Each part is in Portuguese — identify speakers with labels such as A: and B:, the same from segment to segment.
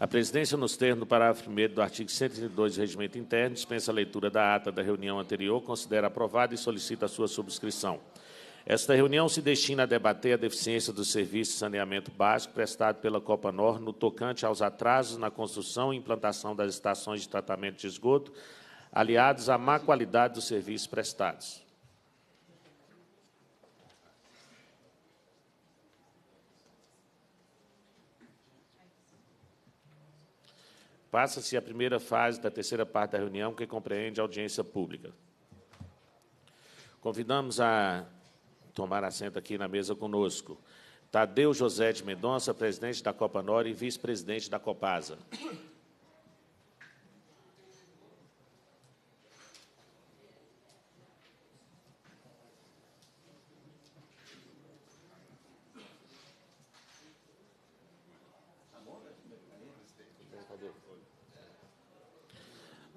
A: A presidência, nos termos do parágrafo 1 do artigo 132 do Regimento Interno, dispensa a leitura da ata da reunião anterior, considera aprovada e solicita a sua subscrição. Esta reunião se destina a debater a deficiência do serviço de saneamento básico prestado pela Copa Nor no tocante aos atrasos na construção e implantação das estações de tratamento de esgoto, aliados à má qualidade dos serviços prestados. Passa-se a primeira fase da terceira parte da reunião, que compreende a audiência pública. Convidamos a tomar assento aqui na mesa conosco Tadeu José de Mendonça, presidente da Copa Nora e vice-presidente da Copasa.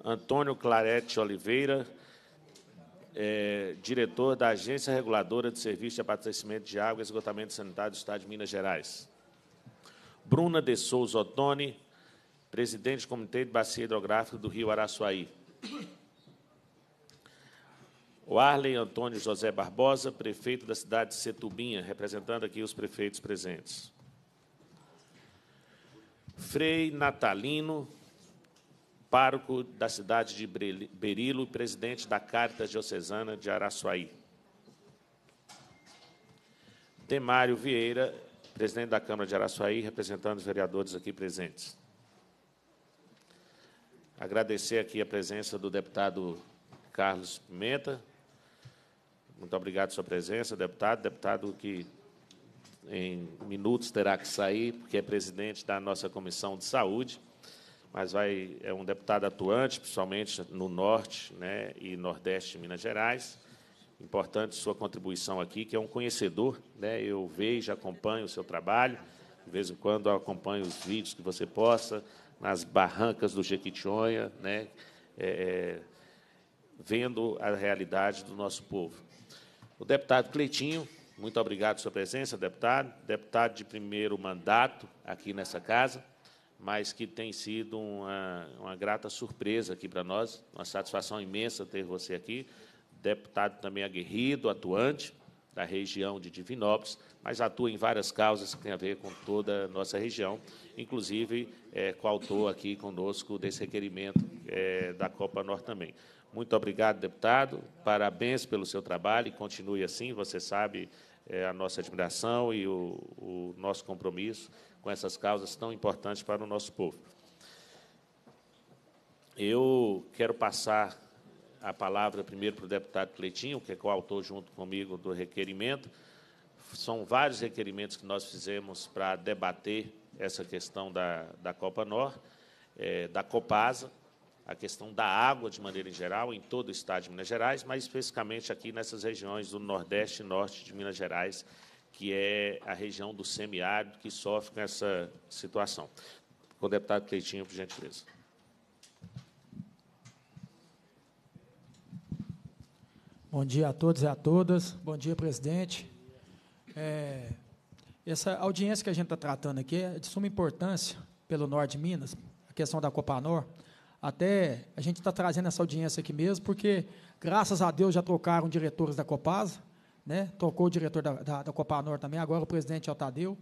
A: Antônio Clarete Oliveira, é, diretor da Agência Reguladora de Serviço de Abastecimento de Água e Esgotamento Sanitário do Estado de Minas Gerais. Bruna de Souza Otoni, presidente do Comitê de Bacia Hidrográfica do Rio Araçuaí. O Arley Antônio José Barbosa, prefeito da cidade de Setubinha, representando aqui os prefeitos presentes. Frei Natalino pároco da cidade de Berilo e presidente da Carta Diocesana de Araçuaí. Demário Vieira, presidente da Câmara de Araçuaí, representando os vereadores aqui presentes. Agradecer aqui a presença do deputado Carlos Pimenta. Muito obrigado pela sua presença, deputado. Deputado que em minutos terá que sair, porque é presidente da nossa Comissão de Saúde mas vai, é um deputado atuante, principalmente no Norte né, e Nordeste de Minas Gerais. Importante sua contribuição aqui, que é um conhecedor. Né, eu vejo, acompanho o seu trabalho, de vez em quando acompanho os vídeos que você posta, nas barrancas do Jequitinhonha, né, é, é, vendo a realidade do nosso povo. O deputado Cleitinho, muito obrigado pela sua presença, deputado. Deputado de primeiro mandato aqui nessa casa mas que tem sido uma, uma grata surpresa aqui para nós, uma satisfação imensa ter você aqui, deputado também aguerrido, atuante da região de Divinópolis, mas atua em várias causas que têm a ver com toda a nossa região, inclusive é, coautor aqui conosco desse requerimento é, da Copa Norte também. Muito obrigado, deputado, parabéns pelo seu trabalho e continue assim, você sabe é, a nossa admiração e o, o nosso compromisso com essas causas tão importantes para o nosso povo. Eu quero passar a palavra primeiro para o deputado Cleitinho, que é coautor junto comigo do requerimento. São vários requerimentos que nós fizemos para debater essa questão da, da Copa Nor, é, da Copasa, a questão da água de maneira geral em todo o estado de Minas Gerais, mas especificamente aqui nessas regiões do Nordeste e Norte de Minas Gerais, que é a região do semiárido que sofre com essa situação. Com o deputado Cleitinho, por gentileza.
B: Bom dia a todos e a todas. Bom dia, presidente. É, essa audiência que a gente está tratando aqui é de suma importância pelo Norte de Minas, a questão da Copanor. Até a gente está trazendo essa audiência aqui mesmo, porque, graças a Deus, já trocaram diretores da Copasa, né? tocou o diretor da, da, da Copanor também, agora o presidente é o Tadeu.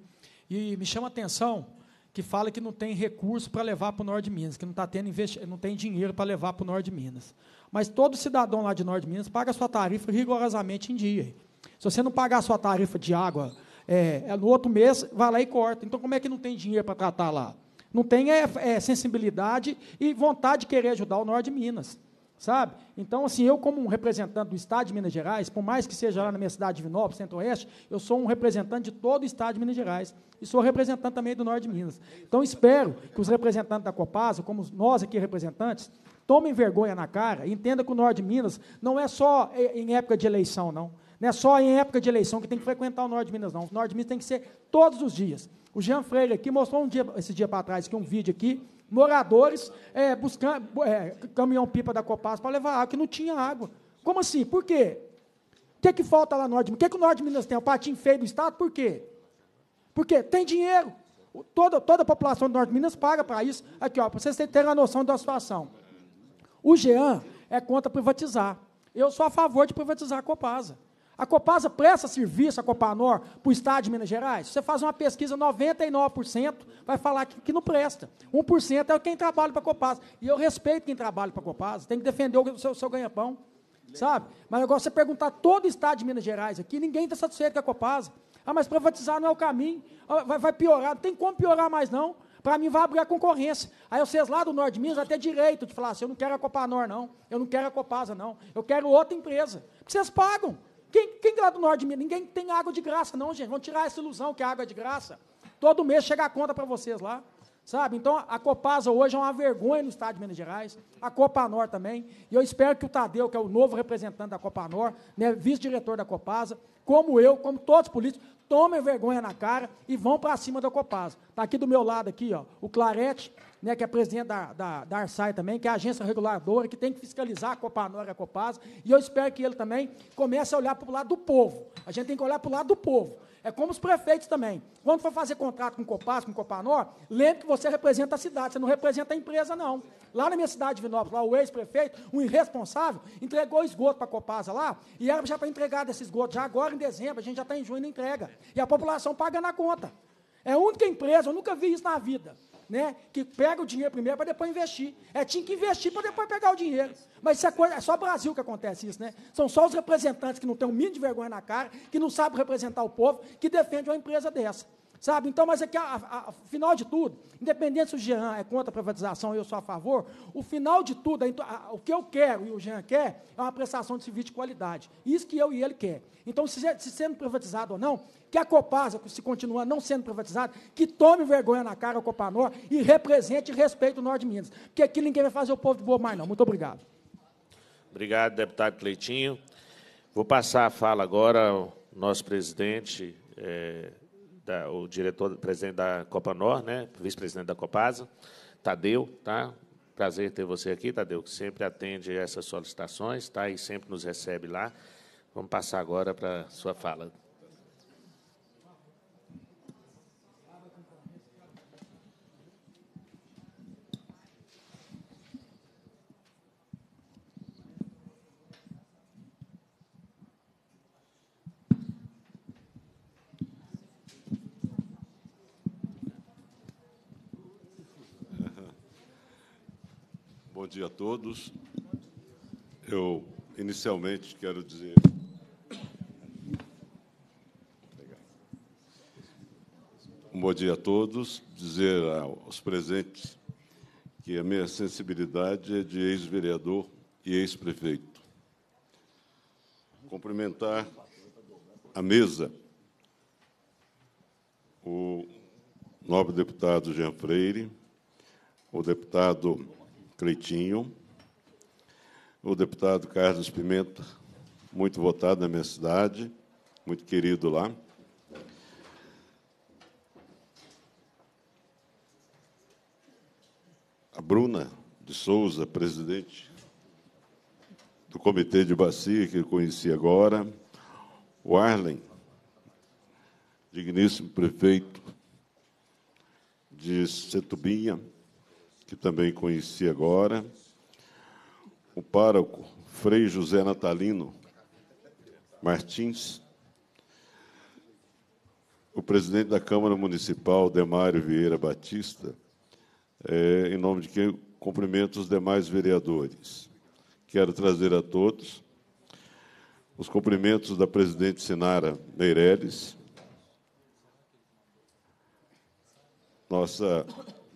B: E me chama a atenção que fala que não tem recurso para levar para o norte de Minas, que não, tá tendo não tem dinheiro para levar para o norte de Minas. Mas todo cidadão lá de norte de Minas paga a sua tarifa rigorosamente em dia. Se você não pagar a sua tarifa de água é, é, no outro mês, vai lá e corta. Então, como é que não tem dinheiro para tratar lá? Não tem é, é, sensibilidade e vontade de querer ajudar o norte de Minas sabe? Então, assim, eu como um representante do Estado de Minas Gerais, por mais que seja lá na minha cidade de Vinópolis, Centro-Oeste, eu sou um representante de todo o Estado de Minas Gerais e sou representante também do Norte de Minas. Então, espero que os representantes da Copasa, como nós aqui representantes, tomem vergonha na cara e entendam que o Norte de Minas não é só em época de eleição, não. Não é só em época de eleição que tem que frequentar o Norte de Minas, não. O Norte de Minas tem que ser todos os dias. O Jean Freire aqui mostrou um dia, esse dia para trás que um vídeo aqui moradores é, buscando é, caminhão-pipa da Copasa para levar água, que não tinha água. Como assim? Por quê? O que, é que falta lá no norte? O que, é que o norte de Minas tem? O é patinho feio do Estado? Por quê? Porque tem dinheiro. Toda, toda a população do norte de Minas paga para isso. Aqui, ó, para vocês terem uma noção da situação. O Jean é contra privatizar. Eu sou a favor de privatizar a Copasa. A Copasa presta serviço, a Copanor, para o Estado de Minas Gerais? Você faz uma pesquisa, 99% vai falar que, que não presta. 1% é quem trabalha para a Copasa. E eu respeito quem trabalha para a Copasa, tem que defender o seu, seu ganha-pão, sabe? Mas agora você perguntar todo o Estado de Minas Gerais aqui, ninguém está satisfeito com a Copasa. Ah, mas privatizar não é o caminho, ah, vai, vai piorar, não tem como piorar mais não. Para mim, vai abrir a concorrência. Aí vocês lá do Norte de Minas até direito de falar assim: eu não quero a Copanor, não. Eu não quero a Copasa, não. Eu quero outra empresa. Porque vocês pagam. Quem, quem é lá do norte de Minas? Ninguém tem água de graça, não, gente. Vamos tirar essa ilusão que a água é de graça. Todo mês chega a conta para vocês lá. Sabe? Então, a Copasa hoje é uma vergonha no estado de Minas Gerais, a Copanor também, e eu espero que o Tadeu, que é o novo representante da Copanor, né, vice-diretor da Copasa, como eu, como todos os políticos, tomem vergonha na cara e vão para cima da Copasa. Está aqui do meu lado, aqui, ó, o Clarete, né, que é presidente da, da, da Arsai também, que é a agência reguladora, que tem que fiscalizar a Copanor e a Copasa, e eu espero que ele também comece a olhar para o lado do povo. A gente tem que olhar para o lado do povo. É como os prefeitos também. Quando for fazer contrato com o Copasa, com o Copanor, lembre que você representa a cidade, você não representa a empresa, não. Lá na minha cidade de Vinópolis, lá o ex-prefeito, um irresponsável, entregou esgoto para a Copasa lá, e era já para entregar esse esgoto, já agora em dezembro, a gente já está em junho, na entrega. E a população paga na conta. É a única empresa, eu nunca vi isso na vida, né, que pega o dinheiro primeiro para depois investir. É, tinha que investir para depois pegar o dinheiro. Mas isso é, coisa, é só Brasil que acontece isso, né? São só os representantes que não têm um mínimo de vergonha na cara, que não sabem representar o povo, que defende uma empresa dessa. Sabe? Então, mas aqui, é final de tudo, independente se o Jean é contra a privatização e eu sou a favor, o final de tudo, a, a, o que eu quero e o Jean quer é uma prestação de serviço de qualidade. Isso que eu e ele quer. Então, se, se sendo privatizado ou não, que a Copasa, se continua não sendo privatizada, que tome vergonha na cara a Copanor e represente e respeite o Norte de Minas. Porque aqui ninguém vai fazer o povo de boa mais, não. Muito obrigado.
A: Obrigado, deputado Cleitinho. Vou passar a fala agora ao nosso presidente, é, da, o diretor, presidente da Copanor, né, vice-presidente da Copasa, Tadeu, tá? Prazer ter você aqui, Tadeu, que sempre atende essas solicitações, tá? E sempre nos recebe lá. Vamos passar agora para a sua fala.
C: dia a todos. Eu, inicialmente, quero dizer. bom dia a todos. Dizer aos presentes que a minha sensibilidade é de ex-vereador e ex-prefeito. Cumprimentar a mesa o nobre deputado Jean Freire, o deputado Cleitinho, o deputado Carlos Pimenta, muito votado na minha cidade, muito querido lá. A Bruna de Souza, presidente do Comitê de Bacia, que eu conheci agora. O Arlen, digníssimo prefeito de Setubinha que também conheci agora, o pároco Frei José Natalino Martins, o presidente da Câmara Municipal, Demário Vieira Batista, é, em nome de quem cumprimento os demais vereadores. Quero trazer a todos os cumprimentos da presidente Sinara Meireles, nossa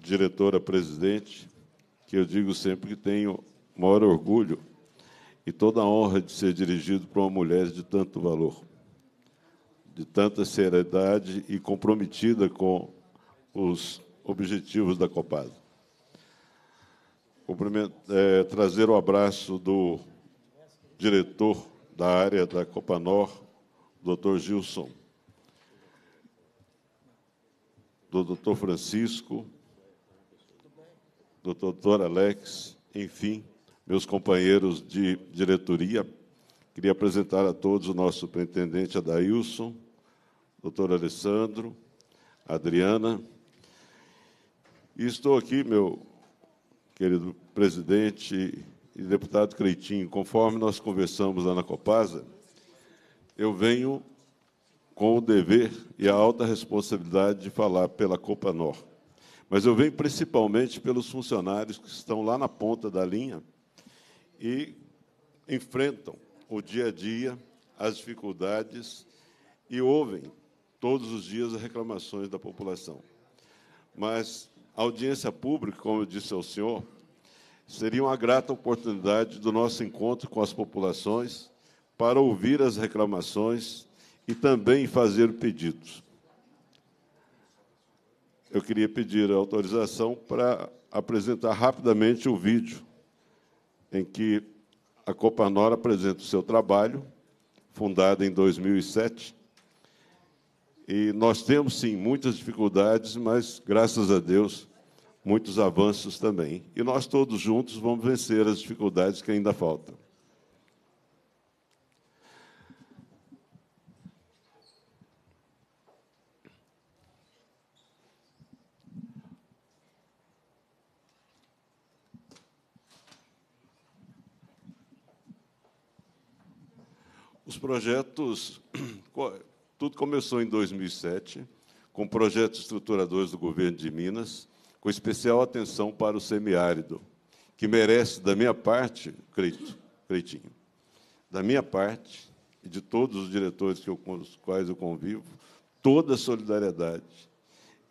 C: diretora presidente, que eu digo sempre que tenho o maior orgulho e toda a honra de ser dirigido por uma mulher de tanto valor, de tanta seriedade e comprometida com os objetivos da Copasa. É, trazer o abraço do diretor da área da Copanor, Dr. Gilson, do Dr. Francisco, doutor Alex, enfim, meus companheiros de diretoria. Queria apresentar a todos o nosso superintendente Adailson, doutor Alessandro, Adriana. E estou aqui, meu querido presidente e deputado Creitinho. Conforme nós conversamos lá na Copasa, eu venho com o dever e a alta responsabilidade de falar pela Copa Norte mas eu venho principalmente pelos funcionários que estão lá na ponta da linha e enfrentam o dia a dia, as dificuldades e ouvem todos os dias as reclamações da população. Mas a audiência pública, como eu disse ao senhor, seria uma grata oportunidade do nosso encontro com as populações para ouvir as reclamações e também fazer pedidos eu queria pedir a autorização para apresentar rapidamente o vídeo em que a Copanor apresenta o seu trabalho, fundada em 2007. E nós temos, sim, muitas dificuldades, mas, graças a Deus, muitos avanços também. E nós todos juntos vamos vencer as dificuldades que ainda faltam. os projetos, tudo começou em 2007, com projetos estruturadores do governo de Minas, com especial atenção para o semiárido, que merece, da minha parte, Creito, Creitinho, da minha parte e de todos os diretores que eu, com os quais eu convivo, toda a solidariedade.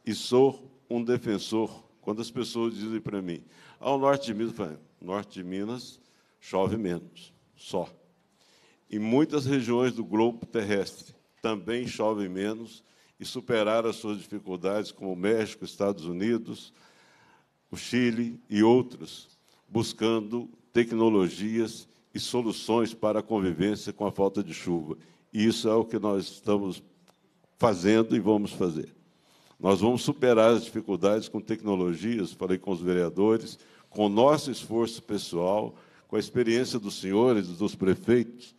C: E sou um defensor, quando as pessoas dizem para mim, ao norte de Minas, norte de Minas chove menos, só. Em muitas regiões do globo terrestre também chove menos e superar as suas dificuldades, como o México, Estados Unidos, o Chile e outros, buscando tecnologias e soluções para a convivência com a falta de chuva. E isso é o que nós estamos fazendo e vamos fazer. Nós vamos superar as dificuldades com tecnologias, falei com os vereadores, com o nosso esforço pessoal, com a experiência dos senhores, dos prefeitos,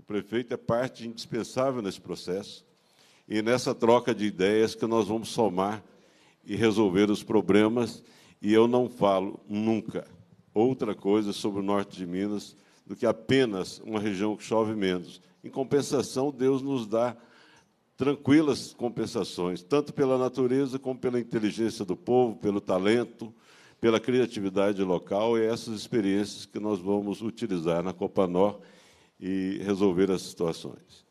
C: o prefeito é parte indispensável nesse processo e nessa troca de ideias que nós vamos somar e resolver os problemas. E eu não falo nunca outra coisa sobre o norte de Minas do que apenas uma região que chove menos. Em compensação, Deus nos dá tranquilas compensações, tanto pela natureza como pela inteligência do povo, pelo talento, pela criatividade local, e essas experiências que nós vamos utilizar na Copa Norte e resolver as situações.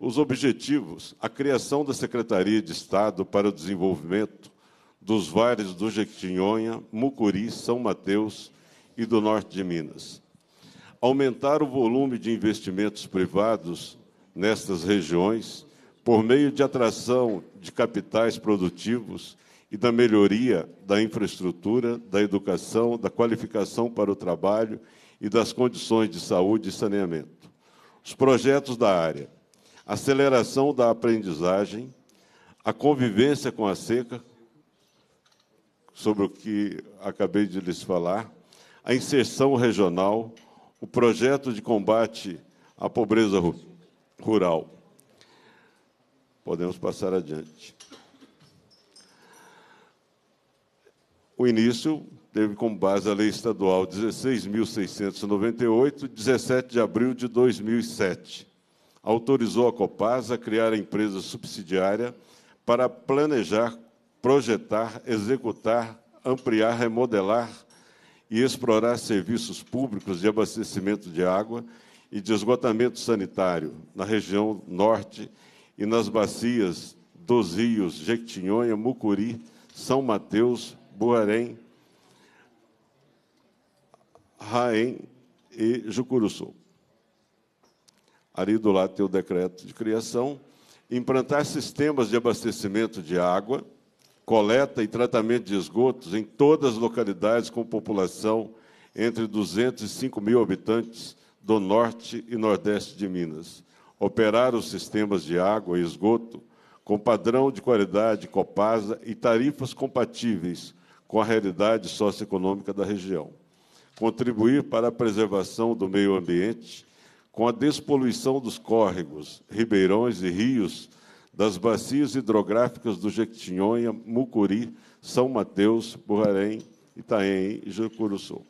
C: Os objetivos, a criação da Secretaria de Estado para o Desenvolvimento dos vales do Jequitinhonha, Mucuri, São Mateus e do Norte de Minas. Aumentar o volume de investimentos privados nestas regiões por meio de atração de capitais produtivos e da melhoria da infraestrutura, da educação, da qualificação para o trabalho e das condições de saúde e saneamento. Os projetos da área: aceleração da aprendizagem, a convivência com a seca, sobre o que acabei de lhes falar, a inserção regional, o projeto de combate à pobreza rural. Podemos passar adiante. O início teve como base a Lei Estadual 16.698, 17 de abril de 2007. Autorizou a Copasa a criar a empresa subsidiária para planejar, projetar, executar, ampliar, remodelar e explorar serviços públicos de abastecimento de água e de esgotamento sanitário na região norte e nas bacias dos rios Jequitinhonha, Mucuri, São Mateus, Buarém, Raem e Jucuruçu. Ali do lado tem o decreto de criação, implantar sistemas de abastecimento de água, coleta e tratamento de esgotos em todas as localidades com população entre 205 mil habitantes do norte e nordeste de Minas. Operar os sistemas de água e esgoto com padrão de qualidade Copasa e tarifas compatíveis com a realidade socioeconômica da região contribuir para a preservação do meio ambiente com a despoluição dos córregos, ribeirões e rios, das bacias hidrográficas do Jequitinhonha, Mucuri, São Mateus, Burarém, Itaém e Jucuruçu.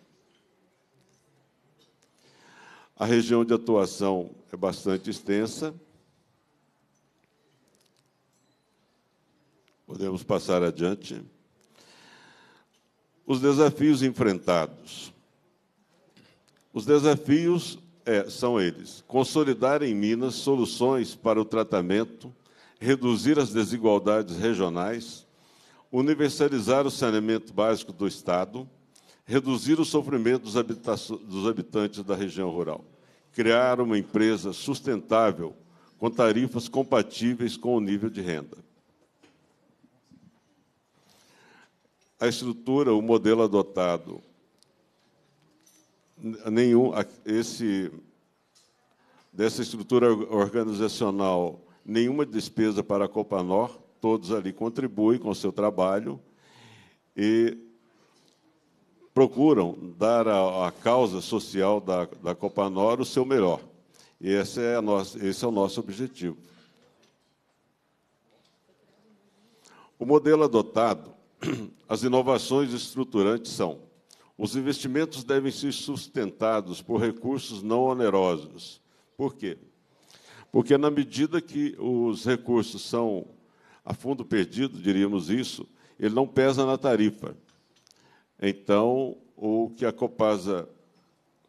C: A região de atuação é bastante extensa. Podemos passar adiante. Os desafios enfrentados. Os desafios é, são eles: consolidar em Minas soluções para o tratamento, reduzir as desigualdades regionais, universalizar o saneamento básico do Estado, reduzir o sofrimento dos, dos habitantes da região rural, criar uma empresa sustentável com tarifas compatíveis com o nível de renda. A estrutura, o modelo adotado nenhum esse dessa estrutura organizacional nenhuma despesa para a Copanor, todos ali contribuem com o seu trabalho e procuram dar à causa social da, da Copanor o seu melhor. E esse é, nossa, esse é o nosso objetivo. O modelo adotado, as inovações estruturantes são os investimentos devem ser sustentados por recursos não onerosos. Por quê? Porque, na medida que os recursos são a fundo perdido, diríamos isso, ele não pesa na tarifa. Então, o que a Copasa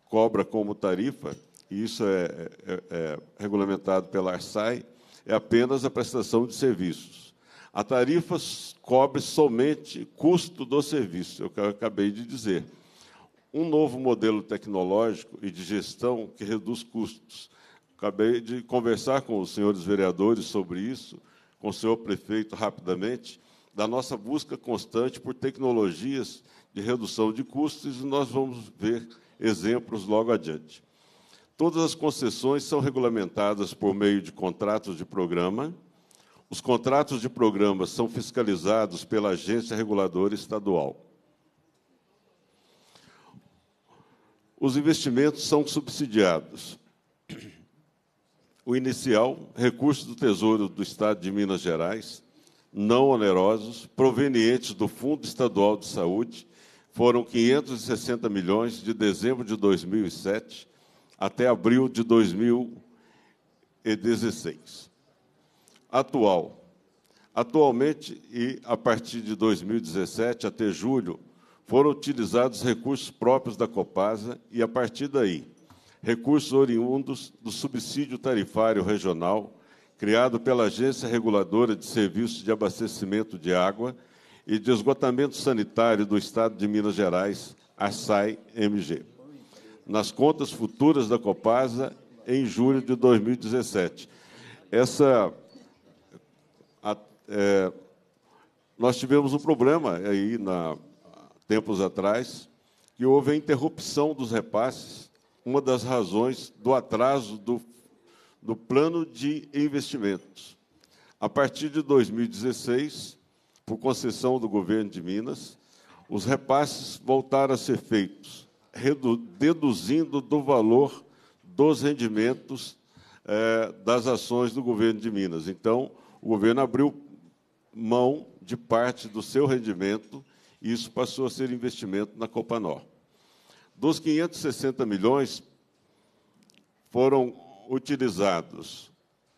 C: cobra como tarifa, e isso é, é, é, é regulamentado pela ARSAI, é apenas a prestação de serviços. A tarifa cobre somente custo do serviço, é o que eu acabei de dizer um novo modelo tecnológico e de gestão que reduz custos. Acabei de conversar com os senhores vereadores sobre isso, com o senhor prefeito rapidamente, da nossa busca constante por tecnologias de redução de custos, e nós vamos ver exemplos logo adiante. Todas as concessões são regulamentadas por meio de contratos de programa. Os contratos de programa são fiscalizados pela agência reguladora estadual. Os investimentos são subsidiados. O inicial, recursos do Tesouro do Estado de Minas Gerais, não onerosos, provenientes do Fundo Estadual de Saúde, foram 560 milhões de dezembro de 2007 até abril de 2016. Atual. Atualmente, e a partir de 2017 até julho foram utilizados recursos próprios da Copasa e, a partir daí, recursos oriundos do subsídio tarifário regional criado pela Agência Reguladora de Serviços de Abastecimento de Água e de Esgotamento Sanitário do Estado de Minas Gerais, a SAI-MG, nas contas futuras da Copasa em julho de 2017. Essa, a, é, nós tivemos um problema aí na, tempos atrás, que houve a interrupção dos repasses, uma das razões do atraso do, do plano de investimentos. A partir de 2016, por concessão do governo de Minas, os repasses voltaram a ser feitos, deduzindo do valor dos rendimentos eh, das ações do governo de Minas. Então, o governo abriu mão de parte do seu rendimento isso passou a ser investimento na Copanó. Dos 560 milhões, foram utilizados.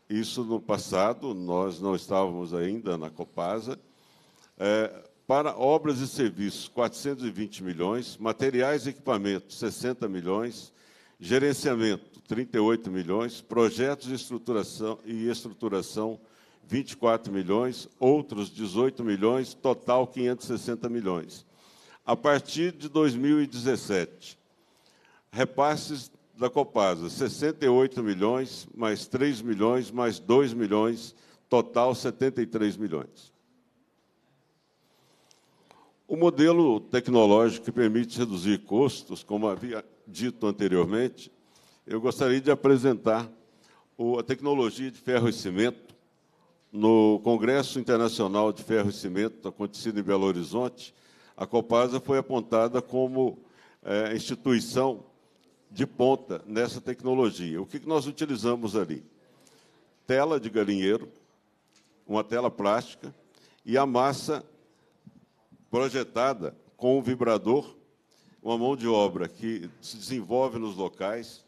C: Isso no passado, nós não estávamos ainda na Copasa. É, para obras e serviços, 420 milhões, materiais e equipamentos, 60 milhões, gerenciamento, 38 milhões, projetos de estruturação e estruturação, 24 milhões, outros 18 milhões, total 560 milhões. A partir de 2017, repasses da Copasa, 68 milhões, mais 3 milhões, mais 2 milhões, total 73 milhões. O modelo tecnológico que permite reduzir custos, como havia dito anteriormente, eu gostaria de apresentar a tecnologia de ferro e cimento no Congresso Internacional de Ferro e Cimento, acontecido em Belo Horizonte, a Copasa foi apontada como é, instituição de ponta nessa tecnologia. O que nós utilizamos ali? Tela de galinheiro, uma tela plástica e a massa projetada com um vibrador, uma mão de obra que se desenvolve nos locais,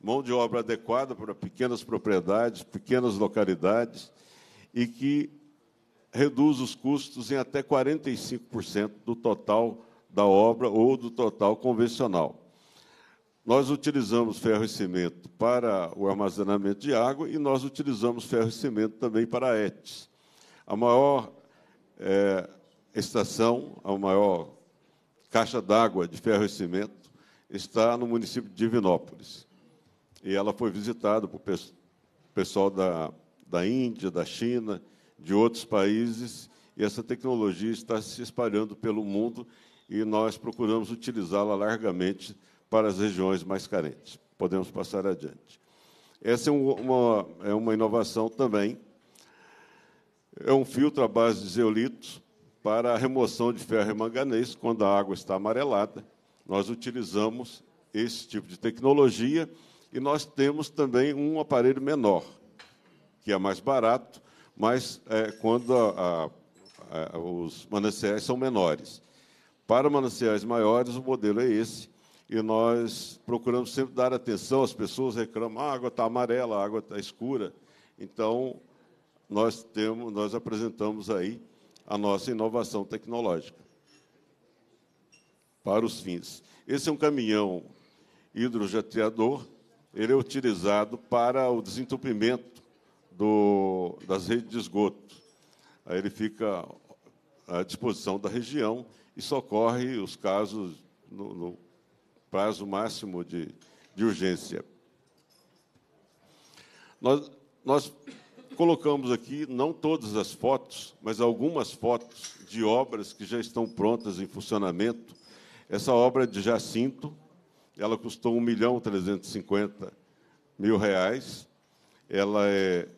C: mão de obra adequada para pequenas propriedades, pequenas localidades, e que reduz os custos em até 45% do total da obra ou do total convencional. Nós utilizamos ferro e cimento para o armazenamento de água e nós utilizamos ferro e cimento também para a ETS. A maior é, estação, a maior caixa d'água de ferro e cimento está no município de Divinópolis. E ela foi visitada por pessoal da da Índia, da China, de outros países, e essa tecnologia está se espalhando pelo mundo e nós procuramos utilizá-la largamente para as regiões mais carentes. Podemos passar adiante. Essa é uma, é uma inovação também. É um filtro à base de zeolitos para a remoção de ferro e manganês quando a água está amarelada. Nós utilizamos esse tipo de tecnologia e nós temos também um aparelho menor, que é mais barato, mas é, quando a, a, a, os mananciais são menores. Para mananciais maiores, o modelo é esse, e nós procuramos sempre dar atenção. As pessoas reclamam: ah, a água está amarela, a água está escura. Então, nós, temos, nós apresentamos aí a nossa inovação tecnológica para os fins. Esse é um caminhão hidrojateador, ele é utilizado para o desentupimento do, das redes de esgoto. Aí ele fica à disposição da região e socorre os casos no, no prazo máximo de, de urgência. Nós, nós colocamos aqui não todas as fotos, mas algumas fotos de obras que já estão prontas em funcionamento. Essa obra de Jacinto, ela custou 1 milhão 350 mil reais. Ela é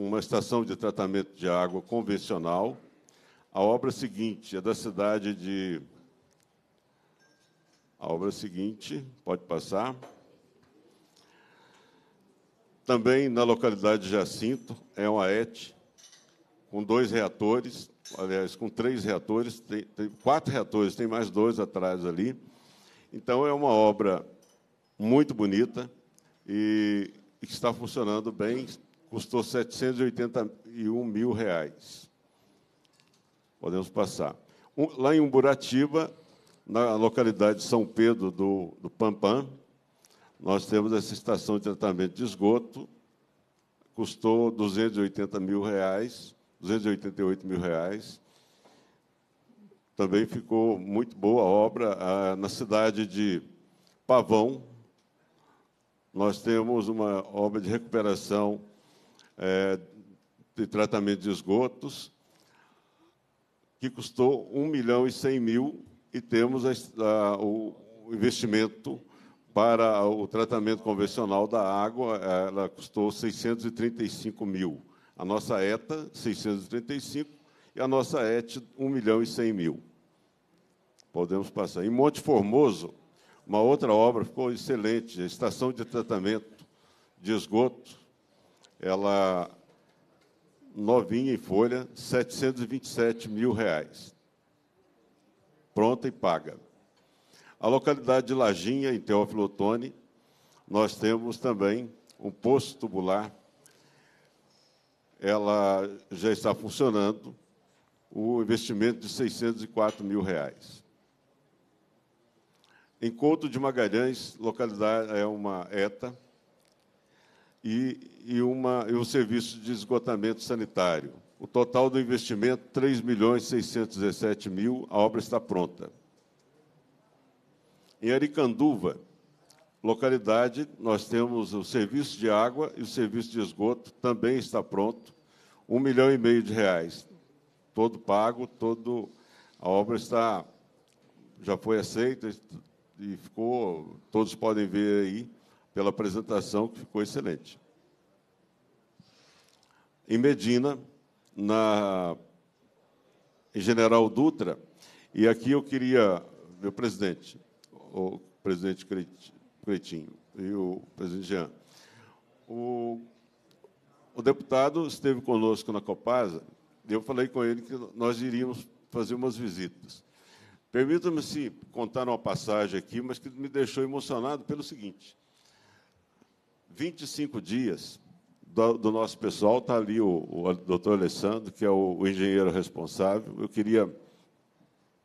C: uma estação de tratamento de água convencional. A obra seguinte é da cidade de. A obra seguinte, pode passar. Também na localidade de Jacinto, é uma ET, com dois reatores, aliás, com três reatores, tem, tem quatro reatores, tem mais dois atrás ali. Então, é uma obra muito bonita e, e que está funcionando bem, custou 781 mil reais. Podemos passar. Um, lá em Umburatiba, na localidade de São Pedro do, do Pampam, nós temos essa estação de tratamento de esgoto, custou 280 mil reais, 288 mil reais. Também ficou muito boa a obra. na cidade de Pavão, nós temos uma obra de recuperação é, de tratamento de esgotos, que custou 1 milhão e 100 mil, e temos a, a, o investimento para o tratamento convencional da água, ela custou 635 mil. A nossa ETA, 635, e a nossa ET, 1 milhão e 100 mil. Podemos passar. Em Monte Formoso, uma outra obra ficou excelente, a estação de tratamento de esgoto, ela novinha em folha, 727 mil reais. Pronta e paga. A localidade de Lajinha, em Teófilo Otoni, nós temos também um poço tubular. Ela já está funcionando, o investimento de 604 mil reais. Em Couto de Magalhães, localidade é uma ETA, e, e, uma, e o serviço de esgotamento sanitário. O total do investimento, R$ milhões mil, a obra está pronta. Em Aricanduva, localidade, nós temos o serviço de água e o serviço de esgoto, também está pronto, Um milhão e meio de reais. Todo pago, todo a obra está já foi aceita e ficou, todos podem ver aí, pela apresentação, que ficou excelente. Em Medina, na em General Dutra, e aqui eu queria, meu presidente, o presidente Cretinho e o presidente Jean, o, o deputado esteve conosco na Copasa, e eu falei com ele que nós iríamos fazer umas visitas. Permita-me se contar uma passagem aqui, mas que me deixou emocionado pelo seguinte. 25 dias do, do nosso pessoal, está ali o, o doutor Alessandro, que é o, o engenheiro responsável. Eu queria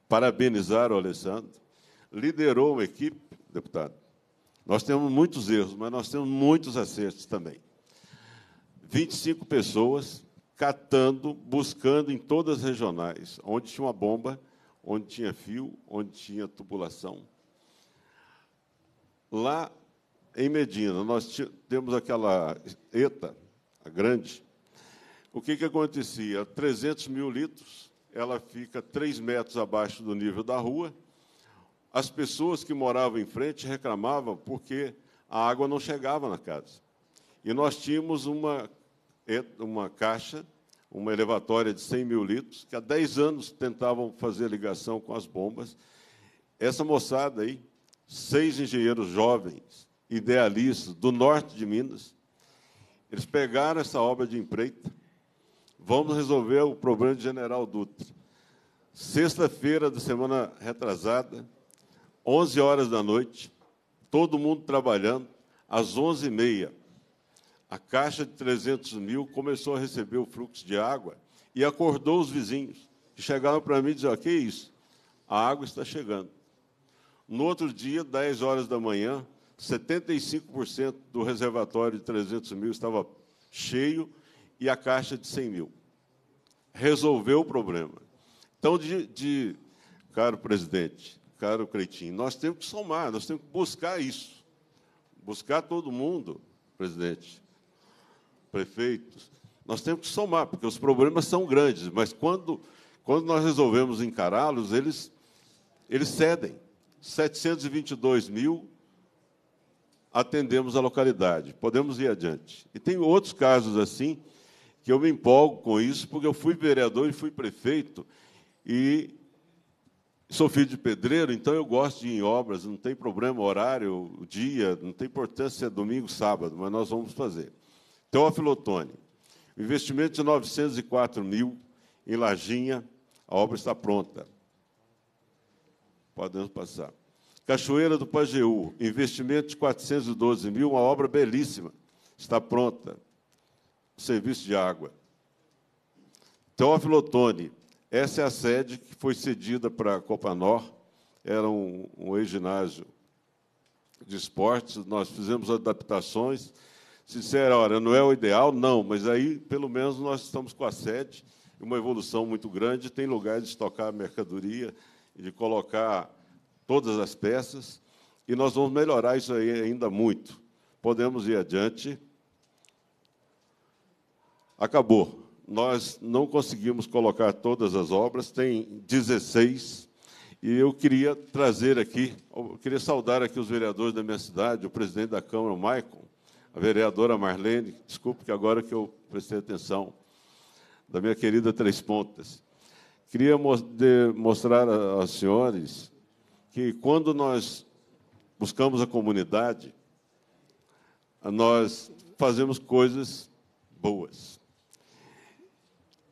C: parabenizar o Alessandro. Liderou uma equipe, deputado. Nós temos muitos erros, mas nós temos muitos acertos também. 25 pessoas catando, buscando em todas as regionais, onde tinha uma bomba, onde tinha fio, onde tinha tubulação. Lá em Medina, nós temos aquela ETA, a grande. O que, que acontecia? 300 mil litros, ela fica 3 metros abaixo do nível da rua. As pessoas que moravam em frente reclamavam porque a água não chegava na casa. E nós tínhamos uma, uma caixa, uma elevatória de 100 mil litros, que há 10 anos tentavam fazer ligação com as bombas. Essa moçada aí, seis engenheiros jovens, idealistas do norte de Minas. Eles pegaram essa obra de empreita. Vamos resolver o problema de General Dutra. Sexta-feira da semana retrasada, 11 horas da noite, todo mundo trabalhando, às 11h30, a caixa de 300 mil começou a receber o fluxo de água e acordou os vizinhos, que chegaram para mim e diziam, o que é isso? A água está chegando. No outro dia, 10 horas da manhã, 75% do reservatório de 300 mil estava cheio e a caixa de 100 mil. Resolveu o problema. Então, de, de caro presidente, caro Cretinho, nós temos que somar, nós temos que buscar isso. Buscar todo mundo, presidente, prefeitos. Nós temos que somar, porque os problemas são grandes, mas quando, quando nós resolvemos encará-los, eles, eles cedem. 722 mil atendemos a localidade. Podemos ir adiante. E tem outros casos assim, que eu me empolgo com isso, porque eu fui vereador e fui prefeito, e sou filho de pedreiro, então eu gosto de ir em obras, não tem problema horário, dia, não tem importância se é domingo, sábado, mas nós vamos fazer. Teófilo Otoni, investimento de 904 mil em Lajinha, a obra está pronta. Podemos passar. Cachoeira do Pajeú, investimento de 412 mil, uma obra belíssima. Está pronta. Serviço de água. Teófilo Otoni, essa é a sede que foi cedida para a Copanor, era um, um ex-ginásio de esportes, nós fizemos adaptações. Sincera, olha, não é o ideal? Não, mas aí, pelo menos, nós estamos com a sede, uma evolução muito grande, tem lugar de estocar mercadoria e de colocar todas as peças, e nós vamos melhorar isso aí ainda muito. Podemos ir adiante. Acabou. Nós não conseguimos colocar todas as obras, tem 16. E eu queria trazer aqui, queria saudar aqui os vereadores da minha cidade, o presidente da Câmara, o Maicon, a vereadora Marlene, desculpe que agora que eu prestei atenção, da minha querida Três Pontas. Queria mostrar aos senhores que quando nós buscamos a comunidade, nós fazemos coisas boas.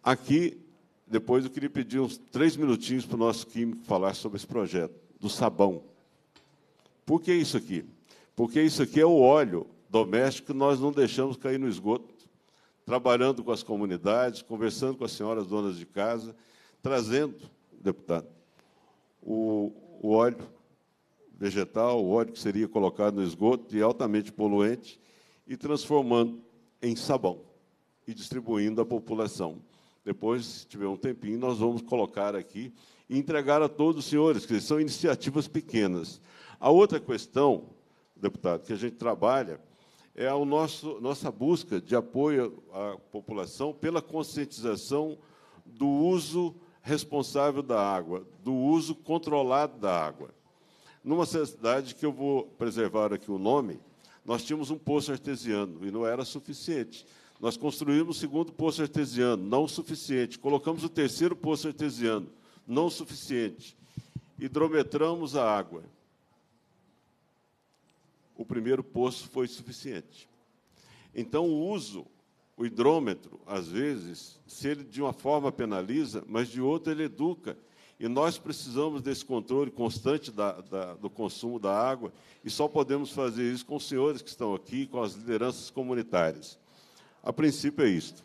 C: Aqui, depois eu queria pedir uns três minutinhos para o nosso químico falar sobre esse projeto, do sabão. Por que isso aqui? Porque isso aqui é o óleo doméstico que nós não deixamos cair no esgoto, trabalhando com as comunidades, conversando com as senhoras donas de casa, trazendo, deputado, o, o óleo vegetal, o óleo que seria colocado no esgoto e altamente poluente, e transformando em sabão e distribuindo à população. Depois, se tiver um tempinho, nós vamos colocar aqui e entregar a todos os senhores, que são iniciativas pequenas. A outra questão, deputado, que a gente trabalha é a nossa busca de apoio à população pela conscientização do uso responsável da água, do uso controlado da água. Numa cidade que eu vou preservar aqui o nome, nós tínhamos um poço artesiano e não era suficiente. Nós construímos o segundo poço artesiano, não suficiente. Colocamos o terceiro poço artesiano, não suficiente. Hidrometramos a água. O primeiro poço foi suficiente. Então, o uso o hidrômetro, às vezes, se ele de uma forma penaliza, mas de outra ele educa. E nós precisamos desse controle constante da, da, do consumo da água, e só podemos fazer isso com os senhores que estão aqui, com as lideranças comunitárias. A princípio é isto.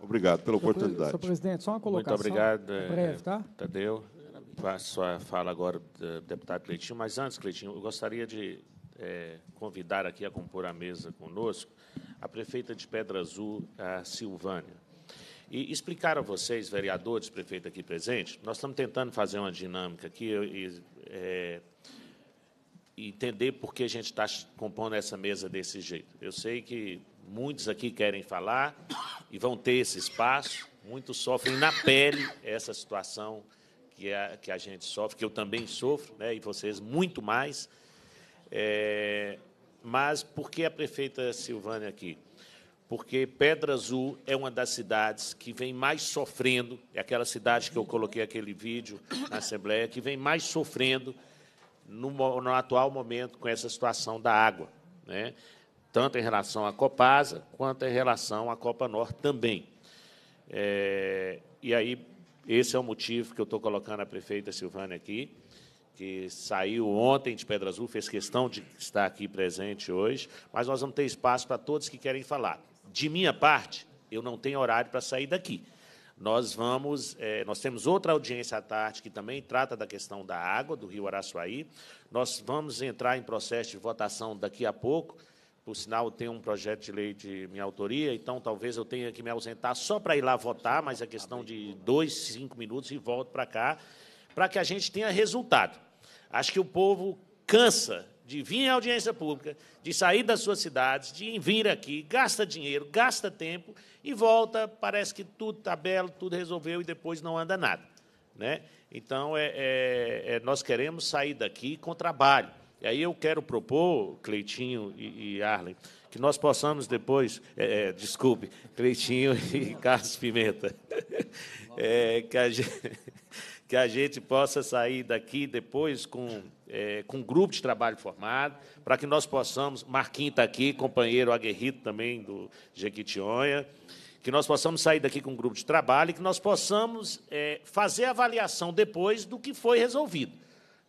C: Obrigado pela oportunidade. Senhor
B: presidente, só uma colocação. Muito obrigado, eh, breve, tá?
C: Tadeu.
A: faço a fala agora do eh, deputado Cleitinho, mas antes, Cleitinho, eu gostaria de é, convidar aqui a compor a mesa conosco a prefeita de Pedra Azul, a Silvânia. E explicar a vocês, vereadores, prefeito aqui presente, nós estamos tentando fazer uma dinâmica aqui e é, entender por que a gente está compondo essa mesa desse jeito. Eu sei que muitos aqui querem falar e vão ter esse espaço, muitos sofrem na pele essa situação que a, é, que a gente sofre, que eu também sofro, né, e vocês muito mais. É, mas por que a prefeita Silvânia aqui? Porque Pedra Azul é uma das cidades que vem mais sofrendo, é aquela cidade que eu coloquei aquele vídeo na Assembleia, que vem mais sofrendo no, no atual momento com essa situação da água, né? tanto em relação à Copasa quanto em relação à Copa Norte também. É, e aí, esse é o motivo que eu estou colocando a prefeita Silvânia aqui, que saiu ontem de Pedra Azul, fez questão de estar aqui presente hoje, mas nós vamos ter espaço para todos que querem falar. De minha parte, eu não tenho horário para sair daqui. Nós vamos, é, nós temos outra audiência à tarde que também trata da questão da água do Rio Araçuaí. Nós vamos entrar em processo de votação daqui a pouco. Por sinal, tem um projeto de lei de minha autoria, então talvez eu tenha que me ausentar só para ir lá votar, mas é questão de dois, cinco minutos e volto para cá para que a gente tenha resultado. Acho que o povo cansa de vir à audiência pública, de sair das suas cidades, de vir aqui, gasta dinheiro, gasta tempo e volta, parece que tudo está belo, tudo resolveu e depois não anda nada. Né? Então, é, é, é, nós queremos sair daqui com trabalho. E aí eu quero propor, Cleitinho e, e Arlen, que nós possamos depois, é, é desculpe, Cleitinho e Carlos Pimenta, é, que a gente que a gente possa sair daqui depois com, é, com um grupo de trabalho formado, para que nós possamos, Marquinhos está aqui, companheiro aguerrido também do Jequitinhonha, que nós possamos sair daqui com um grupo de trabalho e que nós possamos é, fazer avaliação depois do que foi resolvido.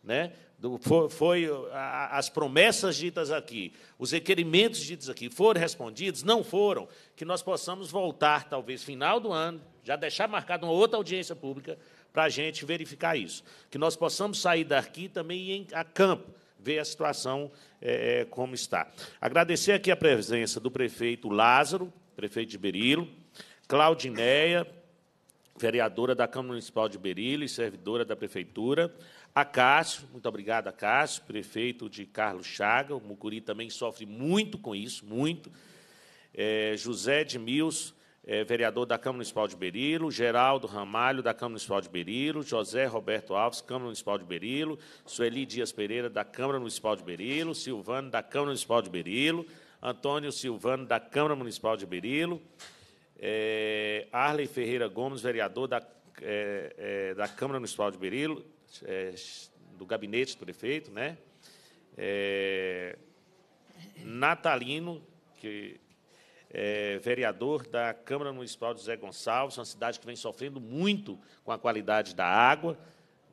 A: Né? Do, foi, foi a, as promessas ditas aqui, os requerimentos ditos aqui foram respondidos, não foram, que nós possamos voltar, talvez, final do ano, já deixar marcada uma outra audiência pública, para a gente verificar isso. Que nós possamos sair daqui também e ir a campo, ver a situação é, é, como está. Agradecer aqui a presença do prefeito Lázaro, prefeito de Berilo, Claudineia, vereadora da Câmara Municipal de Berilo e servidora da Prefeitura, a Cássio, muito obrigado a Cássio, prefeito de Carlos Chaga, o Mucuri também sofre muito com isso, muito. É, José de Mills, é, vereador da Câmara Municipal de Berilo, Geraldo Ramalho, da Câmara Municipal de Berilo, José Roberto Alves, Câmara Municipal de Berilo, Sueli Dias Pereira, da Câmara Municipal de Berilo, Silvano, da Câmara Municipal de Berilo, Antônio Silvano, da Câmara Municipal de Berilo, é, Arley Ferreira Gomes, vereador da, é, é, da Câmara Municipal de Berilo, é, do gabinete do prefeito, né? É, Natalino, que é, vereador da Câmara Municipal de Zé Gonçalves, uma cidade que vem sofrendo muito com a qualidade da água.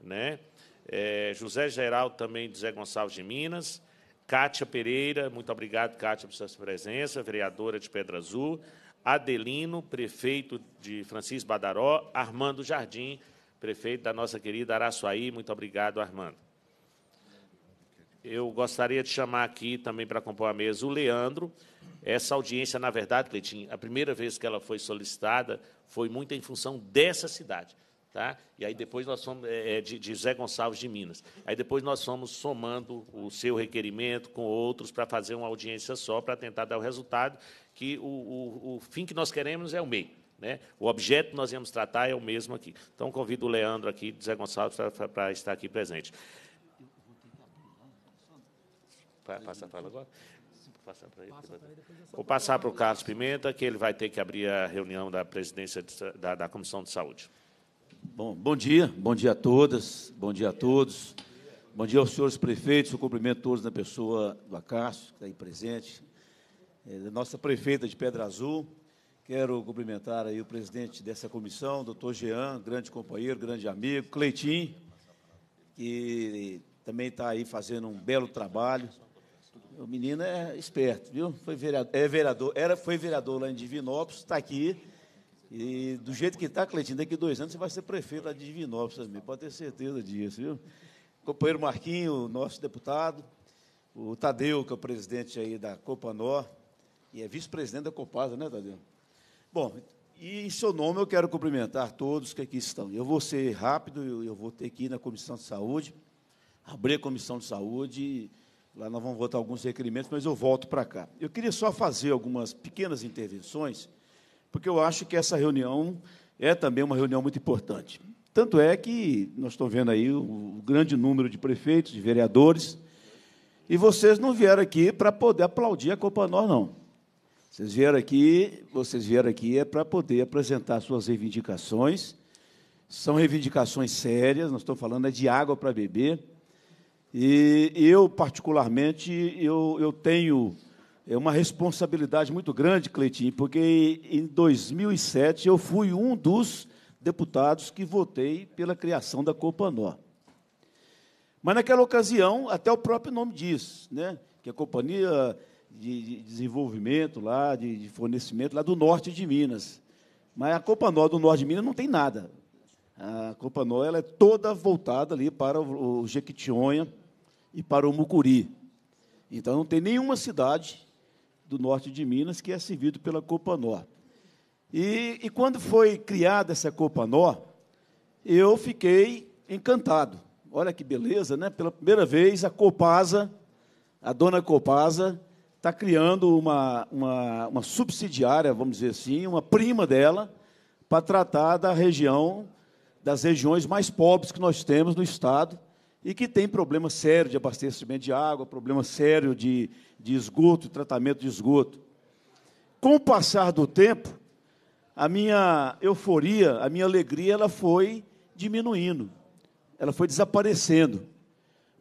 A: Né? É, José Geraldo, também de Zé Gonçalves de Minas. Cátia Pereira, muito obrigado, Cátia, por sua presença, vereadora de Pedra Azul. Adelino, prefeito de Francisco Badaró. Armando Jardim, prefeito da nossa querida Araçuaí. Muito obrigado, Armando. Eu gostaria de chamar aqui também para compor a mesa o Leandro, essa audiência, na verdade, Cleitinho, a primeira vez que ela foi solicitada foi muito em função dessa cidade. Tá? E aí depois nós somos é, é, de, de, Zé Gonçalves de Minas. Aí depois nós fomos somando o seu requerimento com outros para fazer uma audiência só, para tentar dar o resultado, que o, o, o fim que nós queremos é o meio. Né? O objeto que nós íamos tratar é o mesmo aqui. Então convido o Leandro aqui, Zé Gonçalves, para estar aqui presente. Passa a fala agora
D: para ele. Passa ele
E: Vou
A: passar para o Carlos Pimenta, que ele vai ter que abrir a reunião da presidência
D: de, da, da Comissão de Saúde. Bom, bom dia, bom dia a todas, bom dia a todos. Bom dia aos senhores prefeitos, eu cumprimento todos na pessoa do Acácio, que está aí presente, é, nossa prefeita de Pedra Azul. Quero cumprimentar aí o presidente dessa comissão, doutor Jean, grande companheiro, grande amigo, Cleitinho, que também está aí fazendo um belo trabalho, o menino é esperto, viu? Foi vereador, é vereador, era, foi vereador lá em Divinópolis, está aqui. E do jeito que está, Cleitinho, daqui dois anos você vai ser prefeito lá de Divinópolis também, pode ter certeza disso, viu? Companheiro Marquinho, nosso deputado, o Tadeu, que é o presidente aí da Copanó, e é vice-presidente da Copasa, né, Tadeu? Bom, e em seu nome eu quero cumprimentar todos que aqui estão. Eu vou ser rápido, eu, eu vou ter que ir na Comissão de Saúde, abrir a Comissão de Saúde Lá nós vamos votar alguns requerimentos, mas eu volto para cá. Eu queria só fazer algumas pequenas intervenções, porque eu acho que essa reunião é também uma reunião muito importante. Tanto é que nós estamos vendo aí o grande número de prefeitos, de vereadores, e vocês não vieram aqui para poder aplaudir a Nó, não. Vocês vieram aqui, vocês vieram aqui é para poder apresentar suas reivindicações. São reivindicações sérias, nós estamos falando é de água para beber, e eu, particularmente, eu, eu tenho é, uma responsabilidade muito grande, Cleitinho, porque em 2007 eu fui um dos deputados que votei pela criação da Copanó. Mas, naquela ocasião, até o próprio nome diz, né, que a Companhia de Desenvolvimento, lá, de fornecimento, lá do norte de Minas. Mas a Copanó do norte de Minas não tem nada. A Copanó ela é toda voltada ali para o Jequitinhonha, e para o Mucuri. Então não tem nenhuma cidade do norte de Minas que é servido pela Copanó. E, e quando foi criada essa Copanó, eu fiquei encantado. Olha que beleza, né? Pela primeira vez a Copasa, a dona Copasa, está criando uma, uma, uma, subsidiária, vamos dizer assim, uma prima dela, para tratar da região, das regiões mais pobres que nós temos no Estado, e que tem problema sério de abastecimento de água, problema sério de, de esgoto, tratamento de esgoto. Com o passar do tempo, a minha euforia, a minha alegria, ela foi diminuindo, ela foi desaparecendo.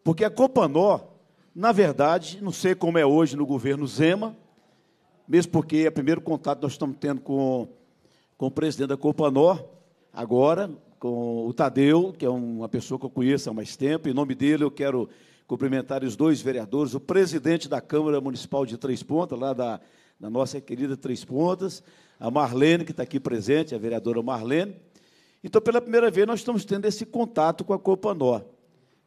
D: Porque a Copanó, na verdade, não sei como é hoje no governo Zema, mesmo porque é o primeiro contato que nós estamos tendo com, com o presidente da Copanó, agora, com o Tadeu, que é uma pessoa que eu conheço há mais tempo. Em nome dele, eu quero cumprimentar os dois vereadores, o presidente da Câmara Municipal de Três Pontas, lá da, da nossa querida Três Pontas, a Marlene, que está aqui presente, a vereadora Marlene. Então, pela primeira vez, nós estamos tendo esse contato com a Copanó.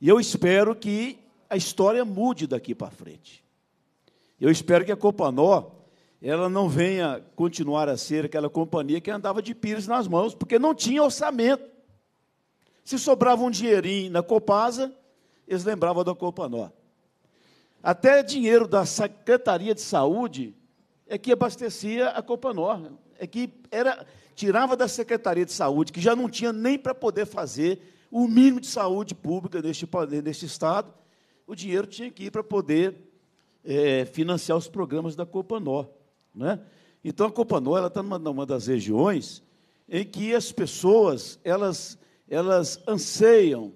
D: E eu espero que a história mude daqui para frente. Eu espero que a Copanó ela não venha continuar a ser aquela companhia que andava de pires nas mãos, porque não tinha orçamento. Se sobrava um dinheirinho na Copasa, eles lembravam da Copanó. Até dinheiro da Secretaria de Saúde é que abastecia a Copanó, é que era tirava da Secretaria de Saúde, que já não tinha nem para poder fazer o mínimo de saúde pública neste, neste estado, o dinheiro tinha que ir para poder é, financiar os programas da Copanó. Né? Então, a Copanó está numa, numa das regiões em que as pessoas elas elas anseiam,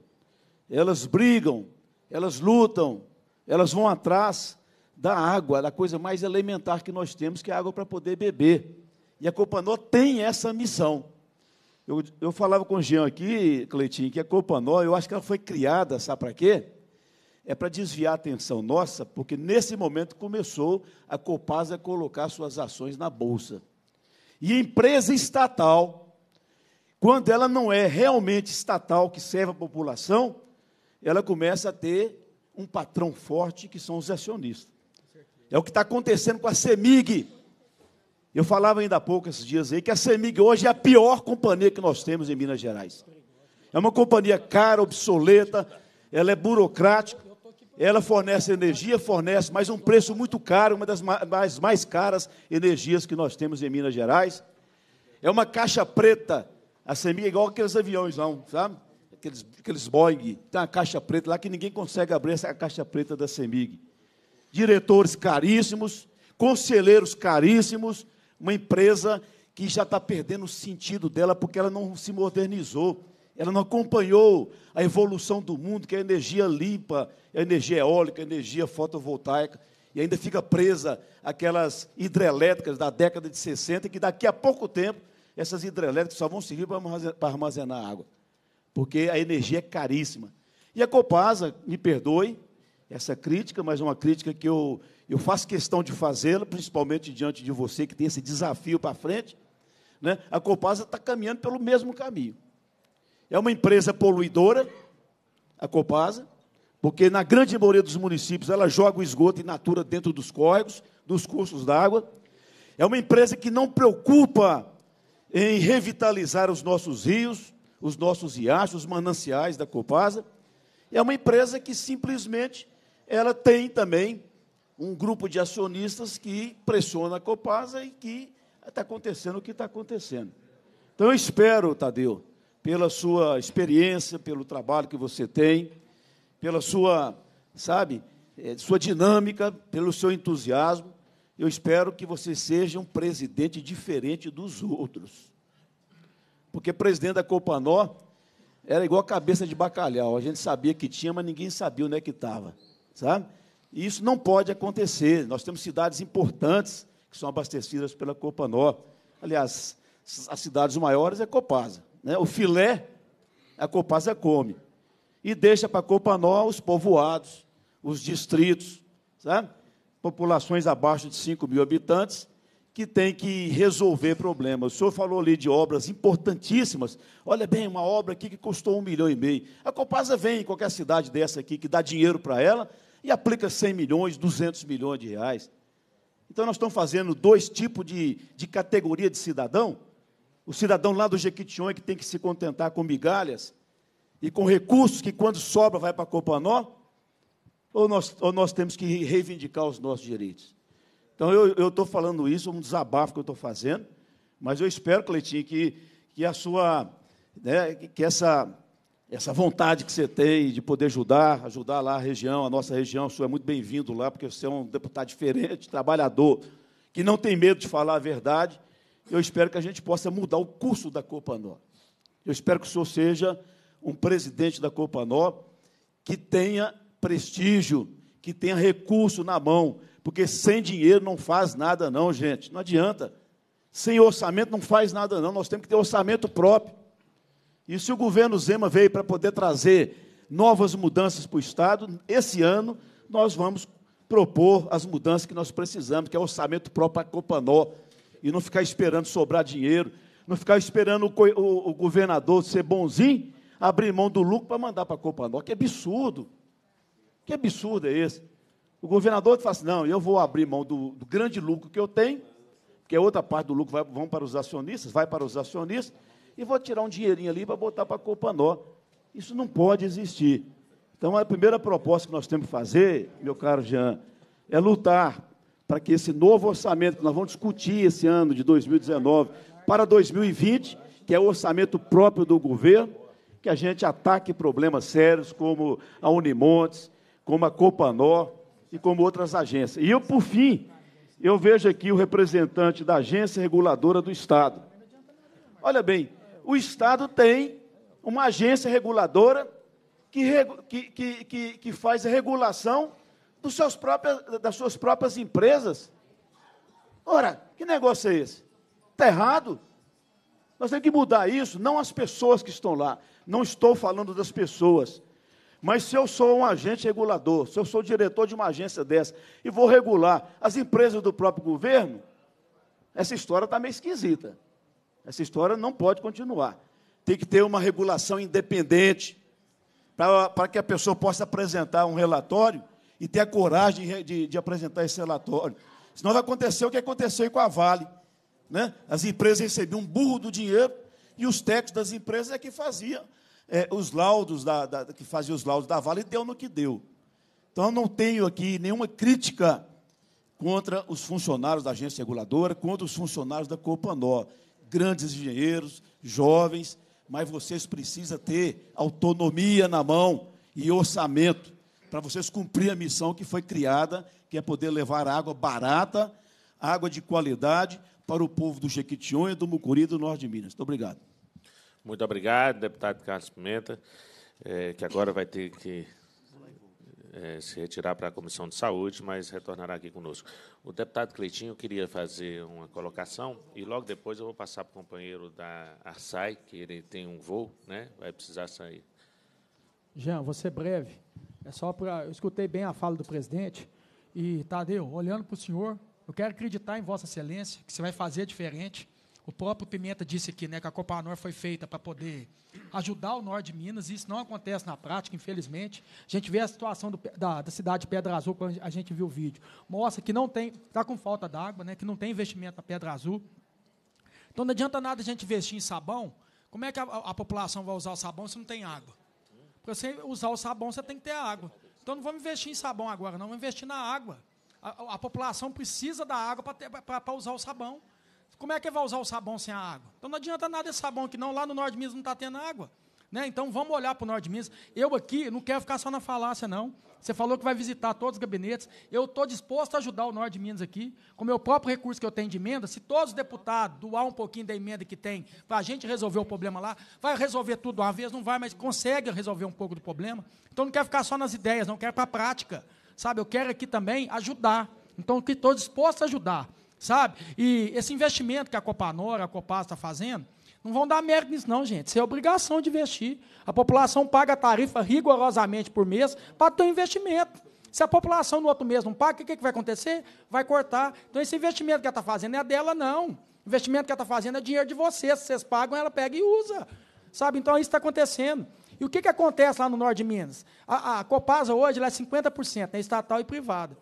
D: elas brigam, elas lutam, elas vão atrás da água, da coisa mais elementar que nós temos, que é a água para poder beber. E a Copanó tem essa missão. Eu, eu falava com o Jean aqui, Cleitinho, que a Copanó, eu acho que ela foi criada, sabe para quê? É para desviar a atenção nossa, porque nesse momento começou a Copasa a colocar suas ações na bolsa. E empresa estatal quando ela não é realmente estatal, que serve a população, ela começa a ter um patrão forte, que são os acionistas. É o que está acontecendo com a CEMIG. Eu falava ainda há pouco esses dias aí que a CEMIG hoje é a pior companhia que nós temos em Minas Gerais. É uma companhia cara, obsoleta, ela é burocrática, ela fornece energia, fornece, mas um preço muito caro, uma das mais, mais caras energias que nós temos em Minas Gerais. É uma caixa preta a SEMIG é igual aqueles aviões, não, sabe? Aqueles, aqueles Boeing, tem uma caixa preta lá que ninguém consegue abrir essa caixa preta da SEMIG. Diretores caríssimos, conselheiros caríssimos, uma empresa que já está perdendo o sentido dela porque ela não se modernizou, ela não acompanhou a evolução do mundo, que é a energia limpa, a energia eólica, a energia fotovoltaica, e ainda fica presa aquelas hidrelétricas da década de 60, que daqui a pouco tempo essas hidrelétricas só vão servir para armazenar, água, porque a energia é caríssima. E a Copasa, me perdoe essa crítica, mas é uma crítica que eu, eu faço questão de fazê-la, principalmente diante de você que tem esse desafio para frente. Né? A Copasa está caminhando pelo mesmo caminho. É uma empresa poluidora, a Copasa, porque na grande maioria dos municípios ela joga o esgoto in natura dentro dos córregos, dos cursos d'água. É uma empresa que não preocupa em revitalizar os nossos rios, os nossos riachos, os mananciais da Copasa. É uma empresa que simplesmente ela tem também um grupo de acionistas que pressiona a Copasa e que está acontecendo o que está acontecendo. Então eu espero, Tadeu, pela sua experiência, pelo trabalho que você tem, pela sua, sabe, eh, sua dinâmica, pelo seu entusiasmo, eu espero que você seja um presidente diferente dos outros. Porque presidente da Copanó era igual a cabeça de bacalhau. A gente sabia que tinha, mas ninguém sabia onde é que estava. Sabe? E isso não pode acontecer. Nós temos cidades importantes que são abastecidas pela Copanó. Aliás, as cidades maiores é Copasa. Né? O filé, a Copasa come. E deixa para a Copanó os povoados, os distritos. Sabe? populações abaixo de 5 mil habitantes, que tem que resolver problemas. O senhor falou ali de obras importantíssimas. Olha bem, uma obra aqui que custou um milhão e meio. A Copasa vem em qualquer cidade dessa aqui, que dá dinheiro para ela, e aplica 100 milhões, 200 milhões de reais. Então, nós estamos fazendo dois tipos de, de categoria de cidadão. O cidadão lá do Jequitinhonha, que tem que se contentar com migalhas e com recursos que, quando sobra, vai para a Copanó, ou nós, ou nós temos que reivindicar os nossos direitos? Então, eu estou falando isso, um desabafo que eu estou fazendo, mas eu espero, Cleitinho, que, que a sua, né, que essa, essa vontade que você tem de poder ajudar, ajudar lá a região, a nossa região, o senhor é muito bem-vindo lá, porque você é um deputado diferente, trabalhador, que não tem medo de falar a verdade. Eu espero que a gente possa mudar o curso da Copanó. Eu espero que o senhor seja um presidente da Copanó que tenha prestígio, que tenha recurso na mão, porque sem dinheiro não faz nada, não, gente. Não adianta. Sem orçamento não faz nada, não. Nós temos que ter orçamento próprio. E se o governo Zema veio para poder trazer novas mudanças para o Estado, esse ano nós vamos propor as mudanças que nós precisamos, que é orçamento próprio para a Copanó, e não ficar esperando sobrar dinheiro, não ficar esperando o, o, o governador ser bonzinho, abrir mão do lucro para mandar para a Copanó, que é absurdo. Que absurdo é esse? O governador fala assim, não, eu vou abrir mão do, do grande lucro que eu tenho, porque a outra parte do lucro vai vão para os acionistas, vai para os acionistas, e vou tirar um dinheirinho ali para botar para a Copanó. Isso não pode existir. Então, a primeira proposta que nós temos que fazer, meu caro Jean, é lutar para que esse novo orçamento que nós vamos discutir esse ano de 2019 para 2020, que é o orçamento próprio do governo, que a gente ataque problemas sérios como a Unimontes, como a Copanó e como outras agências. E eu, por fim, eu vejo aqui o representante da agência reguladora do Estado. Olha bem, o Estado tem uma agência reguladora que, que, que, que faz a regulação dos seus próprios, das suas próprias empresas. Ora, que negócio é esse? Está errado. Nós temos que mudar isso, não as pessoas que estão lá. Não estou falando das pessoas. Mas se eu sou um agente regulador, se eu sou diretor de uma agência dessa e vou regular as empresas do próprio governo, essa história está meio esquisita. Essa história não pode continuar. Tem que ter uma regulação independente para que a pessoa possa apresentar um relatório e ter a coragem de, de, de apresentar esse relatório. Senão vai acontecer o que aconteceu com a Vale. Né? As empresas recebiam um burro do dinheiro e os técnicos das empresas é que faziam é, os laudos da, da, que fazia os laudos da Vale e deu no que deu. Então eu não tenho aqui nenhuma crítica contra os funcionários da agência reguladora, contra os funcionários da Copanó. Grandes engenheiros, jovens, mas vocês precisam ter autonomia na mão e orçamento para vocês cumprir a missão que foi criada, que é poder levar água barata, água de qualidade para o povo do Jequitinhonha, do Mucuri e do Norte de Minas. Muito obrigado.
A: Muito obrigado, deputado Carlos Pimenta, é, que agora vai ter que é, se retirar para a Comissão de Saúde, mas retornará aqui conosco. O deputado Cleitinho queria fazer uma colocação e logo depois eu vou passar para o companheiro da Arsai, que ele tem um voo, né? vai precisar sair.
B: Jean, vou ser breve. É só para. Eu escutei bem a fala do presidente. E, Tadeu, olhando para o senhor, eu quero acreditar em Vossa Excelência, que você vai fazer diferente. O próprio Pimenta disse aqui né, que a Copa Norte foi feita para poder ajudar o norte de Minas, e isso não acontece na prática, infelizmente. A gente vê a situação do, da, da, cidade de Pedra Azul, quando a gente viu o vídeo. Mostra que não tem, está com falta d'água, né, que não tem investimento na Pedra Azul. Então não adianta nada a gente investir em sabão. Como é que a, a população vai usar o sabão se não tem água? Para você usar o sabão, você tem que ter água. Então não vamos investir em sabão agora, não, vamos investir na água. A, a população precisa da água para usar o sabão. Como é que vai usar o sabão sem a água? Então não adianta nada esse sabão que não. Lá no norte de Minas não está tendo água. Né? Então vamos olhar para o norte de Minas. Eu aqui não quero ficar só na falácia, não. Você falou que vai visitar todos os gabinetes. Eu estou disposto a ajudar o norte de Minas aqui, com o meu próprio recurso que eu tenho de emenda. Se todos os deputados doar um pouquinho da emenda que tem para a gente resolver o problema lá, vai resolver tudo uma vez, não vai, mas consegue resolver um pouco do problema. Então não quero ficar só nas ideias, não quero para a prática. Sabe, eu quero aqui também ajudar. Então, que estou disposto a ajudar sabe? E esse investimento que a Copanora, a Copasa está fazendo, não vão dar merda nisso, não, gente. Isso é obrigação de investir. A população paga a tarifa rigorosamente por mês para ter um investimento. Se a população no outro mês não paga, o que, que vai acontecer? Vai cortar. Então, esse investimento que ela está fazendo é dela, não. O investimento que ela está fazendo é dinheiro de vocês. Se vocês pagam, ela pega e usa. Sabe? Então, é isso está acontecendo. E o que, que acontece lá no norte de Minas? A, a Copasa hoje é 50%, né, estatal e privada.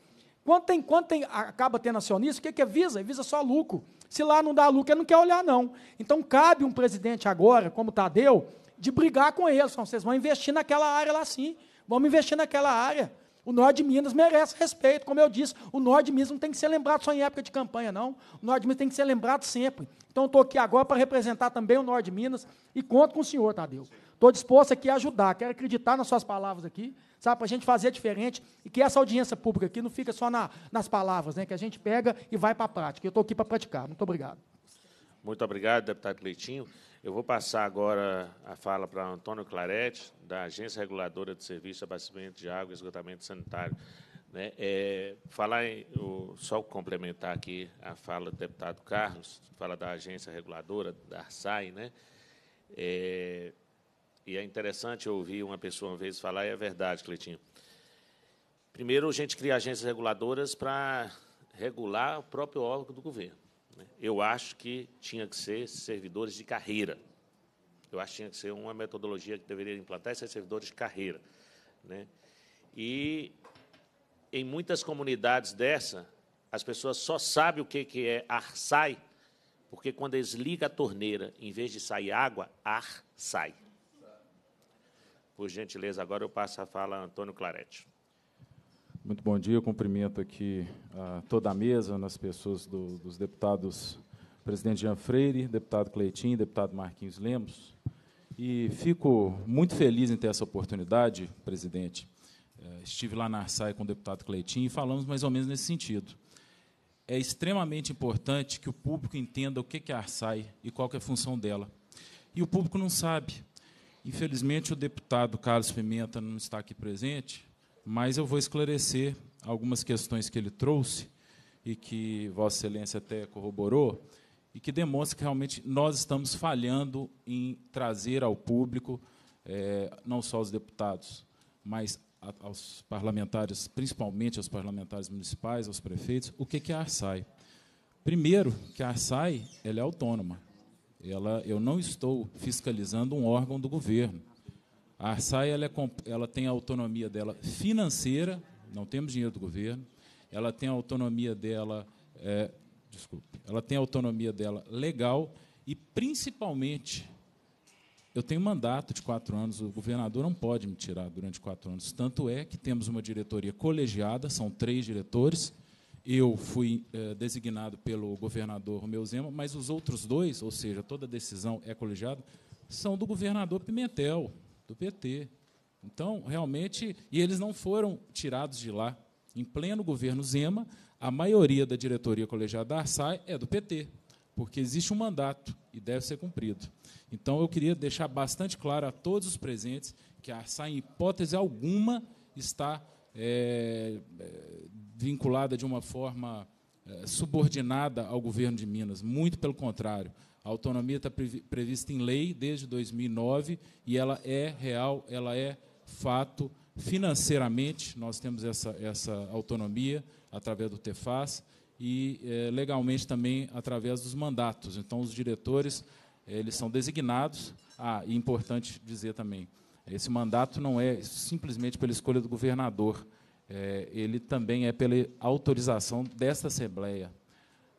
B: Quanto tem, quanto tem, acaba tendo acionista, o que, que é Visa? Visa só lucro. Se lá não dá lucro, ele não quer olhar, não. Então cabe um presidente agora, como Tadeu, de brigar com eles. Então, vocês vão investir naquela área lá sim. Vamos investir naquela área. O Norte de Minas merece respeito, como eu disse. O Norte de Minas não tem que ser lembrado só em época de campanha, não. O Norte de Minas tem que ser lembrado sempre. Então, estou aqui agora para representar também o Norte de Minas e conto com o senhor, Tadeu. Estou disposto aqui a ajudar. Quero acreditar nas suas palavras aqui sabe? Para a gente fazer diferente e que essa audiência pública aqui não fica só na, nas palavras, né? Que a gente pega e vai para a prática. Eu estou aqui para praticar. Muito obrigado.
A: Muito obrigado, deputado Cleitinho. Eu vou passar agora a fala para Antônio Claretti, da Agência Reguladora de Serviço, Abastecimento de Água e Esgotamento Sanitário. Né? É, falar em, o, só complementar aqui a fala do deputado Carlos, fala da Agência Reguladora, da ARSAI, né? É, e é interessante ouvir uma pessoa uma vez falar, e é verdade, Cleitinho. Primeiro, a gente cria agências reguladoras para regular o próprio órgão do governo. Né? Eu acho que tinha que ser servidores de carreira. Eu acho que tinha que ser uma metodologia que deveria implantar esses é servidores de carreira. Né? E em muitas comunidades dessa, as pessoas só sabem o que é ar sai, porque quando eles ligam a torneira, em vez de sair água, ar sai. Por gentileza, agora eu passo a fala a Antônio Claretti.
F: Muito bom dia. Eu cumprimento aqui uh, toda a mesa, nas né, pessoas do, dos deputados presidente Jean Freire, deputado Cleitinho, deputado Marquinhos Lemos. E fico muito feliz em ter essa oportunidade, presidente. Uh, estive lá na Arsai com o deputado Cleitinho e falamos mais ou menos nesse sentido. É extremamente importante que o público entenda o que é a ARSAI e qual é a função dela. E o público não sabe. Infelizmente, o deputado Carlos Pimenta não está aqui presente, mas eu vou esclarecer algumas questões que ele trouxe e que Vossa Excelência até corroborou e que demonstra que realmente nós estamos falhando em trazer ao público, eh, não só os deputados, mas a, aos parlamentares, principalmente aos parlamentares municipais, aos prefeitos, o que, que é a ARSAI. Primeiro, que a ARSAI ela é autônoma. Ela, eu não estou fiscalizando um órgão do governo. A ARSAI ela, é, ela tem a autonomia dela financeira, não temos dinheiro do governo, ela tem a autonomia dela, é, desculpe, ela tem a autonomia dela legal e, principalmente, eu tenho mandato de quatro anos, o governador não pode me tirar durante quatro anos. Tanto é que temos uma diretoria colegiada, são três diretores, eu fui eh, designado pelo governador Romeu Zema, mas os outros dois, ou seja, toda decisão é colegiada, são do governador Pimentel, do PT. Então, realmente, e eles não foram tirados de lá. Em pleno governo Zema, a maioria da diretoria colegiada da Arsai é do PT, porque existe um mandato e deve ser cumprido. Então, eu queria deixar bastante claro a todos os presentes que a Arsai, em hipótese alguma, está é, vinculada de uma forma eh, subordinada ao governo de Minas, muito pelo contrário. A autonomia está prevista em lei desde 2009 e ela é real, ela é fato. Financeiramente, nós temos essa, essa autonomia através do TEFAS e eh, legalmente também através dos mandatos. Então, os diretores eles são designados. Ah, e importante dizer também, esse mandato não é simplesmente pela escolha do governador é, ele também é pela autorização desta Assembleia.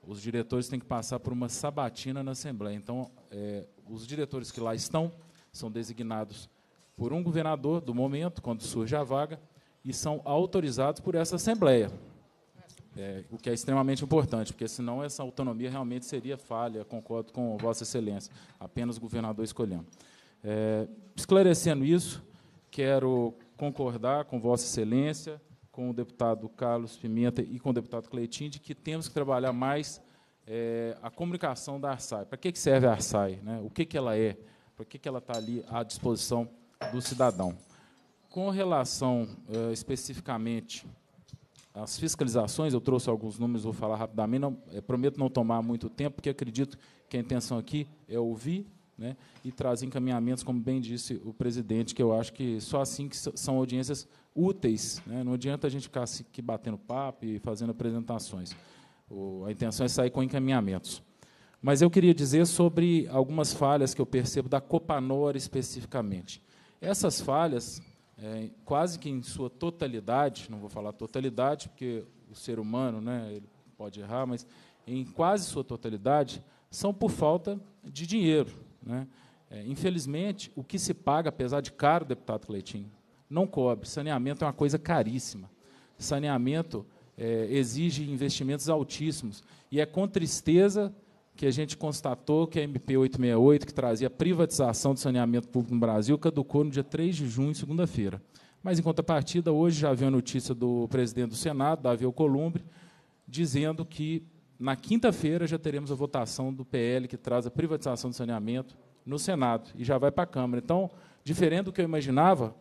F: Os diretores têm que passar por uma sabatina na Assembleia. Então, é, os diretores que lá estão são designados por um governador do momento, quando surge a vaga, e são autorizados por essa Assembleia. É, o que é extremamente importante, porque senão essa autonomia realmente seria falha, concordo com Vossa Excelência, apenas o governador escolhendo. É, esclarecendo isso, quero concordar com Vossa Excelência com o deputado Carlos Pimenta e com o deputado Cleitinho de que temos que trabalhar mais é, a comunicação da ARSAI. Para que, serve a ARSAI? Né? O que, ela é? Para que, que ela está ali à disposição do cidadão? Com relação é, especificamente às fiscalizações, eu trouxe alguns números, vou falar rapidamente, não, é, prometo não tomar muito tempo, porque acredito que a intenção aqui é ouvir né, e traz encaminhamentos, como bem disse o presidente, que eu acho que só assim que são audiências úteis. Né? Não adianta a gente ficar se, que batendo papo e fazendo apresentações. O, a intenção é sair com encaminhamentos. Mas eu queria dizer sobre algumas falhas que eu percebo da Copanor especificamente. Essas falhas, é, quase que em sua totalidade, não vou falar totalidade, porque o ser humano né, ele pode errar, mas em quase sua totalidade, são por falta de dinheiro. Né? É, infelizmente, o que se paga, apesar de caro, deputado Cleitinho, não cobre. Saneamento é uma coisa caríssima. Saneamento é, exige investimentos altíssimos. E é com tristeza que a gente constatou que a MP 868, que trazia privatização do saneamento público no Brasil, caducou no dia 3 de junho, segunda-feira. Mas, em contrapartida, hoje já havia a notícia do presidente do Senado, Davi Alcolumbre, dizendo que na quinta-feira já teremos a votação do PL que traz a privatização do saneamento no Senado e já vai para a Câmara. Então, diferente do que eu imaginava,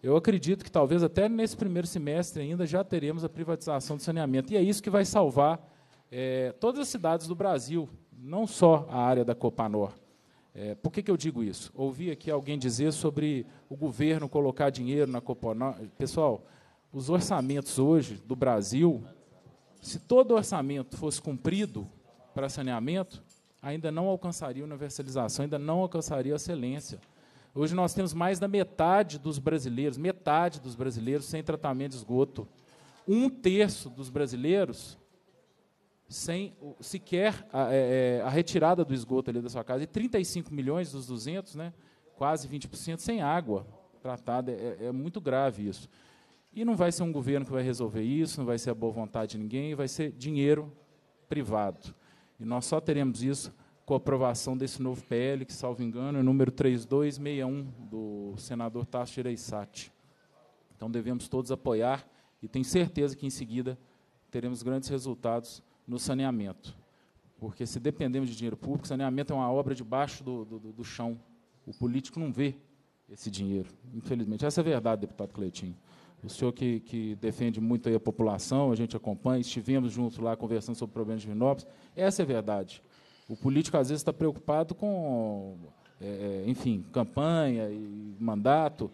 F: eu acredito que talvez até nesse primeiro semestre ainda já teremos a privatização do saneamento. E é isso que vai salvar é, todas as cidades do Brasil, não só a área da Copanor. É, por que, que eu digo isso? Ouvi aqui alguém dizer sobre o governo colocar dinheiro na Copanor. Pessoal, os orçamentos hoje do Brasil se todo o orçamento fosse cumprido para saneamento, ainda não alcançaria universalização, ainda não alcançaria excelência. Hoje nós temos mais da metade dos brasileiros, metade dos brasileiros sem tratamento de esgoto. Um terço dos brasileiros sem sequer a, é, é, a, retirada do esgoto ali da sua casa. E 35 milhões dos 200, né, quase 20%, sem água tratada. É, é, é muito grave isso. E não vai ser um governo que vai resolver isso, não vai ser a boa vontade de ninguém, vai ser dinheiro privado. E nós só teremos isso com a aprovação desse novo PL, que, salvo engano, é o número 3261 do senador Tasso Gereissati. Então devemos todos apoiar e tenho certeza que em seguida teremos grandes resultados no saneamento. Porque se dependemos de dinheiro público, saneamento é uma obra debaixo do, do, do chão. O político não vê esse dinheiro, infelizmente. Essa é a verdade, deputado Cleitinho o senhor que, que defende muito a população, a gente acompanha, estivemos juntos lá conversando sobre problemas de Minópolis, essa é a verdade. O político, às vezes, está preocupado com, é, é enfim, campanha e mandato.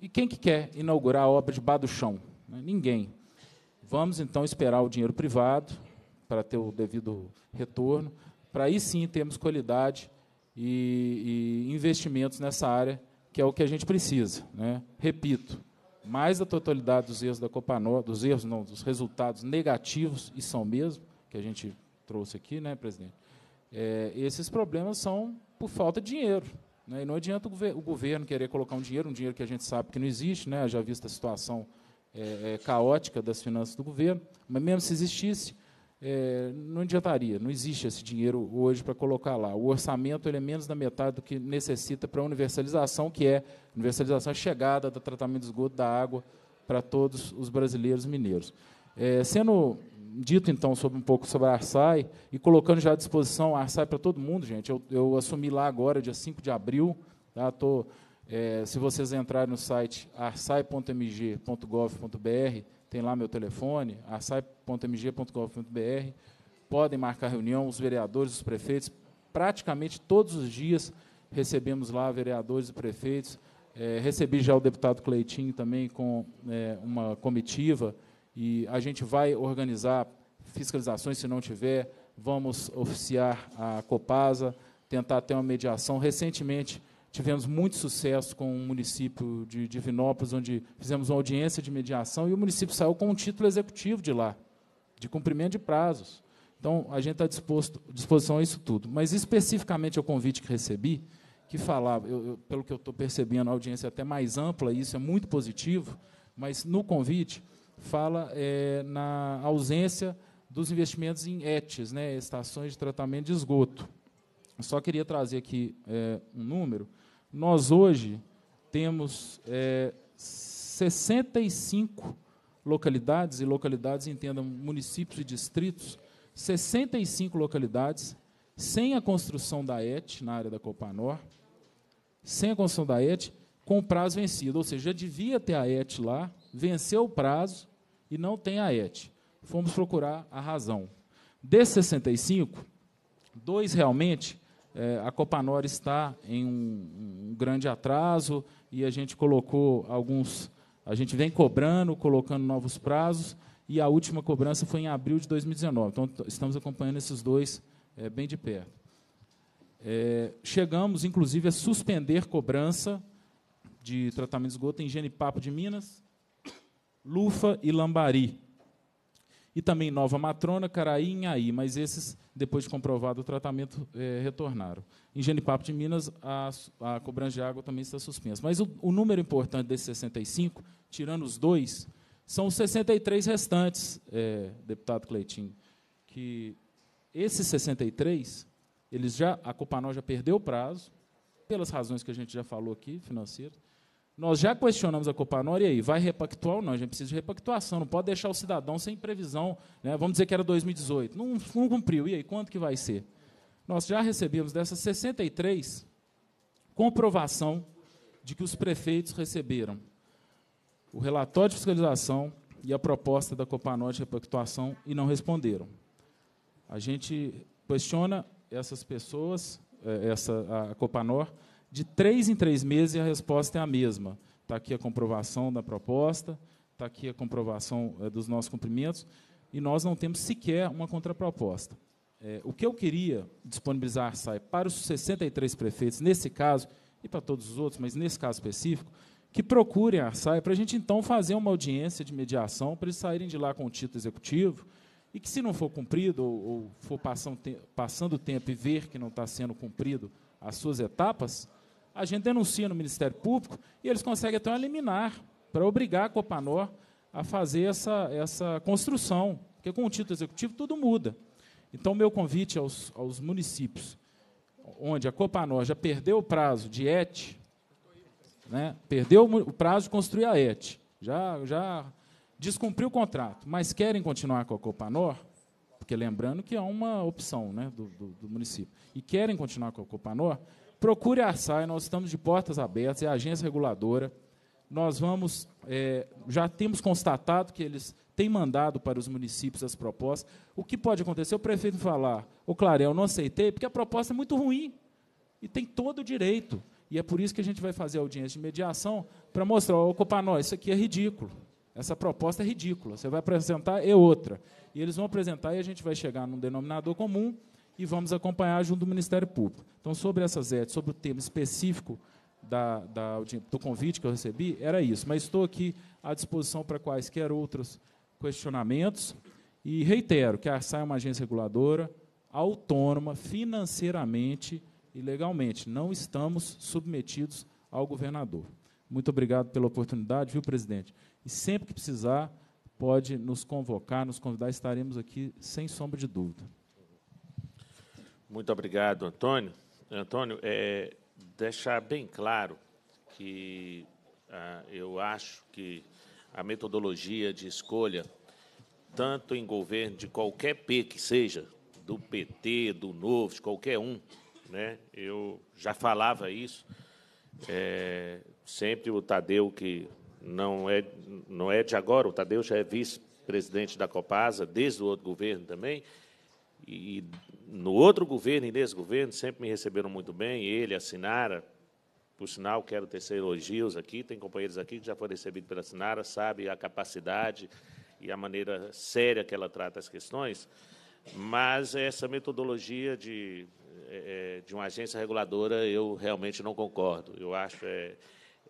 F: E quem que quer inaugurar a obra baixo do chão? Ninguém. Vamos, então, esperar o dinheiro privado para ter o devido retorno, para aí sim termos qualidade e, e investimentos nessa área, que é o que a gente precisa. Né? Repito, mais da totalidade dos erros da Copanor, dos erros não, dos resultados negativos, e são mesmo, que a gente trouxe aqui, né, presidente? É, esses problemas são por falta de dinheiro. Né? E não adianta o, gover o, governo querer colocar um dinheiro, um dinheiro que a gente sabe que não existe, né? já vista a situação é, é, caótica das finanças do governo, mas mesmo se existisse, é, não adiantaria, não existe esse dinheiro hoje para colocar lá. O orçamento ele é menos da metade do que necessita para a universalização, que é universalização chegada do tratamento de esgoto da água para todos os brasileiros mineiros. É, sendo dito então sobre um pouco sobre a Arsai e colocando já à disposição a Arsai para todo mundo, gente. Eu, eu, assumi lá agora, dia 5 de abril. Tá? Tô, é, se vocês entrarem no site arsai.mg.gov.br tem lá meu telefone, assai.mg.gov.br. Podem marcar reunião, os vereadores, os prefeitos. Praticamente todos os dias recebemos lá vereadores e prefeitos. É, recebi já o deputado Cleitinho também com é, uma comitiva e a gente vai organizar fiscalizações se não tiver. Vamos oficiar a Copasa, tentar ter uma mediação. Recentemente, Tivemos muito sucesso com o município de Divinópolis, onde fizemos uma audiência de mediação e o município saiu com um título executivo de lá, de cumprimento de prazos. Então, a gente está disposto, disposição a isso tudo. Mas, especificamente, ao convite que recebi, que falava, eu, eu, pelo que eu estou percebendo, a audiência é até mais ampla, e isso é muito positivo, mas, no convite, fala é, na ausência dos investimentos em ETs, né, estações de tratamento de esgoto. só queria trazer aqui é, um número. Nós hoje temos é, 65 localidades, e localidades entendam municípios e distritos, 65 localidades sem a construção da ET na área da Copanor, sem a construção da ET, com prazo vencido. Ou seja, já devia ter a ET lá, venceu o prazo e não tem a ET. Fomos procurar a razão. Desses 65, dois realmente é, a Copanor está em um, um, grande atraso e a gente colocou alguns. A gente vem cobrando, colocando novos prazos, e a última cobrança foi em abril de 2019. Então, estamos acompanhando esses dois é, bem de perto. É, chegamos, inclusive, a suspender cobrança de tratamento de esgoto em Genipapo de Minas, Lufa e Lambari e também Nova Matrona, Caraí e Inhaí, mas esses, depois de comprovado o tratamento, é, retornaram. Em Genipapo de Minas, a, a cobrança de água também está suspensa. Mas o, o número importante desses 65, tirando os dois, são os 63 restantes, é, deputado Cleitinho, que esses 63, eles já, a Copanol já perdeu o prazo, pelas razões que a gente já falou aqui, financeiras, nós já questionamos a Copanor, e aí, vai repactuar ou não? A gente precisa de repactuação, não pode deixar o cidadão sem previsão. Né? Vamos dizer que era 2018. Não, não cumpriu, e aí, quanto que vai ser? Nós já recebemos dessas 63 comprovação de que os prefeitos receberam o relatório de fiscalização e a proposta da Copanor de repactuação e não responderam. A gente questiona essas pessoas, eh, essa, a Copanor, de três em três meses, a resposta é a mesma. Está aqui a comprovação da proposta, está aqui a comprovação é, dos nossos cumprimentos, e nós não temos sequer uma contraproposta. É, o que eu queria disponibilizar, sai para os 63 prefeitos, nesse caso, e para todos os outros, mas nesse caso específico, que procurem a Arsaia para a gente então fazer uma audiência de mediação para eles saírem de lá com o título executivo e que se não for cumprido ou, ou for passando, passando o tempo e ver que não está sendo cumprido as suas etapas, a gente denuncia no Ministério Público e eles conseguem até eliminar para obrigar a Copanor a fazer essa, essa construção, porque com o título executivo tudo muda. Então, meu convite aos, aos municípios, onde a Copanor já perdeu o prazo de ET, né, perdeu o prazo de construir a ET, já, já descumpriu o contrato, mas querem continuar com a Copanor, porque lembrando que é uma opção né, do, do, do município, e querem continuar com a Copanor, Procure a SAI, nós estamos de portas abertas, é a agência reguladora. Nós vamos, é, já temos constatado que eles têm mandado para os municípios as propostas. O que pode acontecer? O prefeito falar, o Clarel, não aceitei, porque a proposta é muito ruim. E tem todo o direito. E é por isso que a gente vai fazer audiência de mediação para mostrar, ô Copanó, isso aqui é ridículo. Essa proposta é ridícula. Você vai apresentar é outra. E eles vão apresentar e a gente vai chegar num denominador comum e vamos acompanhar junto do Ministério Público. Então, sobre essas ETs, sobre o tema específico da, da, do convite que eu recebi, era isso. Mas estou aqui à disposição para quaisquer outros questionamentos e reitero que a ARSAI é uma agência reguladora autônoma financeiramente e legalmente. Não estamos submetidos ao governador. Muito obrigado pela oportunidade, viu, presidente? E sempre que precisar, pode nos convocar, nos convidar, estaremos aqui sem sombra de dúvida.
A: Muito obrigado, Antônio. Antônio, é, deixar bem claro que ah, eu acho que a metodologia de escolha, tanto em governo de qualquer P que seja, do PT, do Novo, de qualquer um, né? eu já falava isso, é, sempre o Tadeu, que não é, não é de agora, o Tadeu já é vice-presidente da Copasa, desde o outro governo também, e no outro governo e nesse governo sempre me receberam muito bem, ele, a Sinara, por sinal, quero tecer elogios aqui, tem companheiros aqui que já foram recebidos pela Sinara, sabe a capacidade e a maneira séria que ela trata as questões, mas essa metodologia de, é, é, de uma agência reguladora eu realmente não concordo. Eu acho é,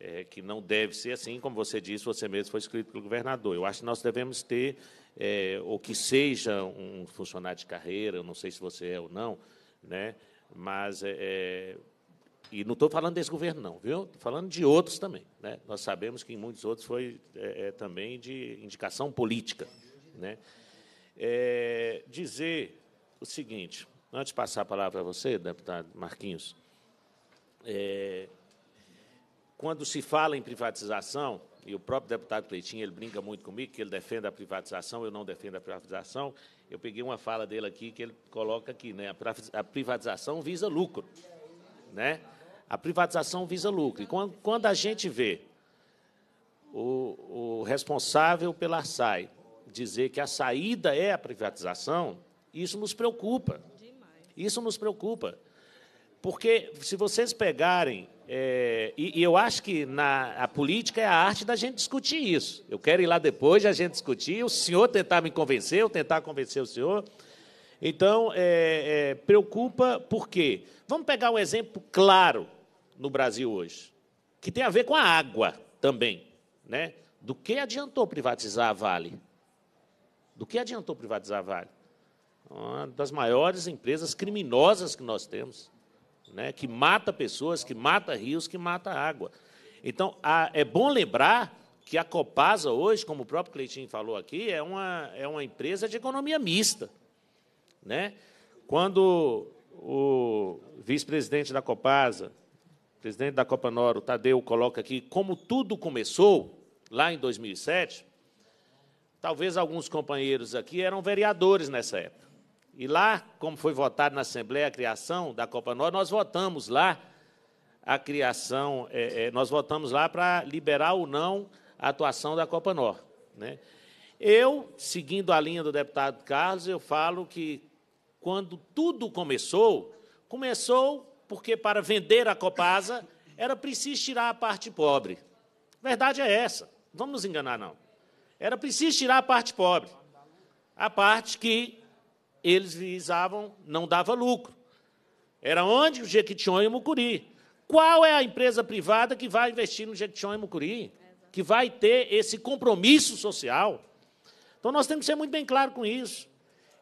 A: é, que não deve ser assim, como você disse, você mesmo foi escrito pelo governador. Eu acho que nós devemos ter é, ou que seja um funcionário de carreira, eu não sei se você é ou não, né? mas é, é e não estou falando desse governo, não, viu? Estou falando de outros também. Né? Nós sabemos que em muitos outros foi é, é, também de indicação política. Né? É, dizer o seguinte, antes de passar a palavra a você, deputado Marquinhos, é, quando se fala em privatização, e o próprio deputado Cleitinho, ele brinca muito comigo, que ele defende a privatização, eu não defendo a privatização. Eu peguei uma fala dele aqui, que ele coloca aqui, né? A privatização visa lucro, né? A privatização visa lucro. E quando, quando a gente vê o, o responsável pela SAI dizer que a saída é a privatização, isso nos preocupa. Isso nos preocupa. Porque se vocês pegarem, é, e, e, eu acho que na, a política é a arte da gente discutir isso. Eu quero ir lá depois da a gente discutir, o senhor tentar me convencer, eu tentar convencer o senhor. Então, é, é, preocupa por quê? Vamos pegar um exemplo claro no Brasil hoje, que tem a ver com a água também. Né? Do que adiantou privatizar a Vale? Do que adiantou privatizar a Vale? Uma das maiores empresas criminosas que nós temos né, que mata pessoas, que mata rios, que mata água. Então, a, é bom lembrar que a Copasa hoje, como o próprio Cleitinho falou aqui, é uma, é uma empresa de economia mista. Né? Quando o vice-presidente da Copasa, presidente da Copa Noro, Tadeu, coloca aqui como tudo começou, lá em 2007, talvez alguns companheiros aqui eram vereadores nessa época. E lá, como foi votado na Assembleia a criação da Copa Norte, nós votamos lá a criação, é, é, nós votamos lá para liberar ou não a atuação da Copa Norte. Né? Eu, seguindo a linha do deputado Carlos, eu falo que quando tudo começou, começou porque para vender a Copasa era preciso tirar a parte pobre. Verdade é essa, não vamos nos enganar não. Era preciso tirar a parte pobre. A parte que eles visavam, não dava lucro. Era onde? O Jequitinhonha e o Mucuri. Qual é a empresa privada que vai investir no Jequitinhonha e Mucuri? Que vai ter esse compromisso social? Então, nós temos que ser muito bem claro com isso.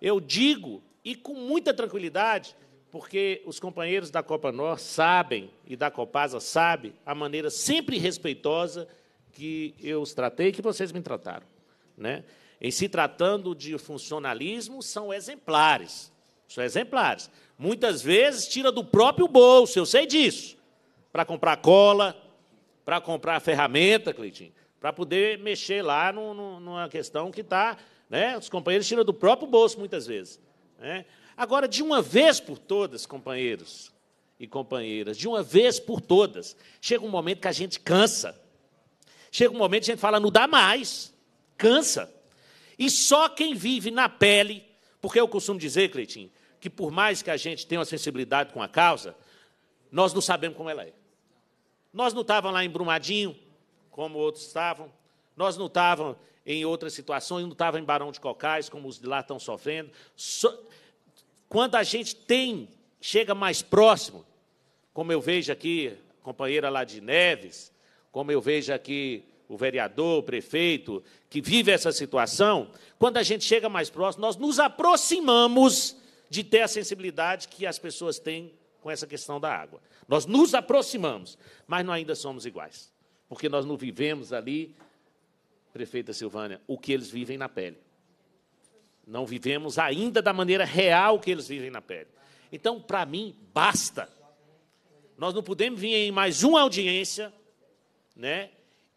A: Eu digo, e com muita tranquilidade, porque os companheiros da Copa Nor sabem, e da Copasa sabe, a maneira sempre respeitosa que eu os tratei e que vocês me trataram. Né? em se tratando de funcionalismo, são exemplares. São exemplares. Muitas vezes tira do próprio bolso, eu sei disso, para comprar cola, para comprar ferramenta, Cleitinho, para poder mexer lá no, no, numa questão que está. Né, os companheiros tiram do próprio bolso muitas vezes. Né? Agora, de uma vez por todas, companheiros e companheiras, de uma vez por todas, chega um momento que a gente cansa. Chega um momento que a gente fala, não dá mais, cansa. E só quem vive na pele, porque é eu costumo dizer, Cleitinho, que por mais que a gente tenha uma sensibilidade com a causa, nós não sabemos como ela é. Nós não estávamos lá em Brumadinho, como outros estavam, nós não estávamos em outras situações, não estávamos em Barão de Cocais, como os de lá estão sofrendo. Quando a gente tem, chega mais próximo, como eu vejo aqui, companheira lá de Neves, como eu vejo aqui o vereador, o prefeito, que vive essa situação, quando a gente chega mais próximo, nós nos aproximamos de ter a sensibilidade que as pessoas têm com essa questão da água. Nós nos aproximamos, mas nós ainda somos iguais, porque nós não vivemos ali, prefeita Silvânia, o que eles vivem na pele. Não vivemos ainda da maneira real que eles vivem na pele. Então, para mim, basta. Nós não podemos vir em mais uma audiência, né,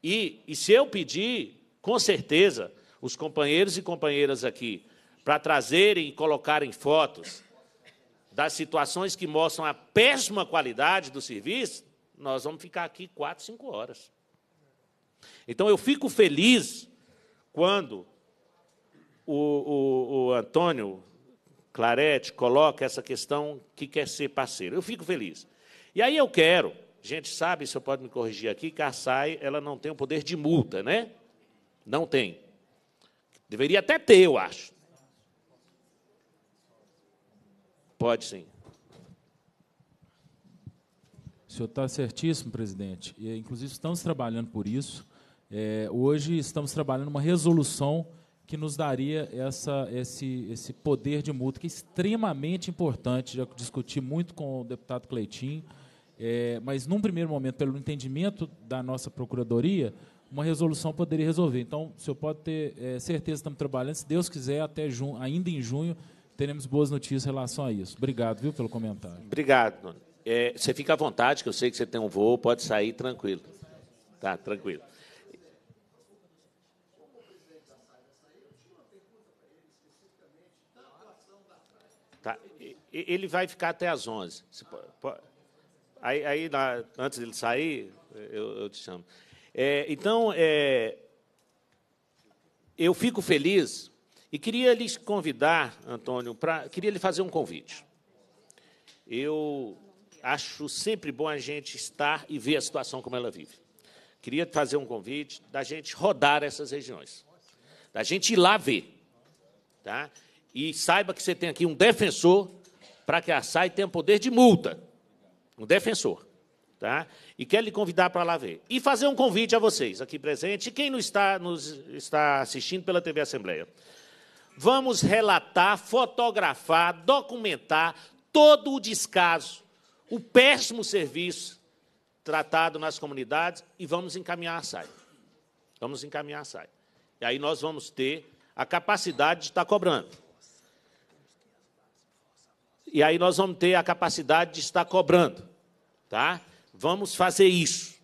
A: e, e se eu pedir, com certeza, os companheiros e companheiras aqui, para trazerem e colocarem fotos das situações que mostram a péssima qualidade do serviço, nós vamos ficar aqui quatro, cinco horas. Então eu fico feliz quando o, o, o Antônio Clarete coloca essa questão que quer ser parceiro. Eu fico feliz. E aí eu quero gente sabe, senhor pode me corrigir aqui, Karsai, ela não tem o poder de multa, né? Não tem. Deveria até ter, eu acho.
F: Pode sim. O senhor está certíssimo, presidente. E, inclusive, estamos trabalhando por isso. É, hoje estamos trabalhando uma resolução que nos daria essa, esse, esse poder de multa, que é extremamente importante. Já discuti muito com o deputado Cleitinho é, mas, num primeiro momento, pelo entendimento da nossa procuradoria, uma resolução poderia resolver. Então, o senhor pode ter é, certeza que estamos trabalhando. Se Deus quiser, até junho, ainda em junho, teremos boas notícias em relação a isso. Obrigado, viu, pelo comentário.
A: Obrigado, É, você fica à vontade, que eu sei que você tem um voo, pode sair tranquilo. Tá, tranquilo. Tá. Ele vai ficar até às 11. Você pode... Aí, aí lá, antes dele sair, eu, eu te chamo. É, então, é, eu fico feliz e queria lhes convidar, Antônio, pra, queria lhe fazer um convite. Eu acho sempre bom a gente estar e ver a situação como ela vive. Queria fazer um convite da gente rodar essas regiões, da gente ir lá ver. Tá? E saiba que você tem aqui um defensor para que a SAI tenha poder de multa um defensor, tá? E quer lhe convidar para lá ver. E fazer um convite a vocês aqui presentes e quem não está, nos está assistindo pela TV Assembleia. Vamos relatar, fotografar, documentar todo o descaso, o péssimo serviço tratado nas comunidades e vamos encaminhar a SAI. Vamos encaminhar a SAI. E aí nós vamos ter a capacidade de estar cobrando. E aí nós vamos ter a capacidade de estar cobrando tá? Vamos fazer isso.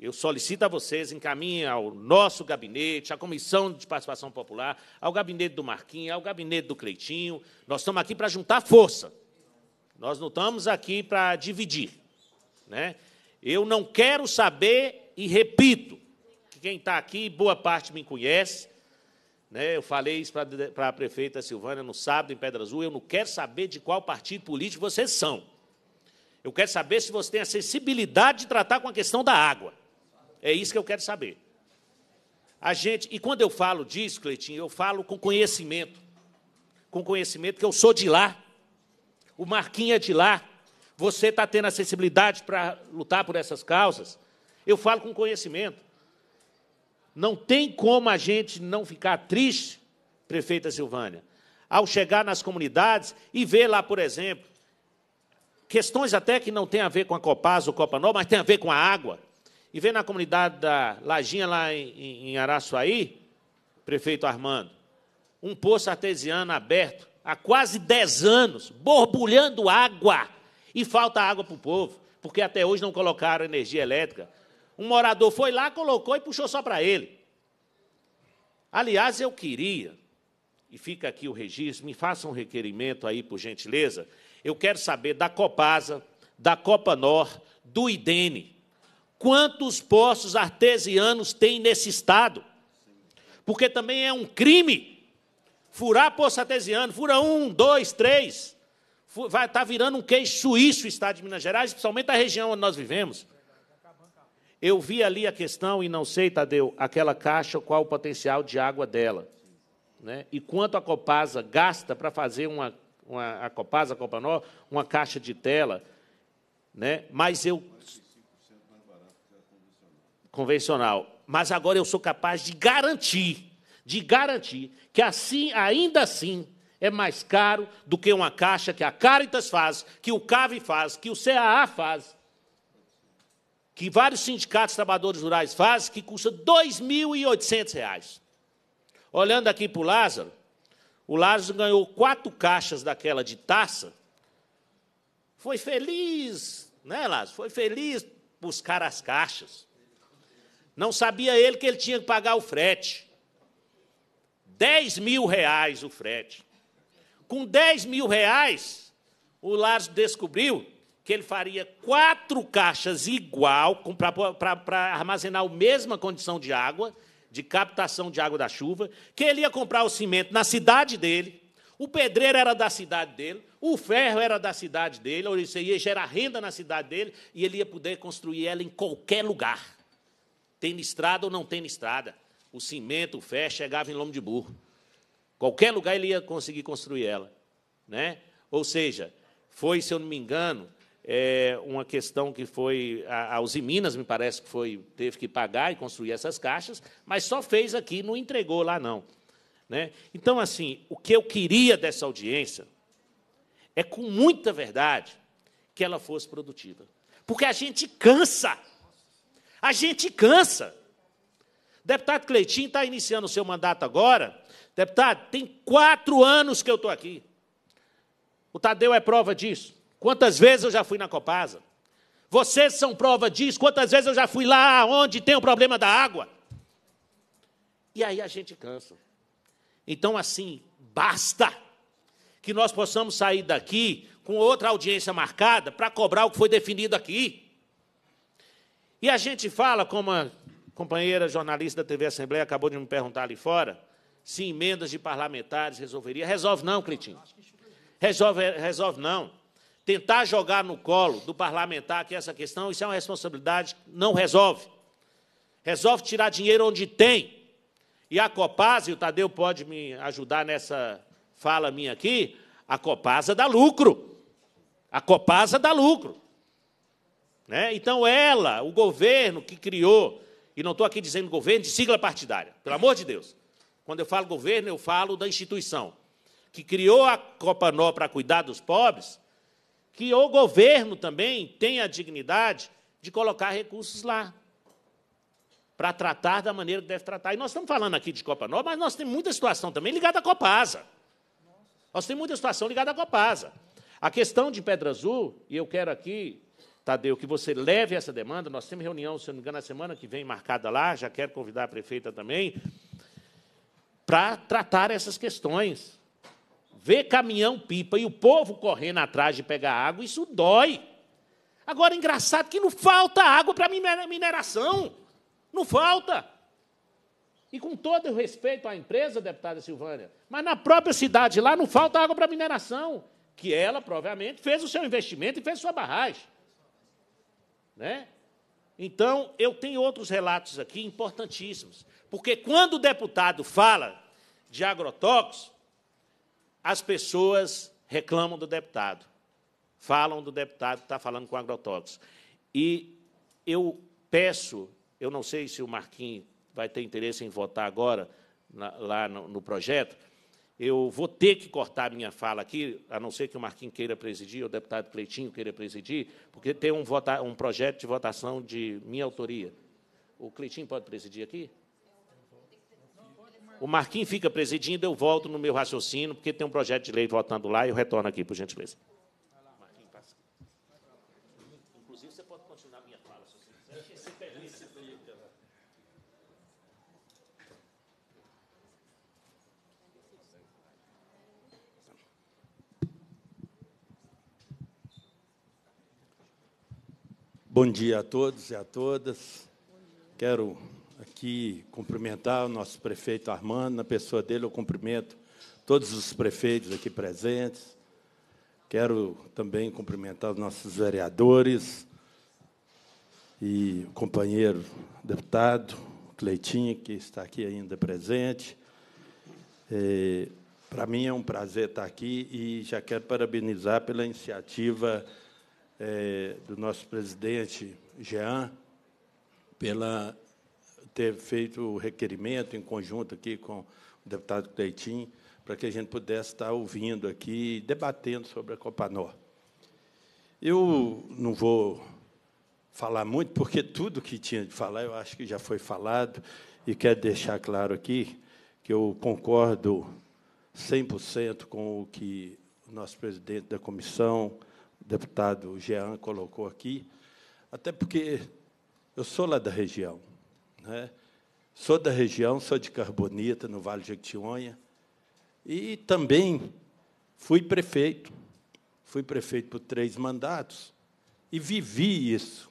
A: Eu solicito a vocês, encaminhem ao nosso gabinete, à Comissão de Participação Popular, ao gabinete do Marquinhos, ao gabinete do Cleitinho. Nós estamos aqui para juntar força. Nós não estamos aqui para dividir. Né? Eu não quero saber, e repito, que quem está aqui, boa parte me conhece, né? eu falei isso para a prefeita Silvânia no sábado, em Pedra Azul. Eu não quero saber de qual partido político vocês são. Eu quero saber se você tem a sensibilidade de tratar com a questão da água. É isso que eu quero saber. A gente, e quando eu falo disso, Cleitinho, eu falo com conhecimento. Com conhecimento que eu sou de lá. O Marquinho é de lá. Você está tendo a sensibilidade para lutar por essas causas. Eu falo com conhecimento. Não tem como a gente não ficar triste, prefeita Silvânia, ao chegar nas comunidades e ver lá, por exemplo, questões até que não tem a ver com a Copaz ou Copanol, mas tem a ver com a água. E vem na comunidade da Lajinha, lá em, em Araçuaí, prefeito Armando, um poço artesiano aberto há quase 10 anos, borbulhando água. E falta água para o povo, porque até hoje não colocaram energia elétrica. Um morador foi lá, colocou e puxou só para ele. Aliás, eu queria, e fica aqui o registro, me faça um requerimento aí, por gentileza, eu quero saber da Copasa, da Copa Nor, do IDENE. Quantos poços artesianos tem nesse estado? Porque também é um crime furar poço artesiano. Fura um, dois, três. Vai estar tá virando um queijo suíço o estado de Minas Gerais, principalmente a região onde nós vivemos. Eu vi ali a questão, e não sei, Tadeu, aquela caixa, qual o potencial de água dela. Né? E quanto a Copasa gasta para fazer uma uma, a Copasa, a Copanó, uma caixa de tela, né? mas eu... Convencional. Mas agora eu sou capaz de garantir, de garantir, que assim, ainda assim, é mais caro do que uma caixa que a Caritas faz, que o CAVE faz, que o CAA faz, que vários sindicatos trabalhadores rurais fazem, que custa R$ 2.800. Olhando aqui para o Lázaro, o Lázaro ganhou quatro caixas daquela de taça. Foi feliz, né, Lázaro? Foi feliz buscar as caixas. Não sabia ele que ele tinha que pagar o frete. 10 mil reais o frete. Com 10 mil reais, o Lázaro descobriu que ele faria quatro caixas igual para armazenar a mesma condição de água de captação de água da chuva, que ele ia comprar o cimento na cidade dele, o pedreiro era da cidade dele, o ferro era da cidade dele, ou isso ia gerar renda na cidade dele, e ele ia poder construir ela em qualquer lugar. Tendo estrada ou não tendo estrada. O cimento, o ferro, chegava em lombo de burro. Qualquer lugar ele ia conseguir construir ela. Né? Ou seja, foi, se eu não me engano, é, uma questão que foi. A, a Usiminas, me parece que foi, teve que pagar e construir essas caixas, mas só fez aqui, não entregou lá, não. Né? Então, assim, o que eu queria dessa audiência é, com muita verdade, que ela fosse produtiva. Porque a gente cansa. A gente cansa. Deputado Cleitinho está iniciando o seu mandato agora. Deputado, tem quatro anos que eu estou aqui. O Tadeu é prova disso. Quantas vezes eu já fui na Copasa? Vocês são prova disso. Quantas vezes eu já fui lá onde tem o problema da água? E aí a gente cansa. Então, assim, basta que nós possamos sair daqui com outra audiência marcada para cobrar o que foi definido aqui. E a gente fala, como a companheira jornalista da TV Assembleia acabou de me perguntar ali fora, se emendas de parlamentares resolveria. Resolve não, Cleitinho. Resolve, resolve não tentar jogar no colo do parlamentar que essa questão, isso é uma responsabilidade que não resolve. Resolve tirar dinheiro onde tem. E a Copasa, e o Tadeu pode me ajudar nessa fala minha aqui, a Copasa dá lucro. A Copasa dá lucro. Né? Então, ela, o governo que criou, e não estou aqui dizendo governo de sigla partidária, pelo amor de Deus. Quando eu falo governo, eu falo da instituição que criou a Copanó para cuidar dos pobres, que o governo também tenha a dignidade de colocar recursos lá para tratar da maneira que deve tratar. E nós estamos falando aqui de Copa Nova, mas nós temos muita situação também ligada à Copasa. Nós temos muita situação ligada à Copasa. A questão de Pedra Azul, e eu quero aqui, Tadeu, que você leve essa demanda, nós temos reunião, se não me engano, na semana que vem marcada lá, já quero convidar a prefeita também, para tratar essas questões ver caminhão-pipa e o povo correndo atrás de pegar água, isso dói. Agora, engraçado que não falta água para mineração. Não falta. E com todo o respeito à empresa, deputada Silvânia, mas na própria cidade lá não falta água para mineração, que ela, provavelmente, fez o seu investimento e fez sua barragem. Né? Então, eu tenho outros relatos aqui importantíssimos. Porque quando o deputado fala de agrotóxicos, as pessoas reclamam do deputado, falam do deputado que está falando com agrotóxicos. E eu peço, eu não sei se o Marquinhos vai ter interesse em votar agora, na, lá no, no, projeto, eu vou ter que cortar minha fala aqui, a não ser que o Marquinhos queira presidir, ou o deputado Cleitinho queira presidir, porque tem um, vota, um projeto de votação de minha autoria. O Cleitinho pode presidir aqui? O Marquinhos fica presidindo, eu volto no meu raciocínio, porque tem um projeto de lei votando lá e eu retorno aqui, por gentileza. Inclusive, você pode continuar a minha fala, se você quiser.
G: Bom dia a todos e a todas. Quero aqui cumprimentar o nosso prefeito Armando, na pessoa dele eu cumprimento todos os prefeitos aqui presentes. Quero também cumprimentar os nossos vereadores e o companheiro deputado Cleitinho, que está aqui ainda presente. É, Para mim é um prazer estar aqui e já quero parabenizar pela iniciativa é, do nosso presidente Jean, pela ter feito o requerimento em conjunto aqui com o deputado Cleitinho, para que a gente pudesse estar ouvindo aqui e debatendo sobre a Copanó. Eu não vou falar muito, porque tudo que tinha de falar eu acho que já foi falado, e quero deixar claro aqui que eu concordo 100% com o que o nosso presidente da comissão, o deputado Jean, colocou aqui, até porque eu sou lá da região. Né? Sou da região, sou de Carbonita, no Vale de Jequitinhonha. E também fui prefeito. Fui prefeito por três mandatos e vivi isso.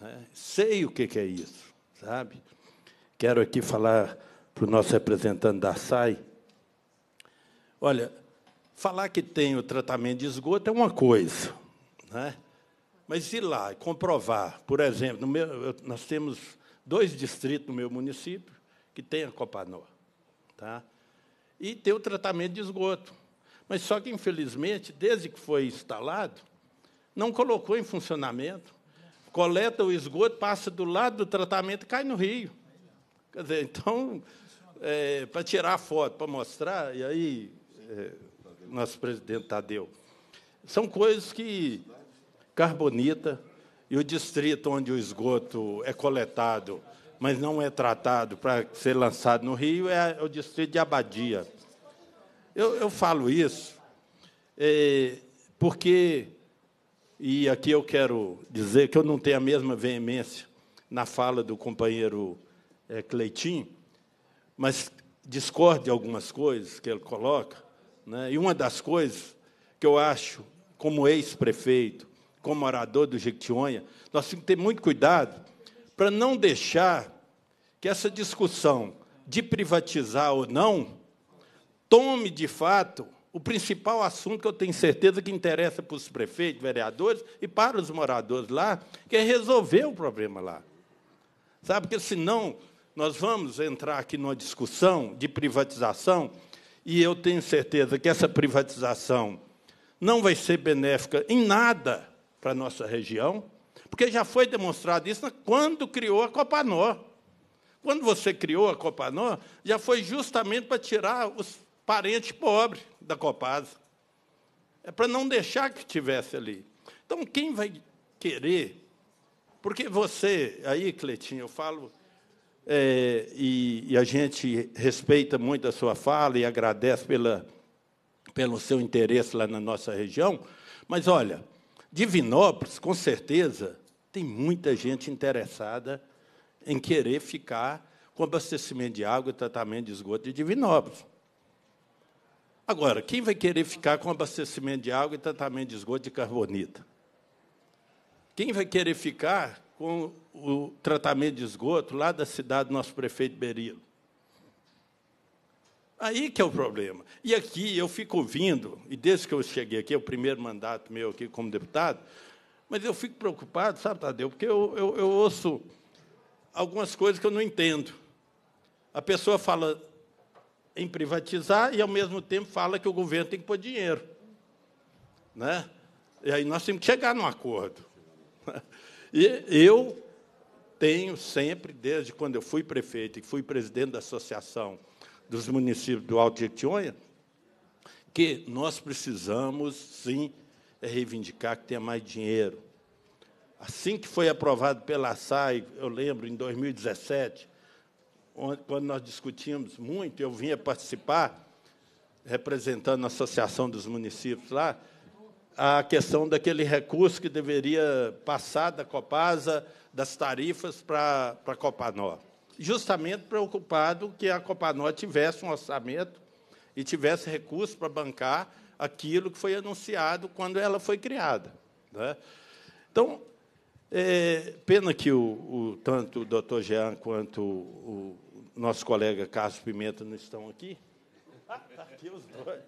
G: Né? Sei o que é isso, sabe? Quero aqui falar para o nosso representante da SAI. Olha, falar que tem o tratamento de esgoto é uma coisa, né? mas ir lá e comprovar, por exemplo, meu, nós temos dois distritos no meu município que tem a Copanó, Tá? E tem o tratamento de esgoto. Mas só que, infelizmente, desde que foi instalado, não colocou em funcionamento. Coleta o esgoto, passa do lado do tratamento e cai no rio. Quer dizer, então, é, para tirar a foto, para mostrar, e aí, é, nosso presidente Tadeu, são coisas que carbonita, e o distrito onde o esgoto é coletado, mas não é tratado para ser lançado no rio, é, é o distrito de Abadia. Eu, eu falo isso é, porque, e aqui eu quero dizer que eu não tenho a mesma veemência na fala do companheiro é, mas discordo de algumas coisas que ele coloca, né? e uma das coisas que eu acho, como ex-prefeito, como orador do Jequitinhonha, nós temos que ter muito cuidado para não deixar que essa discussão de privatizar ou não tome de fato o principal assunto que eu tenho certeza que interessa para os prefeitos, vereadores e para os moradores lá, que é resolver o problema lá. Sabe, porque senão nós vamos entrar aqui numa discussão de privatização, e eu tenho certeza que essa privatização não vai ser benéfica em nada para a nossa região, porque já foi demonstrado isso quando criou a Copanó. Quando você criou a Copanó, já foi justamente para tirar os parentes pobres da Copasa. É para não deixar que tivesse ali. Então, quem vai querer? Porque você, aí, Cletinho, eu falo, é, e, e, a gente respeita muito a sua fala e agradece pela, pelo seu interesse lá na nossa região, mas olha, Divinópolis, com certeza, tem muita gente interessada em querer ficar com abastecimento de água e tratamento de esgoto de Divinópolis. Agora, quem vai querer ficar com abastecimento de água e tratamento de esgoto de carbonita? Quem vai querer ficar com o tratamento de esgoto lá da cidade do nosso prefeito Berilo? Aí que é o problema. E aqui eu fico ouvindo, e desde que eu cheguei aqui, é o primeiro mandato meu aqui como deputado, mas eu fico preocupado, sabe, Tadeu, porque eu, eu, eu ouço algumas coisas que eu não entendo. A pessoa fala em privatizar e, ao mesmo tempo, fala que o governo tem que pôr dinheiro. Né? E aí nós temos que chegar num acordo. E eu tenho sempre, desde quando eu fui prefeito e fui presidente da associação dos municípios do Alto Jequitinhonha, que nós precisamos, sim, é reivindicar que tenha mais dinheiro. Assim que foi aprovado pela SAI, eu lembro, em 2017, onde, quando nós discutimos muito, eu vinha participar, representando a Associação dos Municípios lá, a questão daquele recurso que deveria passar da Copasa, das tarifas para, para a Copanor justamente preocupado que a Copanó tivesse um orçamento e tivesse recursos para bancar aquilo que foi anunciado quando ela foi criada. Né? Então, é, pena que o, o, tanto o doutor Jean quanto o, o nosso colega Carlos Pimenta não estão aqui. Tá aqui os dois.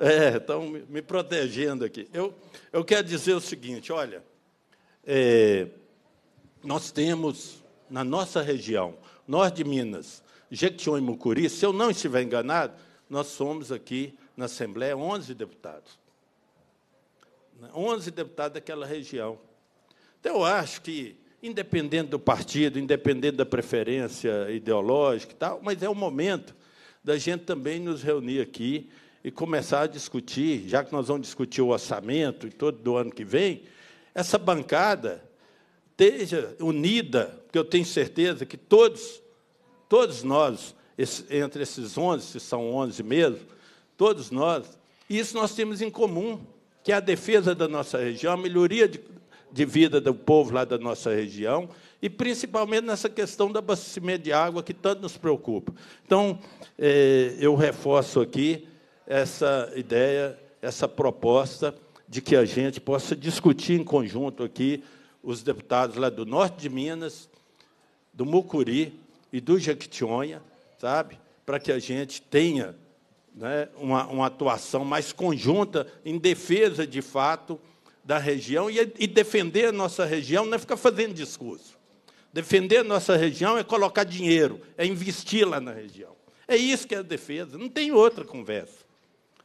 G: É, estão me protegendo aqui. Eu, eu quero dizer o seguinte, olha, é, nós temos na nossa região, norte de Minas, Jequitinhonha e Mucuri, se eu não estiver enganado, nós somos aqui na Assembleia 11 deputados. 11 deputados daquela região. Então, eu acho que, independente do partido, independente da preferência ideológica e tal, mas é o momento da gente também nos reunir aqui e começar a discutir, já que nós vamos discutir o orçamento e todo do ano que vem, essa bancada esteja unida, porque eu tenho certeza que todos, todos nós, entre esses 11, se são 11 mesmo, todos nós, isso nós temos em comum, que é a defesa da nossa região, a melhoria de, de vida do povo lá da nossa região, e principalmente nessa questão do abastecimento de água que tanto nos preocupa. Então, eh, eu reforço aqui essa ideia, essa proposta de que a gente possa discutir em conjunto aqui os deputados lá do norte de Minas, do Mucuri e do Jequitinhonha, sabe? Para que a gente tenha né, uma, uma, atuação mais conjunta em defesa, de fato, da região e, e defender a nossa região não é ficar fazendo discurso. Defender a nossa região é colocar dinheiro, é investir lá na região. É isso que é a defesa, não tem outra conversa.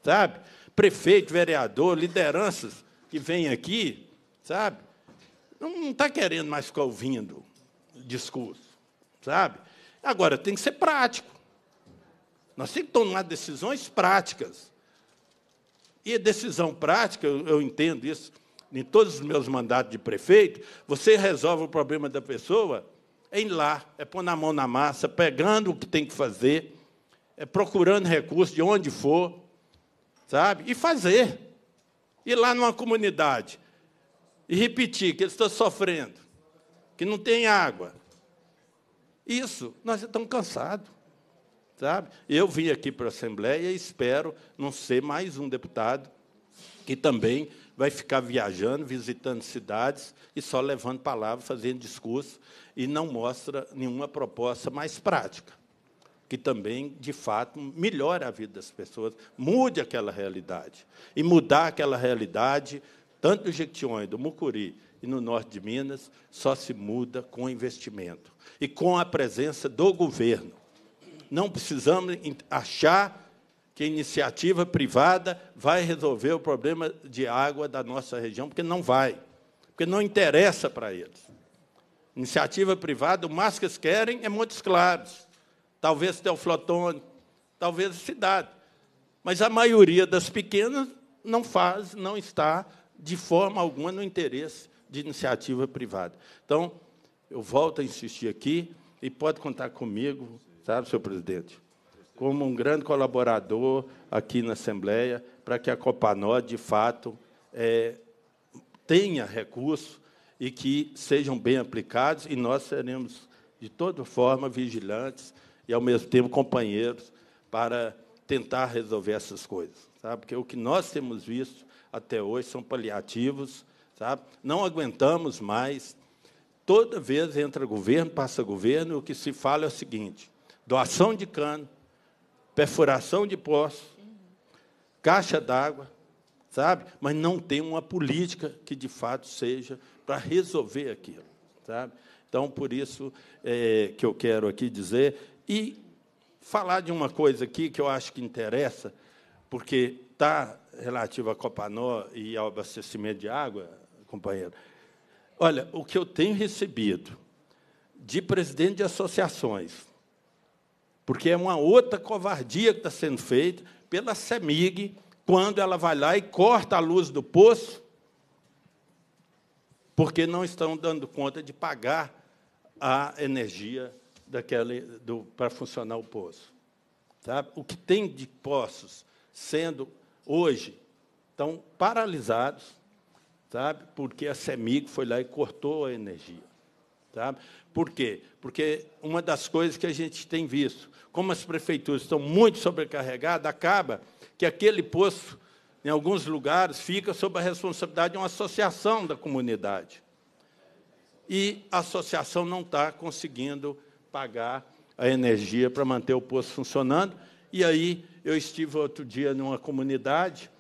G: Sabe? Prefeito, vereador, lideranças que vêm aqui, sabe? não está querendo mais ficar ouvindo discurso, sabe? Agora, tem que ser prático. Nós temos que tomar decisões práticas. E decisão prática, eu, eu entendo isso em todos os meus mandatos de prefeito, você resolve o problema da pessoa é ir lá, é pôr na mão na massa, pegando o que tem que fazer, é procurando recursos de onde for, sabe? E fazer. Ir lá numa comunidade e repetir que ele está sofrendo, que não tem água. Isso, nós estamos cansados. Sabe? Eu vim aqui para a Assembleia e espero não ser mais um deputado que também vai ficar viajando, visitando cidades e só levando palavra, fazendo discurso e não mostra nenhuma proposta mais prática, que também, de fato, melhore a vida das pessoas, mude aquela realidade. E mudar aquela realidade tanto do Jequitinhonha, do Mucuri e no norte de Minas, só se muda com investimento e com a presença do governo. Não precisamos achar que a iniciativa privada vai resolver o problema de água da nossa região, porque não vai, porque não interessa para eles. Iniciativa privada, o mais que eles querem é Montes Claros, talvez Teoflotone, talvez a cidade. Mas a maioria das pequenas não faz, não está de forma alguma no interesse de iniciativa privada. Então, eu volto a insistir aqui e pode contar comigo, sabe, senhor presidente, como um grande colaborador aqui na Assembleia para que a Copanó, de fato, é, tenha recursos e que sejam bem aplicados e nós seremos, de toda forma, vigilantes e, ao mesmo tempo, companheiros para tentar resolver essas coisas. Sabe? Porque o que nós temos visto até hoje, são paliativos. Sabe? Não aguentamos mais. Toda vez entra governo, passa governo, e o que se fala é o seguinte: doação de cano, perfuração de poços, caixa d'água, sabe? Mas não tem uma política que de fato seja para resolver aquilo, sabe? Então, por isso é, que eu quero aqui dizer e falar de uma coisa aqui que eu acho que interessa, porque está relativo à Copanó e ao abastecimento de água, companheiro, olha, o que eu tenho recebido de presidente de associações, porque é uma outra covardia que está sendo feita pela CEMIG, quando ela vai lá e corta a luz do poço, porque não estão dando conta de pagar a energia daquele, do, para funcionar o poço. Sabe? O que tem de poços sendo hoje estão paralisados, sabe? Porque a CEMIG foi lá e cortou a energia. Sabe? Por quê? Porque uma das coisas que a gente tem visto, como as prefeituras estão muito sobrecarregadas, acaba que aquele posto, em alguns lugares, fica sob a responsabilidade de uma associação da comunidade. E a associação não está conseguindo pagar a energia para manter o posto funcionando, e aí eu estive outro dia numa comunidade,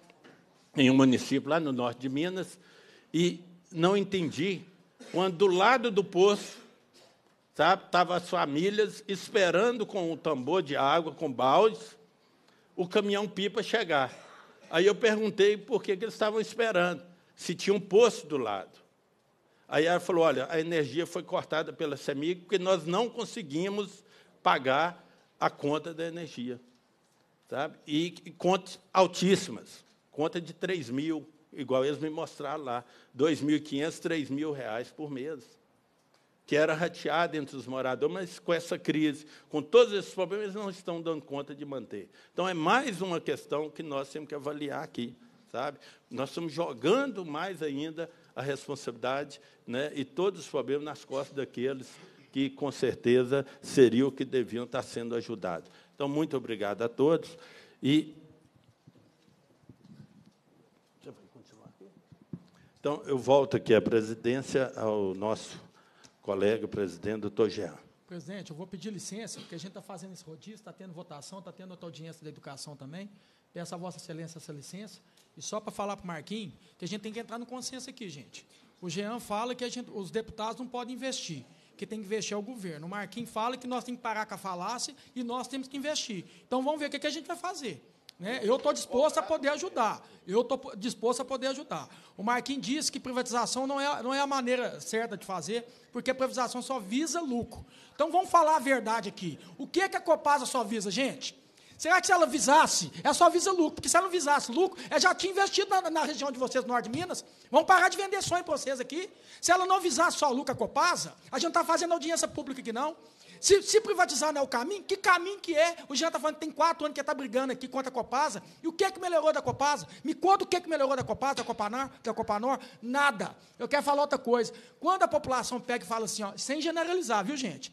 G: em um município lá no norte de Minas, e não entendi quando do lado do poço, sabe, estavam as famílias esperando com o tambor de água, com baldes, o caminhão-pipa chegar. Aí eu perguntei por que, que eles estavam esperando, se tinha um poço do lado. Aí ela falou: olha, a energia foi cortada pela CEMIG porque nós não conseguimos pagar a conta da energia. Sabe? E, e contas altíssimas, conta de 3 mil, igual eles me mostraram lá, 2.500, 3 mil reais por mês, que era rateado entre os moradores, mas com essa crise, com todos esses problemas, eles não estão dando conta de manter. Então, é mais uma questão que nós temos que avaliar aqui. Sabe? Nós estamos jogando mais ainda a responsabilidade né, e todos os problemas nas costas daqueles que, com certeza, seriam que deviam estar sendo ajudados. Então, muito obrigado a todos. E. Então, eu volto aqui à presidência ao nosso colega, presidente, doutor Jean.
B: Presidente, eu vou pedir licença, porque a gente está fazendo esse rodízio, está tendo votação, está tendo outra audiência da educação também. Peço a Vossa Excelência essa licença. E só para falar para o Marquinhos, que a gente tem que entrar no consenso aqui, gente. O Jean fala que gente, os deputados não podem investir que tem que investir é o governo. O Marquinhos fala que nós temos que parar com a falácia e nós temos que investir. Então vamos ver o que, que a gente vai fazer. Né? Eu estou disposto a poder ajudar. Eu estou disposto a poder ajudar. O Marquinhos disse que privatização não é, não é a maneira certa de fazer, porque privatização só visa lucro. Então vamos falar a verdade aqui. O que, é que a Copasa só visa, gente? Será que se ela visasse, ela é só visa lucro, porque se ela não visasse lucro, ela é já tinha investido na, na região de vocês, no norte de Minas. Vão parar de vender sonho para vocês aqui. Se ela não visasse só lucro a Copasa, a gente não está fazendo audiência pública aqui não. Se, se, privatizar não é o caminho, que caminho que é? O Jean está falando que tem quatro anos que está brigando aqui contra a Copasa. E o que é que melhorou da Copasa? Me conta o que é que melhorou da Copasa, da Copanor? da Copanor? Nada. Eu quero falar outra coisa. Quando a população pega e fala assim, ó, sem generalizar, viu gente?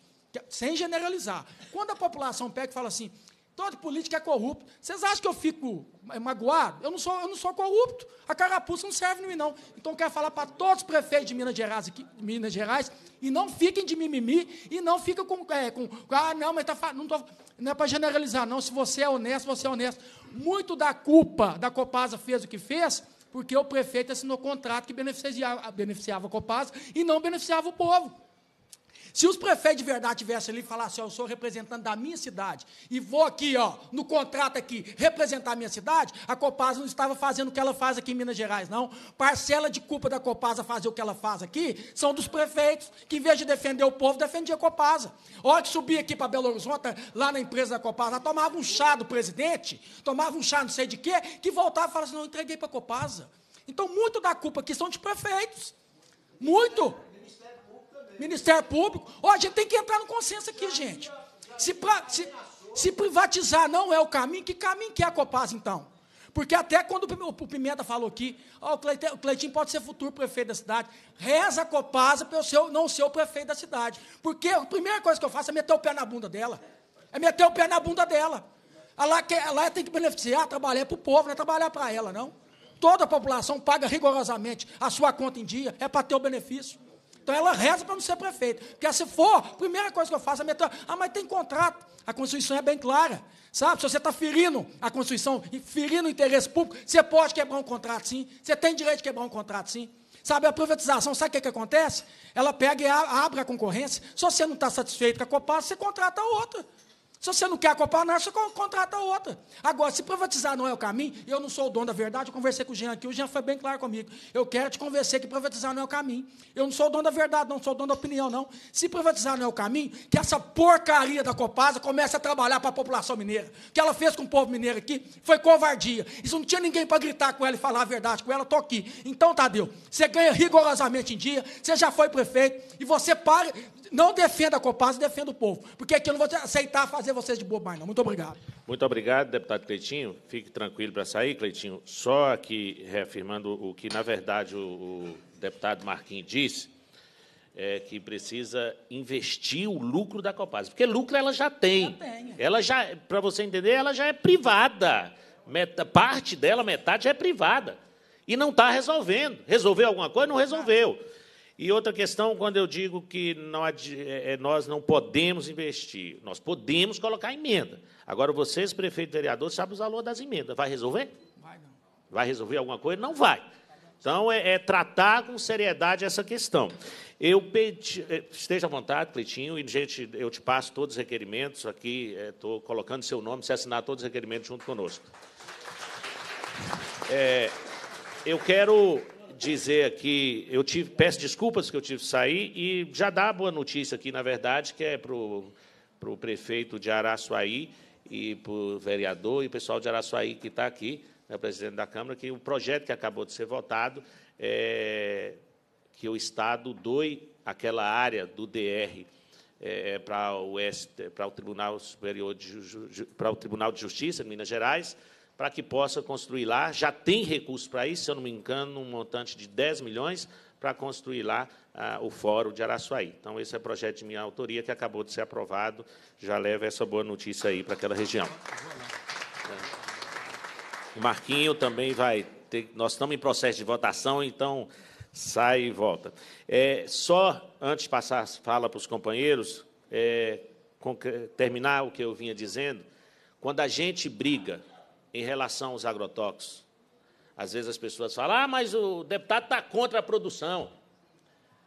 B: Sem generalizar. Quando a população pega e fala assim, Todo político é corrupto. Vocês acham que eu fico magoado? Eu não sou, eu não sou corrupto. A carapuça não serve em mim, não. Então, eu quero falar para todos os prefeitos de Minas Gerais, aqui, Minas Gerais e não fiquem de mimimi e não fiquem com, é, com Ah, não, mas tá, não, tô, não é para generalizar, não. Se você é honesto, você é honesto. Muito da culpa da Copasa fez o que fez porque o prefeito assinou contrato que beneficiava, beneficiava a Copasa e não beneficiava o povo. Se os prefeitos de verdade tivessem ali e falassem, ó, eu sou representante da minha cidade e vou aqui, ó, no contrato aqui, representar a minha cidade, a Copasa não estava fazendo o que ela faz aqui em Minas Gerais, não. Parcela de culpa da Copasa fazer o que ela faz aqui são dos prefeitos, que em vez de defender o povo, defendia a Copasa. A hora que subia aqui para Belo Horizonte, lá na empresa da Copasa, tomava um chá do presidente, tomava um chá não sei de quê, que voltava e falava assim, não, entreguei para a Copasa. Então, muito da culpa aqui são de prefeitos. Muito. Ministério Público. Ó, a gente tem que entrar no consenso aqui, gente. Se, pra, se, se privatizar não é o caminho, que caminho que é a Copaz, então? Porque até quando o Pimenta falou aqui, oh, o Cleitinho pode ser futuro prefeito da cidade, reza a Copasa para eu não ser o prefeito da cidade. Porque a primeira coisa que eu faço é meter o pé na bunda dela. É meter o pé na bunda dela. Ela, quer, ela tem que beneficiar, trabalhar para o povo, não é trabalhar para ela, não. Toda a população paga rigorosamente a sua conta em dia, é para ter o benefício. Então ela reza para não ser prefeito. Porque se for, a primeira coisa que eu faço é meter. Ah, mas tem contrato. A Constituição é bem clara. Sabe? Se você está ferindo a Constituição, ferindo o interesse público, você pode quebrar um contrato sim. Você tem direito de quebrar um contrato sim. Sabe, a privatização, sabe o que, que acontece? Ela pega e abre a concorrência. Só se você não está satisfeito com a Copasa, você contrata outra. Se você não quer a Copanar, você contrata outra. Agora, se privatizar não é o caminho, eu não sou o dono da verdade, eu conversei com o Jean aqui, o Jean foi bem claro comigo. Eu quero te convencer que privatizar não é o caminho. Eu não sou o dono da verdade, não sou o dono da opinião, não. Se privatizar não é o caminho, que essa porcaria da Copasa comece a trabalhar para a população mineira. O que ela fez com o povo mineiro aqui foi covardia. Isso não tinha ninguém para gritar com ela e falar a verdade com ela, estou aqui. Então, Tadeu, você ganha rigorosamente em dia, você já foi prefeito, e você para não defenda a Copasa, defenda o povo. Porque aqui eu não vou aceitar fazer vocês de bobo não. Muito obrigado.
A: Muito obrigado, deputado Cleitinho. Fique tranquilo para sair, Cleitinho. Só aqui reafirmando o que, na verdade, o, o deputado Marquinhos disse, é que precisa investir o lucro da Copasa. Porque lucro ela já tem. Já é. Ela já, para você entender, ela já é privada. Meta, parte dela, metade, já é privada. E não está resolvendo. Resolveu alguma coisa? Não resolveu. E outra questão, quando eu digo que é, é, nós não podemos investir, nós podemos colocar emenda. Agora, vocês, prefeito e vereador, sabem o valor das emendas. Vai resolver? Vai não. Vai resolver alguma coisa? Não vai. Então, é, é tratar com seriedade essa questão. Eu pedi, é, esteja à vontade, Cleitinho, e, gente, eu te passo todos os requerimentos aqui, estou é, colocando seu nome, se assinar todos os requerimentos junto conosco. É, eu quero dizer aqui, eu tive, peço desculpas que eu tive que sair e já dá boa notícia aqui, na verdade, que é para o prefeito de Araçuaí e para o vereador e o pessoal de Araçuaí que está aqui, né, presidente da Câmara, que o projeto que acabou de ser votado é que o Estado doe aquela área do DR é, é para o, para o Tribunal Superior de, para o Tribunal de Justiça de Minas Gerais, para que possa construir lá. Já tem recursos para isso, se eu não me engano, um montante de 10 milhões para construir lá ah, o Fórum de Araçuaí. Então, esse é projeto de minha autoria que acabou de ser aprovado. Já leva essa boa notícia aí para aquela região. É. O Marquinho também vai ter. Nós estamos em processo de votação, então sai e volta. É, só antes de passar a fala para os companheiros, é, terminar o que eu vinha dizendo, quando a gente briga em relação aos agrotóxicos. Às vezes as pessoas falam, ah, mas o deputado está contra a produção,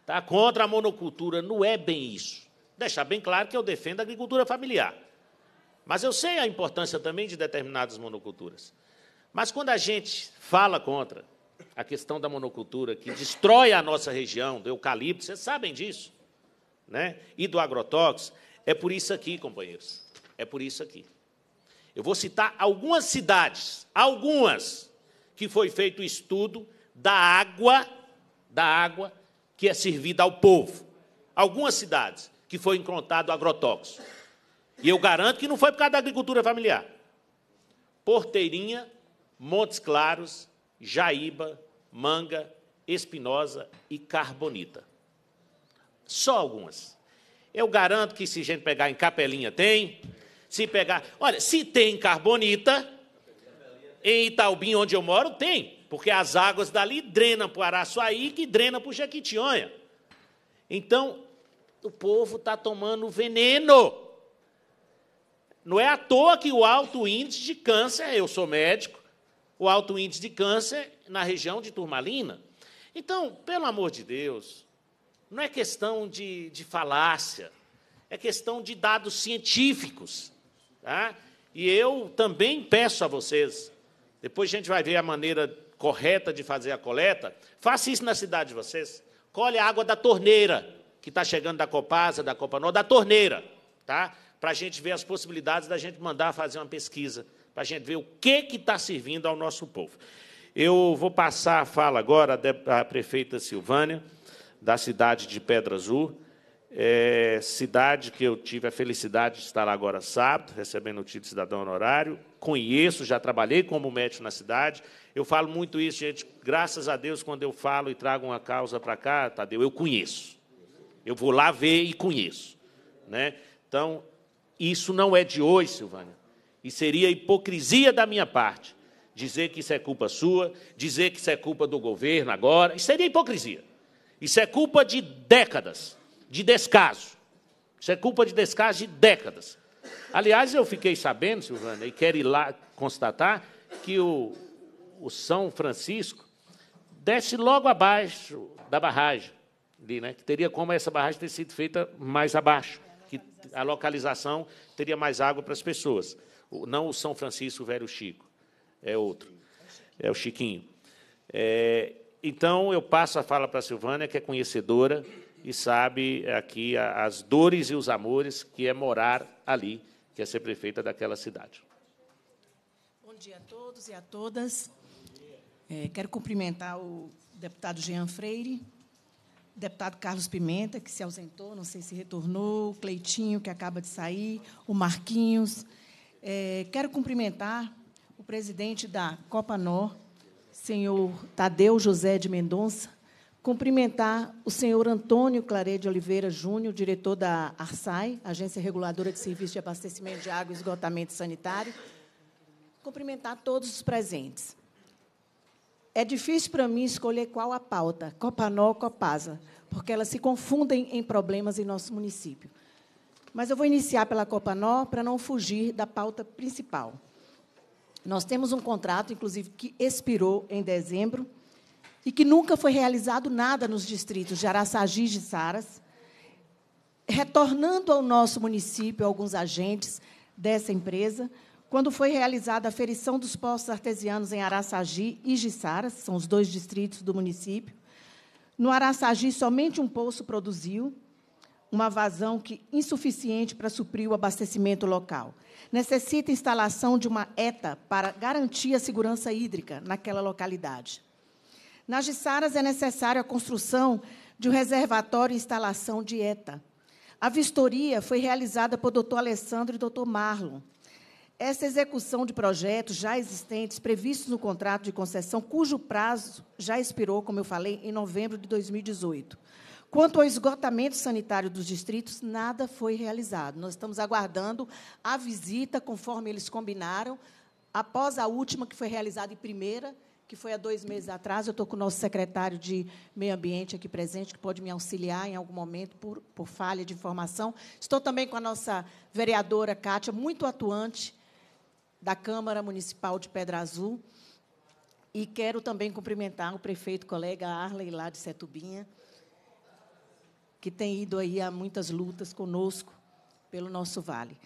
A: está contra a monocultura. Não é bem isso. Deixar bem claro que eu defendo a agricultura familiar. Mas eu sei a importância também de determinadas monoculturas. Mas quando a gente fala contra a questão da monocultura, que destrói a nossa região, do eucalipto, vocês sabem disso, né? e do agrotóxico, é por isso aqui, companheiros, é por isso aqui. Eu vou citar algumas cidades, algumas, que foi feito o estudo da água, da água que é servida ao povo. Algumas cidades que foi encontrado agrotóxico. E eu garanto que não foi por causa da agricultura familiar. Porteirinha, Montes Claros, Jaíba, Manga, Espinosa e Carbonita. Só algumas. Eu garanto que se a gente pegar em Capelinha tem, se pegar. Olha, se tem carbonita, em Itaubim, onde eu moro, tem, porque as águas dali drenam para o Araçuaí, que drena para o Jequitinhonha. Então, o povo está tomando veneno. Não é à toa que o alto índice de câncer, eu sou médico, o alto índice de câncer na região de Turmalina. Então, pelo amor de Deus, não é questão de, de falácia, é questão de dados científicos. Tá? E eu também peço a vocês, depois a gente vai ver a maneira correta de fazer a coleta, faça isso na cidade de vocês. Colhe a água da torneira, que está chegando da Copasa, da Copanó, da torneira, tá? para a gente ver as possibilidades da gente mandar fazer uma pesquisa, para a gente ver o que está servindo ao nosso povo. Eu vou passar a fala agora à prefeita Silvânia, da cidade de Pedra Azul, é, cidade que eu tive a felicidade de estar lá agora sábado, recebendo o título de cidadão honorário. Conheço, já trabalhei como médico na cidade. Eu falo muito isso, gente. Graças a Deus, quando eu falo e trago uma causa para cá, Tadeu, eu conheço. Eu vou lá ver e conheço. Né? Então, isso não é de hoje, Silvânia. E seria hipocrisia da minha parte dizer que isso é culpa sua, dizer que isso é culpa do governo agora. Isso seria hipocrisia. Isso é culpa de décadas de descaso. Isso é culpa de descaso de décadas. Aliás, eu fiquei sabendo, Silvana, e quero ir lá constatar, que o, o São Francisco desce logo abaixo da barragem, ali, né? que teria como essa barragem ter sido feita mais abaixo, que a localização teria mais água para as pessoas. Não o São Francisco o Velho Chico, é outro, é o Chiquinho. É, então, eu passo a fala para a Silvana, que é conhecedora e sabe é, aqui as dores e os amores que é morar ali, que é ser prefeita daquela cidade.
H: Bom dia a todos e a todas. É, quero cumprimentar o deputado Jean Freire, deputado Carlos Pimenta, que se ausentou, não sei se retornou, o Cleitinho, que acaba de sair, o Marquinhos. É, quero cumprimentar o presidente da Copa Nó, senhor Tadeu José de Mendonça, cumprimentar o senhor Antônio Clare de Oliveira Júnior, diretor da ARSAI, Agência Reguladora de Serviços de Abastecimento de Água e Esgotamento Sanitário, cumprimentar todos os presentes. É difícil para mim escolher qual a pauta, Copanol ou Copasa, porque elas se confundem em problemas em nosso município. Mas eu vou iniciar pela Copanol para não fugir da pauta principal. Nós temos um contrato, inclusive, que expirou em dezembro, e que nunca foi realizado nada nos distritos de Araçagi e Saras. Retornando ao nosso município alguns agentes dessa empresa, quando foi realizada a ferição dos postos artesianos em Araçagi e Giçaras, são os dois distritos do município. No Araçagi, somente um poço produziu uma vazão que insuficiente para suprir o abastecimento local. Necessita instalação de uma ETA para garantir a segurança hídrica naquela localidade. Nas Gissaras é necessária a construção de um reservatório e instalação de ETA. A vistoria foi realizada por Dr. Alessandro e Dr. Marlon. Essa execução de projetos já existentes previstos no contrato de concessão, cujo prazo já expirou, como eu falei, em novembro de 2018. Quanto ao esgotamento sanitário dos distritos, nada foi realizado. Nós estamos aguardando a visita, conforme eles combinaram, após a última que foi realizada em primeira, que foi há dois meses atrás. Eu estou com o nosso secretário de Meio Ambiente aqui presente, que pode me auxiliar em algum momento por, por falha de informação. Estou também com a nossa vereadora Cátia, muito atuante da Câmara Municipal de Pedra Azul. E quero também cumprimentar o prefeito colega Arley, lá de Setubinha, que tem ido aí a muitas lutas conosco pelo nosso vale.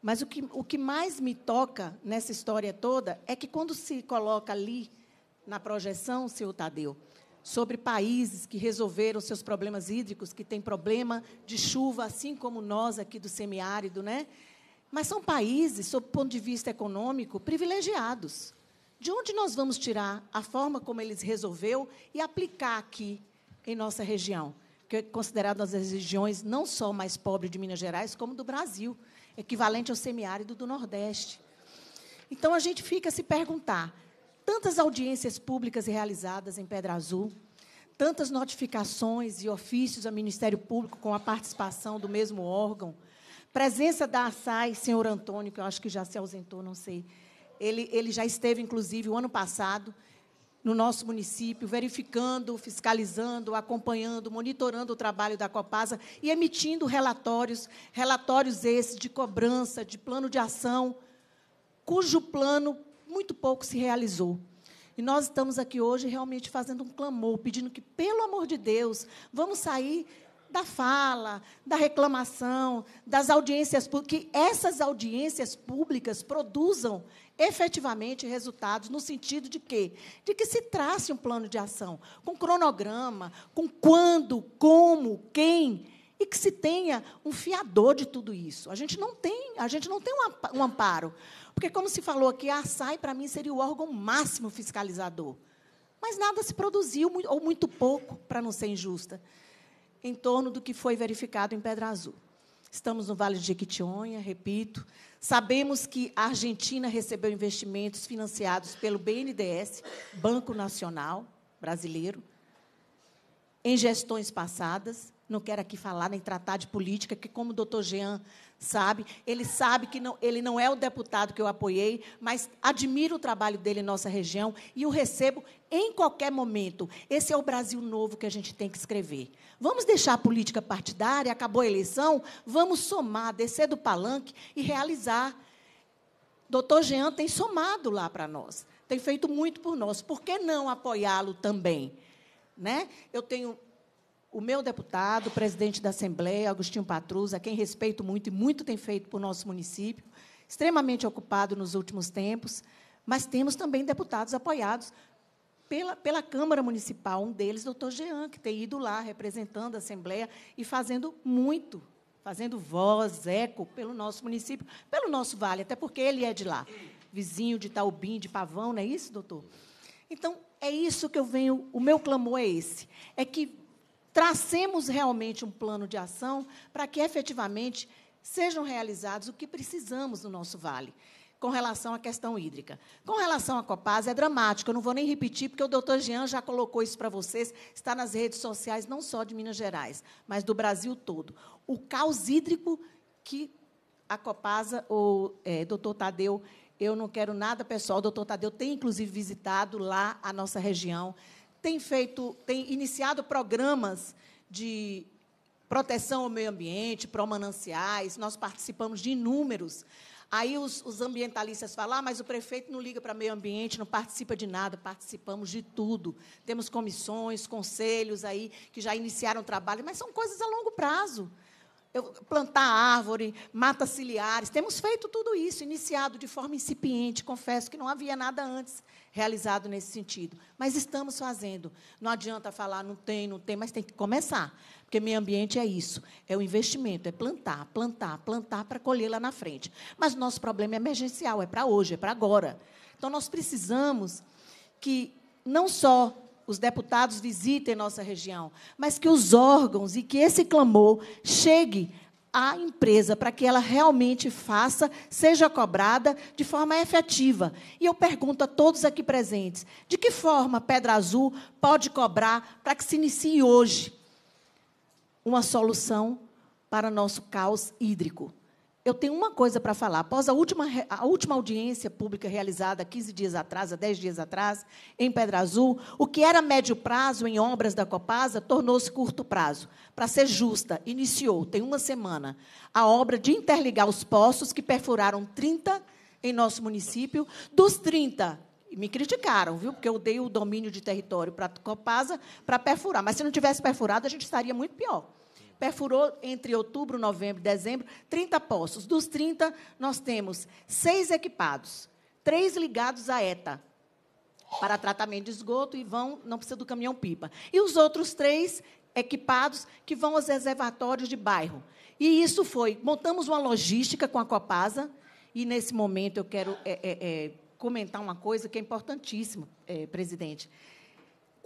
H: Mas o que, o que mais me toca nessa história toda é que, quando se coloca ali na projeção, seu Tadeu, sobre países que resolveram seus problemas hídricos, que têm problema de chuva, assim como nós aqui do semiárido, né? Mas são países, sob o ponto de vista econômico, privilegiados. De onde nós vamos tirar a forma como eles resolveu e aplicar aqui em nossa região? que é considerado uma das regiões não só mais pobres de Minas Gerais, como do Brasil, equivalente ao semiárido do Nordeste. Então, a gente fica a se perguntar Tantas audiências públicas realizadas em Pedra Azul, tantas notificações e ofícios ao Ministério Público com a participação do mesmo órgão, presença da ASAI, senhor Antônio, que eu acho que já se ausentou, não sei. Ele, ele já esteve, inclusive, o ano passado, no nosso município, verificando, fiscalizando, acompanhando, monitorando o trabalho da Copasa e emitindo relatórios, relatórios esses de cobrança, de plano de ação, cujo plano muito pouco se realizou. E nós estamos aqui hoje realmente fazendo um clamor, pedindo que, pelo amor de Deus, vamos sair da fala, da reclamação, das audiências públicas, que essas audiências públicas produzam efetivamente resultados no sentido de quê? De que se trace um plano de ação, com cronograma, com quando, como, quem, e que se tenha um fiador de tudo isso. A gente não tem, a gente não tem um amparo. Porque, como se falou aqui, a SAI, para mim, seria o órgão máximo fiscalizador. Mas nada se produziu, ou muito pouco, para não ser injusta, em torno do que foi verificado em Pedra Azul. Estamos no Vale de Jequitinhonha, repito. Sabemos que a Argentina recebeu investimentos financiados pelo BNDES, Banco Nacional Brasileiro, em gestões passadas, não quero aqui falar nem tratar de política, que como o doutor Jean sabe, ele sabe que não, ele não é o deputado que eu apoiei, mas admiro o trabalho dele em nossa região e o recebo em qualquer momento. Esse é o Brasil novo que a gente tem que escrever. Vamos deixar a política partidária, acabou a eleição, vamos somar, descer do palanque e realizar. Doutor Jean tem somado lá para nós, tem feito muito por nós. Por que não apoiá-lo também? Né? Eu tenho o meu deputado, presidente da Assembleia, Agostinho Patrus, a quem respeito muito e muito tem feito por nosso município, extremamente ocupado nos últimos tempos, mas temos também deputados apoiados pela, pela Câmara Municipal, um deles, doutor Jean, que tem ido lá representando a Assembleia e fazendo muito, fazendo voz, eco pelo nosso município, pelo nosso vale, até porque ele é de lá, vizinho de Taubim, de Pavão, não é isso, doutor? Então, é isso que eu venho, o meu clamor é esse, é que tracemos realmente um plano de ação para que efetivamente sejam realizados o que precisamos no nosso vale com relação à questão hídrica. Com relação à Copasa, é dramático, eu não vou nem repetir, porque o doutor Jean já colocou isso para vocês, está nas redes sociais, não só de Minas Gerais, mas do Brasil todo. O caos hídrico que a Copasa, o é, doutor Tadeu, eu não quero nada pessoal, o doutor Tadeu tem, inclusive, visitado lá a nossa região, tem feito, tem iniciado programas de proteção ao meio ambiente, promananciais, mananciais, nós participamos de inúmeros. Aí os, os ambientalistas falam, ah, mas o prefeito não liga para meio ambiente, não participa de nada, participamos de tudo. Temos comissões, conselhos aí que já iniciaram trabalho, mas são coisas a longo prazo. Eu, plantar árvore, mata ciliares, temos feito tudo isso, iniciado de forma incipiente, confesso que não havia nada antes realizado nesse sentido. Mas estamos fazendo. Não adianta falar não tem, não tem, mas tem que começar. Porque meio ambiente é isso, é o investimento, é plantar, plantar, plantar para colher lá na frente. Mas o nosso problema é emergencial, é para hoje, é para agora. Então nós precisamos que não só os deputados visitem nossa região, mas que os órgãos e que esse clamor chegue à empresa para que ela realmente faça, seja cobrada de forma efetiva. E eu pergunto a todos aqui presentes: de que forma Pedra Azul pode cobrar para que se inicie hoje uma solução para nosso caos hídrico? eu tenho uma coisa para falar. Após a última, a última audiência pública realizada 15 dias atrás, há 10 dias atrás, em Pedra Azul, o que era médio prazo em obras da Copasa tornou-se curto prazo. Para ser justa, iniciou, tem uma semana, a obra de interligar os poços que perfuraram 30 em nosso município. Dos 30, me criticaram, viu? Porque eu dei o domínio de território para a Copasa para perfurar. Mas se não tivesse perfurado, a gente estaria muito pior perfurou entre outubro, novembro e dezembro 30 poços. Dos 30, nós temos seis equipados, três ligados à ETA para tratamento de esgoto e vão, não precisa do caminhão-pipa. E os outros três equipados que vão aos reservatórios de bairro. E isso foi, montamos uma logística com a Copasa, e nesse momento eu quero é, é, é, comentar uma coisa que é importantíssima, é, presidente.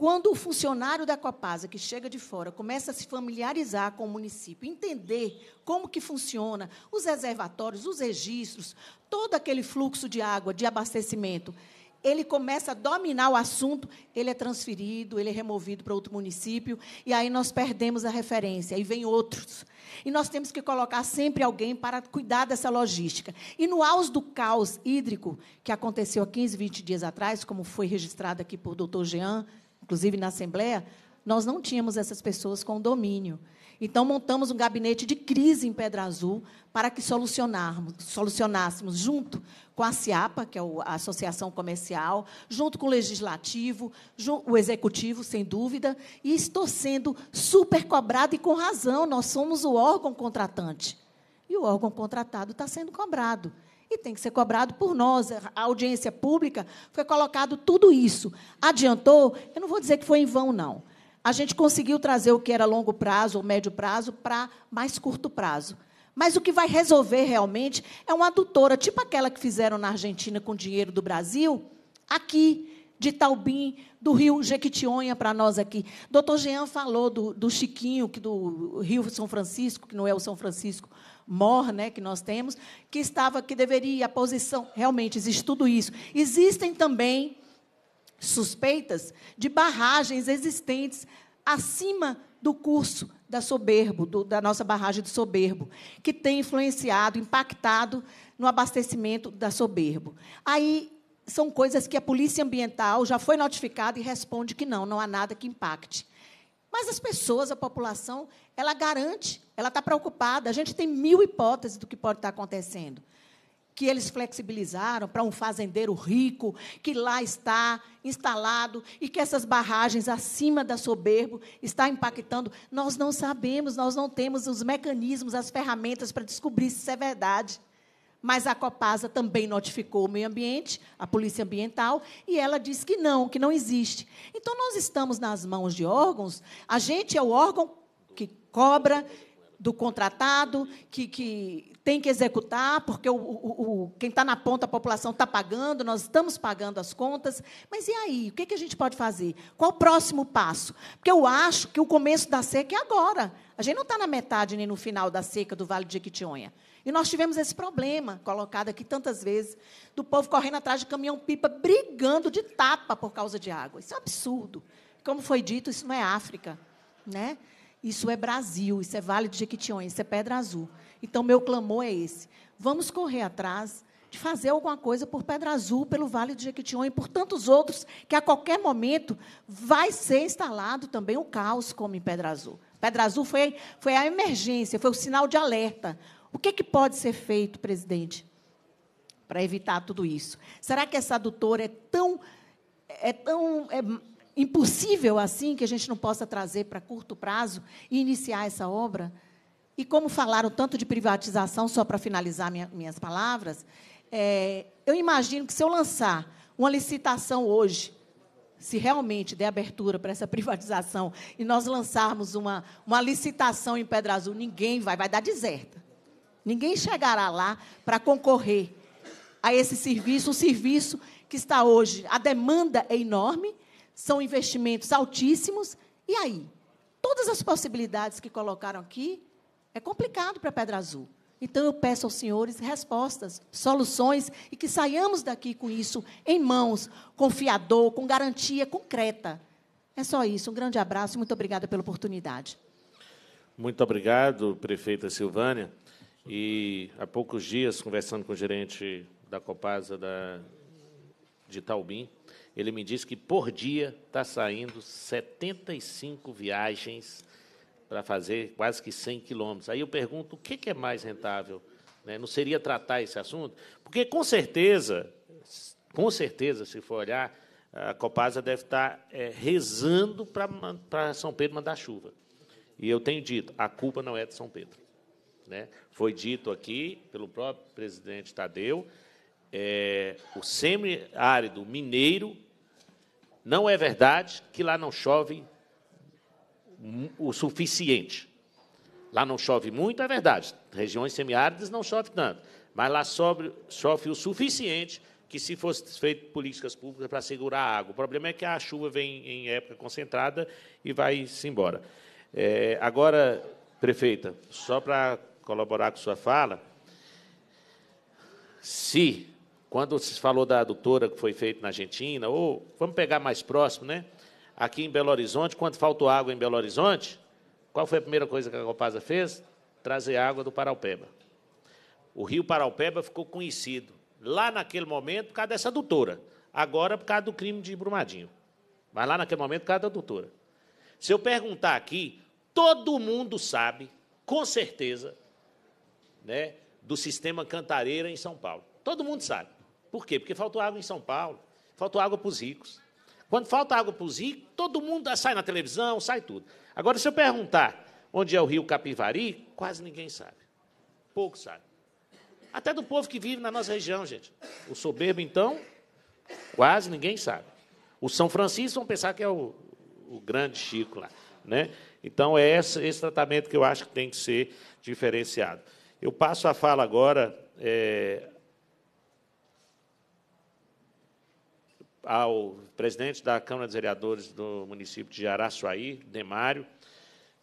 H: Quando o funcionário da Copasa, que chega de fora, começa a se familiarizar com o município, entender como que funciona os reservatórios, os registros, todo aquele fluxo de água, de abastecimento, ele começa a dominar o assunto, ele é transferido, ele é removido para outro município, e aí nós perdemos a referência, e vem outros. E nós temos que colocar sempre alguém para cuidar dessa logística. E no auge do caos hídrico que aconteceu há 15, 20 dias atrás, como foi registrado aqui por doutor Jean, inclusive na Assembleia, nós não tínhamos essas pessoas com domínio. Então, montamos um gabinete de crise em Pedra Azul para que solucionarmos, solucionássemos, junto com a CIAPA, que é a Associação Comercial, junto com o Legislativo, o Executivo, sem dúvida, e estou sendo super cobrado e com razão, nós somos o órgão contratante. E o órgão contratado está sendo cobrado e tem que ser cobrado por nós, a audiência pública, foi colocado tudo isso. Adiantou? Eu não vou dizer que foi em vão, não. A gente conseguiu trazer o que era longo prazo ou médio prazo para mais curto prazo. Mas o que vai resolver realmente é uma adutora, tipo aquela que fizeram na Argentina com dinheiro do Brasil, aqui, de Taubim, do Rio Jequitinhonha para nós aqui. Doutor Jean falou do, do Chiquinho, que do Rio São Francisco, que não é o São Francisco, mor, né, que nós temos, que estava, que deveria, a posição, realmente existe tudo isso. Existem também suspeitas de barragens existentes acima do curso da soberbo, do, da nossa barragem do soberbo, que tem influenciado, impactado no abastecimento da soberbo. Aí são coisas que a polícia ambiental já foi notificada e responde que não, não há nada que impacte. Mas as pessoas, a população, ela garante, ela está preocupada. A gente tem mil hipóteses do que pode estar tá acontecendo. Que eles flexibilizaram para um fazendeiro rico que lá está instalado e que essas barragens acima da soberbo está impactando. Nós não sabemos, nós não temos os mecanismos, as ferramentas para descobrir se isso é verdade. Mas a Copasa também notificou o meio ambiente, a polícia ambiental, e ela diz que não, que não existe. Então nós estamos nas mãos de órgãos, a gente é o órgão que cobra do contratado, que, que tem que executar, porque o, o, o quem está na ponta, a população está pagando, nós estamos pagando as contas. Mas e aí? O que, que a gente pode fazer? Qual o próximo passo? Porque eu acho que o começo da seca é agora. A gente não está na metade nem no final da seca do Vale de Jequitinhonha. E nós tivemos esse problema colocado aqui tantas vezes, do povo correndo atrás de caminhão-pipa, brigando de tapa por causa de água. Isso é um absurdo. Como foi dito, isso não é África, né? Isso é Brasil, isso é Vale do Jequitinhonha, isso é Pedra Azul. Então, meu clamor é esse. Vamos correr atrás de fazer alguma coisa por Pedra Azul, pelo Vale do Jequitinhonha e por tantos outros, que a qualquer momento vai ser instalado também o caos como em Pedra Azul. Pedra Azul foi, foi a emergência, foi o sinal de alerta. O que, é que pode ser feito, presidente, para evitar tudo isso? Será que essa adutora é tão, é tão é impossível assim que a gente não possa trazer para curto prazo e iniciar essa obra? E como falaram tanto de privatização, só para finalizar minha, minhas palavras, é, eu imagino que se eu lançar uma licitação hoje, se realmente der abertura para essa privatização e nós lançarmos uma, uma licitação em Pedra Azul, ninguém vai, vai dar deserta. Ninguém chegará lá para concorrer a esse serviço, um serviço que está hoje. A demanda é enorme, são investimentos altíssimos. E aí? Todas as possibilidades que colocaram aqui é complicado para Pedra Azul. Então eu peço aos senhores respostas, soluções e que saiamos daqui com isso em mãos, com fiador, com garantia concreta. É só isso. Um grande abraço e muito obrigada pela oportunidade.
A: Muito obrigado, prefeita Silvânia. E há poucos dias, conversando com o gerente da Copasa da, de Taubim, ele me disse que por dia está saindo 75 viagens para fazer quase que 100 quilômetros. Aí eu pergunto, o que, que é mais rentável? Né? Não seria tratar esse assunto? Porque, com certeza, com certeza, se for olhar, a Copasa deve estar tá, é, rezando para São Pedro mandar chuva. E eu tenho dito, a culpa não é de São Pedro. Né? Foi dito aqui pelo próprio presidente Tadeu, é, o semiárido mineiro, não é verdade que lá não chove o suficiente. Lá não chove muito, é verdade. Regiões semiáridas não chove tanto. Mas lá sobre, chove o suficiente que se fosse feito políticas públicas para segurar a água. O problema é que a chuva vem em época concentrada e vai-se embora. É, agora, prefeita, só para colaborar com sua fala, se, quando se falou da adutora que foi feita na Argentina, ou vamos pegar mais próximo, né? Aqui em Belo Horizonte, quando faltou água em Belo Horizonte, qual foi a primeira coisa que a Copasa fez? Trazer água do Paraupeba. O rio Paraupeba ficou conhecido lá naquele momento por causa dessa adutora, agora por causa do crime de Brumadinho. Mas lá naquele momento por causa da adutora. Se eu perguntar aqui, todo mundo sabe, com certeza, né, do sistema Cantareira em São Paulo. Todo mundo sabe. Por quê? Porque faltou água em São Paulo, faltou água para os ricos. Quando falta água para os ricos, todo mundo sai na televisão, sai tudo. Agora, se eu perguntar onde é o rio Capivari, quase ninguém sabe. Pouco sabe. Até do povo que vive na nossa região, gente. O soberbo, então, quase ninguém sabe. O São Francisco, vão pensar que é o, o grande Chico lá. Né? Então, é esse, esse tratamento que eu acho que tem que ser diferenciado. Eu passo a fala agora é, ao presidente da Câmara dos Vereadores do município de Araçuaí, Demário.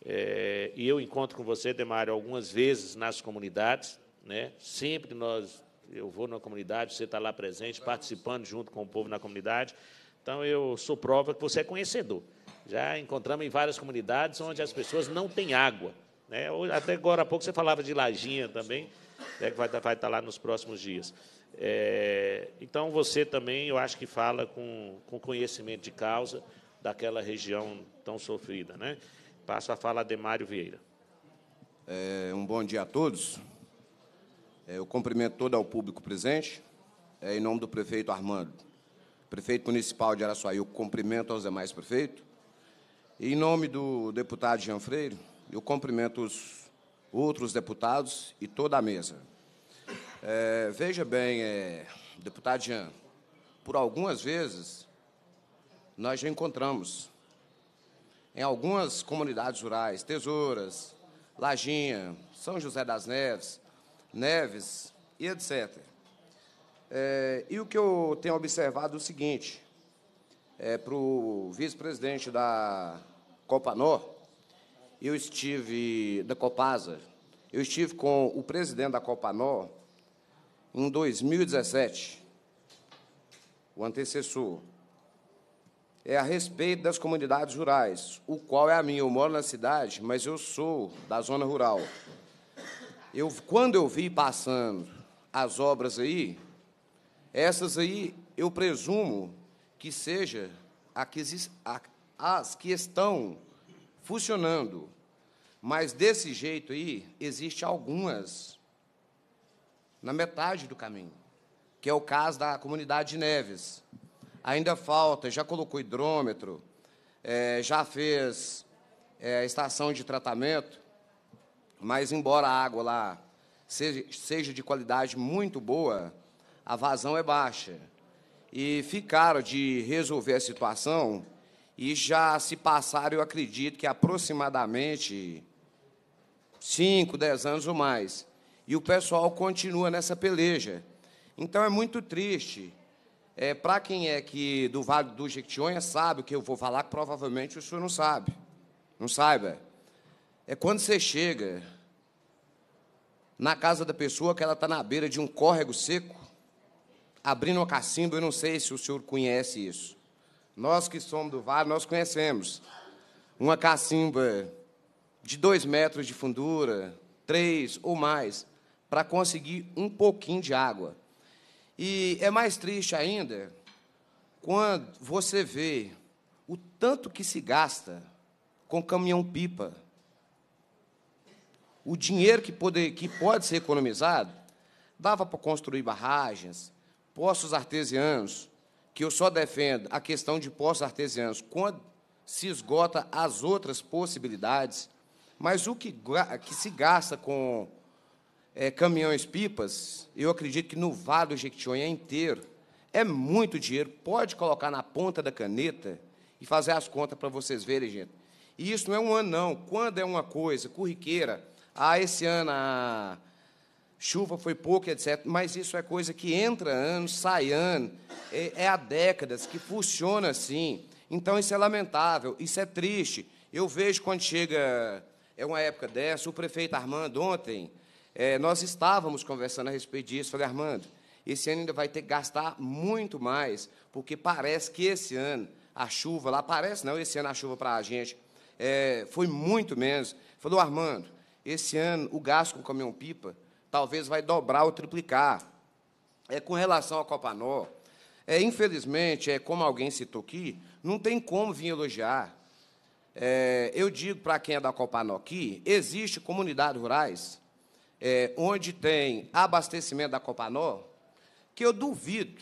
A: É, e eu encontro com você, Demário, algumas vezes nas comunidades. Né? Sempre nós, eu vou na comunidade, você está lá presente, participando junto com o povo na comunidade. Então, eu sou prova que você é conhecedor. Já encontramos em várias comunidades onde as pessoas não têm água. Né? Até agora há pouco você falava de Lajinha também, né, que vai, tá, vai estar tá lá nos próximos dias. É, então, você também, eu acho que fala com, com conhecimento de causa daquela região tão sofrida. Né? Passo a fala a Demário Vieira.
I: É, um bom dia a todos. É, eu cumprimento todo ao público presente, é, em nome do prefeito Armando, prefeito municipal de Araçuaí, eu cumprimento aos demais prefeitos. E em nome do deputado Jean Freire, eu cumprimento os outros deputados e toda a mesa. É, veja bem, é, deputado Jean, por algumas vezes nós já encontramos em algumas comunidades rurais, Tesouras, Lajinha, São José das Neves, Neves e etc. É, e o que eu tenho observado é o seguinte, é, para o vice-presidente da Copanor, eu estive da Copasa, eu estive com o presidente da Copanó em 2017, o antecessor. É a respeito das comunidades rurais, o qual é a minha. Eu moro na cidade, mas eu sou da zona rural. Eu, quando eu vi passando as obras aí, essas aí eu presumo que seja as que estão funcionando. Mas desse jeito aí, existe algumas na metade do caminho, que é o caso da comunidade de Neves. Ainda falta, já colocou hidrômetro, é, já fez é, estação de tratamento, mas embora a água lá seja, seja de qualidade muito boa, a vazão é baixa. E ficaram de resolver a situação e já se passaram, eu acredito, que aproximadamente 5, 10 anos ou mais. E o pessoal continua nessa peleja. Então é muito triste. É, Para quem é que do Vale do Jequitinhonha sabe o que eu vou falar, que provavelmente o senhor não sabe. Não saiba. É quando você chega na casa da pessoa que ela está na beira de um córrego seco, abrindo uma cacimba, eu não sei se o senhor conhece isso. Nós que somos do Vale, nós conhecemos. Uma cacimba de dois metros de fundura, três ou mais, para conseguir um pouquinho de água. E é mais triste ainda quando você vê o tanto que se gasta com caminhão-pipa. O dinheiro que pode, que pode ser economizado dava para construir barragens, poços artesianos, que eu só defendo a questão de postos artesianos quando se esgota as outras possibilidades, mas o que, que se gasta com é, caminhões-pipas, eu acredito que no Vale do Jequitinhonha inteiro, é muito dinheiro, pode colocar na ponta da caneta e fazer as contas para vocês verem, gente. E isso não é um ano, não. Quando é uma coisa curriqueira. ah, esse ano a chuva foi pouca, etc. Mas isso é coisa que entra ano, sai ano, é, é há décadas que funciona assim. Então isso é lamentável, isso é triste. Eu vejo quando chega, é uma época dessa, o prefeito Armando, ontem, é, nós estávamos conversando a respeito disso. Falei, Armando, esse ano ainda vai ter que gastar muito mais, porque parece que esse ano a chuva lá, parece não, esse ano a chuva para a gente é, foi muito menos. Falou, Armando, esse ano o gasto com caminhão-pipa talvez vai dobrar ou triplicar. É com relação à Copanó, é, infelizmente, é como alguém citou aqui, não tem como vir elogiar. É, eu digo para quem é da Copanó aqui, existe comunidades rurais é, onde tem abastecimento da Copanó, que eu duvido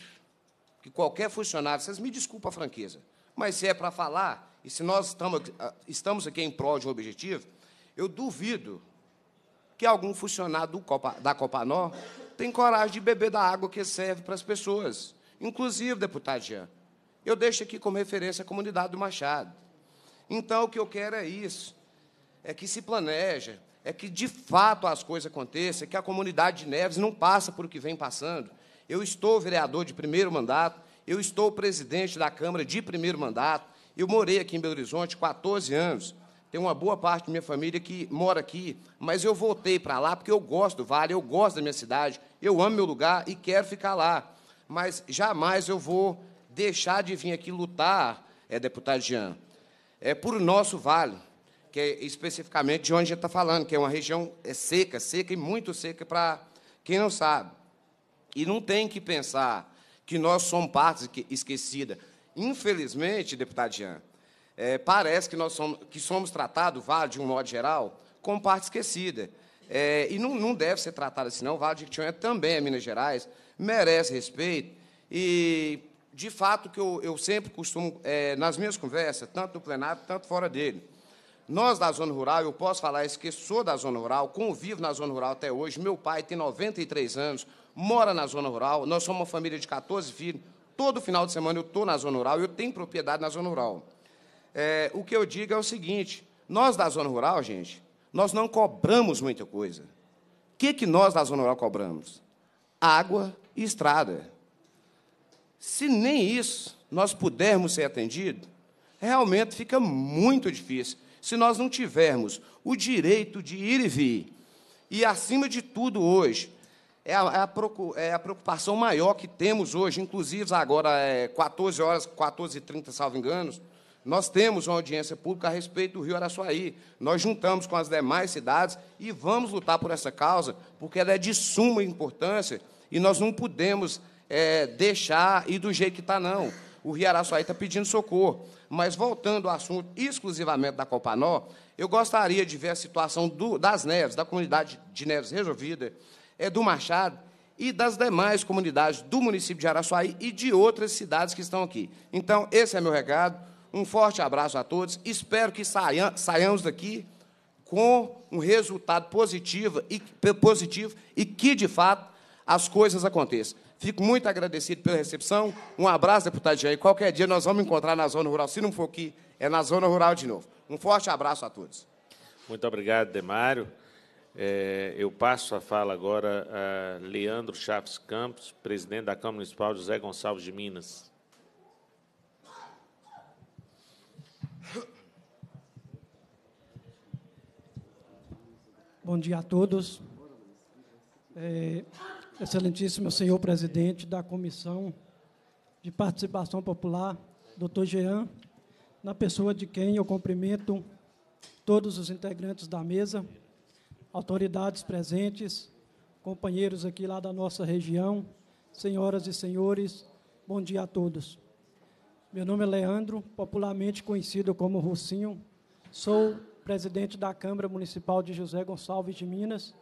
I: que qualquer funcionário, vocês me desculpem a franqueza, mas se é para falar, e se nós estamos, ah, estamos aqui em prol de um objetivo, eu duvido que algum funcionário Copa, da Copanó tem coragem de beber da água que serve para as pessoas. Inclusive, deputado Jean, eu deixo aqui como referência a comunidade do Machado. Então, o que eu quero é isso, é que se planeje, é que, de fato, as coisas aconteçam, é que a comunidade de Neves não passa por o que vem passando. Eu estou vereador de primeiro mandato, eu estou presidente da Câmara de primeiro mandato, eu morei aqui em Belo Horizonte 14 anos, tem uma boa parte da minha família que mora aqui, mas eu voltei para lá porque eu gosto do Vale, eu gosto da minha cidade, eu amo meu lugar e quero ficar lá. Mas jamais eu vou deixar de vir aqui lutar, é, deputado Jean, é, por nosso Vale, que é especificamente de onde a gente está falando, que é uma região é seca, seca e muito seca para quem não sabe. E não tem que pensar que nós somos partes esquecidas. Infelizmente, deputado Jean, é, parece que nós somos, que somos tratados, vale de um modo geral, como parte esquecida. É, e não, não deve ser tratado assim, não. Vale de Quitinhonha também é Minas Gerais, merece respeito. E, de fato, que eu, eu sempre costumo, é, nas minhas conversas, tanto no plenário, tanto fora dele, nós da zona rural, eu posso falar isso que sou da zona rural, convivo na zona rural até hoje. Meu pai tem 93 anos, mora na zona rural. Nós somos uma família de 14 filhos. Todo final de semana eu estou na zona rural, eu tenho propriedade na zona rural é, o que eu digo é o seguinte: nós da zona rural, gente, nós não cobramos muita coisa. O que, que nós da zona rural cobramos? Água e estrada. Se nem isso nós pudermos ser atendido, realmente fica muito difícil. Se nós não tivermos o direito de ir e vir, e acima de tudo hoje, é a, é a, é preocupação maior que temos hoje, inclusive agora é 14 horas, 14h30, salvo enganos, nós temos uma audiência pública a respeito do Rio Araçuaí. Nós juntamos com as demais cidades e vamos lutar por essa causa, porque ela é de suma importância e nós não podemos é, deixar ir do jeito que está, não. O Rio Araçuaí está pedindo socorro. Mas, voltando ao assunto exclusivamente da Copanó, eu gostaria de ver a situação do, das Neves, da comunidade de Neves resolvida, é, do Machado, e das demais comunidades do município de Araçuaí e de outras cidades que estão aqui. Então, esse é meu recado. Um forte abraço a todos. Espero que saiamos daqui com um resultado positivo e, positivo e que, de fato, as coisas aconteçam. Fico muito agradecido pela recepção. Um abraço, deputado Jair. Qualquer dia nós vamos encontrar na zona rural. Se não for aqui, é na zona rural de novo. Um forte abraço a todos.
A: Muito obrigado, Demário. É, eu passo a fala agora a Leandro Chaves Campos, presidente da Câmara Municipal José Gonçalves de Minas.
J: Bom dia a todos. É, excelentíssimo senhor presidente da Comissão de Participação Popular, doutor Jean, na pessoa de quem eu cumprimento todos os integrantes da mesa, autoridades presentes, companheiros aqui lá da nossa região, senhoras e senhores, bom dia a todos. Meu nome é Leandro, popularmente conhecido como Rocinho, sou presidente da Câmara Municipal de José Gonçalves de Minas.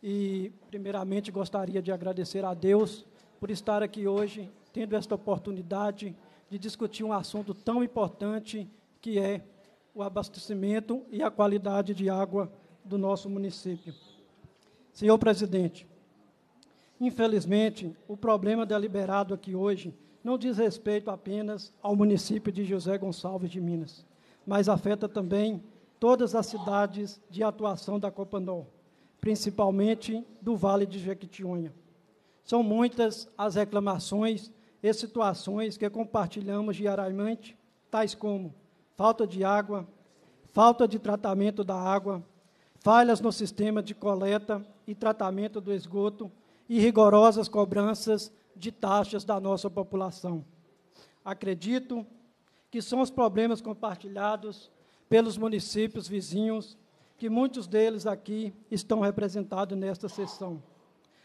J: E, primeiramente, gostaria de agradecer a Deus por estar aqui hoje, tendo esta oportunidade de discutir um assunto tão importante que é o abastecimento e a qualidade de água do nosso município. Senhor presidente, infelizmente, o problema deliberado aqui hoje não diz respeito apenas ao município de José Gonçalves de Minas, mas afeta também todas as cidades de atuação da Copanol, principalmente do Vale de Jequitinhonha. São muitas as reclamações e situações que compartilhamos diariamente, tais como falta de água, falta de tratamento da água, falhas no sistema de coleta e tratamento do esgoto e rigorosas cobranças de taxas da nossa população. Acredito que são os problemas compartilhados pelos municípios vizinhos, que muitos deles aqui estão representados nesta sessão.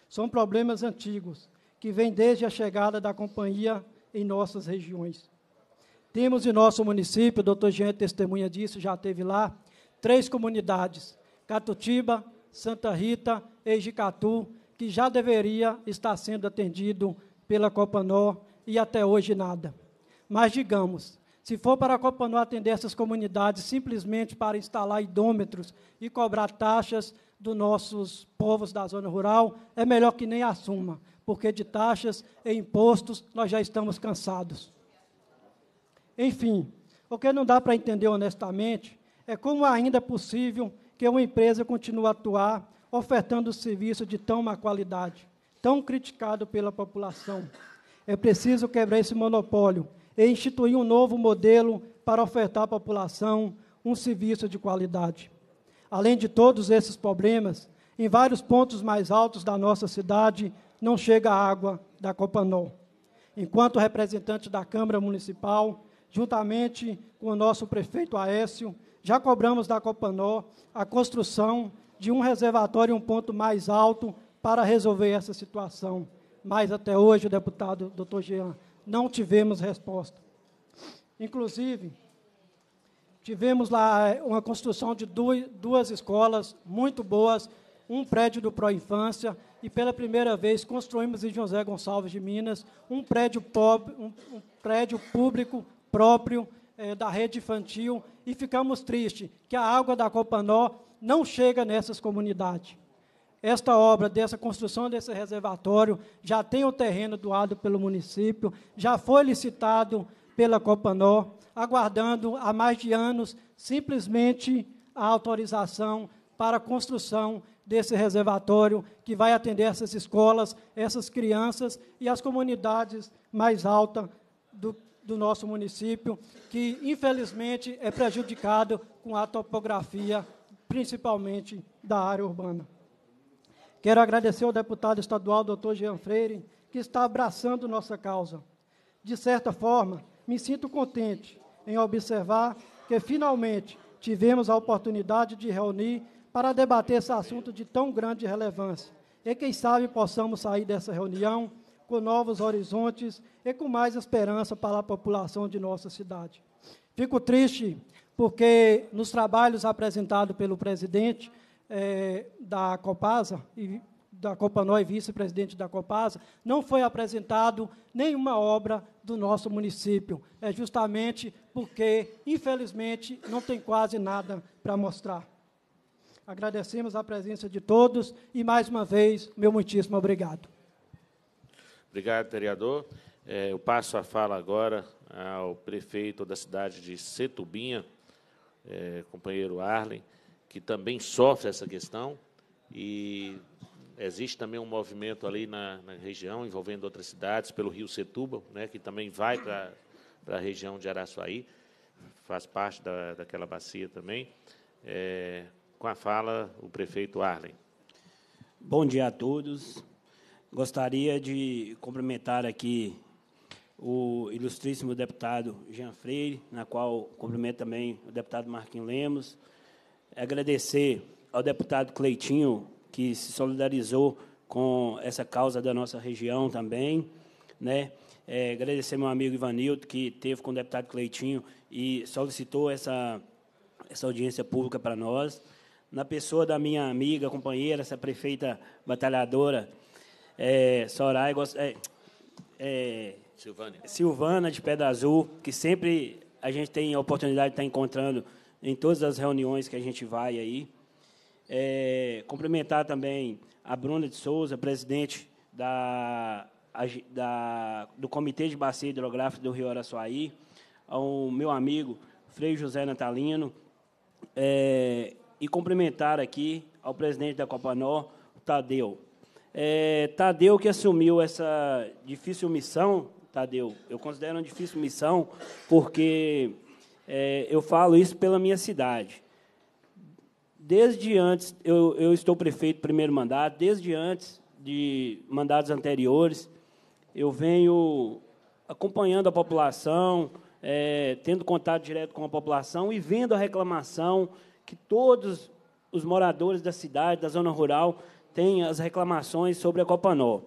J: São problemas antigos, que vêm desde a chegada da companhia em nossas regiões. Temos em nosso município, o doutor Jean testemunha disso, já teve lá, três comunidades, Catutiba, Santa Rita e Jicatu, que já deveria estar sendo atendido pela Copanó e até hoje nada. Mas digamos, se for para a Copanó atender essas comunidades simplesmente para instalar idômetros e cobrar taxas dos nossos povos da zona rural, é melhor que nem assuma, porque de taxas e impostos nós já estamos cansados. Enfim, o que não dá para entender honestamente é como ainda é possível que uma empresa continue a atuar ofertando o serviço de tão má qualidade, tão criticado pela população. É preciso quebrar esse monopólio e instituir um novo modelo para ofertar à população um serviço de qualidade. Além de todos esses problemas, em vários pontos mais altos da nossa cidade não chega a água da Copanol. Enquanto representante da Câmara Municipal, juntamente com o nosso prefeito Aécio, já cobramos da Copanol a construção de um reservatório em um ponto mais alto para resolver essa situação. Mas até hoje, o deputado Dr. Jean não tivemos resposta. Inclusive, tivemos lá eh, uma construção de duas escolas muito boas, um prédio do Pro Infância e, pela primeira vez, construímos em José Gonçalves de Minas um prédio, pobre, um, um prédio público próprio eh, da rede infantil e ficamos tristes que a água da Copanó não chega nessas comunidades esta obra dessa construção desse reservatório já tem o terreno doado pelo município, já foi licitado pela Copanó, aguardando há mais de anos simplesmente a autorização para a construção desse reservatório que vai atender essas escolas, essas crianças e as comunidades mais altas do, do nosso município, que infelizmente é prejudicado com a topografia, principalmente da área urbana. Quero agradecer ao deputado estadual, doutor Jean Freire, que está abraçando nossa causa. De certa forma, me sinto contente em observar que finalmente tivemos a oportunidade de reunir para debater esse assunto de tão grande relevância. E quem sabe possamos sair dessa reunião com novos horizontes e com mais esperança para a população de nossa cidade. Fico triste porque nos trabalhos apresentados pelo presidente, é, da Copasa e da e vice-presidente da Copasa, não foi apresentado nenhuma obra do nosso município. É justamente porque, infelizmente, não tem quase nada para mostrar. Agradecemos a presença de todos e, mais uma vez, meu muitíssimo obrigado.
A: Obrigado, vereador. É, eu passo a fala agora ao prefeito da cidade de Setubinha, é, companheiro Arlen, que também sofre essa questão e existe também um movimento ali na, na região envolvendo outras cidades, pelo Rio Setúbal, né, que também vai para a região de Araçuaí, faz parte da, daquela bacia também. É, com a fala, o prefeito Arlen.
K: Bom dia a todos. Gostaria de cumprimentar aqui o ilustríssimo deputado Jean Freire, na qual cumprimento também o deputado Marquinhos Lemos, é agradecer ao deputado Cleitinho, que se solidarizou com essa causa da nossa região também. Né? É, agradecer meu amigo Ivanildo, que teve com o deputado Cleitinho e solicitou essa, essa audiência pública para nós. Na pessoa da minha amiga, companheira, essa prefeita batalhadora, é, Sorai, é, é, Silvana. Silvana de Pedra Azul, que sempre a gente tem a oportunidade de estar encontrando em todas as reuniões que a gente vai aí. É, cumprimentar também a Bruna de Souza, presidente da, da, do Comitê de Bacia Hidrográfica do Rio Araçuaí, ao meu amigo Frei José Natalino, é, e cumprimentar aqui ao presidente da Copanó, Tadeu. É, Tadeu que assumiu essa difícil missão, Tadeu, eu considero uma difícil missão, porque é, eu falo isso pela minha cidade. Desde antes, eu, eu estou prefeito primeiro mandato, desde antes de mandados anteriores, eu venho acompanhando a população, é, tendo contato direto com a população e vendo a reclamação que todos os moradores da cidade, da zona rural, têm as reclamações sobre a Copanó.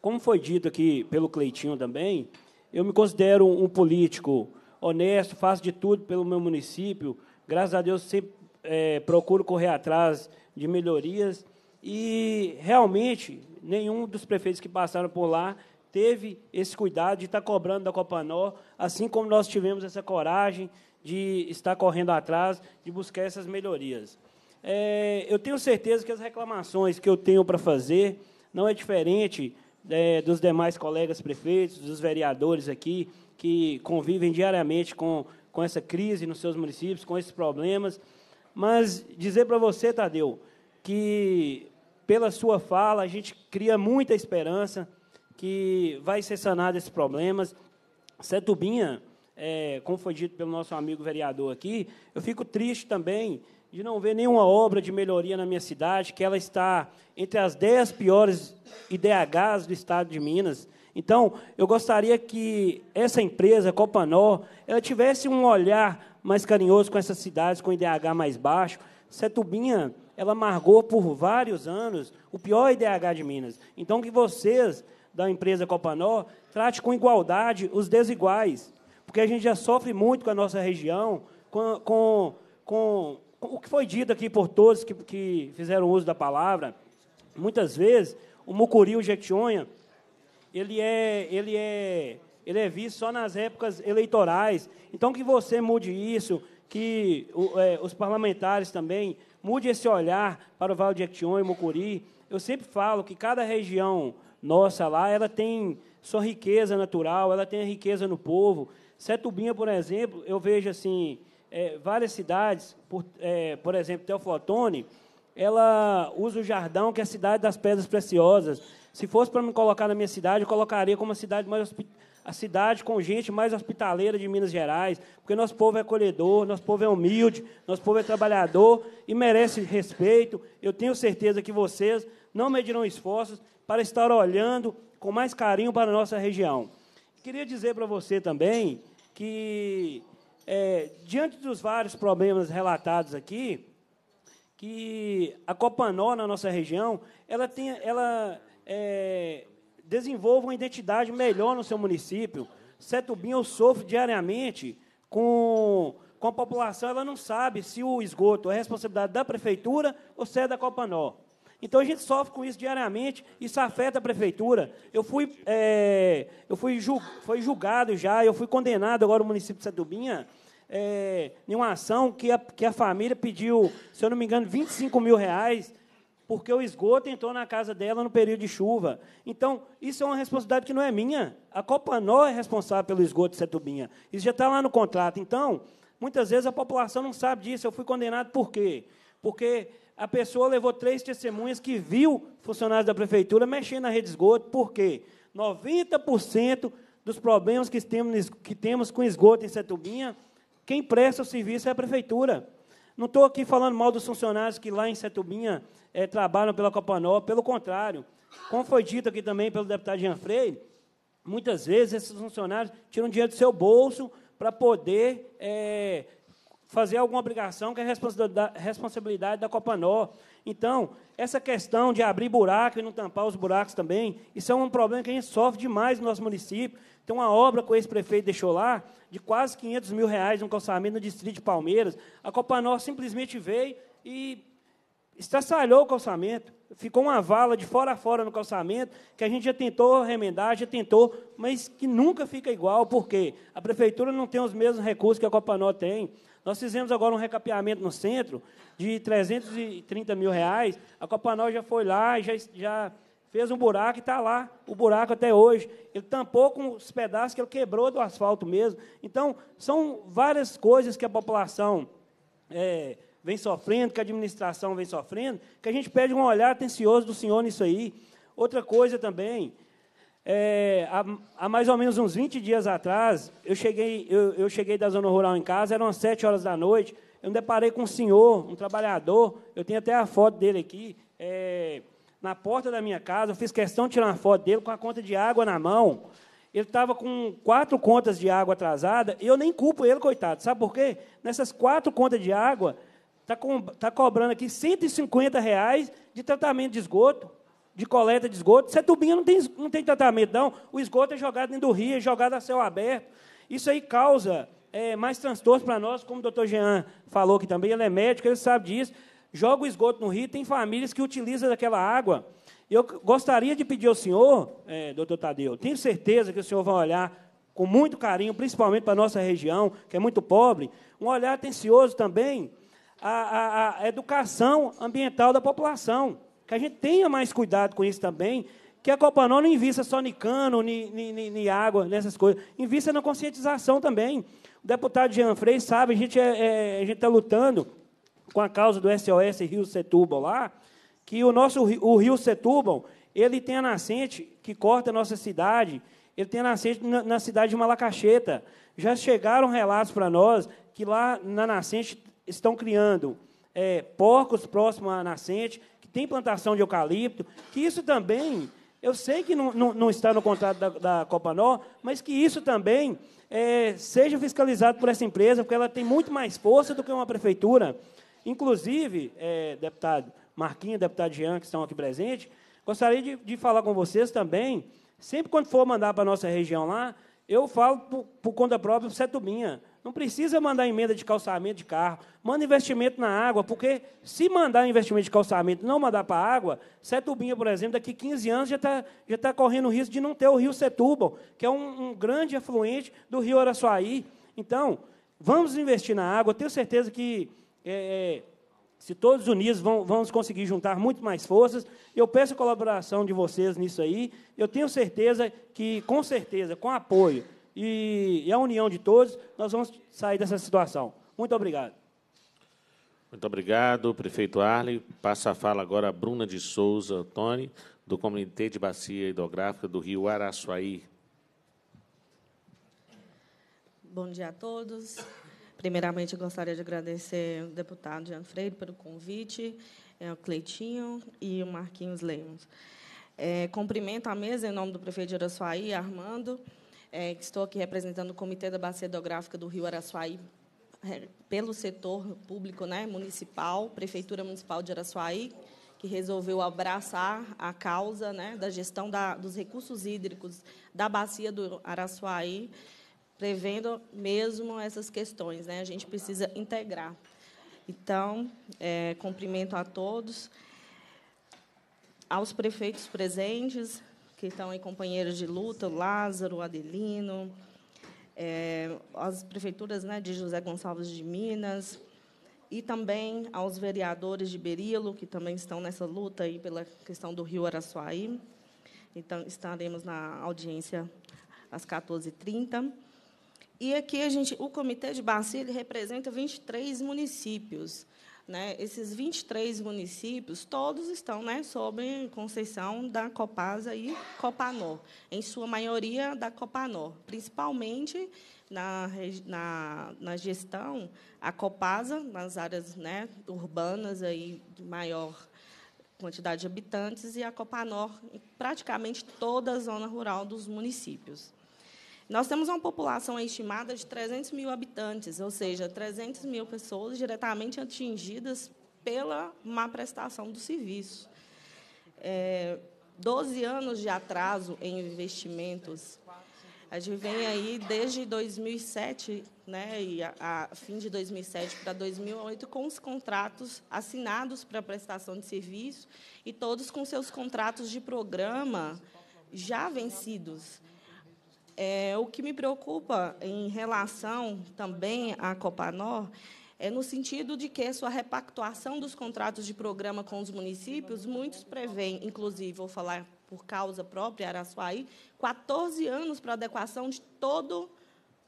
K: Como foi dito aqui pelo Cleitinho também, eu me considero um político honesto, faço de tudo pelo meu município. Graças a Deus, sempre é, procuro correr atrás de melhorias. E, realmente, nenhum dos prefeitos que passaram por lá teve esse cuidado de estar cobrando da Copanó, assim como nós tivemos essa coragem de estar correndo atrás, de buscar essas melhorias. É, eu tenho certeza que as reclamações que eu tenho para fazer não é diferente é, dos demais colegas prefeitos, dos vereadores aqui, que convivem diariamente com, com essa crise nos seus municípios, com esses problemas. Mas dizer para você, Tadeu, que pela sua fala a gente cria muita esperança que vai ser sanado esses problemas. Setubinha, é, como foi dito pelo nosso amigo vereador aqui, eu fico triste também de não ver nenhuma obra de melhoria na minha cidade, que ela está entre as dez piores IDHs do estado de Minas. Então, eu gostaria que essa empresa, Copanó, ela tivesse um olhar mais carinhoso com essas cidades com IDH mais baixo. Setubinha, ela amargou por vários anos o pior IDH de Minas. Então, que vocês, da empresa Copanó, trate com igualdade os desiguais. Porque a gente já sofre muito com a nossa região, com, com, com o que foi dito aqui por todos que, que fizeram uso da palavra. Muitas vezes, o Mucuri o Jequitinhonha ele é, ele é, ele é visto só nas épocas eleitorais. Então que você mude isso, que o, é, os parlamentares também mude esse olhar para o Vale de Action e Mucuri. Eu sempre falo que cada região nossa lá, ela tem sua riqueza natural, ela tem a riqueza no povo. Setubinha, por exemplo, eu vejo assim é, várias cidades, por, é, por exemplo, Teoflotone, ela usa o jardão que é a cidade das pedras preciosas. Se fosse para me colocar na minha cidade, eu colocaria como a cidade mais a cidade com gente mais hospitaleira de Minas Gerais, porque nosso povo é acolhedor, nosso povo é humilde, nosso povo é trabalhador e merece respeito. Eu tenho certeza que vocês não medirão esforços para estar olhando com mais carinho para a nossa região. Queria dizer para você também que, é, diante dos vários problemas relatados aqui, que a Copanó, na nossa região, ela tem, ela, é, desenvolva uma identidade melhor no seu município. Setubinho sofre diariamente com, com a população, ela não sabe se o esgoto é responsabilidade da prefeitura ou se é da Copanó. Então a gente sofre com isso diariamente, isso afeta a prefeitura. Eu fui, é, eu fui, ju, foi julgado já, eu fui condenado agora no município de Setubinha é, em uma ação que a, que a família pediu, se eu não me engano, 25 mil reais porque o esgoto entrou na casa dela no período de chuva. Então, isso é uma responsabilidade que não é minha. A Copanó é responsável pelo esgoto de Setubinha. Isso já está lá no contrato. Então, muitas vezes a população não sabe disso. Eu fui condenado por quê? Porque a pessoa levou três testemunhas que viu funcionários da prefeitura mexendo na rede de esgoto. Por quê? 90% dos problemas que temos, que temos com esgoto em Setubinha, quem presta o serviço é a prefeitura. Não estou aqui falando mal dos funcionários que lá em Setubinha é, trabalham pela Copanó. Pelo contrário, como foi dito aqui também pelo deputado Jean Freire, muitas vezes esses funcionários tiram dinheiro do seu bolso para poder é, fazer alguma obrigação que é responsabilidade da Copanó. Então, essa questão de abrir buraco e não tampar os buracos também, isso é um problema que a gente sofre demais no nosso município. Tem uma obra que o ex-prefeito deixou lá, de quase 500 mil reais, um calçamento no distrito de Palmeiras. A Copanó simplesmente veio e Estraçalhou o calçamento, ficou uma vala de fora a fora no calçamento, que a gente já tentou remendar, já tentou, mas que nunca fica igual, porque a prefeitura não tem os mesmos recursos que a Copanó tem. Nós fizemos agora um recapeamento no centro de 330 mil reais, a Copanó já foi lá, já, já fez um buraco e está lá, o buraco até hoje. Ele tampou com os pedaços que ele quebrou do asfalto mesmo. Então, são várias coisas que a população... É, vem sofrendo, que a administração vem sofrendo, que a gente pede um olhar atencioso do senhor nisso aí. Outra coisa também, é, há, há, mais ou menos uns 20 dias atrás, eu cheguei, eu, eu, cheguei da zona rural em casa, eram 7 horas da noite, eu me deparei com um senhor, um trabalhador, eu tenho até a foto dele aqui, é, na porta da minha casa, eu fiz questão de tirar uma foto dele com a conta de água na mão. Ele estava com quatro contas de água atrasada, e eu nem culpo ele, coitado. Sabe por quê? Nessas quatro contas de água, Está co tá cobrando aqui 150 reais de tratamento de esgoto, de coleta de esgoto. Setubinha é não tem, não tem tratamento, não. O esgoto é jogado dentro do rio, é jogado a céu aberto. Isso aí causa é, mais transtorno para nós, como o doutor Jean falou aqui também, ele é médico, ele sabe disso. Joga o esgoto no rio, tem famílias que utilizam aquela água. Eu gostaria de pedir ao senhor, é, doutor Tadeu, tenho certeza que o senhor vai olhar com muito carinho, principalmente para a nossa região, que é muito pobre, um olhar atencioso também a, a, a educação ambiental da população. Que a gente tenha mais cuidado com isso também, que a Copanol não invista só em cano, em água, nessas coisas. Invista na conscientização também. O deputado Jean Frei sabe, a gente é, é, está lutando com a causa do SOS Rio Setúbal lá, que o nosso o Rio Setúbal, ele tem a nascente que corta a nossa cidade, ele tem a nascente na, na cidade de Malacacheta. Já chegaram relatos para nós que lá na nascente estão criando é, porcos próximo à nascente, que tem plantação de eucalipto, que isso também, eu sei que não, não, não está no contrato da, da Nó mas que isso também é, seja fiscalizado por essa empresa, porque ela tem muito mais força do que uma prefeitura. Inclusive, é, deputado Marquinhos, deputado Jean, que estão aqui presentes, gostaria de, de falar com vocês também, sempre quando for mandar para a nossa região lá, eu falo por, por conta própria, para Setubinha. É não precisa mandar emenda de calçamento de carro. Manda investimento na água, porque se mandar investimento de calçamento não mandar para a água, Setubinha, por exemplo, daqui 15 anos já está já tá correndo o risco de não ter o rio Setúbal, que é um, um grande afluente do rio Araçuaí. Então, vamos investir na água. tenho certeza que é, é se todos unidos, vamos conseguir juntar muito mais forças. Eu peço a colaboração de vocês nisso aí. Eu tenho certeza que, com certeza, com apoio e, a união de todos, nós vamos sair dessa situação. Muito obrigado.
A: Muito obrigado, prefeito Arley. Passa a fala agora a Bruna de Souza Tony, do Comitê de Bacia Hidrográfica do Rio Araçuaí.
L: Bom dia a todos. Primeiramente, gostaria de agradecer ao deputado Jean Freire pelo convite, é, o Cleitinho e o Marquinhos Lemos. É, cumprimento a mesa em nome do prefeito de Araçuaí, Armando, é, que estou aqui representando o Comitê da Bacia Hidrográfica do Rio Araçuaí é, pelo setor público né, municipal, Prefeitura Municipal de Araçuaí, que resolveu abraçar a causa né, da gestão da, dos recursos hídricos da Bacia do Araçuaí, prevendo mesmo essas questões. Né? A gente precisa integrar. Então, é, cumprimento a todos, aos prefeitos presentes, que estão aí companheiros de luta, Lázaro, Adelino, é, as prefeituras né, de José Gonçalves de Minas, e também aos vereadores de Berilo, que também estão nessa luta aí pela questão do Rio Araçuaí. Então, estaremos na audiência às 14h30. E aqui a gente, o Comitê de Bacia ele representa 23 municípios. Né? Esses 23 municípios, todos estão né, sob concessão da Copasa e Copanor, em sua maioria da Copanor, principalmente na, na, na gestão, a Copasa, nas áreas né, urbanas aí, de maior quantidade de habitantes, e a Copanor, em praticamente toda a zona rural dos municípios. Nós temos uma população estimada de 300 mil habitantes, ou seja, 300 mil pessoas diretamente atingidas pela má prestação do serviço. É, 12 anos de atraso em investimentos. A gente vem aí desde 2007, né, e a, a fim de 2007 para 2008, com os contratos assinados para prestação de serviço e todos com seus contratos de programa já vencidos. É, o que me preocupa em relação também à Copanor é no sentido de que sua repactuação dos contratos de programa com os municípios, muitos prevêem, inclusive, vou falar por causa própria, Araçuaí, 14 anos para adequação de todo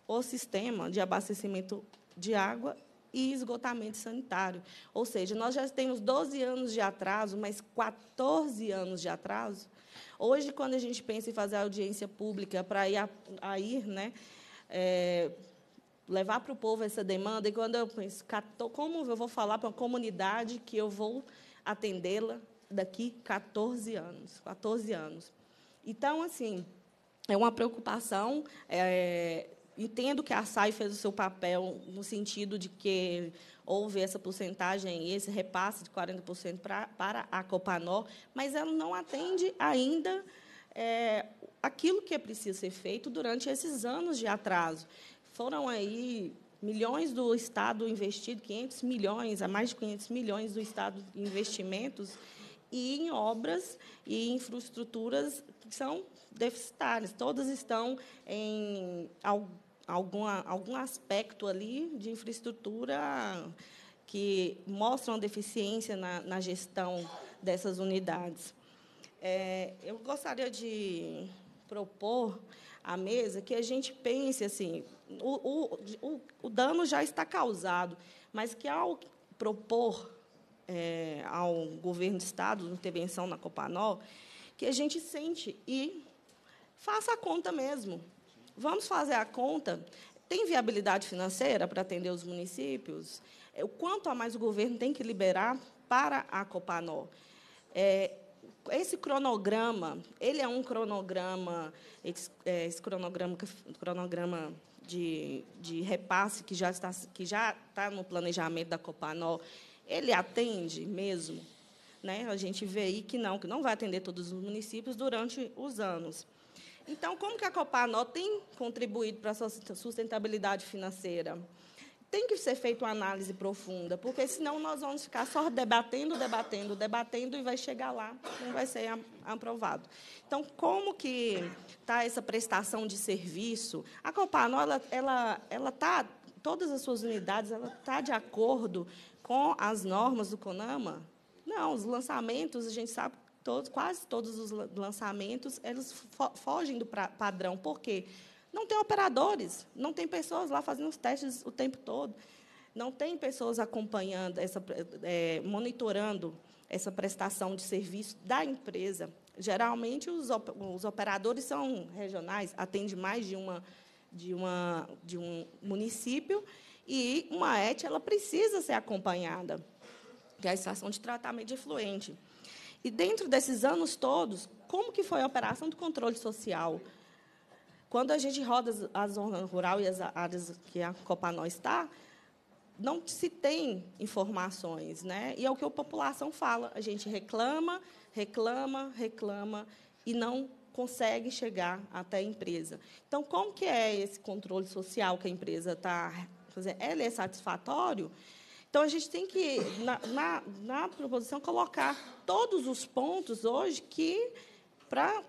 L: o sistema de abastecimento de água e esgotamento sanitário. Ou seja, nós já temos 12 anos de atraso, mas 14 anos de atraso Hoje, quando a gente pensa em fazer audiência pública para ir, a, a ir né, é, levar para o povo essa demanda, e quando eu penso, como eu vou falar para uma comunidade que eu vou atendê-la daqui 14 anos, 14 anos. Então, assim, é uma preocupação. É, entendo que a SAI fez o seu papel no sentido de que houve essa porcentagem, esse repasse de 40% pra, para a Copanó, mas ela não atende ainda é, aquilo que é preciso ser feito durante esses anos de atraso. Foram aí milhões do Estado investido, 500 milhões, a mais de 500 milhões do Estado em investimentos e em obras e infraestruturas que são deficitárias. Todas estão em alguma, algum aspecto ali de infraestrutura que mostra uma deficiência na, na gestão dessas unidades. É, eu gostaria de propor à mesa que a gente pense assim, o, o, o, o dano já está causado, mas que ao propor é, ao governo do estado intervenção na Copanol, que a gente sente e faça a conta mesmo Vamos fazer a conta. Tem viabilidade financeira para atender os municípios? É, o quanto a mais o governo tem que liberar para a Copanó? É, esse cronograma, ele é um cronograma, esse, é, esse cronograma, cronograma de, de, repasse que já, está, que já está no planejamento da Copanó, ele atende mesmo? Né? A gente vê aí que não, que não vai atender todos os municípios durante os anos. Então, como que a Copanó tem contribuído para a sua sustentabilidade financeira? Tem que ser feita uma análise profunda, porque senão nós vamos ficar só debatendo, debatendo, debatendo e vai chegar lá, não vai ser aprovado. Então, como que está essa prestação de serviço? A Copanó, ela ela, ela tá, todas as suas unidades, ela está de acordo com as normas do CONAMA? Não, os lançamentos, a gente sabe todos, quase todos os lançamentos, eles fo fogem do padrão. Por quê? Não tem operadores, não tem pessoas lá fazendo os testes o tempo todo, não tem pessoas acompanhando, essa, é, monitorando essa prestação de serviço da empresa. Geralmente, os, op os operadores são regionais, atende mais de, uma, de, uma, de um município, e uma ET ela precisa ser acompanhada, que é a estação de tratamento de fluente. E dentro desses anos todos, como que foi a operação do controle social? Quando a gente roda a zona rural e as áreas que a Copanó está, não se tem informações, né? E é o que a população fala. A gente reclama, reclama, reclama e não consegue chegar até a empresa. Então, como que é esse controle social que a empresa está fazendo? Ele é satisfatório? Então, a gente tem que, na, na, na proposição, colocar todos os pontos hoje que, pra,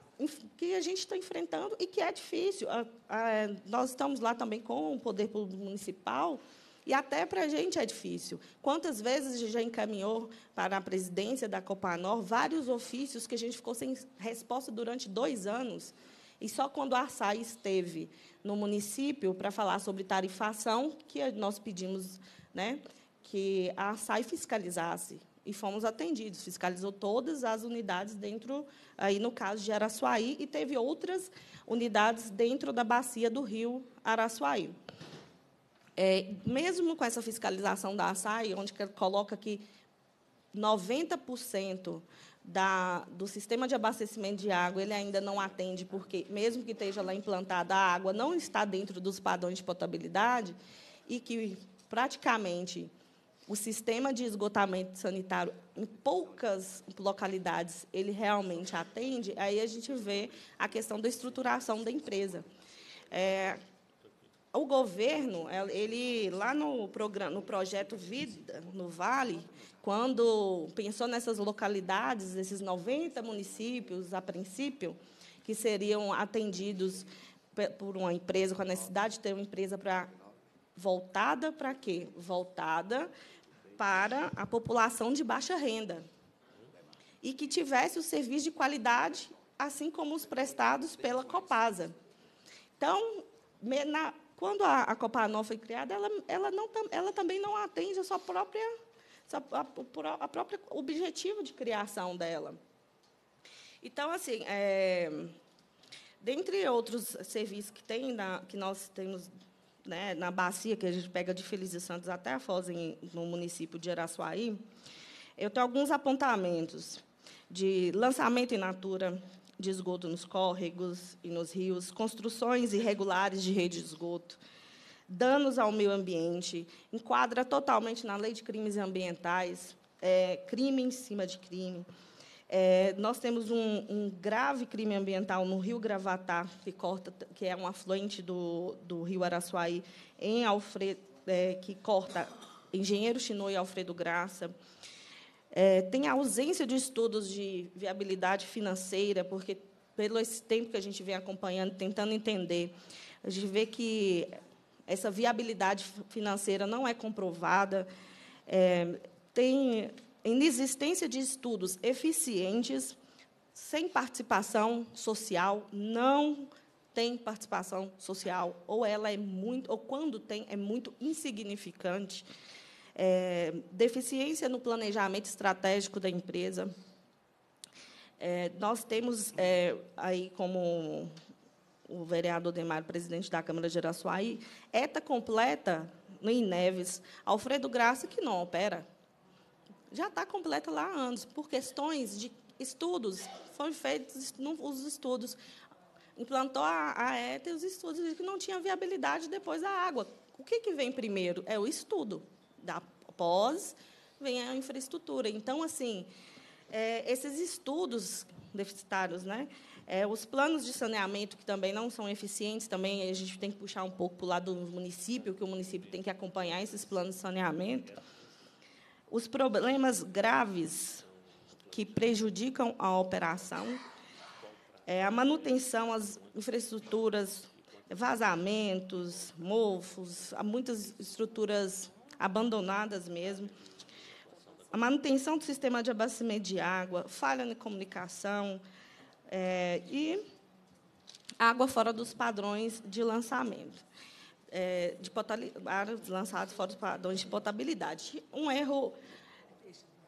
L: que a gente está enfrentando e que é difícil. A, a, nós estamos lá também com o Poder Público Municipal, e até para a gente é difícil. Quantas vezes a gente já encaminhou para a presidência da Copanor vários ofícios que a gente ficou sem resposta durante dois anos? E só quando a Açaí esteve no município para falar sobre tarifação, que nós pedimos né, que a SAI fiscalizasse. E fomos atendidos, fiscalizou todas as unidades dentro, aí no caso de Araçuaí, e teve outras unidades dentro da bacia do rio Araçuaí. É, mesmo com essa fiscalização da SAI, onde coloca que 90% da, do sistema de abastecimento de água ele ainda não atende, porque, mesmo que esteja lá implantada, a água não está dentro dos padrões de potabilidade e que praticamente o sistema de esgotamento sanitário em poucas localidades ele realmente atende, aí a gente vê a questão da estruturação da empresa. É, o governo, ele lá no programa, no projeto Vida no Vale, quando pensou nessas localidades, esses 90 municípios a princípio que seriam atendidos por uma empresa com a necessidade de ter uma empresa para voltada para quê? Voltada para a população de baixa renda e que tivesse o serviço de qualidade, assim como os prestados pela Copasa. Então, na, quando a, a Copanol foi criada, ela, ela, não, ela também não atende a sua própria a, a própria objetivo de criação dela. Então, assim, é, dentre outros serviços que tem na, que nós temos né, na bacia que a gente pega de Feliz de Santos até a Foz, em, no município de Araçuaí, eu tenho alguns apontamentos de lançamento in natura de esgoto nos córregos e nos rios, construções irregulares de rede de esgoto, danos ao meio ambiente, enquadra totalmente na lei de crimes ambientais, é, crime em cima de crime. É, nós temos um, um, grave crime ambiental no Rio Gravatá, que, corta, que é um afluente do, do Rio Araçuaí, em Alfredo, é, que corta Engenheiro Chinô e Alfredo Graça. É, tem a ausência de estudos de viabilidade financeira, porque, pelo esse tempo que a gente vem acompanhando, tentando entender, a gente vê que essa viabilidade financeira não é comprovada. É, tem inexistência de estudos eficientes, sem participação social, não tem participação social, ou ela é muito, ou quando tem, é muito insignificante. É, deficiência no planejamento estratégico da empresa. É, nós temos é, aí como o vereador Demário, presidente da Câmara de Geraçuaí, ETA completa no Ineves, Alfredo Graça, que não opera já está completa lá há anos, por questões de estudos, foram feitos os estudos, implantou a, a ETA e os estudos que não tinha viabilidade depois da água. O que, que vem primeiro? É o estudo. Da pós vem a infraestrutura. Então, assim, é, esses estudos deficitários, né? É, os planos de saneamento, que também não são eficientes, também a gente tem que puxar um pouco para o lado do município, que o município tem que acompanhar esses planos de saneamento. Os problemas graves que prejudicam a operação, é, a manutenção, as infraestruturas, vazamentos, mofos, há muitas estruturas abandonadas mesmo. A manutenção do sistema de abastecimento de água, falha na comunicação é, e água fora dos padrões de lançamento é, de potabilidade lançados fora dos padrões de potabilidade. Um erro,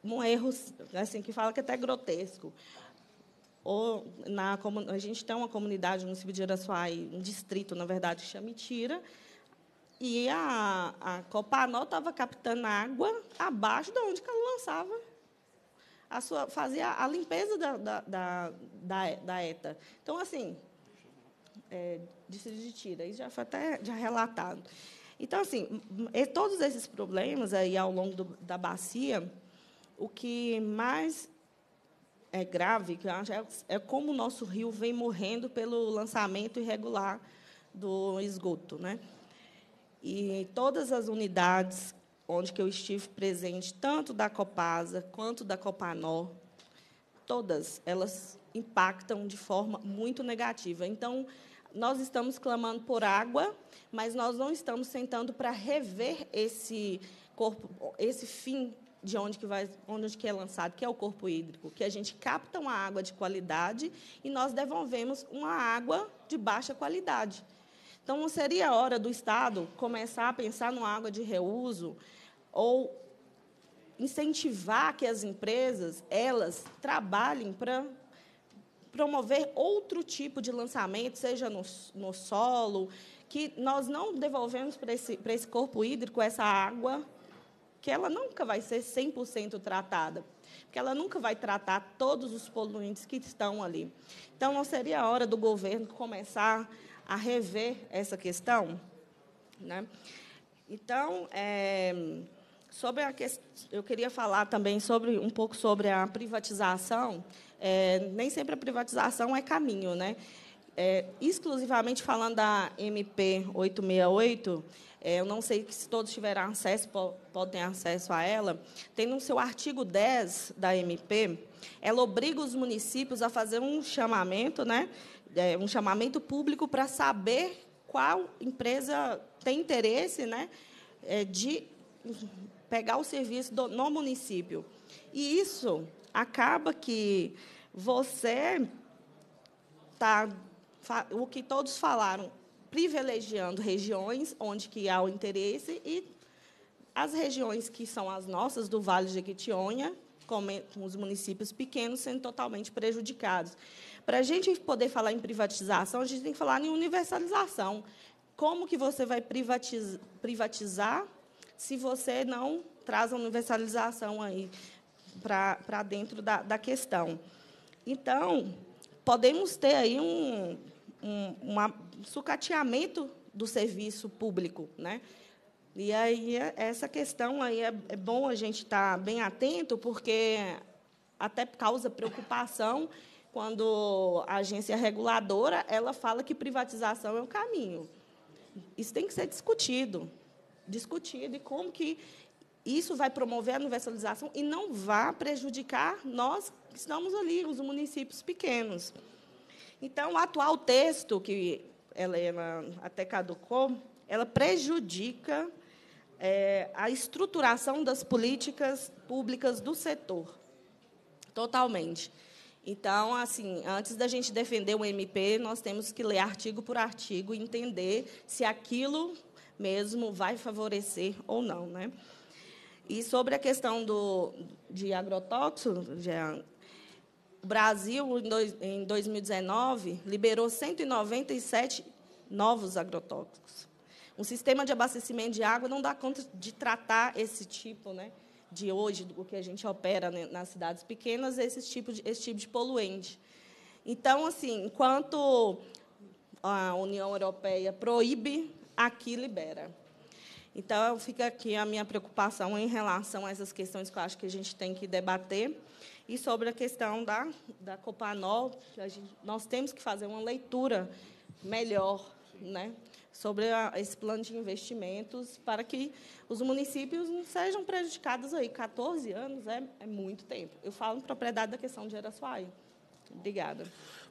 L: um erro assim, que fala que é até grotesco. Ou na, a gente tem uma comunidade no município de Araçuai, um distrito, na verdade, que chama Itira, e a, a Copanol estava captando água abaixo de onde ela lançava. A sua, fazia a limpeza da, da, da, da, da ETA. Então, assim, é, distrito de Tira. Isso já foi até já relatado. Então, assim, todos esses problemas aí ao longo do, da bacia, o que mais é grave, que eu acho, é, é como o nosso rio vem morrendo pelo lançamento irregular do esgoto. Né? E todas as unidades onde que eu estive presente, tanto da Copasa quanto da Copanó, todas elas impactam de forma muito negativa. Então, nós estamos clamando por água, mas nós não estamos sentando para rever esse corpo, esse fim de onde que vai, onde que é lançado, que é o corpo hídrico, que a gente capta uma água de qualidade e nós devolvemos uma água de baixa qualidade. Então não seria a hora do Estado começar a pensar numa água de reuso ou incentivar que as empresas elas trabalhem para promover outro tipo de lançamento, seja no, no solo, que nós não devolvemos para esse, esse corpo hídrico essa água, que ela nunca vai ser 100% tratada, porque ela nunca vai tratar todos os poluentes que estão ali. Então, não seria a hora do governo começar a rever essa questão? Né? Então, é, sobre a que, eu queria falar também sobre um pouco sobre a privatização é, nem sempre a privatização é caminho, né? É, exclusivamente falando da MP 868, é, eu não sei se todos tiveram acesso, podem ter acesso a ela, tem no seu artigo 10 da MP, ela obriga os municípios a fazer um chamamento, né, é, um chamamento público para saber qual empresa tem interesse né, é, de pegar o serviço do, no município. E isso acaba que você está, o que todos falaram, privilegiando regiões onde que há o interesse e as regiões que são as nossas do Vale de Jequitinhonha, é, com os municípios pequenos sendo totalmente prejudicados. Para a gente poder falar em privatização, a gente tem que falar em universalização. Como que você vai privatizar, privatizar se você não traz a universalização aí? para dentro da, da questão. Então, podemos ter aí um, um, um sucateamento do serviço público, né? E aí essa questão aí é, é bom a gente estar tá bem atento porque até causa preocupação quando a agência reguladora ela fala que privatização é o caminho. Isso tem que ser discutido, discutido e como que isso vai promover a universalização e não vai prejudicar nós que estamos ali, os municípios pequenos. Então, o atual texto, que Helena até caducou, ela prejudica é, a estruturação das políticas públicas do setor, totalmente. Então, assim, antes da gente defender o MP, nós temos que ler artigo por artigo e entender se aquilo mesmo vai favorecer ou não, né? E sobre a questão do, de agrotóxico, o Brasil, em, dois, em 2019, liberou 197 novos agrotóxicos. Um sistema de abastecimento de água não dá conta de tratar esse tipo né, de hoje, o que a gente opera né, nas cidades pequenas, esse tipo de, esse tipo de poluente. Então, assim, enquanto a União Europeia proíbe, aqui libera. Então, fica aqui a minha preocupação em relação a essas questões que eu acho que a gente tem que debater. E sobre a questão da, da Copanol, gente, nós temos que fazer uma leitura melhor né, sobre a, esse plano de investimentos para que os municípios não sejam prejudicados aí. 14 anos é, é muito tempo. Eu falo em propriedade da questão de Araçuaí. Obrigada.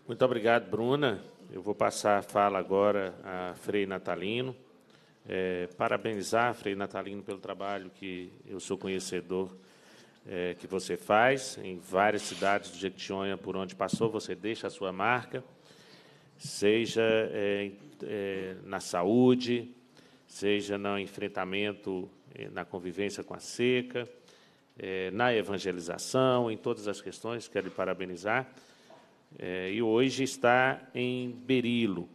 A: Muito obrigado, Bruna. Eu vou passar a fala agora a Frei Natalino é, parabenizar Frei Natalino pelo trabalho que eu sou conhecedor é, que você faz em várias cidades de Jequitinhonha, por onde passou, você deixa a sua marca, seja é, é na saúde, seja no enfrentamento, é, na convivência com a seca, é, na evangelização, em todas as questões, quero lhe parabenizar. e hoje está em Berilo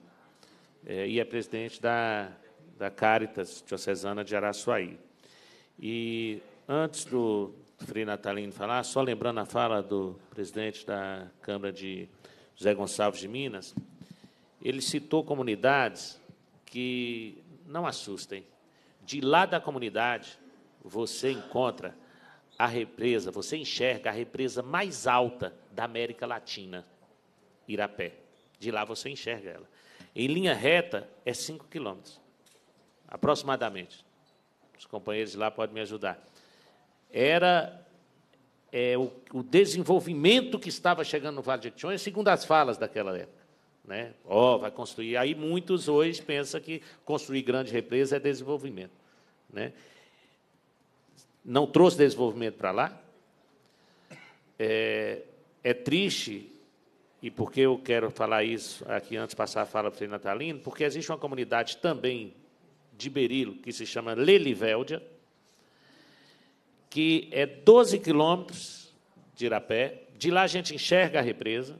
A: e é presidente da da Caritas Diocesana de Araçuaí. E antes do Frei Natalino falar, só lembrando a fala do presidente da Câmara de José Gonçalves de Minas, ele citou comunidades que não assustem. De lá da comunidade, você encontra a represa, você enxerga a represa mais alta da América Latina, Irapé. De lá você enxerga ela. Em linha reta é 5 quilômetros aproximadamente. Os companheiros lá podem me ajudar. Era é, o, o, desenvolvimento que estava chegando no Vale de Jequitinhonha, segundo as falas daquela época. Né? Oh, vai construir. Aí muitos hoje pensam que construir grande represa é desenvolvimento. Né? Não trouxe desenvolvimento para lá. É, é, triste, e porque eu quero falar isso aqui antes de passar a fala para o Natalino, porque existe uma comunidade também de berilo, que se chama Leliveldia, que é 12 quilômetros de Irapé. De lá a gente enxerga a represa,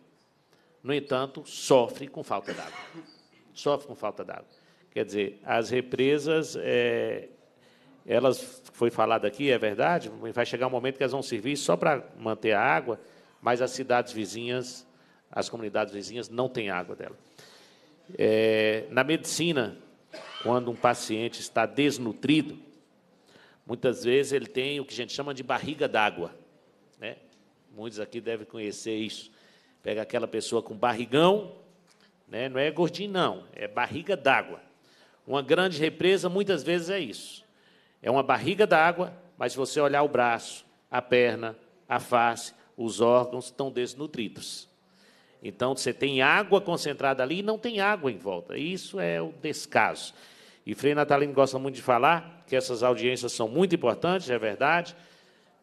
A: no entanto, sofre com falta d'água. Sofre com falta d'água. Quer dizer, as represas, é, elas, foi falado aqui, é verdade, vai chegar um momento que elas vão servir só para manter a água, mas as cidades vizinhas, as comunidades vizinhas não têm água dela. É, na medicina, quando um paciente está desnutrido, muitas vezes ele tem o que a gente chama de barriga d'água. Né? Muitos aqui devem conhecer isso. Pega aquela pessoa com barrigão, né? não é gordinho, não, é barriga d'água. Uma grande represa, muitas vezes, é isso. É uma barriga d'água, mas se você olhar o braço, a perna, a face, os órgãos estão desnutridos. Então, você tem água concentrada ali e não tem água em volta. Isso é o descaso. E Frei Natalino gosta muito de falar que essas audiências são muito importantes, é verdade.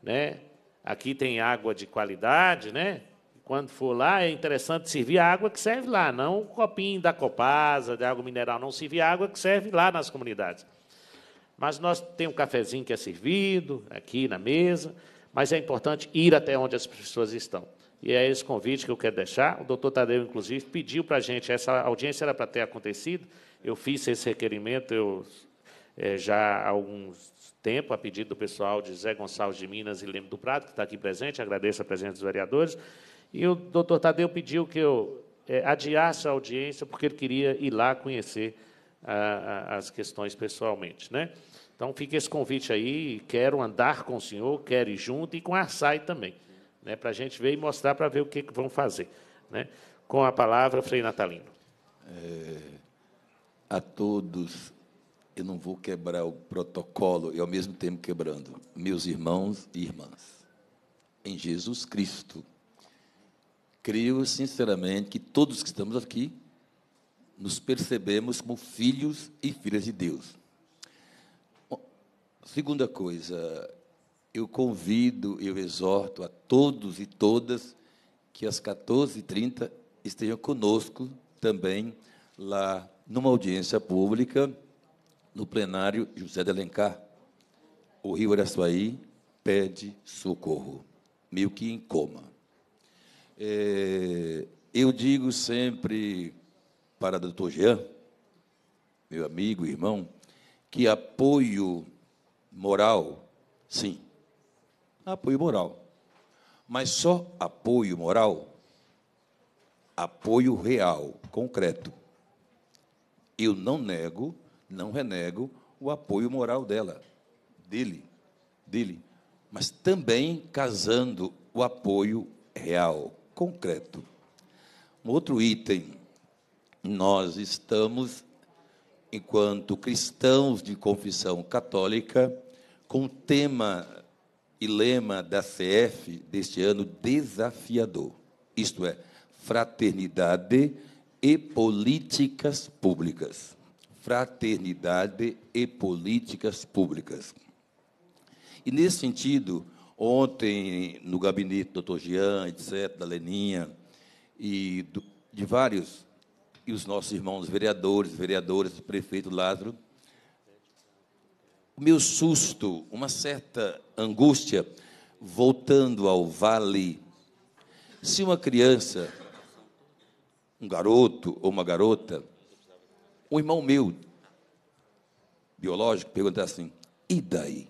A: Né? Aqui tem água de qualidade, né? Quando for lá, é interessante servir a água que serve lá, não o copinho da Copasa, de água mineral, não servir a água que serve lá nas comunidades. Mas nós temos um cafezinho que é servido aqui na mesa, mas é importante ir até onde as pessoas estão. E é esse convite que eu quero deixar. O doutor Tadeu, inclusive, pediu para a gente, essa audiência era para ter acontecido, eu fiz esse requerimento eu, é, já há algum tempo, a pedido do pessoal de Zé Gonçalves de Minas e Leme do Prado, que está aqui presente, agradeço a presença dos vereadores. E o doutor Tadeu pediu que eu é, adiasse a audiência, porque ele queria ir lá conhecer a, a, as questões pessoalmente. Né? Então, fica esse convite aí, quero andar com o senhor, quero ir junto, e com a ARSAI também né, para a gente ver e mostrar para ver o que, que vão fazer. Né? Com a palavra, Frei Natalino.
M: É, a todos, eu não vou quebrar o protocolo e, ao mesmo tempo, quebrando. Meus irmãos e irmãs, em Jesus Cristo, creio sinceramente que todos que estamos aqui nos percebemos como filhos e filhas de Deus. segunda coisa, eu convido, eu exorto a todos e todas que às 14h30 estejam conosco também lá numa audiência pública no plenário José de Alencar. O Rio Araçuaí pede socorro, meio que em coma. É, eu digo sempre para o doutor Jean, meu amigo, irmão, que apoio moral, sim, apoio moral. Mas só apoio moral, apoio real, concreto. Eu não nego, não renego o apoio moral dela, dele, dele, mas também casando o apoio real, concreto. Um outro item, nós estamos, enquanto cristãos de confissão católica, com o tema e lema da CF deste ano desafiador. Isto é, fraternidade e políticas públicas. Fraternidade e políticas públicas. E nesse sentido, ontem no gabinete do Dr. Jean, etc, da Leninha e do, de vários e os nossos irmãos vereadores, vereadoras, prefeito Lázaro meu susto, uma certa angústia, voltando ao vale. Se uma criança, um garoto ou uma garota, um irmão meu, biológico, perguntar assim: e daí?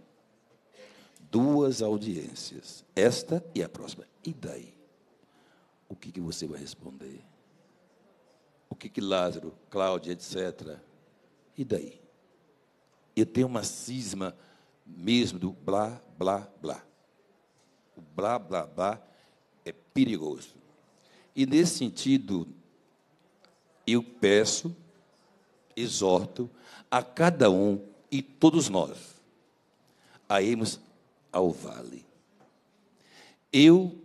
M: Duas audiências, esta e a próxima. E daí? O que, que você vai responder? O que, que Lázaro, Cláudia, etc. E daí? eu tenho uma cisma mesmo do blá, blá, blá. O blá, blá, blá é perigoso. E nesse sentido, eu peço, exorto a cada um e todos nós a irmos ao vale. Eu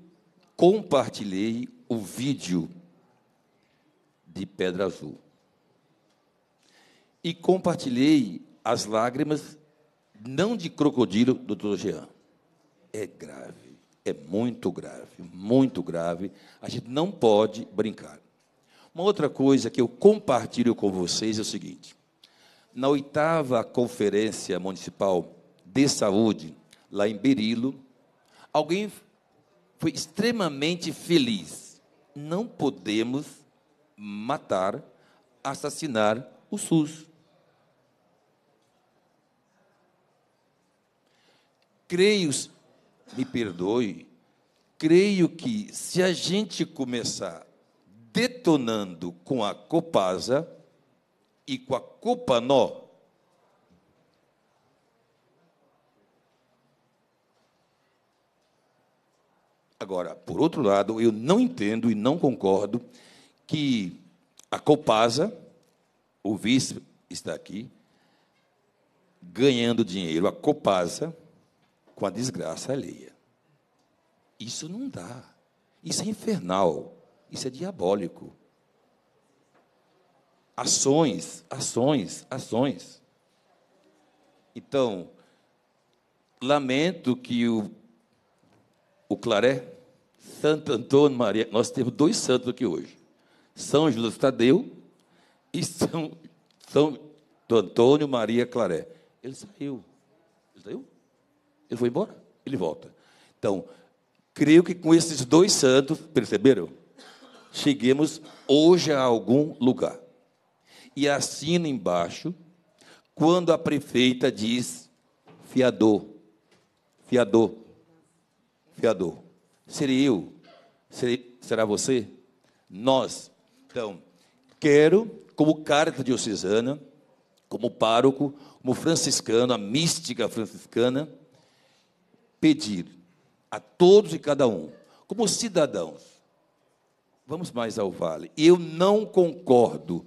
M: compartilhei o vídeo de Pedra Azul e compartilhei as lágrimas, não de crocodilo, doutor Jean. É grave, é muito grave, muito grave. A gente não pode brincar. Uma outra coisa que eu compartilho com vocês é o seguinte: na oitava Conferência Municipal de Saúde, lá em Berilo, alguém foi extremamente feliz. Não podemos matar, assassinar o SUS. creio, me perdoe, creio que se a gente começar detonando com a Copasa e com a Copanó, Agora, por outro lado, eu não entendo e não concordo que a Copasa, o vice está aqui, ganhando dinheiro, a Copasa com a desgraça alheia. Isso não dá. Isso é infernal. Isso é diabólico. Ações, ações, ações. Então, lamento que o, o Claré, Santo Antônio Maria, nós temos dois santos aqui hoje: São Judas Tadeu e São, São Antônio Maria Claré. Ele saiu. Ele saiu? Ele foi embora, ele volta. Então, creio que com esses dois santos, perceberam? Cheguemos hoje a algum lugar. E assina embaixo, quando a prefeita diz fiador, fiador, fiador. Seria eu? será você? Nós. Então, quero, como carta diocesana, como pároco, como franciscano, a mística franciscana, pedir a todos e cada um, como cidadãos, vamos mais ao vale. Eu não concordo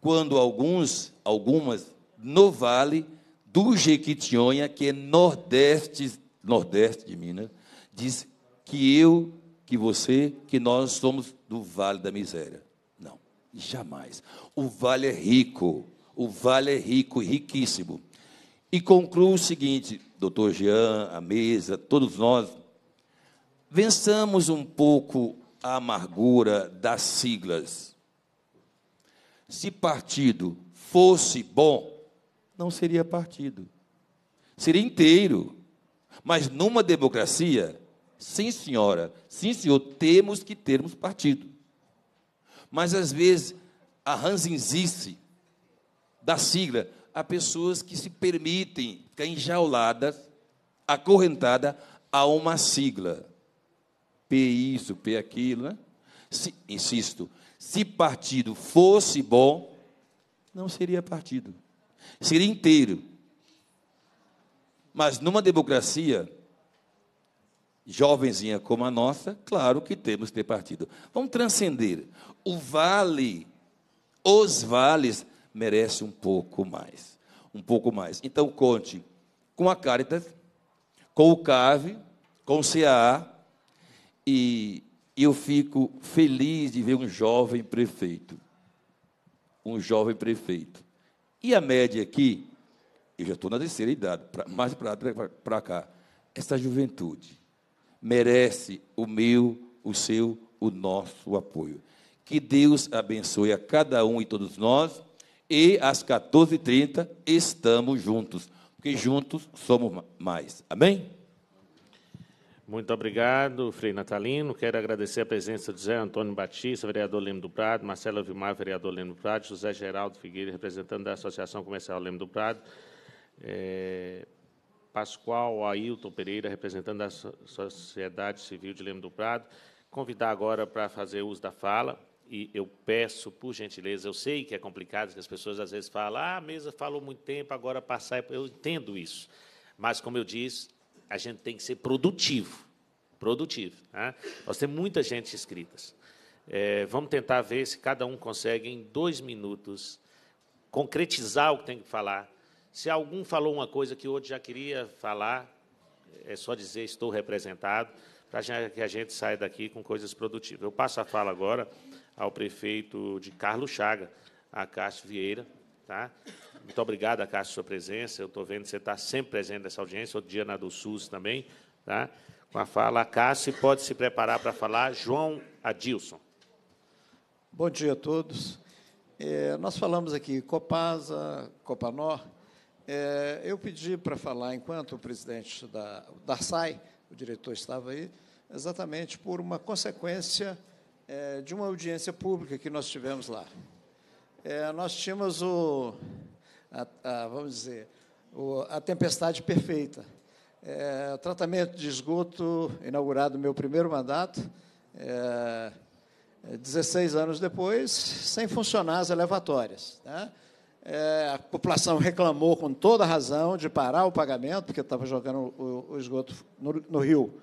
M: quando alguns, algumas no vale do Jequitinhonha, que é nordeste, nordeste de Minas, diz que eu, que você, que nós somos do vale da miséria. Não, jamais. O vale é rico, o vale é rico, riquíssimo. E concluo o seguinte: doutor Jean, a mesa, todos nós, vençamos um pouco a amargura das siglas. Se partido fosse bom, não seria partido, seria inteiro. Mas numa democracia, sim, senhora, sim, senhor, temos que termos partido. Mas às vezes a ranzinzice da sigla há pessoas que se permitem ficar enjauladas, acorrentadas a uma sigla. P isso, P aquilo, né? Se, insisto, se partido fosse bom, não seria partido. Seria inteiro. Mas numa democracia jovenzinha como a nossa, claro que temos que ter partido. Vamos transcender. O vale, os vales merece um pouco mais. Um pouco mais. Então conte com a Caritas, com o CAV, com o CAA, e eu fico feliz de ver um jovem prefeito. Um jovem prefeito. E a média aqui, eu já estou na terceira idade, pra, mais para cá. Essa juventude merece o meu, o seu, o nosso apoio. Que Deus abençoe a cada um e todos nós e às 14h30 estamos juntos, porque juntos somos mais. Amém? Muito
A: obrigado, Frei Natalino. Quero agradecer a presença de José Antônio Batista, vereador Leme do Prado, Marcelo Vimar, vereador Leme do Prado, José Geraldo Figueiredo, representante da Associação Comercial Leme do Prado, é, Pascoal Ailton Pereira, representante da Sociedade Civil de Leme do Prado. Convidar agora para fazer uso da fala e eu peço, por gentileza, eu sei que é complicado, que as pessoas às vezes falam, ah, a mesa falou muito tempo, agora passar. Eu entendo isso. Mas, como eu disse, a gente tem que ser produtivo. Produtivo. Né? Nós temos muita gente inscrita. É, vamos tentar ver se cada um consegue, em dois minutos, concretizar o que tem que falar. Se algum falou uma coisa que outro já queria falar, é só dizer estou representado, para que a gente saia daqui com coisas produtivas. Eu passo a fala agora ao prefeito de Carlos Chaga, a Cássio Vieira. Tá? Muito obrigado, Cássio, sua presença. Eu estou vendo que você está sempre presente nessa audiência, outro dia na do SUS também. Tá? Com a fala, Cássio, pode se preparar para falar. João Adilson.
N: Bom dia a todos. É, nós falamos aqui Copasa, Copanor. É, eu pedi para falar, enquanto o presidente da, da SAI, o diretor estava aí, exatamente por uma consequência é, de uma audiência pública que nós tivemos lá. É, nós tínhamos o, a, a, vamos dizer, o, a tempestade perfeita. É, tratamento de esgoto inaugurado no meu primeiro mandato, é, 16 anos depois, sem funcionar as elevatórias. Né? É, a população reclamou com toda razão de parar o pagamento, porque estava jogando o, o esgoto no, no rio.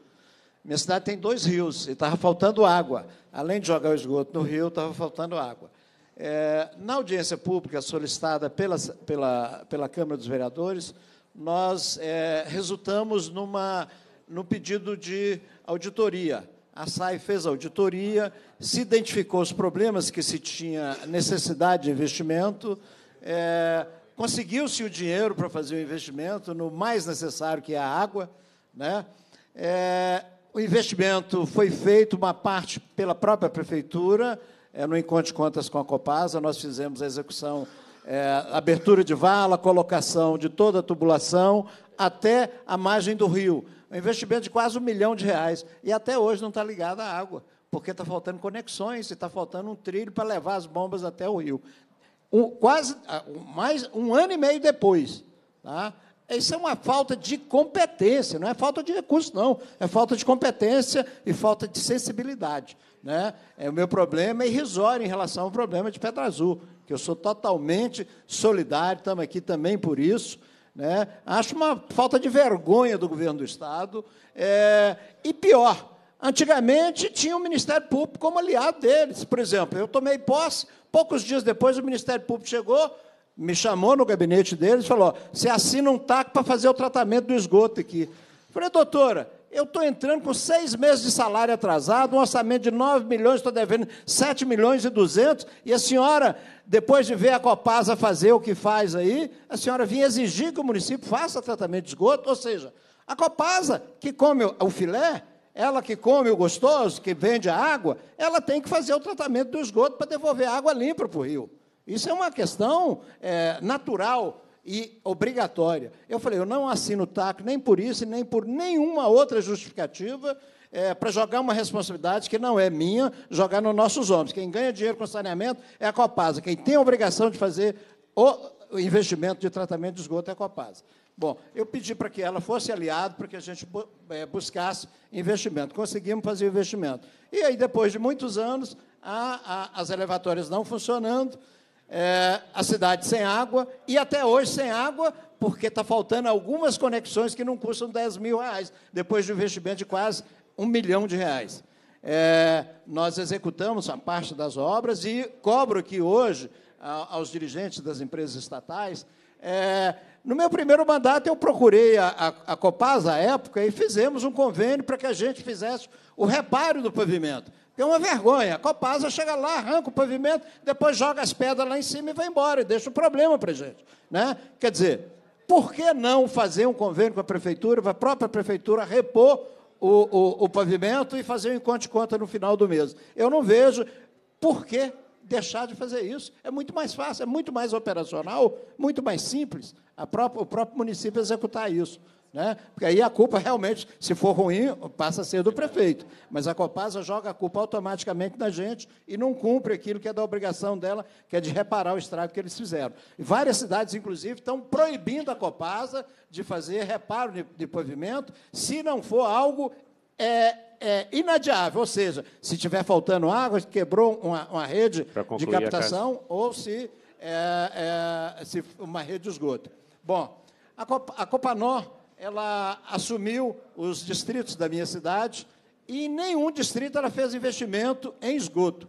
N: Minha cidade tem dois rios e estava faltando água. Além de jogar o esgoto no rio, estava faltando água. É, na audiência pública solicitada pela, pela, pela Câmara dos Vereadores, nós é, resultamos numa, num pedido de auditoria. A SAI fez a auditoria, se identificou os problemas que se tinha necessidade de investimento, é, conseguiu-se o dinheiro para fazer o investimento no mais necessário, que é a água, né? É, o investimento foi feito, uma parte pela própria prefeitura, é, no encontro de contas com a Copasa, nós fizemos a execução, é, abertura de vala, colocação de toda a tubulação, até a margem do rio. Um investimento de quase um milhão de reais. E até hoje não está ligada à água, porque está faltando conexões e está faltando um trilho para levar as bombas até o rio. Um, quase ah, mais um ano e meio depois, tá? Isso é uma falta de competência, não é falta de recurso, não. É falta de competência e falta de sensibilidade. Né? É, o meu problema é irrisório em relação ao problema de Pedra Azul, que eu sou totalmente solidário, estamos aqui também por isso. Né? Acho uma falta de vergonha do governo do Estado. É, e pior, antigamente tinha o Ministério Público como aliado deles. Por exemplo, eu tomei posse, poucos dias depois o Ministério Público chegou, me chamou no gabinete deles e falou: você assina um TAC para fazer o tratamento do esgoto aqui. falei, doutora, eu estou entrando com seis meses de salário atrasado, um orçamento de 9 milhões, estou devendo 7 milhões e 200, e a senhora, depois de ver a Copasa fazer o que faz aí, a senhora vinha exigir que o município faça tratamento de esgoto, ou seja, a Copasa, que come o filé, ela que come o gostoso, que vende a água, ela tem que fazer o tratamento do esgoto para devolver a água limpa para o rio. Isso é uma questão é, natural e obrigatória. Eu falei, eu não assino TAC nem por isso, nem por nenhuma outra justificativa é, para jogar uma responsabilidade que não é minha, jogar nos nossos ombros. Quem ganha dinheiro com saneamento é a Copasa. Quem tem a obrigação de fazer o investimento de tratamento de esgoto é a Copasa. Bom, eu pedi para que ela fosse aliado, para que a gente é, buscasse investimento. Conseguimos fazer investimento. E aí, depois de muitos anos, a, a, as elevatórias não funcionando, é, a cidade sem água, e até hoje sem água, porque está faltando algumas conexões que não custam 10 mil reais, depois de um investimento de quase um milhão de reais. É, nós executamos a parte das obras e cobro aqui hoje aos dirigentes das empresas estatais. É, no meu primeiro mandato, eu procurei a, a, a Copasa, à época, e fizemos um convênio para que a gente fizesse o reparo do pavimento é uma vergonha. A Copasa chega lá, arranca o pavimento, depois joga as pedras lá em cima e vai embora, e deixa o problema para a gente. Né? Quer dizer, por que não fazer um convênio com a prefeitura, a própria prefeitura repor o, o, o pavimento e fazer um encontro de conta no final do mês? Eu não vejo por que deixar de fazer isso. É muito mais fácil, é muito mais operacional, muito mais simples a própria, o próprio município executar isso. Né? Porque aí a culpa realmente, se for ruim, passa a ser do prefeito. Mas a Copasa joga a culpa automaticamente na gente e não cumpre aquilo que é da obrigação dela, que é de reparar o estrago que eles fizeram. E várias cidades, inclusive, estão proibindo a Copasa de fazer reparo de, de pavimento, se não for algo é, é, inadiável, ou seja, se tiver faltando água, quebrou uma, uma rede de captação ou se, é, é, se uma rede de esgoto. Bom, a, Cop a Copanor ela assumiu os distritos da minha cidade e em nenhum distrito ela fez investimento em esgoto.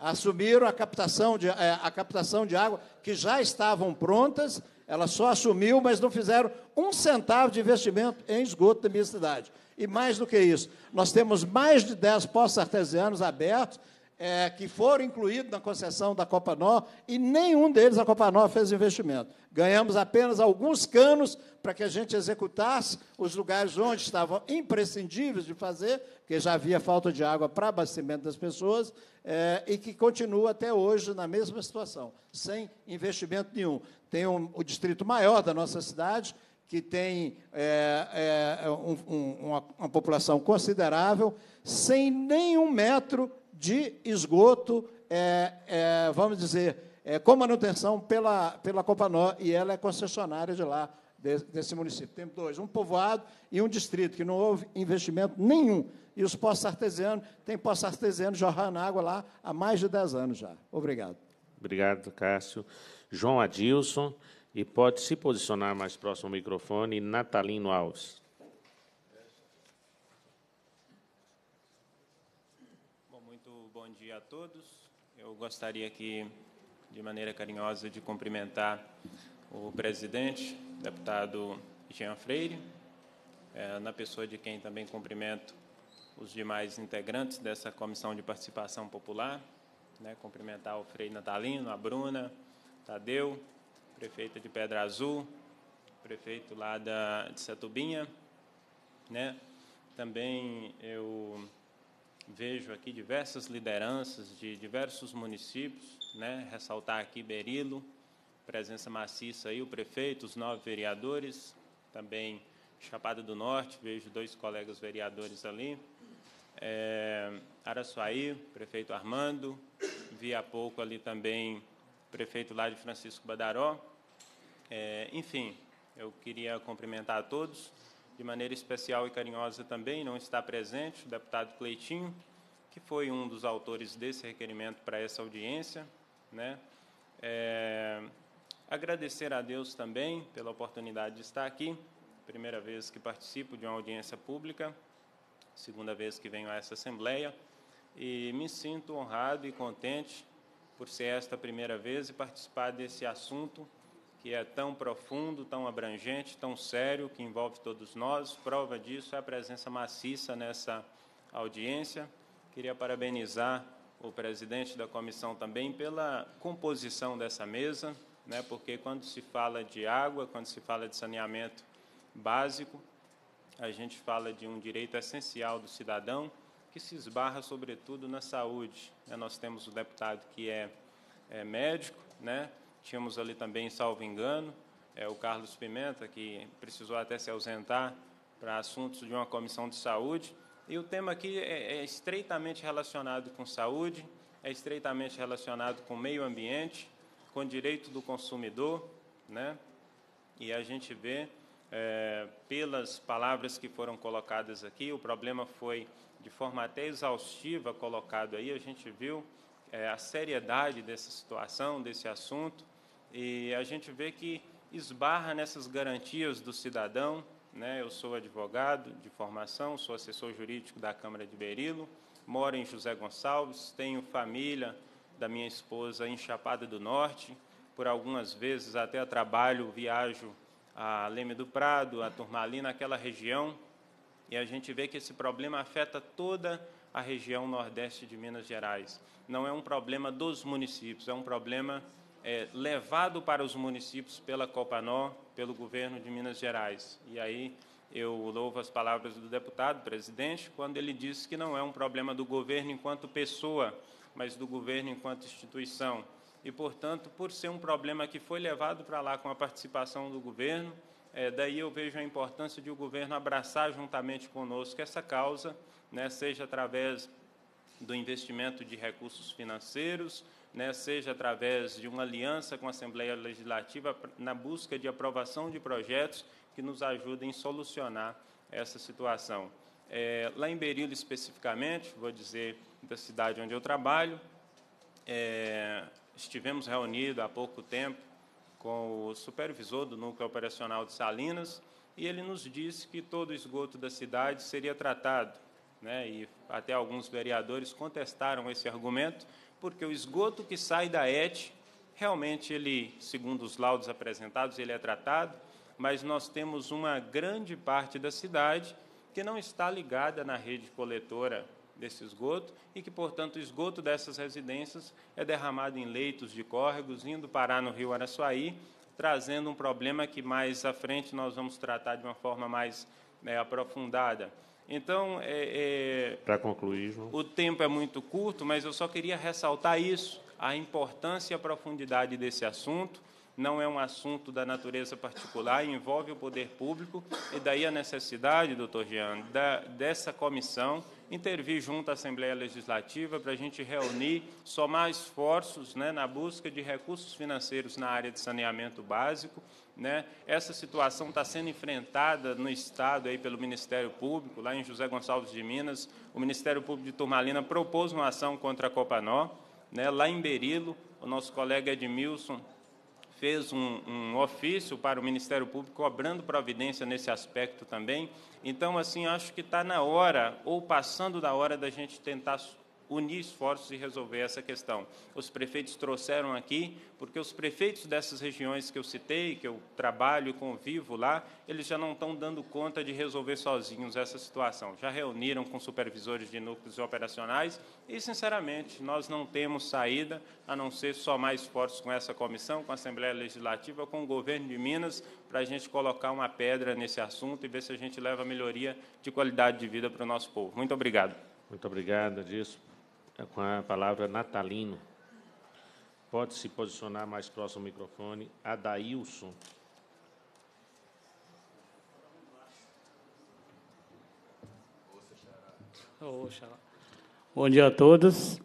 N: Assumiram a captação de, é, a captação de água, que já estavam prontas, ela só assumiu, mas não fizeram um centavo de investimento em esgoto da minha cidade. E mais do que isso, nós temos mais de 10 poços artesianos abertos é, que foram incluídos na concessão da Copanó e nenhum deles a Copanó fez investimento. Ganhamos apenas alguns canos para que a gente executasse os lugares onde estavam imprescindíveis de fazer, porque já havia falta de água para abastecimento das pessoas, é, e que continua até hoje na mesma situação, sem investimento nenhum. Tem um, o distrito maior da nossa cidade, que tem é, é, um, um, uma, uma, população considerável, sem nenhum metro de esgoto, é, é, vamos dizer, é, com manutenção pela, pela Copanó, e ela é concessionária de lá, de, desse município. Tem dois, um povoado e um distrito, que não houve investimento nenhum. E os poços artesianos, tem poços artesianos jorrando água lá há mais de 10 anos já. Obrigado.
A: Obrigado, Cássio. João Adilson, e pode se posicionar mais próximo ao microfone, Natalino Alves.
O: todos. Eu gostaria aqui, de maneira carinhosa, de cumprimentar o presidente, deputado Jean Freire, eh, na pessoa de quem também cumprimento os demais integrantes dessa comissão de participação popular, né, cumprimentar o Frei Natalino, a Bruna, Tadeu, prefeita de Pedra Azul, prefeito lá da, de Setubinha, né? Também eu vejo aqui diversas lideranças de diversos municípios, né? ressaltar aqui Berilo, presença maciça aí, o prefeito, os nove vereadores, também Chapada do Norte, vejo dois colegas vereadores ali, é, Araçuaí, prefeito Armando, vi há pouco ali também prefeito lá de Francisco Badaró, é, enfim, eu queria cumprimentar a todos de maneira especial e carinhosa também não está presente o deputado Cleitinho, que foi um dos autores desse requerimento para essa audiência. Né? É, agradecer a Deus também pela oportunidade de estar aqui, primeira vez que participo de uma audiência pública, segunda vez que venho a essa Assembleia, e me sinto honrado e contente por ser esta primeira vez e participar desse assunto que é tão profundo, tão abrangente, tão sério, que envolve todos nós. Prova disso é a presença maciça nessa audiência. Queria parabenizar o presidente da comissão também pela composição dessa mesa, né? Porque quando se fala de água, quando se fala de saneamento básico, a gente fala de um direito essencial do cidadão que se esbarra sobretudo na saúde. Né? Nós temos o deputado que é, é médico, né? Tínhamos ali também, salvo engano, é, o Carlos Pimenta, que precisou até se ausentar para assuntos de uma comissão de saúde. E o tema aqui é, é estreitamente relacionado com saúde, é estreitamente relacionado com meio ambiente, com direito do consumidor, né? E a gente vê é, pelas palavras que foram colocadas aqui, o problema foi de forma até exaustiva colocado aí. A gente viu é, a seriedade dessa situação, desse assunto. E a gente vê que esbarra nessas garantias do cidadão. Né? Eu sou advogado de formação, sou assessor jurídico da Câmara de Berilo, moro em José Gonçalves, tenho família da minha esposa em Chapada do Norte. Por algumas vezes até a trabalho, viajo a Leme do Prado, a Turmalina, aquela região. E a gente vê que esse problema afeta toda a região nordeste de Minas Gerais. Não é um problema dos municípios, é um problema é, levado para os municípios pela Copanó, pelo governo de Minas Gerais. E aí eu louvo as palavras do deputado, presidente, quando ele disse que não é um problema do governo enquanto pessoa, mas do governo enquanto instituição. E, portanto, por ser um problema que foi levado para lá com a participação do governo, é, daí eu vejo a importância de o governo abraçar juntamente conosco essa causa, né, seja através do investimento de recursos financeiros, né, seja através de uma aliança com a Assembleia Legislativa na busca de aprovação de projetos que nos ajudem a solucionar essa situação. É, lá em Berilo, especificamente, vou dizer da cidade onde eu trabalho, é, estivemos reunidos há pouco tempo com o supervisor do Núcleo Operacional de Salinas e ele nos disse que todo o esgoto da cidade seria tratado. Né, e até alguns vereadores contestaram esse argumento, porque o esgoto que sai da ET, realmente ele, segundo os laudos apresentados, ele é tratado, mas nós temos uma grande parte da cidade que não está ligada na rede coletora desse esgoto e que, portanto, o esgoto dessas residências é derramado em leitos de córregos, indo parar no rio Araçuaí, trazendo um problema que mais à frente nós vamos tratar de uma forma mais né, aprofundada. Então, é, é,
A: para concluir, João. o
O: tempo é muito curto, mas eu só queria ressaltar isso, a importância e a profundidade desse assunto. Não é um assunto da natureza particular, envolve o poder público, e daí a necessidade, doutor Jean, da, dessa comissão intervir junto à Assembleia Legislativa para a gente reunir, somar esforços né, na busca de recursos financeiros na área de saneamento básico né? Essa situação está sendo enfrentada no Estado aí pelo Ministério Público, lá em José Gonçalves de Minas. O Ministério Público de Turmalina propôs uma ação contra a Copanó. Né? Lá em Berilo, o nosso colega Edmilson fez um, um, ofício para o Ministério Público cobrando providência nesse aspecto também. Então, assim, acho que está na hora, ou passando da hora, da gente tentar unir esforços e resolver essa questão. Os prefeitos trouxeram aqui, porque os prefeitos dessas regiões que eu citei, que eu trabalho e convivo lá, eles já não estão dando conta de resolver sozinhos essa situação. Já reuniram com supervisores de núcleos operacionais e, sinceramente, nós não temos saída a não ser só mais esforços com essa comissão, com a Assembleia Legislativa, com o governo de Minas, para a gente colocar uma pedra nesse assunto e ver se a gente leva melhoria de qualidade de vida para o nosso povo. Muito obrigado.
A: Muito obrigado, Adilson. É com a palavra natalino. Pode se posicionar mais próximo ao microfone. Adailson.
P: Bom dia a todos.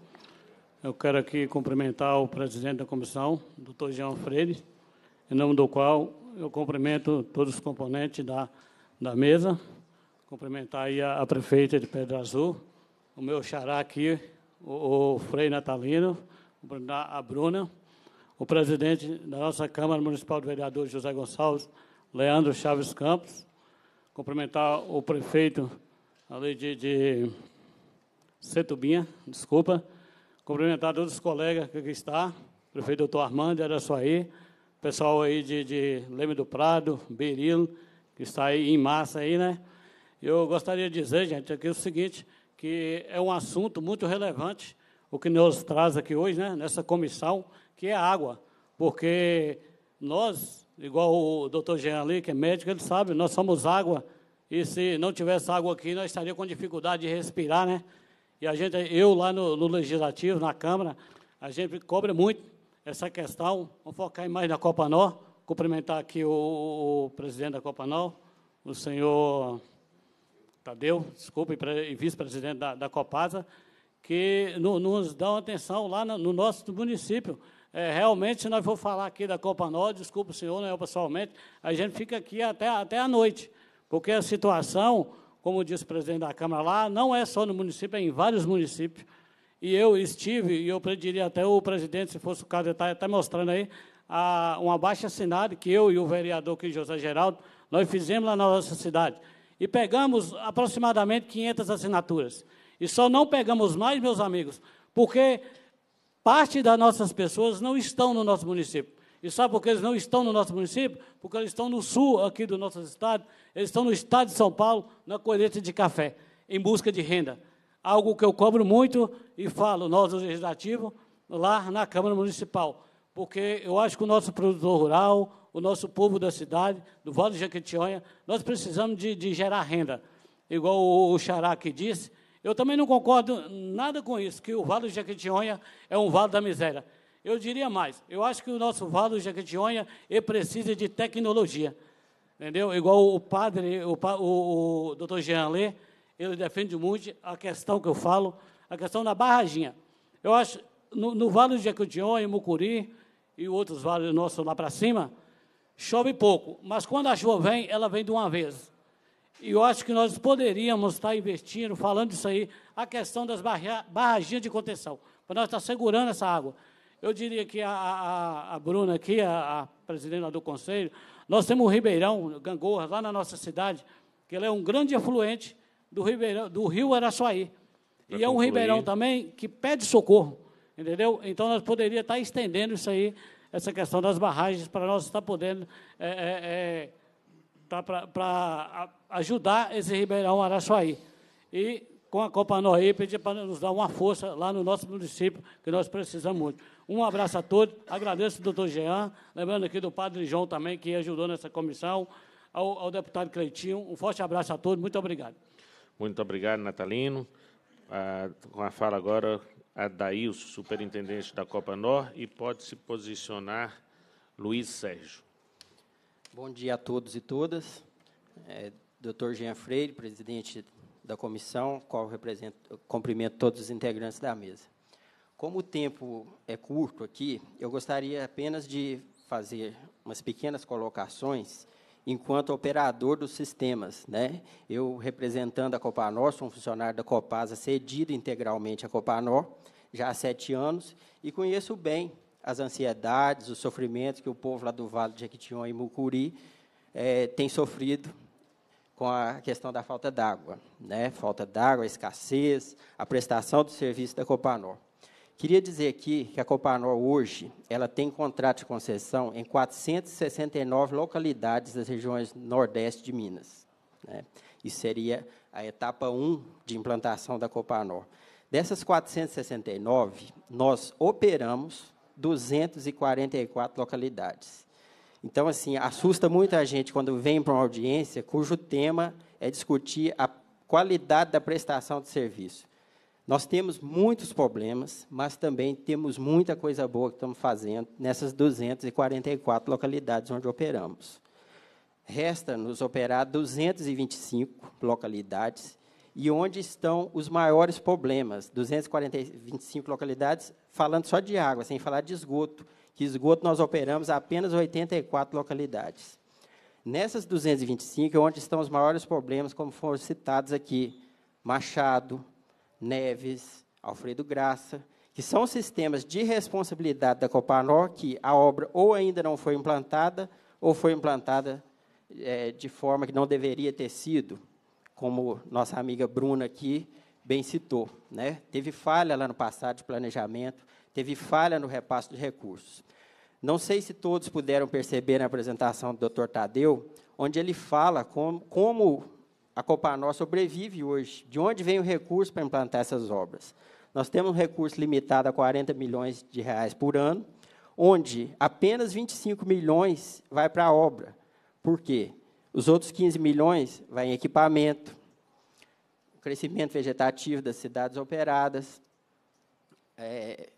P: Eu quero aqui cumprimentar o presidente da comissão, doutor Jean Freire, em nome do qual eu cumprimento todos os componentes da, da mesa, cumprimentar aí a, a prefeita de Pedra Azul, o meu xará aqui, o, Frei Natalino, a Bruna, o presidente da nossa Câmara Municipal de Vereadores, José Gonçalves, Leandro Chaves Campos, cumprimentar o prefeito ali de, de Setubinha, desculpa, cumprimentar todos os colegas que aqui estão, prefeito doutor Armando de Araçuaí, pessoal aí de, de Leme do Prado, Berilo, que está aí em massa aí, né? Eu gostaria de dizer, gente, aqui o seguinte, que é um assunto muito relevante, o que nos traz aqui hoje, né, nessa comissão, que é a água. Porque nós, igual o doutor Jean ali, que é médico, ele sabe, nós somos água, e se não tivesse água aqui, nós estaríamos com dificuldade de respirar, né? E a gente, eu lá no, no Legislativo, na Câmara, a gente cobra muito essa questão. Vamos focar mais na Copa Nó. Cumprimentar aqui o, o presidente da Copa Nó, o senhor Tadeu, desculpa, e vice-presidente da, da, Copasa, que no, nos dão atenção lá no, no nosso município. É, realmente, se nós for falar aqui da Copa Nova, desculpa o senhor, não é pessoalmente, a gente fica aqui até, até a noite, porque a situação, como disse o presidente da Câmara lá, não é só no município, é em vários municípios. E eu estive, e eu pediria até o presidente, se fosse o caso, está até tá mostrando aí, a, um abaixo-assinado que eu e o vereador aqui, José Geraldo, nós fizemos lá na nossa cidade e pegamos aproximadamente 500 assinaturas. E só não pegamos mais, meus amigos, porque parte das nossas pessoas não estão no nosso município. E sabe por que eles não estão no nosso município? Porque eles estão no sul aqui do nosso estado, eles estão no estado de São Paulo, na colheita de café, em busca de renda. Algo que eu cobro muito e falo, nós, o Legislativo, lá na Câmara Municipal. Porque eu acho que o nosso produtor rural, o nosso povo da cidade, do Vale de Jequitinhonha, nós precisamos de, de gerar renda. Igual o, o Xará que disse, eu também não concordo nada com isso, que o Vale de Jequitinhonha é um vale da miséria. Eu diria mais, eu acho que o nosso Vale de Jequitinhonha precisa de tecnologia. Entendeu? Igual o padre, o, o, o doutor Jean Lê, ele defende muito a questão que eu falo, a questão da barraginha. Eu acho, no, no Vale de Jequitinhonha, Mucuri e outros vales nossos lá para cima, chove pouco, mas quando a chuva vem, ela vem de uma vez. E eu acho que nós poderíamos estar investindo, falando isso aí, a questão das barragens de contenção, para nós estar segurando essa água. Eu diria que a, a, a Bruna aqui, a, a, presidenta do conselho, nós temos o Ribeirão, Gangorra lá na nossa cidade, que ele é um grande afluente do, Ribeirão, do rio Araçuaí. e concluir. é um ribeirão também que pede socorro, entendeu? Então, nós poderíamos estar estendendo isso aí essa questão das barragens para nós estar podendo é, é, é, tá para ajudar esse Ribeirão Araçuaí. E com a Copa Noé pedir para nos dar uma força lá no nosso município, que nós precisamos muito. Um abraço a todos, agradeço ao doutor Jean, lembrando aqui do padre João também, que ajudou nessa comissão, ao, ao deputado Cleitinho. Um forte abraço a todos, muito obrigado.
A: Muito obrigado, Natalino. Ah, com a fala agora, Adailson, superintendente da Copa Nor, e pode se posicionar Luiz Sérgio. Bom dia a todos e todas.
Q: É, Dr. Jean Freire, presidente da comissão, qual represento, cumprimento todos os integrantes da mesa. Como o tempo é curto aqui, eu gostaria apenas de fazer umas pequenas colocações enquanto operador dos sistemas. Né? Eu, representando a Copanor, sou um funcionário da Copasa cedido integralmente à Copanor, já há sete anos, e conheço bem as ansiedades, os sofrimentos que o povo lá do Vale de Jequitinhonha e Mucuri é, tem sofrido com a questão da falta d'água, né? Falta d'água, escassez, a prestação do serviço da Copanor. Queria dizer aqui que a Copanor hoje ela tem contrato de concessão em 469 localidades das regiões nordeste de Minas. Né? Isso seria a etapa 1 de implantação da Copanor. Dessas 469, nós operamos 244 localidades. Então, assim, assusta muita gente quando vem para uma audiência cujo tema é discutir a qualidade da prestação de serviço. Nós temos muitos problemas, mas também temos muita coisa boa que estamos fazendo nessas 244 localidades onde operamos. Resta-nos operar 225 localidades e onde estão os maiores problemas. 245 localidades, falando só de água, sem falar de esgoto, que esgoto nós operamos apenas 84 localidades. Nessas 225 é onde estão os maiores problemas, como foram citados aqui, Machado, Neves, Alfredo Graça, que são sistemas de responsabilidade da Copanor que a obra ou ainda não foi implantada ou foi implantada é, de forma que não deveria ter sido como nossa amiga Bruna aqui bem citou. Né? Teve falha lá no passado de planejamento, teve falha no repasso de recursos. Não sei se todos puderam perceber na apresentação do Dr. Tadeu, onde ele fala como, como a Copanor sobrevive hoje, de onde vem o recurso para implantar essas obras. Nós temos um recurso limitado a 40 milhões de reais por ano, onde apenas 25 milhões vai para a obra. Por quê? Os outros 15 milhões vai em equipamento, crescimento vegetativo das cidades operadas, é,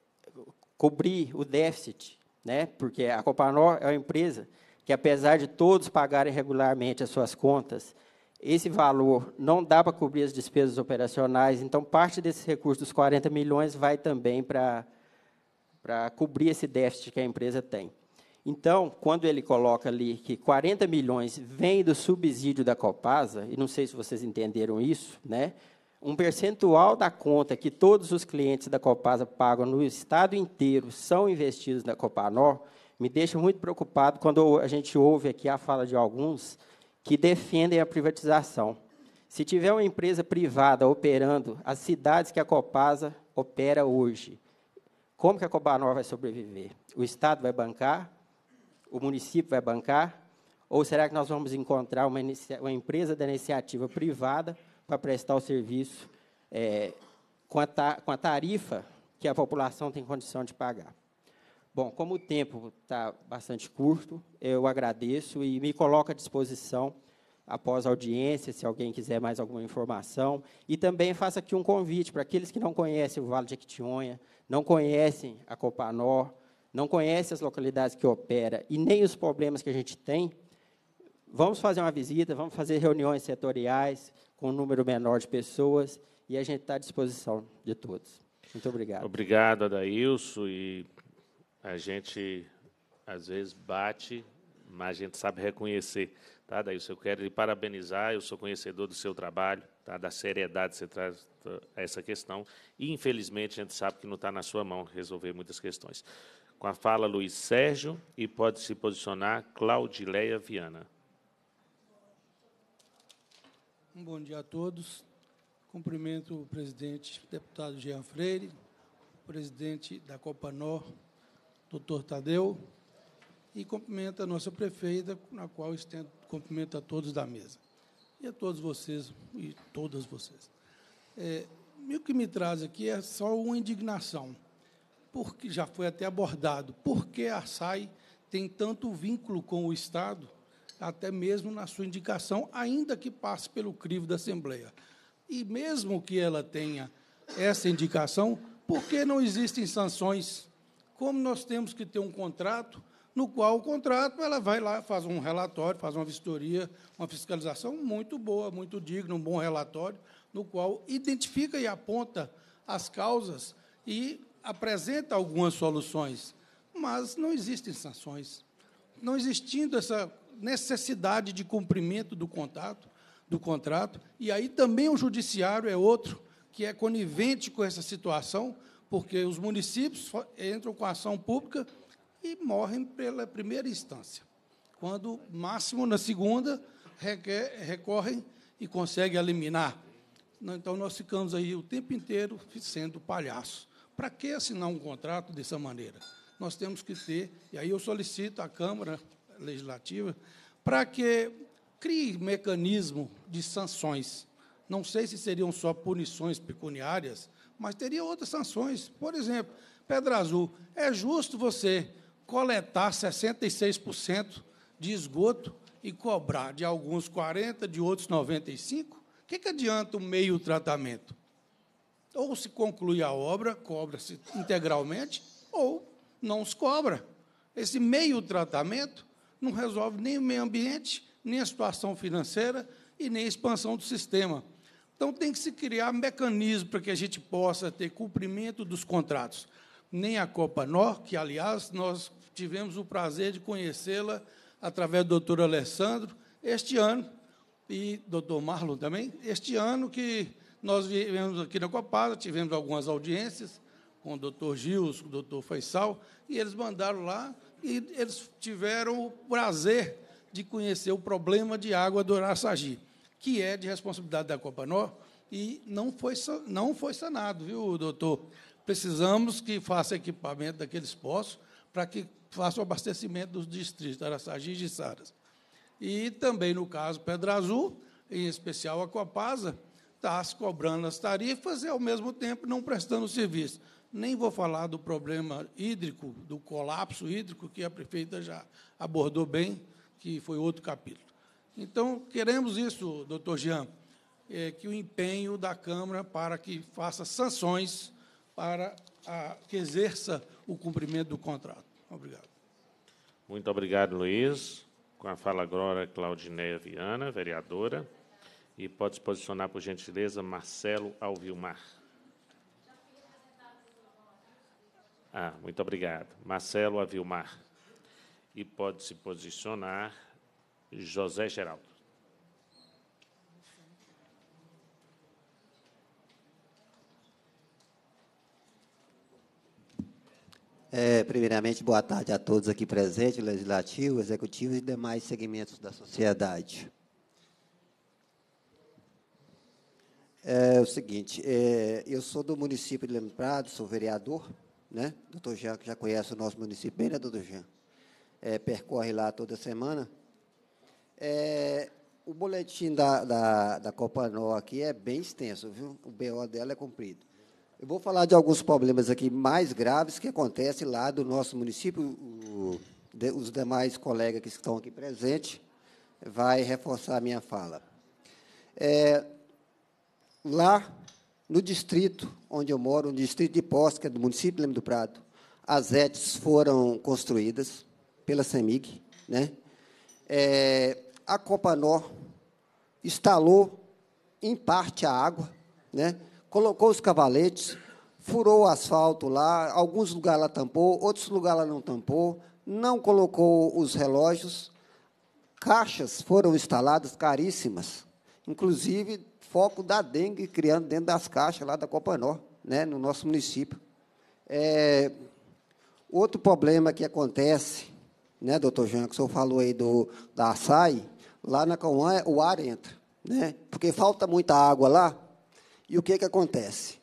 Q: cobrir o déficit, né? porque a Copanor é uma empresa que, apesar de todos pagarem regularmente as suas contas, esse valor não dá para cobrir as despesas operacionais, então parte desses recursos, dos 40 milhões, vai também para, para cobrir esse déficit que a empresa tem. Então, quando ele coloca ali que 40 milhões vem do subsídio da Copasa, e não sei se vocês entenderam isso, né? Um percentual da conta que todos os clientes da Copasa pagam no estado inteiro são investidos na Copanor, me deixa muito preocupado quando a gente ouve aqui a fala de alguns que defendem a privatização. Se tiver uma empresa privada operando as cidades que a Copasa opera hoje, como que a Copanor vai sobreviver? O Estado vai bancar? o município vai bancar? Ou será que nós vamos encontrar uma, uma empresa da iniciativa privada para prestar o serviço é, com, a com a tarifa que a população tem condição de pagar? Bom, como o tempo está bastante curto, eu agradeço e me coloco à disposição após a audiência, se alguém quiser mais alguma informação. E também faço aqui um convite para aqueles que não conhecem o Vale de Equitionha, não conhecem a Copanor, não conhece as localidades que opera e nem os problemas que a gente tem, vamos fazer uma visita, vamos fazer reuniões setoriais com um número menor de pessoas e a gente está à disposição de todos. Muito obrigado.
A: Obrigado, Adailson. E a gente, às vezes, bate, mas a gente sabe reconhecer. Tá, Adailson, eu quero lhe parabenizar, eu sou conhecedor do seu trabalho, tá, da seriedade que você traz tá, essa questão. E, infelizmente, a gente sabe que não está na sua mão resolver muitas questões. Com a fala Luiz Sérgio e pode se posicionar Claudileia Viana.
R: Um bom dia a todos. Cumprimento o presidente, deputado Jean Freire, presidente da Copanó, doutor Tadeu, e cumprimento a nossa prefeita, na qual estendo cumprimento a todos da mesa. E a todos vocês e todas vocês. É, o que me traz aqui é só uma indignação porque já foi até abordado, por que a SAI tem tanto vínculo com o Estado, até mesmo na sua indicação, ainda que passe pelo crivo da Assembleia. E mesmo que ela tenha essa indicação, por que não existem sanções? Como nós temos que ter um contrato, no qual o contrato ela vai lá, faz um relatório, faz uma vistoria, uma fiscalização muito boa, muito digna, um bom relatório, no qual identifica e aponta as causas e apresenta algumas soluções, mas não existem sanções. Não existindo essa necessidade de cumprimento do contato, do contrato, e aí também o judiciário é outro que é conivente com essa situação, porque os municípios entram com a ação pública e morrem pela primeira instância. Quando máximo na segunda requer, recorrem e conseguem eliminar. Então nós ficamos aí o tempo inteiro sendo palhaço. Para que assinar um contrato dessa maneira? Nós temos que ter, e aí eu solicito à Câmara Legislativa, para que crie mecanismo de sanções. Não sei se seriam só punições pecuniárias, mas teria outras sanções. Por exemplo, Pedra Azul, é justo você coletar 66% de esgoto e cobrar de alguns 40, de outros 95? O que, que adianta o meio tratamento? Ou se conclui a obra, cobra-se integralmente, ou não se cobra. Esse meio tratamento não resolve nem o meio ambiente, nem a situação financeira e nem a expansão do sistema. Então, tem que se criar mecanismo para que a gente possa ter cumprimento dos contratos. Nem a Copa Nor, que, aliás, nós tivemos o prazer de conhecê-la através do doutor Alessandro este ano, e doutor Marlon também, este ano que nós vivemos aqui na Copasa, tivemos algumas audiências com o doutor Gils, com o doutor Faisal, e eles mandaram lá e eles tiveram o prazer de conhecer o problema de água do Araçagi, que é de responsabilidade da Copanó e não foi, não foi sanado, viu, doutor? Precisamos que faça equipamento daqueles poços para que faça o abastecimento dos distritos Araçagi e Gissaras. E também, no caso, Pedra Azul, em especial a Copasa, está cobrando as tarifas e, ao mesmo tempo, não prestando serviço. Nem vou falar do problema hídrico, do colapso hídrico, que a prefeita já abordou bem, que foi outro capítulo. Então, queremos isso, doutor Jean, é, que o empenho da Câmara para que faça sanções para a, que exerça o cumprimento do contrato. Obrigado.
A: Muito obrigado, Luiz. Com a fala agora, Claudineia Viana, vereadora. E pode se posicionar, por gentileza, Marcelo Alvilmar. Ah, muito obrigado. Marcelo Avilmar. E pode se posicionar José Geraldo.
S: É, primeiramente, boa tarde a todos aqui presentes, legislativo, executivo e demais segmentos da sociedade. É, o seguinte, é, eu sou do município de Lemos Prado, sou vereador, né? Doutor Jean, que já conhece o nosso município bem, né, doutor Jean? É, percorre lá toda semana. É, o boletim da, da, da Copanó aqui é bem extenso, viu? O BO dela é comprido. Eu vou falar de alguns problemas aqui mais graves que acontecem lá do nosso município. O, de, os demais colegas que estão aqui presentes vai reforçar a minha fala. É, lá no distrito onde eu moro, no distrito de Posse, que é do município de Leme do Prado, as ETs foram construídas pela CEMIG. Né? É, a Copanor instalou, em parte, a água, né? colocou os cavaletes, furou o asfalto lá, alguns lugares lá tampou, outros lugares lá não tampou, não colocou os relógios. Caixas foram instaladas caríssimas. Inclusive, foco da dengue criando dentro das caixas lá da Copanó, né, no nosso município. É, outro problema que acontece, né, doutor João que o senhor falou aí do, da açaí, lá na Cauã é, o ar entra, né, porque falta muita água lá, e o que, que acontece?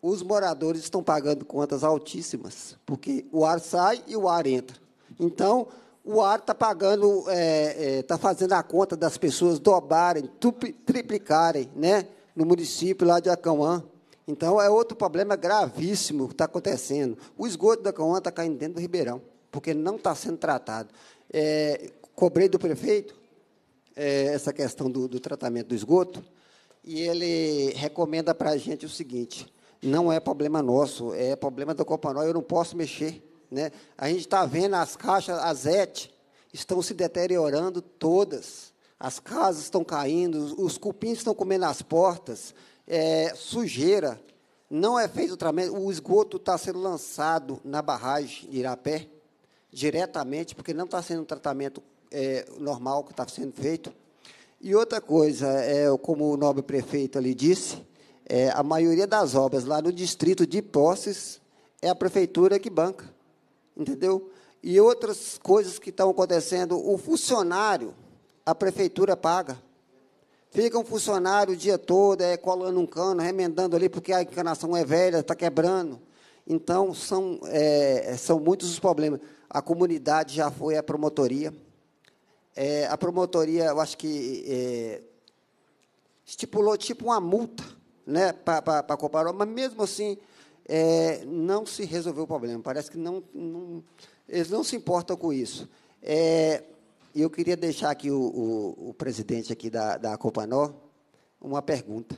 S: Os moradores estão pagando contas altíssimas, porque o ar sai e o ar entra. Então, o ar está pagando, está é, é, tá fazendo a conta das pessoas dobrarem, triplicarem, né? No município lá de Acauã. Então, é outro problema gravíssimo que está acontecendo. O esgoto da Acauã está caindo dentro do Ribeirão, porque não está sendo tratado. É, cobrei do prefeito é, essa questão do, do tratamento do esgoto, e ele recomenda para a gente o seguinte, não é problema nosso, é problema da Copanó, eu não posso mexer né? A gente está vendo as caixas, as ET, estão se deteriorando todas. As casas estão caindo, os cupins estão comendo as portas, é, sujeira. Não é feito tratamento, o esgoto está sendo lançado na barragem de Irapé, diretamente, porque não está sendo um tratamento é, normal que está sendo feito. E outra coisa, é, como o nobre prefeito ali disse, é, a maioria das obras lá no distrito de Posses é a prefeitura que banca entendeu? E outras coisas que estão acontecendo. O funcionário, a prefeitura paga. Fica um funcionário o dia todo, é, colando um cano, remendando ali, porque a encanação é velha, está quebrando. Então, são, é, são muitos os problemas. A comunidade já foi à promotoria. É, a promotoria, eu acho que é, estipulou tipo uma multa né, para comparar, mas mesmo assim é, não se resolveu o problema. Parece que não, não eles não se importam com isso. É, eu queria deixar aqui o, o, o presidente aqui da, da Copanó uma pergunta.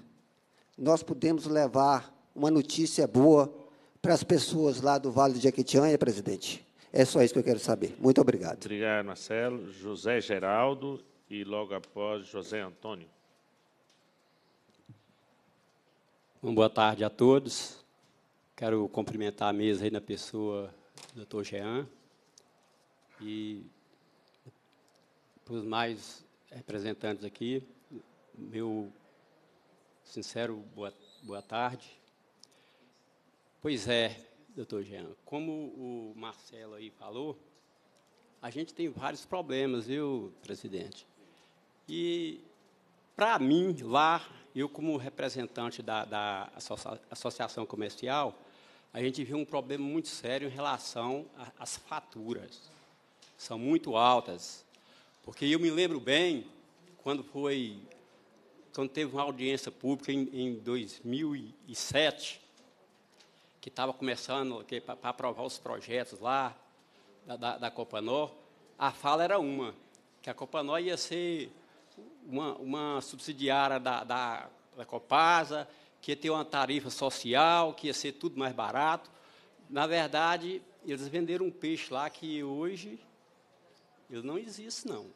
S: Nós podemos levar uma notícia boa para as pessoas lá do Vale do Jequitinhonha, presidente? É só isso que eu quero saber. Muito obrigado.
A: Obrigado, Marcelo. José Geraldo e logo após José Antônio.
T: Uma boa tarde a todos. Quero cumprimentar a mesa aí na pessoa do Dr. Jean e os mais representantes aqui, meu sincero boa, boa tarde. Pois é, doutor Jean, como o Marcelo aí falou, a gente tem vários problemas, viu, presidente? E, para mim, lá, eu como representante da, da associação comercial, a gente viu um problema muito sério em relação às faturas. São muito altas. Porque eu me lembro bem, quando foi quando teve uma audiência pública em, em 2007, que estava começando é para aprovar os projetos lá da, da, da, Copanó, a fala era uma, que a Copanó ia ser uma, uma subsidiária da, da, da Copasa, que ia ter uma tarifa social, que ia ser tudo mais barato. Na verdade, eles venderam um peixe lá que hoje ele não existe, não.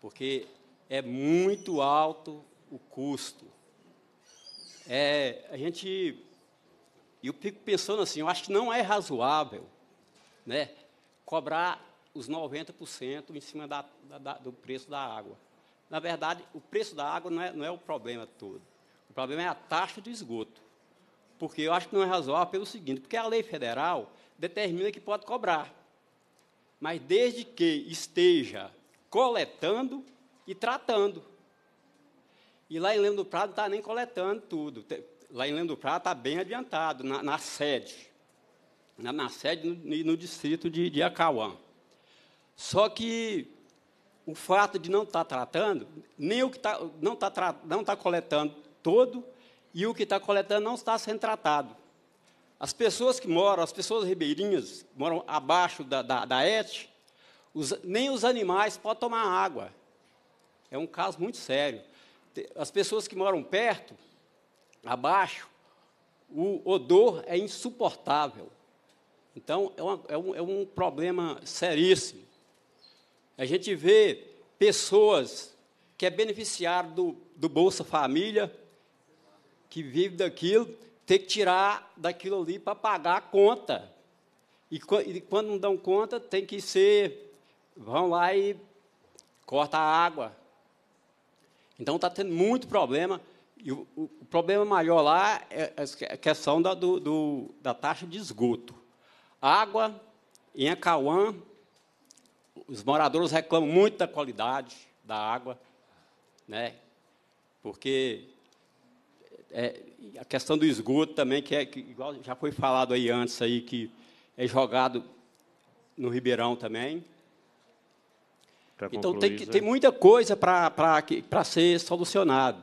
T: Porque é muito alto o custo. É, a gente. Eu fico pensando assim, eu acho que não é razoável né, cobrar os 90% em cima da, da, do preço da água. Na verdade, o preço da água não é, não é o problema todo. O problema é a taxa de esgoto. Porque eu acho que não é razoável pelo seguinte, porque a lei federal determina que pode cobrar. Mas desde que esteja coletando e tratando. E lá em Lendo do Prado está nem coletando tudo. Lá em Lendo do Prado está bem adiantado, na, na sede. Na, na, sede e no, no, distrito de, de Acauã. Só que o fato de não estar tá tratando, nem o que tá, não está tá coletando todo e o que está coletando não está sendo tratado. As pessoas que moram, as pessoas ribeirinhas, moram abaixo da, da, da ET, os, nem os animais podem tomar água. É um caso muito sério. As pessoas que moram perto, abaixo, o odor é insuportável. Então, é, uma, é, um, é um problema seríssimo. A gente vê pessoas que é beneficiário do, do Bolsa Família, que vive daquilo, ter que tirar daquilo ali para pagar a conta. E, e, quando não dão conta, tem que ser. Vão lá e corta a água. Então está tendo muito problema. E o, o, problema maior lá é, é a questão da, do, do, da taxa de esgoto. Água, em Acauã, os moradores reclamam muito da qualidade da água, né? porque é, a questão do esgoto também, que é que, igual já foi falado aí antes aí, que é jogado no Ribeirão também. Pra então concluir, tem, tem né? muita coisa para ser solucionado.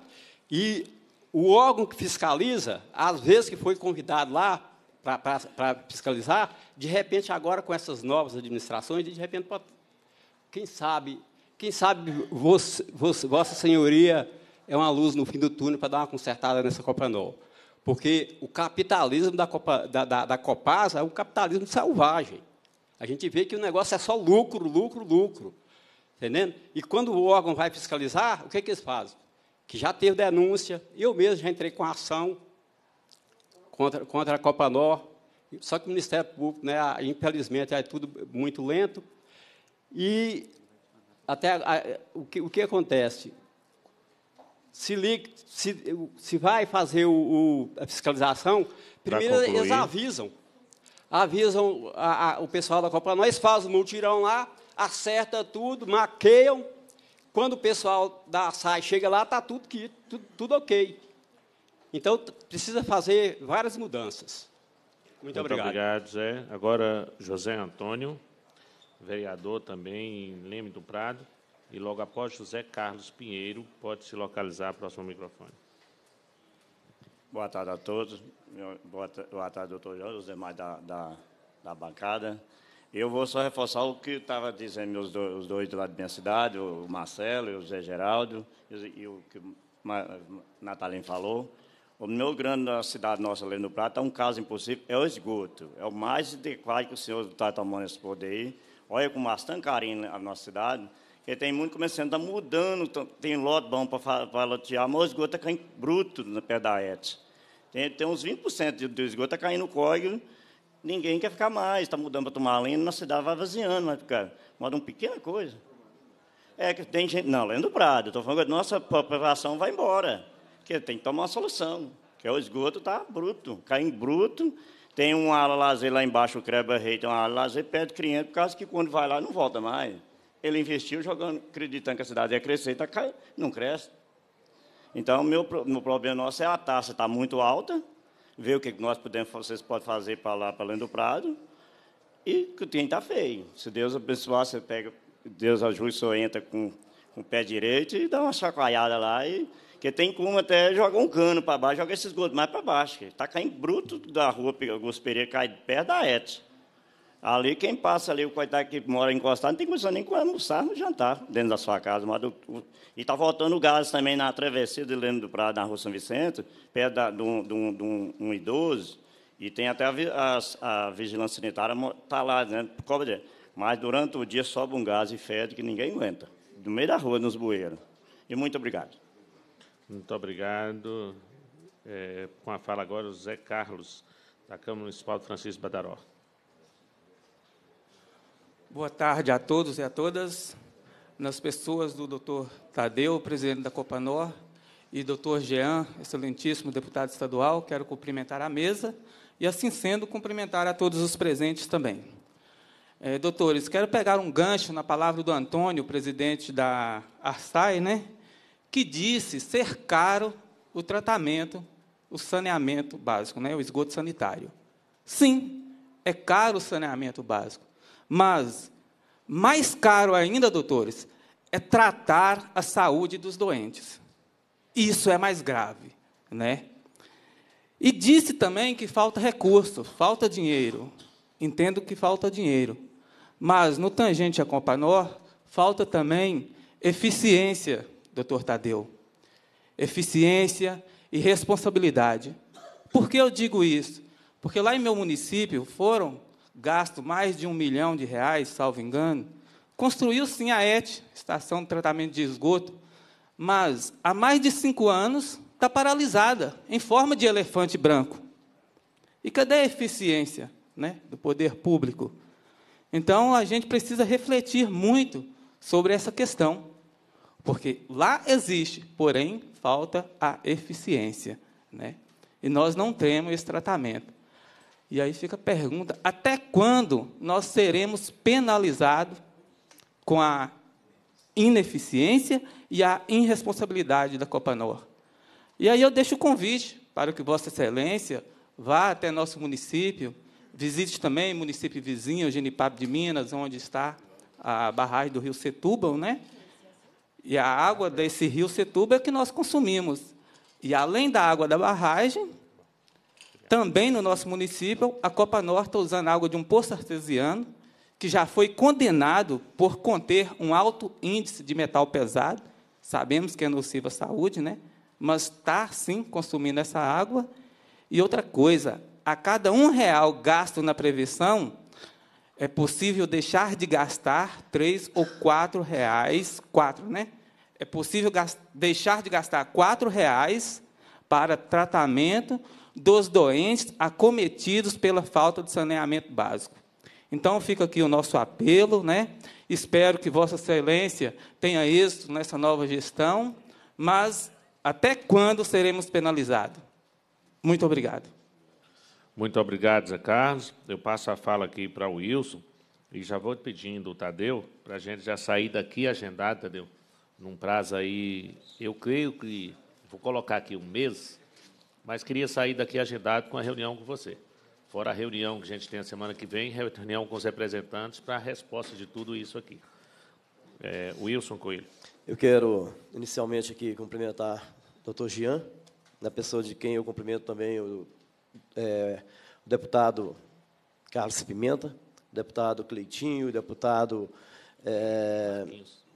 T: E o órgão que fiscaliza, às vezes que foi convidado lá para fiscalizar, de repente agora com essas novas administrações, de repente pode, quem sabe, quem sabe vossa senhoria é uma luz no fim do túnel para dar uma consertada nessa Copanol. Porque o capitalismo da, Copa, da, da, da Copasa é um capitalismo selvagem. A gente vê que o negócio é só lucro, lucro, lucro. Entendendo? E quando o órgão vai fiscalizar, o que, é que eles fazem? Que já teve denúncia, eu mesmo já entrei com ação contra, contra a Copanor, só que o Ministério Público, né, infelizmente, é tudo muito lento. E até a, o, que, o que acontece? se, se, se vai fazer o, o, a fiscalização, primeiro eles avisam. Avisam a, a, o pessoal da Copa, nós fazemos o multirão lá, acerta tudo, maqueiam. Quando o pessoal da SAI chega lá, está tudo, tudo, tudo ok. Então, precisa fazer várias
A: mudanças. Muito, Muito obrigado. obrigado, Zé. Agora, José Antônio, vereador também em Leme do Prado. E logo após José Carlos Pinheiro,
U: pode se localizar próximo ao microfone. Boa tarde a todos. Boa tarde, doutor Jorge, os demais da, da, da bancada. Eu vou só reforçar o que estava dizendo os dois, os dois do lado da minha cidade, o Marcelo e o Zé Geraldo, e o que o Natalino falou. O meu grande na cidade nossa, ali no Prata, é um caso impossível, é o esgoto. É o mais adequado que o senhor está tomando esse poder aí. Olha com bastante carinho a nossa cidade, porque tem muito começando a tá mudando, então, tem lote bom para lotear, mas o esgoto está caindo bruto na pé da ETS. Tem, tem uns 20% do esgoto está caindo no córrego, ninguém quer ficar mais, está mudando para tomar além. na cidade vai vaziando, vai né, ficar. Mas uma pequena coisa. É que tem gente. Não, Lendo Prado, estou falando que a nossa população vai embora. Que tem que tomar uma solução. Que é o esgoto está bruto, caindo bruto. Tem um ala lazer lá embaixo, o Creba Rei tem um ala lazer, perde criança por causa que quando vai lá não volta mais. Ele investiu jogando, acreditando que a cidade ia crescer, tá caindo, não cresce. Então, meu, meu problema nosso é a taxa está muito alta, ver o que nós podemos, vocês podem fazer para lá, para além do prado, e que o tempo está feio. Se Deus abençoar, você pega, Deus ajuda, você entra com, com o pé direito e dá uma chacoalhada lá e porque tem como até jogar um cano para baixo, jogar esses esgoto mais para baixo. Está caindo bruto da rua Augusto Pereira, cai perto da ETS. Ali, quem passa ali, o coitado que mora encostado, não tem condição nem para almoçar não jantar dentro da sua casa. Mas, e está voltando gás também na travessia de Leme do Prado, na Rua São Vicente, perto da, de, um, de, um, de um, um, idoso. E tem até a, a, a vigilância sanitária, está lá né? por Mas durante o dia sobe um gás e fede que ninguém aguenta. No meio da rua, nos bueiros. E muito obrigado.
A: Muito obrigado. É, com a fala agora, o Zé Carlos, da Câmara Municipal de Francisco Badaró.
V: Boa tarde a todos e a todas. Nas pessoas do Dr. Tadeu, presidente da Copanor, e Dr. Jean, excelentíssimo deputado estadual, quero cumprimentar a mesa e, assim sendo, cumprimentar a todos os presentes também. É, doutores, quero pegar um gancho na palavra do Antônio, presidente da Arsai, né, que disse ser caro o tratamento, o saneamento básico, né, o esgoto sanitário. Sim, é caro o saneamento básico. Mas, mais caro ainda, doutores, é tratar a saúde dos doentes. Isso é mais grave, né? E disse também que falta recurso, falta dinheiro. Entendo que falta dinheiro. Mas no tangente a Companor, falta também eficiência, doutor Tadeu. Eficiência e responsabilidade. Por que eu digo isso? Porque lá em meu município foram gasto mais de um milhão de reais, salvo engano, construiu sim a ET, Estação de Tratamento de Esgoto, mas há mais de cinco anos está paralisada, em forma de elefante branco. E cadê a eficiência né, do poder público? Então, a gente precisa refletir muito sobre essa questão, porque lá existe, porém, falta a eficiência. Né? E nós não temos esse tratamento. E aí fica a pergunta: até quando nós seremos penalizados com a ineficiência e a irresponsabilidade da Copanor? E aí eu deixo o convite para que Vossa Excelência vá até nosso município, visite também município vizinho, Genipapo de Minas, onde está a barragem do Rio Setúbal, né? E a água desse Rio Setúbal é que nós consumimos. E além da água da barragem, também no nosso município, a Copa Norte está usando água de um poço artesiano, que já foi condenado por conter um alto índice de metal pesado. Sabemos que é nocivo à saúde, né? mas está, sim, consumindo essa água. E outra coisa, a cada um real gasto na prevenção, é possível deixar de gastar três ou quatro reais, quatro, né? É possível deixar de gastar quatro reais para tratamento dos doentes acometidos pela falta de saneamento básico. Então fica aqui o nosso apelo, né? Espero que Vossa Excelência tenha êxito nessa nova gestão,
A: mas até quando seremos penalizados?
V: Muito obrigado.
A: Muito obrigado, Zé Carlos. Eu passo a fala aqui para o Wilson e já vou pedindo o Tadeu para a gente já sair daqui agendado, Tadeu, num prazo aí, eu creio que vou colocar aqui um mês mas queria sair daqui agendado com a reunião com você. Fora a reunião que a gente tem a semana que vem, reunião com os representantes para a resposta de tudo isso aqui. É, Wilson Coelho.
W: Eu quero, inicialmente, aqui cumprimentar o doutor Jean, na pessoa de quem eu cumprimento também o, é, o deputado Carlos Pimenta, o deputado Cleitinho, o deputado é, Marquinhos.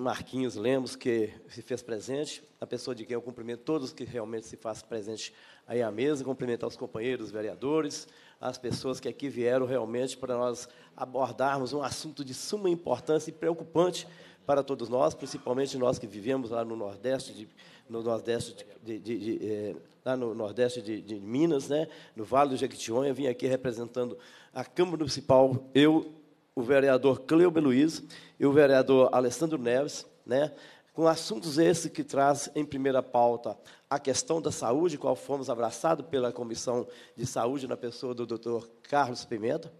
W: Marquinhos Lemos, que se fez presente, a pessoa de quem eu cumprimento todos que realmente se faz presente aí à mesa, cumprimentar os companheiros os vereadores, as pessoas que aqui vieram realmente para nós abordarmos um assunto de suma importância e preocupante para todos nós, principalmente nós que vivemos lá no Nordeste de, no Nordeste de, de, de, de eh, lá no Nordeste de, Minas, né, no Vale do Jequitinhonha. Vim aqui representando a Câmara Municipal, eu o vereador Cleuber Luiz e o vereador Alessandro Neves, né, com assuntos esses que traz em primeira pauta a questão da saúde, qual fomos abraçados pela Comissão de Saúde na pessoa do doutor Carlos Pimenta,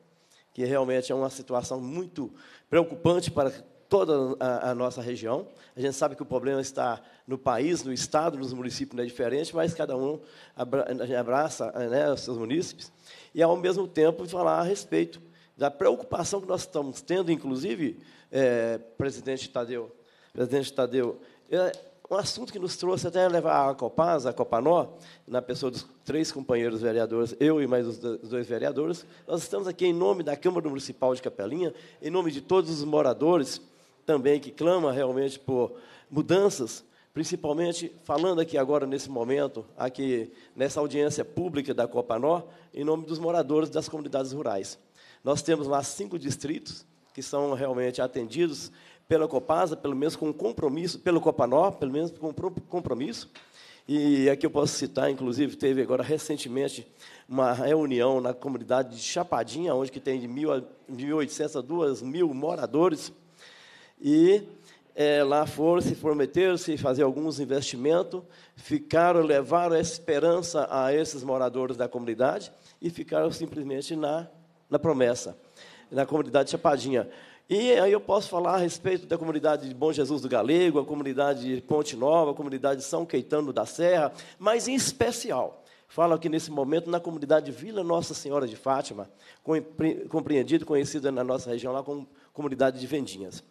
W: que realmente é uma situação muito preocupante para toda a, a, nossa região. A gente sabe que o problema está no país, no estado, nos municípios não é diferente, mas cada um abraça né, os seus municípios. E, ao mesmo tempo, falar a respeito da preocupação que nós estamos tendo, inclusive, é, presidente Tadeu, presidente Tadeu, é um assunto que nos trouxe até levar a Copasa, a Copanó, na pessoa dos três companheiros vereadores, eu e mais os dois vereadores, nós estamos aqui em nome da Câmara Municipal de Capelinha, em nome de todos os moradores também que clama realmente por mudanças, principalmente falando aqui agora nesse momento, aqui nessa audiência pública da Copanó, em nome dos moradores das comunidades rurais. Nós temos lá cinco distritos que são realmente atendidos pela Copasa, pelo menos com compromisso, pelo Copanó, pelo menos com compromisso. E aqui eu posso citar, inclusive, teve agora recentemente uma reunião na comunidade de Chapadinha, onde que tem de 1.800 a 2.000 moradores. E é, lá foram, se prometeram, se fazer alguns investimentos, ficaram, levaram a esperança a esses moradores da comunidade e ficaram simplesmente na na promessa, na comunidade Chapadinha. E aí eu posso falar a respeito da comunidade de Bom Jesus do Galego, a comunidade de Ponte Nova, a comunidade de São Queitano da Serra, mas em especial, falo aqui nesse momento na comunidade Vila Nossa Senhora de Fátima, compreendido, conhecida na nossa região lá como comunidade de Vendinhas.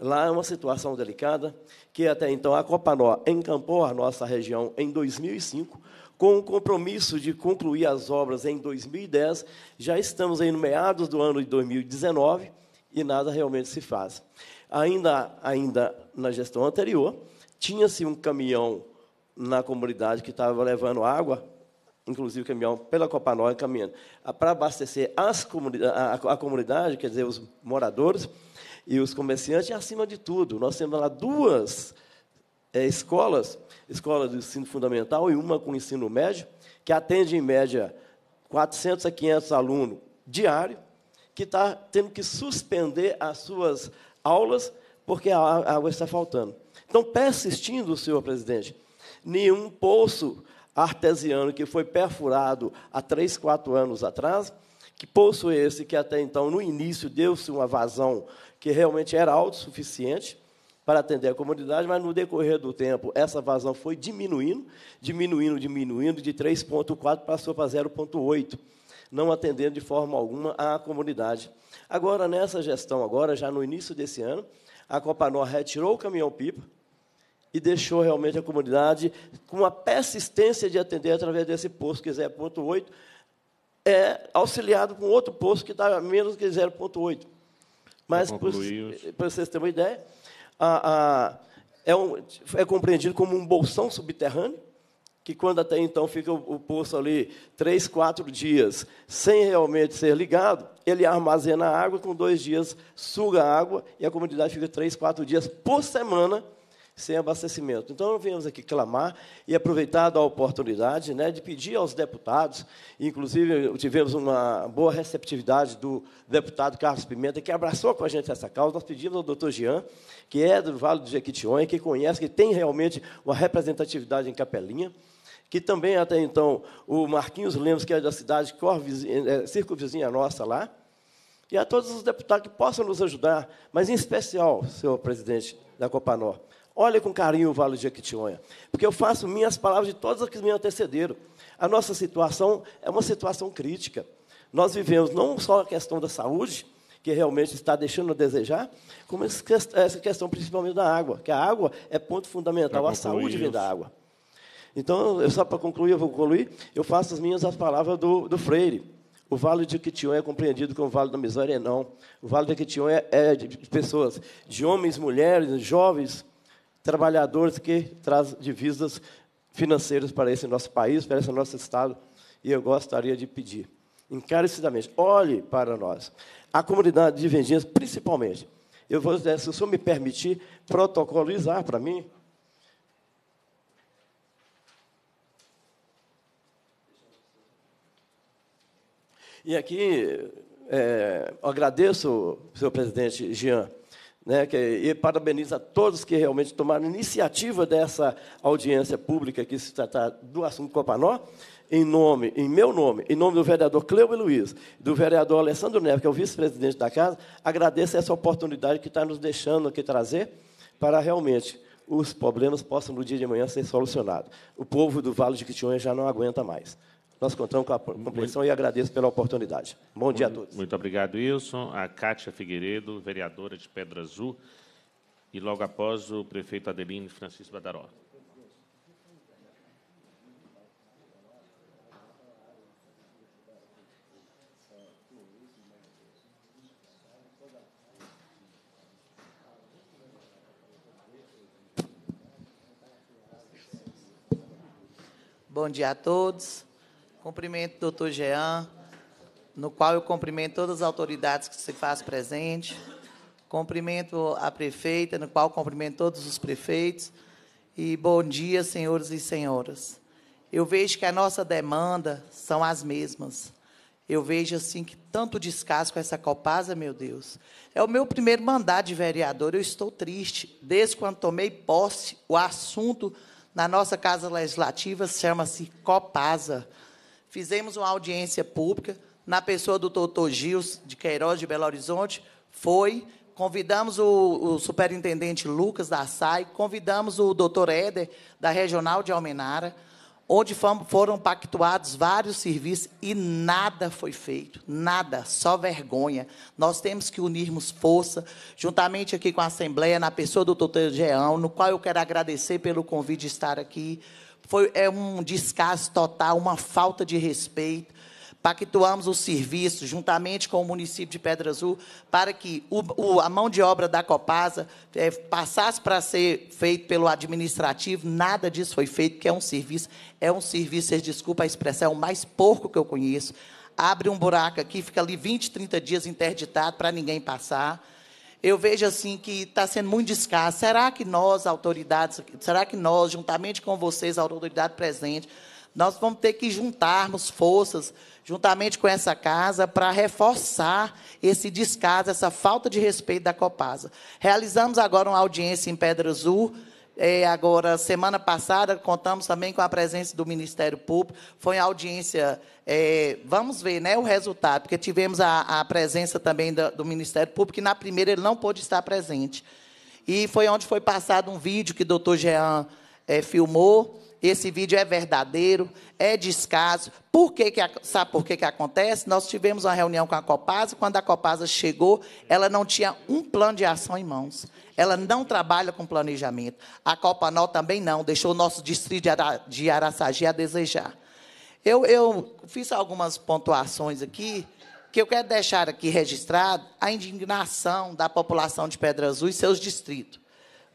W: Lá é uma situação delicada, que até então a Copanó encampou a nossa região em 2005 com o compromisso de concluir as obras em 2010, já estamos aí no meados do ano de 2019 e nada realmente se faz. Ainda, ainda na gestão anterior, tinha-se um caminhão na comunidade que estava levando água, inclusive o caminhão pela Copanóia caminhando, ah, para abastecer as comuni a, a comunidade, quer dizer, os moradores e os comerciantes, e acima de tudo, nós temos lá duas é, escolas, escolas de ensino fundamental e uma com ensino médio, que atende, em média, 400 a 500 alunos diário, que está tendo que suspender as suas aulas porque a água está faltando. Então, persistindo, senhor presidente, nenhum poço artesiano que foi perfurado há três, quatro anos atrás, que poço é esse que até então, no início, deu-se uma vazão que realmente era autossuficiente, para atender a comunidade, mas no decorrer do tempo essa vazão foi diminuindo, diminuindo, diminuindo, de 3,4 passou para 0,8, não atendendo de forma alguma a comunidade. Agora, nessa gestão, agora, já no início desse ano, a Copanor retirou o caminhão-pipa e deixou realmente a comunidade com a persistência de atender através desse posto que é 0,8 é auxiliado com outro posto que está menos que 0,8. Mas, para vocês terem uma ideia, a, a, é, um, é compreendido como um bolsão subterrâneo, que quando até então fica o, o poço ali três, quatro dias sem realmente ser ligado, ele armazena água, com dois dias suga a água e a comunidade fica três, quatro dias por semana sem abastecimento. Então, viemos aqui clamar e aproveitar a oportunidade né, de pedir aos deputados, inclusive tivemos uma boa receptividade do deputado Carlos Pimenta, que abraçou com a gente essa causa. Nós pedimos ao doutor Jean, que é do Vale do Jequitinhonha, que conhece, que tem realmente uma representatividade em Capelinha, que também, até então, o Marquinhos Lemos, que é da cidade, é, é circunvizinha nossa lá, e a todos os deputados que possam nos ajudar, mas em especial, senhor presidente da Copanor, Olha com carinho o Vale de Jequitinhonha, porque eu faço minhas palavras de todos os que me antecederam. A nossa situação é uma situação crítica. Nós vivemos não só a questão da saúde, que realmente está deixando a desejar, como essa questão principalmente da água, que a água é ponto fundamental, a saúde vem da água. Então, eu, só para concluir, eu vou concluir, eu faço as minhas as palavras do, do Freire. O Vale de Quitionha é compreendido como o Vale da Miséria, não. O Vale de Quitionha é de pessoas, de homens, mulheres, jovens, trabalhadores que traz divisas financeiras para esse nosso país, para esse nosso Estado, e eu gostaria de pedir, encarecidamente, olhe para nós, a comunidade de vendinhas, principalmente. Eu vou, eh, se o senhor me permitir, protocolizar para mim. E aqui, é, agradeço, senhor presidente Jean, né, que, e parabenizo a todos que realmente tomaram iniciativa dessa audiência pública que se trata do assunto Copanó, em nome, em meu nome, em nome do vereador Cleubo Luiz, do vereador Alessandro Neves, que é o vice-presidente da casa, agradeço essa oportunidade que está nos deixando aqui trazer para realmente os problemas possam no dia de amanhã ser solucionados. O povo do Vale de Quitionha já não aguenta mais nós contamos com a compreensão muito, e agradeço pela oportunidade. Bom muito, dia a todos.
A: Muito obrigado, Wilson. A Cátia Figueiredo, vereadora de Pedra Azul, e logo após o prefeito Adelino Francisco Badaró.
E: Bom dia a todos. Cumprimento o doutor Jean, no qual eu cumprimento todas as autoridades que se faz presente. Cumprimento a prefeita, no qual cumprimento todos os prefeitos. E bom dia, senhores e senhoras. Eu vejo que a nossa demanda são as mesmas. Eu vejo assim que tanto descaso com essa Copasa, meu Deus. É o meu primeiro mandato de vereador, eu estou triste. Desde quando tomei posse, o assunto na nossa Casa Legislativa chama-se Copasa. Fizemos uma audiência pública na pessoa do doutor Gils de Queiroz, de Belo Horizonte. Foi. Convidamos o, o superintendente Lucas da SAI, convidamos o doutor Éder, da Regional de Almenara, onde foram pactuados vários serviços e nada foi feito, nada, só vergonha. Nós temos que unirmos força, juntamente aqui com a Assembleia, na pessoa do doutor Geão, no qual eu quero agradecer pelo convite de estar aqui, foi, é um descaso total, uma falta de respeito. Pactuamos o serviço juntamente com o município de Pedra Azul para que o, o, a mão de obra da Copasa é, passasse para ser feito pelo administrativo. Nada disso foi feito, que é um serviço, é um serviço, desculpa a expressão, é o mais porco que eu conheço. Abre um buraco aqui, fica ali 20, 30 dias interditado para ninguém passar eu vejo assim que está sendo muito descaso. Será que nós, autoridades, será que nós, juntamente com vocês, a autoridade presente, nós vamos ter que juntarmos forças, juntamente com essa casa, para reforçar esse descaso, essa falta de respeito da Copasa. Realizamos agora uma audiência em Pedra Azul é, agora, semana passada, contamos também com a presença do Ministério Público. Foi audiência. É, vamos ver né, o resultado, porque tivemos a, a presença também do, do Ministério Público, que na primeira ele não pôde estar presente. E foi onde foi passado um vídeo que o doutor Jean é, filmou. Esse vídeo é verdadeiro, é descaso. Por que que, sabe por que, que acontece? Nós tivemos uma reunião com a Copasa. Quando a Copasa chegou, ela não tinha um plano de ação em mãos ela não trabalha com planejamento. A Copanol também não, deixou o nosso distrito de, Ara, Araçagi a desejar. Eu, eu fiz algumas pontuações aqui, que eu quero deixar aqui registrado a indignação da população de Pedra Azul e seus distritos.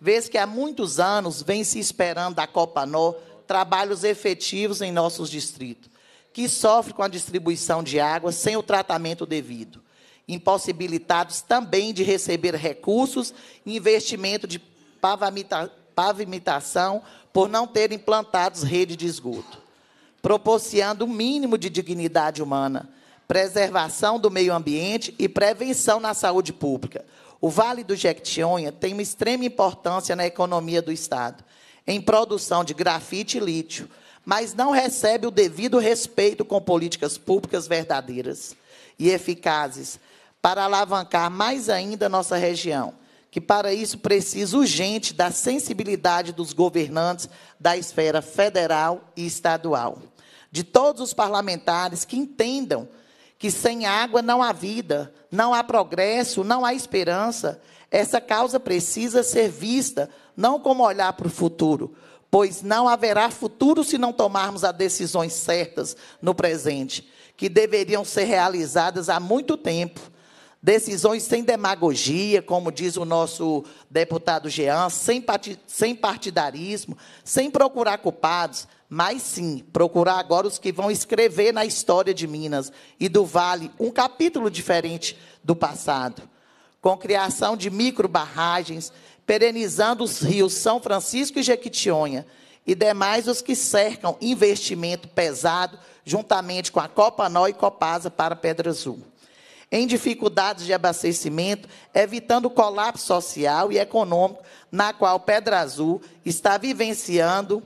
E: Vês que há muitos anos vem se esperando da Copanó trabalhos efetivos em nossos distritos, que sofrem com a distribuição de água sem o tratamento devido impossibilitados também de receber recursos e investimento de pavimentação por não terem plantados rede de esgoto, propiciando o um mínimo de dignidade humana, preservação do meio ambiente e prevenção na saúde pública. O Vale do Jequitinhonha tem uma extrema importância na economia do Estado, em produção de grafite e lítio, mas não recebe o devido respeito com políticas públicas verdadeiras e eficazes para alavancar mais ainda nossa região, que para isso precisa urgente da sensibilidade dos governantes da esfera federal e estadual, de todos os parlamentares que entendam que sem água não há vida, não há progresso, não há esperança. Essa causa precisa ser vista não como olhar para o futuro, pois não haverá futuro se não tomarmos as decisões certas no presente, que deveriam ser realizadas há muito tempo Decisões sem demagogia, como diz o nosso deputado Jean, sem, sem partidarismo, sem procurar culpados, mas sim procurar agora os que vão escrever na história de Minas e do Vale um capítulo diferente do passado. Com criação de microbarragens, perenizando os rios São Francisco e Jequitinhonha e demais os que cercam investimento pesado juntamente com a Copa Nó e Copasa para Pedra Azul em dificuldades de abastecimento, evitando o colapso social e econômico na qual Pedra Azul está vivenciando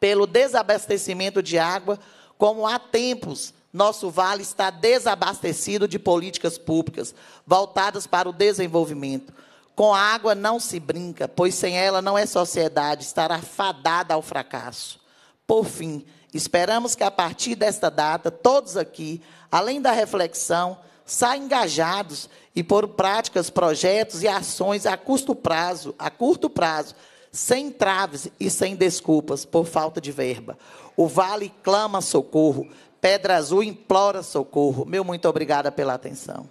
E: pelo desabastecimento de água, como há tempos nosso vale está desabastecido de políticas públicas voltadas para o desenvolvimento. Com a água não se brinca, pois sem ela não é sociedade, estará fadada ao fracasso. Por fim, esperamos que a partir desta data, todos aqui, além da reflexão, saem engajados e por práticas, projetos e ações a curto prazo, a curto prazo, sem traves e sem desculpas por falta de verba. O vale clama socorro, Pedra Azul implora socorro. Meu muito obrigada pela atenção.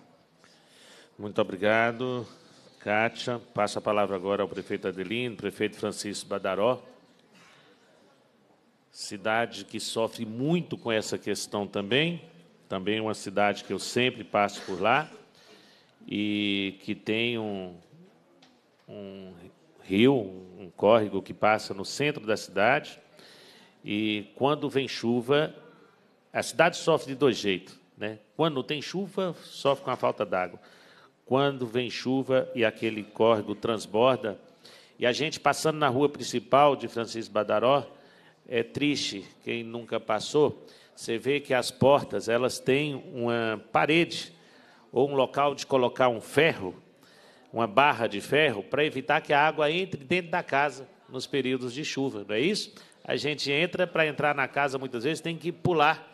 A: Muito obrigado, Kátia. Passa a palavra agora ao prefeito Adelino, prefeito Francisco Badaró. Cidade que sofre muito com essa questão também também uma cidade que eu sempre passo por lá e que tem um, um rio, um córrego que passa no centro da cidade. E quando vem chuva, a cidade sofre de dois jeitos. Né? Quando não tem chuva, sofre com a falta d'água. Quando vem chuva e aquele córrego transborda, e a gente passando na rua principal de Francisco Badaró, é triste quem nunca passou, você vê que as portas elas têm uma parede ou um local de colocar um ferro, uma barra de ferro, para evitar que a água entre dentro da casa nos períodos de chuva, não é isso? A gente entra, para entrar na casa muitas vezes tem que pular,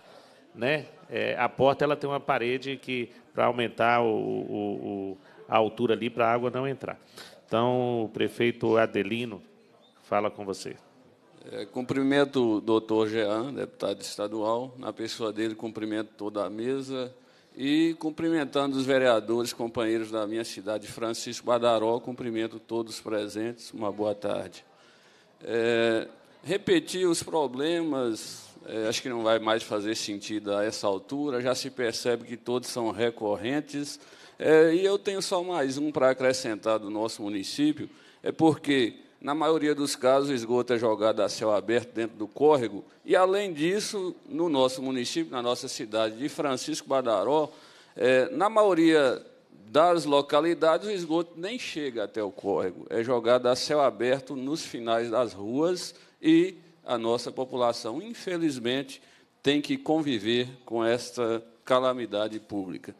A: né? É, a porta ela tem uma parede que para aumentar o, o, o, a altura ali para a água não entrar. Então o prefeito Adelino fala com você.
X: É, cumprimento o doutor Jean, deputado estadual, na pessoa dele cumprimento toda a mesa e cumprimentando os vereadores, companheiros da minha cidade, Francisco Badaró, cumprimento todos os presentes, uma boa tarde. É, repetir os problemas, é, acho que não vai mais fazer sentido a essa altura, já se percebe que todos são recorrentes, é, e eu tenho só mais um para acrescentar do nosso município, é porque na maioria dos casos, o esgoto é jogado a céu aberto dentro do córrego. E, além disso, no nosso município, na nossa cidade de Francisco Badaró, é, na maioria das localidades, o esgoto nem chega até o córrego. É jogado a céu aberto nos finais das ruas e a nossa população, infelizmente, tem que conviver com esta calamidade pública.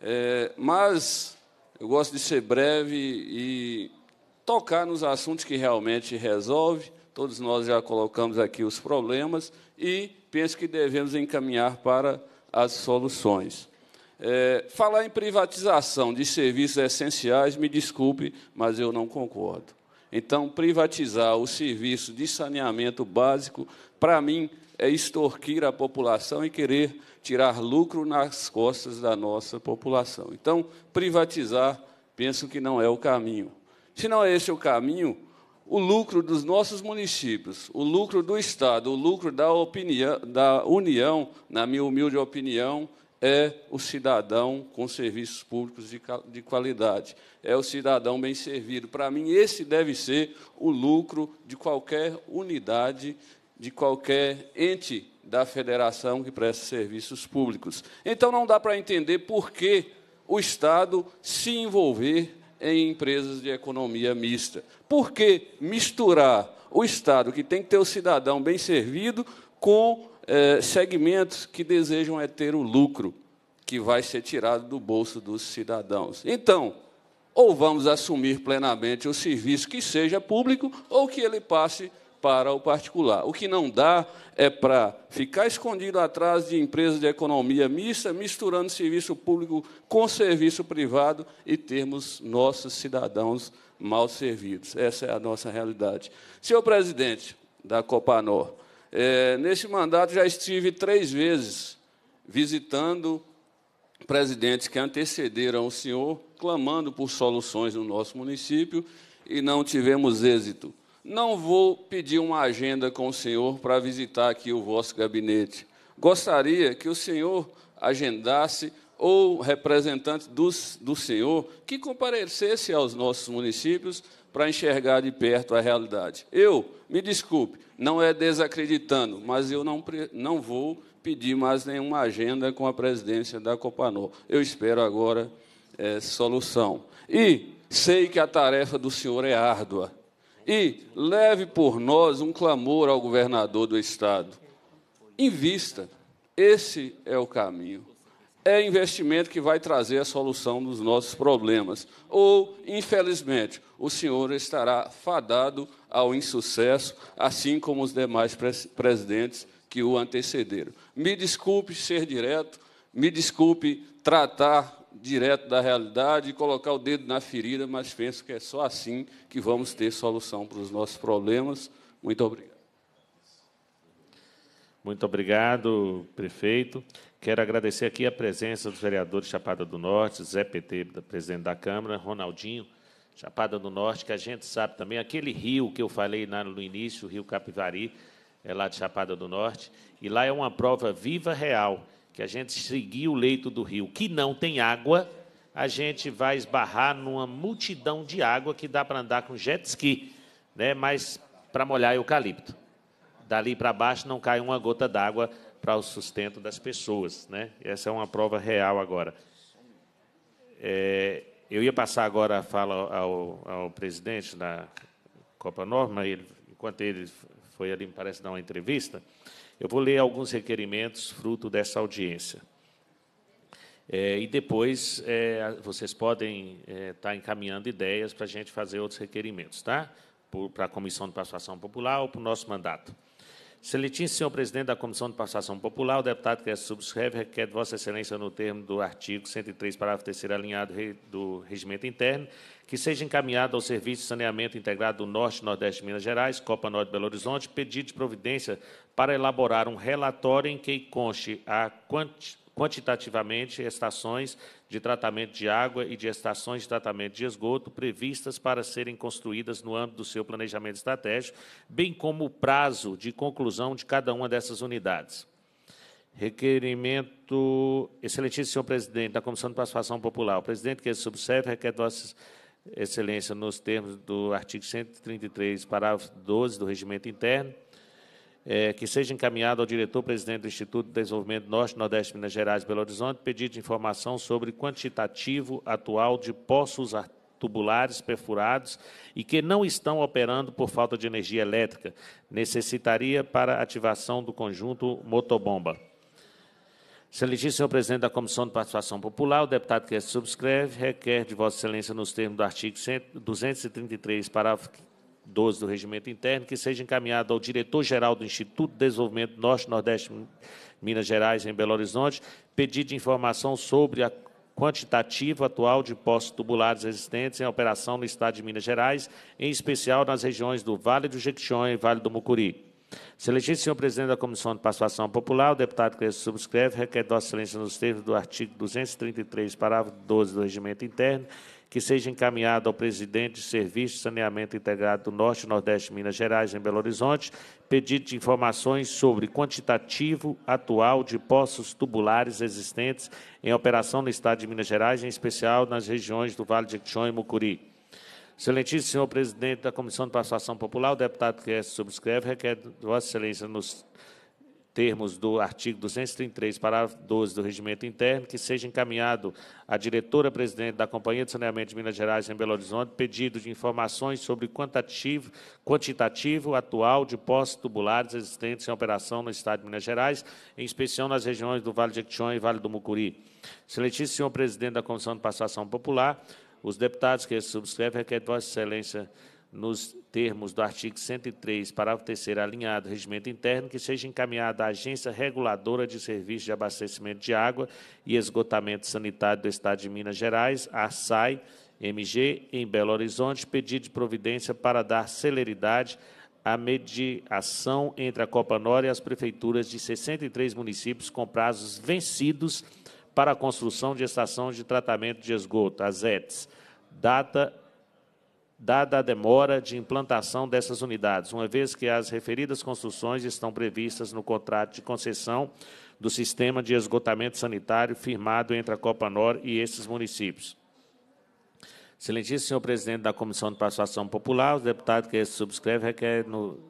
X: É, mas eu gosto de ser breve e tocar nos assuntos que realmente resolve. Todos nós já colocamos aqui os problemas e penso que devemos encaminhar para as soluções. É, falar em privatização de serviços essenciais, me desculpe, mas eu não concordo. Então, privatizar o serviço de saneamento básico, para mim, é extorquir a população e querer tirar lucro nas costas da nossa população. Então, privatizar, penso que não é o caminho. Se não é esse o caminho, o lucro dos nossos municípios, o lucro do Estado, o lucro da, opinião, da União, na minha humilde opinião, é o cidadão com serviços públicos de, de qualidade, é o cidadão bem servido. Para mim, esse deve ser o lucro de qualquer unidade, de qualquer ente da federação que presta serviços públicos. Então, não dá para entender por que o Estado se envolver em empresas de economia mista. Por que misturar o Estado, que tem que ter o cidadão bem servido, com eh, segmentos que desejam é ter o lucro que vai ser tirado do bolso dos cidadãos? Então, ou vamos assumir plenamente o serviço que seja público, ou que ele passe para o particular. O que não dá é para ficar escondido atrás de empresas de economia mista, misturando serviço público com serviço privado e termos nossos cidadãos mal servidos. Essa é a nossa realidade. Senhor presidente da Copanor, é, nesse mandato já estive três vezes visitando presidentes que antecederam o senhor, clamando por soluções no nosso município e não tivemos êxito. Não vou pedir uma agenda com o senhor para visitar aqui o vosso gabinete. Gostaria que o senhor agendasse ou representante dos, do senhor que comparecesse aos nossos municípios para enxergar de perto a realidade. Eu, me desculpe, não é desacreditando, mas eu não, não vou pedir mais nenhuma agenda com a presidência da Copanor. Eu espero agora é, solução. E sei que a tarefa do senhor é árdua e leve por nós um clamor ao governador do estado. Invista. Esse é o caminho. É investimento que vai trazer a solução dos nossos problemas. Ou, infelizmente, o senhor estará fadado ao insucesso, assim como os demais presidentes que o antecederam. Me desculpe ser direto, me desculpe tratar direto da realidade e colocar o dedo na ferida, mas penso que é só assim que vamos ter solução para os nossos problemas. Muito obrigado. Muito
A: obrigado, prefeito. Quero agradecer aqui a presença dos vereadores Chapada do Norte, Zé PT, presidente da Câmara, Ronaldinho, Chapada do Norte, que a gente sabe também, aquele rio que eu falei no início, o rio Capivari, é lá de Chapada do Norte, e lá é uma prova viva real que a gente seguir o leito do rio que não tem água, a gente vai esbarrar numa multidão de água que dá para andar com jet ski, né? mas para molhar eucalipto. Dali para baixo não cai uma gota d'água para o sustento das pessoas. Né? Essa é uma prova real agora. É, eu ia passar agora a fala ao, ao presidente da Copa Norma, ele, enquanto ele foi ali, me parece, dar uma entrevista. Eu vou ler alguns requerimentos fruto dessa audiência. É, e depois é, vocês podem estar é, tá encaminhando ideias para a gente fazer outros requerimentos, tá? Para a Comissão de Participação Popular ou para o nosso mandato. Seletim, senhor presidente da Comissão de Participação Popular, o deputado que a é subscreve requer de Vossa Excelência, no termo do artigo 103, parágrafo 3 alinhado do Regimento Interno, que seja encaminhado ao Serviço de Saneamento Integrado do Norte e Nordeste de Minas Gerais, Copa Norte Belo Horizonte, pedido de providência para elaborar um relatório em que conste a quantidade quantitativamente estações de tratamento de água e de estações de tratamento de esgoto previstas para serem construídas no âmbito do seu planejamento estratégico, bem como o prazo de conclusão de cada uma dessas unidades. Requerimento, excelentíssimo senhor presidente da Comissão de Participação Popular, o presidente que ele é subscreve requer vossa excelência nos termos do artigo 133, parágrafo 12 do Regimento Interno, é, que seja encaminhado ao diretor-presidente do Instituto de Desenvolvimento Norte, Nordeste, Minas Gerais, Belo Horizonte, pedido de informação sobre quantitativo atual de poços tubulares perfurados e que não estão operando por falta de energia elétrica. Necessitaria para ativação do conjunto motobomba. Se elegir, senhor presidente da Comissão de Participação Popular, o deputado que subscreve requer de Vossa Excelência, nos termos do artigo 233, parágrafo 12 do Regimento Interno, que seja encaminhado ao diretor-geral do Instituto de Desenvolvimento Norte-Nordeste Minas Gerais, em Belo Horizonte, pedido de informação sobre a quantitativa atual de poços tubulares existentes em operação no Estado de Minas Gerais, em especial nas regiões do Vale do Jequitinhonha e Vale do Mucuri. Se elegido senhor presidente da Comissão de Participação Popular, o deputado que subscreve requer Vossa Excelência nos termos do artigo 233, parágrafo 12 do Regimento Interno, que seja encaminhado ao presidente de Serviço de Saneamento Integrado do Norte e Nordeste Minas Gerais, em Belo Horizonte, pedido de informações sobre quantitativo atual de poços tubulares existentes em operação no Estado de Minas Gerais, em especial nas regiões do Vale de Quixon e Mucuri. Excelentíssimo senhor presidente da Comissão de Participação Popular, o deputado que é subscreve requer Vossa Excelência nos termos do artigo 233, parágrafo 12 do Regimento Interno, que seja encaminhado à diretora-presidente da Companhia de Saneamento de Minas Gerais em Belo Horizonte pedido de informações sobre quantitativo, quantitativo atual de poços tubulares existentes em operação no Estado de Minas Gerais, em especial nas regiões do Vale de Equition e Vale do Mucuri. Excelentíssimo senhor presidente da Comissão de Participação Popular, os deputados que subscrevem requerem Vossa Excelência nos termos do artigo 103, parágrafo 3 alinhado, regimento interno, que seja encaminhada à Agência Reguladora de Serviços de Abastecimento de Água e Esgotamento Sanitário do Estado de Minas Gerais, a SAI MG, em Belo Horizonte, pedido de providência para dar celeridade à mediação entre a Copa Nora e as prefeituras de 63 municípios com prazos vencidos para a construção de estação de tratamento de esgoto, as ETS. Data dada a demora de implantação dessas unidades, uma vez que as referidas construções estão previstas no contrato de concessão do sistema de esgotamento sanitário firmado entre a Copanor e esses municípios. Excelentíssimo senhor presidente da Comissão de Participação Popular, o Deputado que subscreve requer no,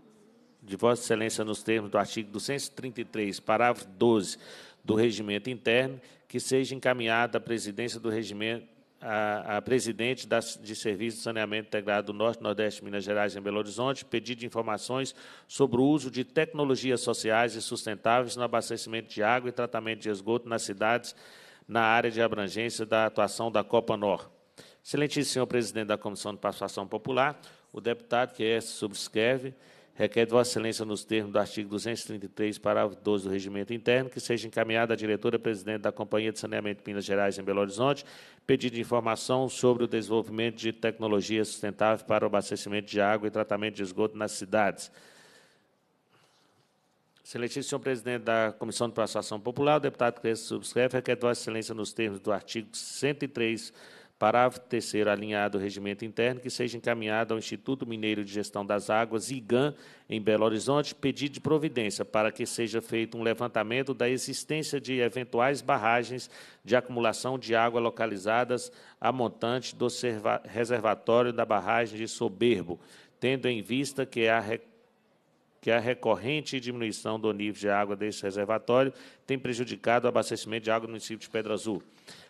A: de Vossa Excelência nos termos do artigo 233, parágrafo 12 do Regimento Interno, que seja encaminhada à presidência do Regimento a, a presidente da, de Serviço de Saneamento Integrado do Norte, Nordeste, Minas Gerais, em Belo Horizonte, pedido informações sobre o uso de tecnologias sociais e sustentáveis no abastecimento de água e tratamento de esgoto nas cidades na área de abrangência da atuação da Copa Nor. Excelentíssimo senhor presidente da Comissão de Participação Popular, o deputado que é subscreve requer de Vossa Excelência, nos termos do artigo 233, parágrafo 12 do Regimento Interno, que seja encaminhada à diretora-presidente da Companhia de Saneamento de Minas Gerais em Belo Horizonte, pedido de informação sobre o desenvolvimento de tecnologia sustentável para o abastecimento de água e tratamento de esgoto nas cidades. Excelentíssimo senhor presidente da Comissão de Participação Popular, o deputado Cresce subscreve, requer de Vossa Excelência, nos termos do artigo 103, Parágrafo terceiro, alinhado o regimento interno, que seja encaminhado ao Instituto Mineiro de Gestão das Águas, IGAN, em Belo Horizonte, pedido de providência para que seja feito um levantamento da existência de eventuais barragens de acumulação de água localizadas a montante do reservatório da barragem de Soberbo, tendo em vista que a que a recorrente diminuição do nível de água deste reservatório tem prejudicado o abastecimento de água no município de Pedra Azul.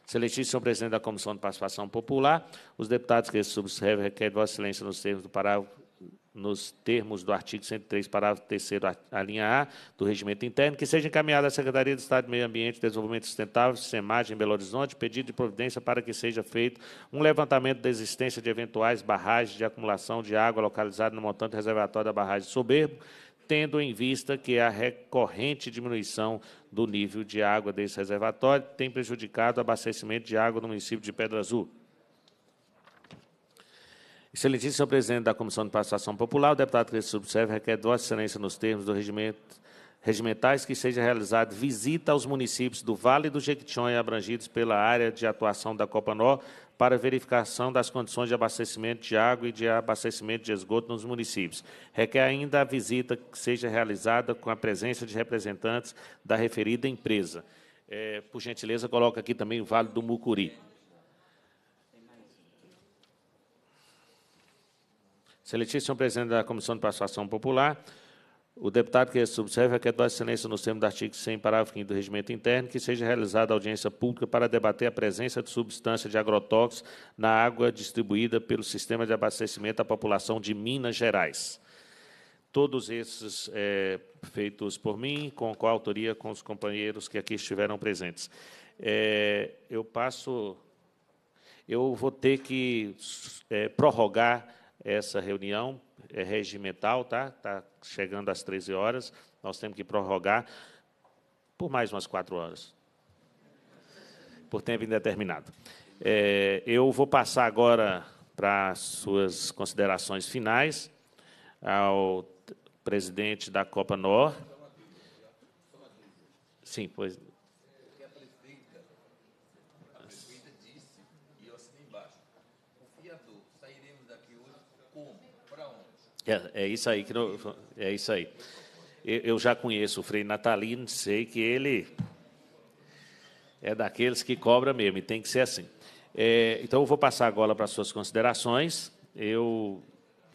A: Excelentíssimo presidente da Comissão de Participação Popular, os deputados que subscrevem requerem Vossa Excelência nos termos do parágrafo nos termos do artigo 103, parágrafo 3 a linha A do Regimento Interno, que seja encaminhada à Secretaria do Estado de Meio Ambiente e Desenvolvimento Sustentável, SEMAGE, em Belo Horizonte, pedido de providência para que seja feito um levantamento da existência de eventuais barragens de acumulação de água localizada no montante reservatório da barragem Soberbo, tendo em vista que a recorrente diminuição do nível de água desse reservatório tem prejudicado o abastecimento de água no município de Pedra Azul. Excelentíssimo senhor presidente da Comissão de Participação Popular, o deputado que subserve requer Vossa Excelência nos termos do regimento regimentais que seja realizada visita aos municípios do Vale do Jequitinhonha abrangidos pela área de atuação da Copanó para verificação das condições de abastecimento de água e de abastecimento de esgoto nos municípios. Requer ainda a visita que seja realizada com a presença de representantes da referida empresa. É, por gentileza, coloca aqui também o Vale do Mucuri. Excelentíssimo presidente da Comissão de Participação Popular, o deputado que subserve requer é é da excelência nos termos do artigo 100, parágrafo 5 do regimento interno, que seja realizada audiência pública para debater a presença de substância de agrotóxicos na água distribuída pelo sistema de abastecimento à população de Minas Gerais. Todos esses é, feitos por mim, com coautoria com os companheiros que aqui estiveram presentes. É, eu passo... Eu vou ter que é, prorrogar essa reunião é regimental, tá? Está chegando às 13 horas. Nós temos que prorrogar por mais umas quatro horas, por tempo indeterminado. É, eu vou passar agora para suas considerações finais ao presidente da Copa Nor. Sim, pois. É, é isso aí que eu, é isso aí. Eu, eu já conheço o Frei Natalino, sei que ele é daqueles que cobra mesmo, e tem que ser assim. É, então eu vou passar agora para as suas considerações. Eu,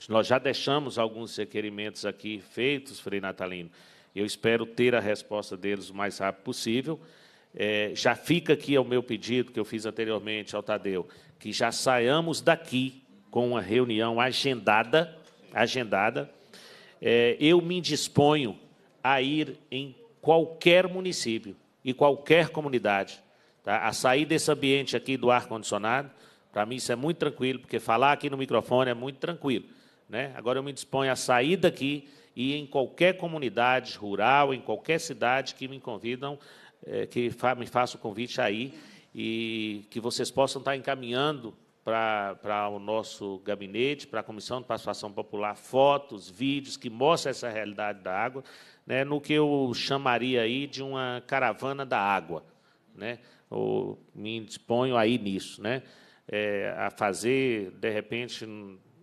A: nós já deixamos alguns requerimentos aqui feitos, Frei Natalino. Eu espero ter a resposta deles o mais rápido possível. É, já fica aqui o meu pedido que eu fiz anteriormente ao Tadeu, que já saiamos daqui com uma reunião agendada agendada, é, eu me disponho a ir em qualquer município e qualquer comunidade, tá? a sair desse ambiente aqui do ar-condicionado. Para mim, isso é muito tranquilo, porque falar aqui no microfone é muito tranquilo. Né? Agora, eu me disponho a sair daqui e ir em qualquer comunidade rural, em qualquer cidade que me convidam, é, que fa me faça o convite aí, e que vocês possam estar encaminhando para o nosso gabinete, para a Comissão de Participação Popular, fotos, vídeos que mostram essa realidade da água, né, no que eu chamaria aí de uma caravana da água. Né, ou me disponho aí nisso, né, é, a fazer, de repente,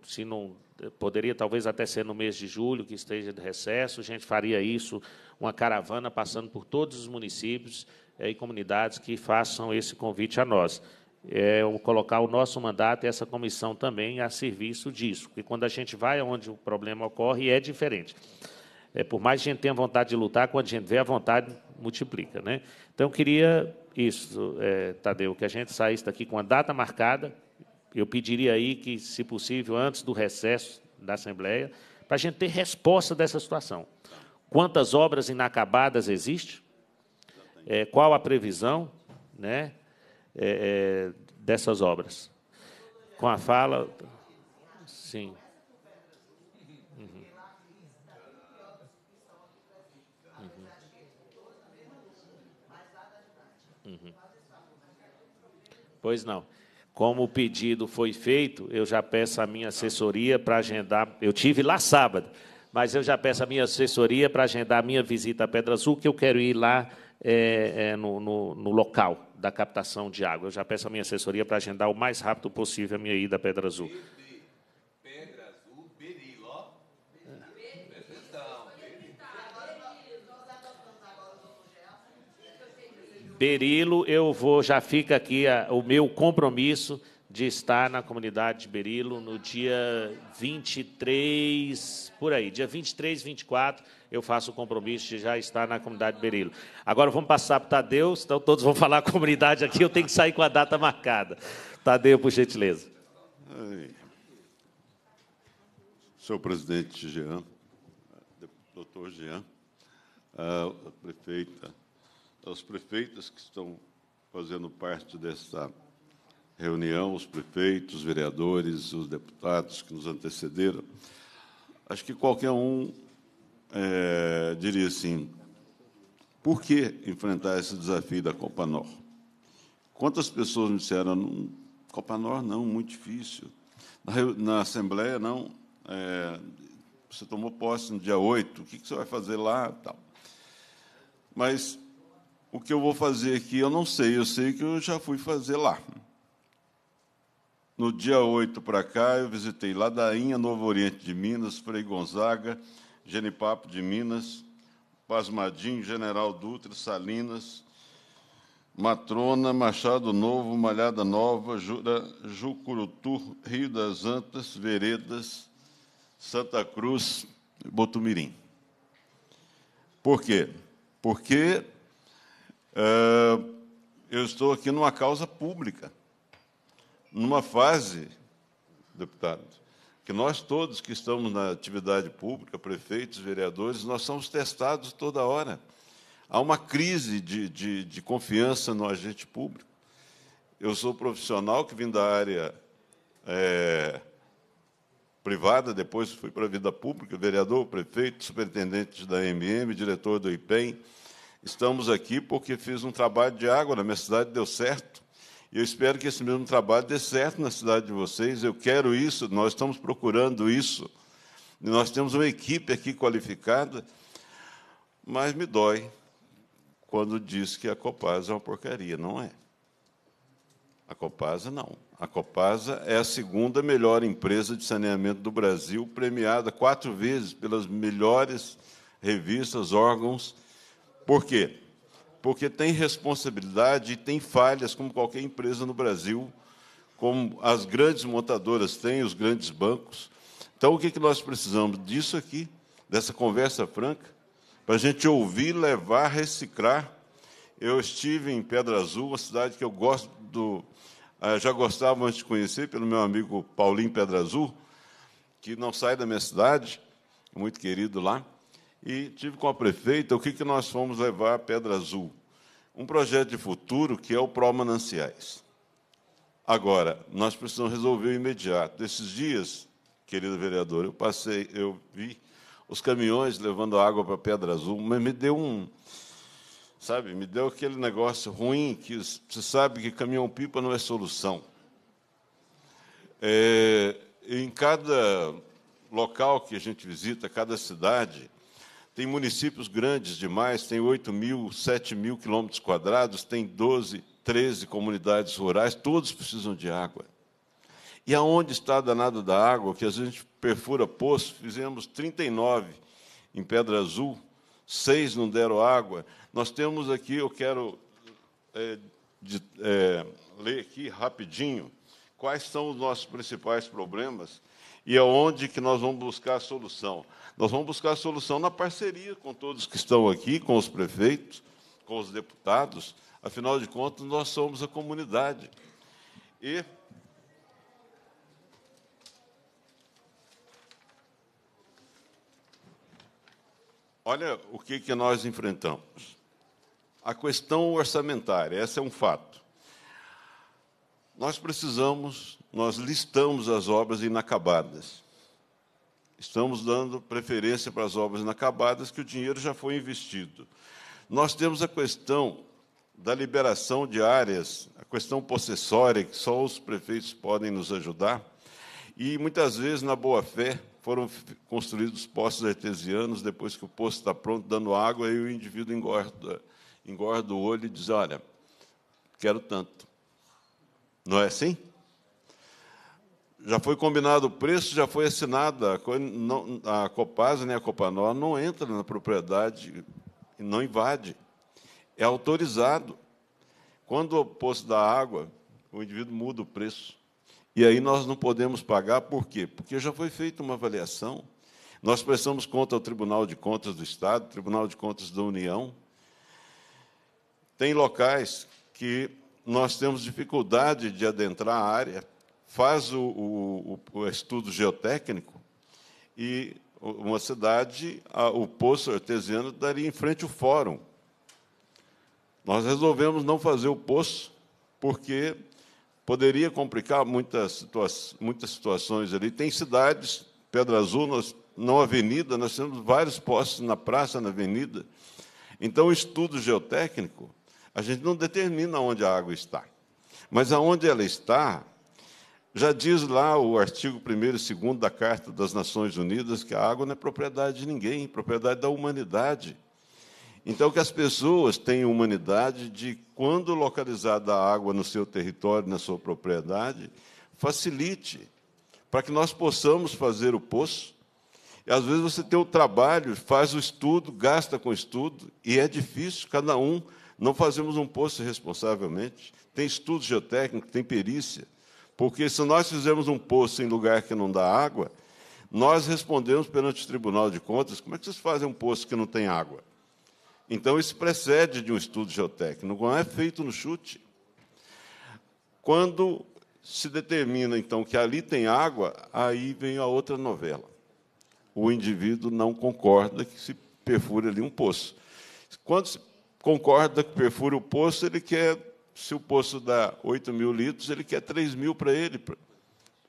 A: se não poderia talvez até ser no mês de julho, que esteja de recesso, a gente faria isso, uma caravana passando por todos os municípios é, e comunidades que façam esse convite a nós é, colocar o nosso mandato e essa comissão também a serviço disso. Porque quando a gente vai onde o problema ocorre, é diferente. É, por mais que a gente tenha vontade de lutar, quando a gente vê a vontade, multiplica. Né? Então, eu queria isso, é, Tadeu, que a gente saísse daqui com a data marcada. Eu pediria aí que, se possível, antes do recesso da Assembleia, para a gente ter resposta dessa situação. Quantas obras inacabadas existem? É, qual a previsão? Né? É, é, dessas obras. Com a fala. Sim. Uhum. Uhum. Uhum. Pois não. Como o pedido foi feito, eu já peço a minha assessoria para agendar. Eu tive lá sábado, mas eu já peço a minha assessoria para agendar a minha visita à Pedra Azul, que eu quero ir lá é, é, no, no, no local da captação de água. Eu já peço a minha assessoria para agendar o mais rápido possível a minha ida à Pedra Azul. Pedra Azul, Berilo. Berilo, eu vou, já fica aqui a, o meu compromisso de estar na comunidade de Berilo no dia 23, por aí, dia 23, 24, eu faço o compromisso de já estar na comunidade de Berilo. Agora vamos passar para o Tadeu, então todos vão falar a comunidade aqui, eu tenho que sair com a data marcada.
C: Tadeu, por gentileza. Senhor presidente Jean, doutor Jean, a prefeita, os prefeitos que estão fazendo parte dessa reunião, os prefeitos, os vereadores, os deputados que nos antecederam, acho que qualquer um é, diria assim: por que enfrentar esse desafio da Copa Nor? Quantas pessoas me disseram: Nor não, muito difícil. Na, na Assembleia, não. É, você tomou posse no dia 8, o que, que você vai fazer lá? Tal. Mas o que eu vou fazer aqui, eu não sei, eu sei que eu já fui fazer lá. No dia 8 para cá, eu visitei Ladainha, Novo Oriente de Minas, Frei Gonzaga, Genipapo de Minas, Pasmadinho, General Dutra, Salinas, Matrona, Machado Novo, Malhada Nova, Jura, Jucurutu, Rio das Antas, Veredas, Santa Cruz, Botumirim. Por quê? Porque uh, eu estou aqui numa causa pública numa fase, deputado, que nós todos que estamos na atividade pública, prefeitos, vereadores, nós somos testados toda hora. Há uma crise de, de, de confiança no agente público. Eu sou profissional que vim da área é, privada, depois fui para a vida pública, vereador, prefeito, superintendente da MM, diretor do IPEM. Estamos aqui porque fiz um trabalho de água na minha cidade, deu certo. Eu espero que esse mesmo trabalho dê certo na cidade de vocês. Eu quero isso, nós estamos procurando isso. E nós temos uma equipe aqui qualificada, mas me dói quando diz que a Copasa é uma porcaria. Não é. A Copasa não. A Copasa é a segunda melhor empresa de saneamento do Brasil, premiada quatro vezes pelas melhores revistas, órgãos. Por quê? porque tem responsabilidade e tem falhas, como qualquer empresa no Brasil, como as grandes montadoras têm, os grandes bancos. Então, o que, é que nós precisamos disso aqui, dessa conversa franca, para a gente ouvir, levar, reciclar. Eu estive em Pedra Azul, uma cidade que eu gosto do, ah, já gostava antes de conhecer, pelo meu amigo Paulinho Pedra Azul, que não sai da minha cidade, muito querido lá e tive com a prefeita o que, que nós fomos levar a Pedra Azul. Um projeto de futuro que é o Pro Mananciais. Agora, nós precisamos resolver o imediato. Esses dias, querido vereador, eu passei, eu vi os caminhões levando água para Pedra Azul, mas me deu um, sabe, me deu aquele negócio ruim que você sabe que caminhão-pipa não é solução. É, em cada local que a gente visita, cada cidade, tem municípios grandes demais, tem 8 mil, 7 mil quilômetros quadrados, tem 12, 13 comunidades rurais, todos precisam de água. E aonde está a danada da água, que a gente perfura poço, fizemos 39 em Pedra Azul, seis não deram água. Nós temos aqui, eu quero é, de, é, ler aqui rapidinho, quais são os nossos principais problemas e aonde que nós vamos buscar a solução. Nós vamos buscar a solução na parceria com todos que estão aqui, com os prefeitos, com os deputados. Afinal de contas, nós somos a comunidade. E olha o que, que nós enfrentamos. A questão orçamentária, essa é um fato. Nós precisamos, nós listamos as obras inacabadas. Estamos dando preferência para as obras inacabadas, que o dinheiro já foi investido. Nós temos a questão da liberação de áreas, a questão possessória, que só os prefeitos podem nos ajudar, e muitas vezes, na boa-fé, foram construídos postos artesianos, depois que o poço está pronto, dando água, aí o indivíduo engorda, engorda o olho e diz, olha, quero tanto. Não é assim? já foi combinado o preço, já foi assinada. A Copasa nem né, a Copanó não entra na propriedade, não invade. É autorizado. Quando o poço da água, o indivíduo muda o preço. E aí nós não podemos pagar, por quê? Porque já foi feita uma avaliação. Nós prestamos conta ao Tribunal de Contas do Estado, Tribunal de Contas da União. Tem locais que nós temos dificuldade de adentrar a área, faz o, o, o estudo geotécnico e uma cidade, a, o poço artesiano daria em frente ao fórum. Nós resolvemos não fazer o poço, porque poderia complicar muitas, situa muitas situações ali. Tem cidades, Pedra Azul, nós, não avenida, nós temos vários postos na praça, na avenida. Então, o estudo geotécnico, a gente não determina onde a água está. Mas aonde ela está, já diz lá o artigo 1 e 2 da Carta das Nações Unidas que a água não é propriedade de ninguém, é propriedade da humanidade. Então, que as pessoas tenham humanidade de, quando localizada a água no seu território, na sua propriedade, facilite, para que nós possamos fazer o poço. E, às vezes você tem o trabalho, faz o estudo, gasta com o estudo, e é difícil, cada um. Não fazemos um poço responsavelmente. Tem estudo geotécnico, tem perícia. Porque se nós fizermos um poço em lugar que não dá água, nós respondemos perante o Tribunal de Contas, como é que vocês fazem um poço que não tem água? Então, isso precede de um estudo geotécnico, não é feito no chute. Quando se determina, então, que ali tem água, aí vem a outra novela. O indivíduo não concorda que se perfure ali um poço. Quando se concorda que perfure o poço, ele quer se o poço dá 8 mil litros, ele quer 3 mil para ele.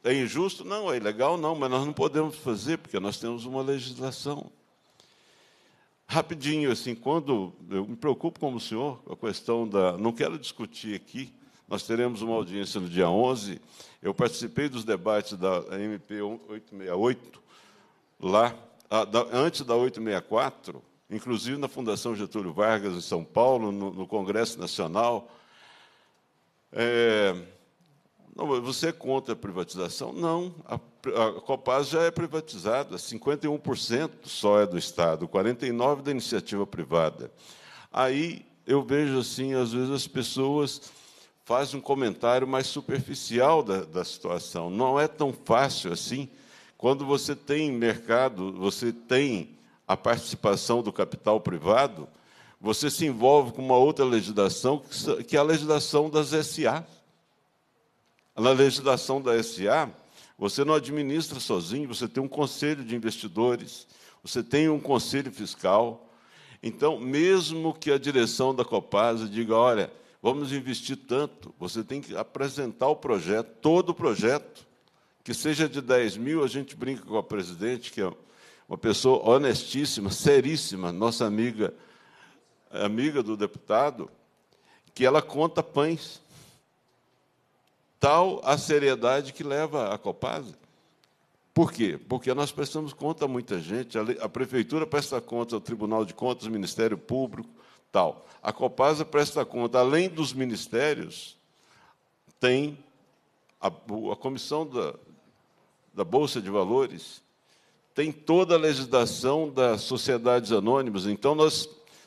C: É injusto? Não, é ilegal? Não, mas nós não podemos fazer, porque nós temos uma legislação. Rapidinho, assim, quando eu me preocupo como o senhor com a questão da. Não quero discutir aqui, nós teremos uma audiência no dia 11. Eu participei dos debates da MP 868, lá, ah, antes da 864, inclusive na Fundação Getúlio Vargas, em São Paulo, no, no Congresso Nacional é, não, você é contra a privatização? Não, a, a Copaz já é privatizada, 51% só é do Estado, 49% da iniciativa privada. Aí eu vejo assim, às vezes as pessoas fazem um comentário mais superficial da, da situação. Não é tão fácil assim. Quando você tem mercado, você tem a participação do capital privado, você se envolve com uma outra legislação, que é a legislação das SA. Na legislação da SA, você não administra sozinho, você tem um conselho de investidores, você tem um conselho fiscal. Então, mesmo que a direção da Copasa diga, olha, vamos investir tanto, você tem que apresentar o projeto, todo o projeto, que seja de 10 mil, a gente brinca com a presidente, que é uma pessoa honestíssima, seríssima, nossa amiga amiga do deputado, que ela conta pães. Tal a seriedade que leva a Copasa. Por quê? Porque nós prestamos conta a muita gente, a prefeitura presta conta o Tribunal de Contas, Ministério Público, tal. A Copasa presta conta, além dos ministérios, tem a, a comissão da, da Bolsa de Valores, tem toda a legislação das sociedades anônimas. Então, nós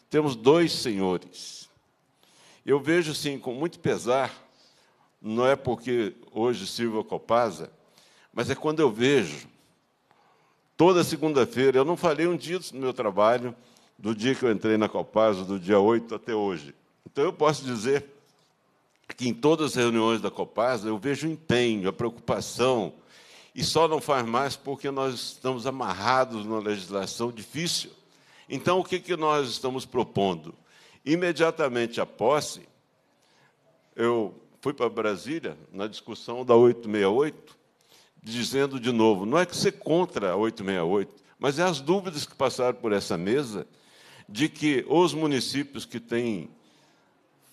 C: temos dois senhores. Eu vejo, sim, com muito pesar, não é porque hoje Silva é Copasa, mas é quando eu vejo, toda segunda-feira, eu não falei um dia do meu trabalho, do dia que eu entrei na Copasa, do dia 8 até hoje. Então, eu posso dizer que em todas as reuniões da Copasa, eu vejo o empenho, a preocupação, e só não faz mais porque nós estamos amarrados numa legislação difícil. Então, o que, que nós estamos propondo? Imediatamente após, eu fui para Brasília na discussão da 868, dizendo de novo: não é que ser contra a 868, mas é as dúvidas que passaram por essa mesa de que os municípios que têm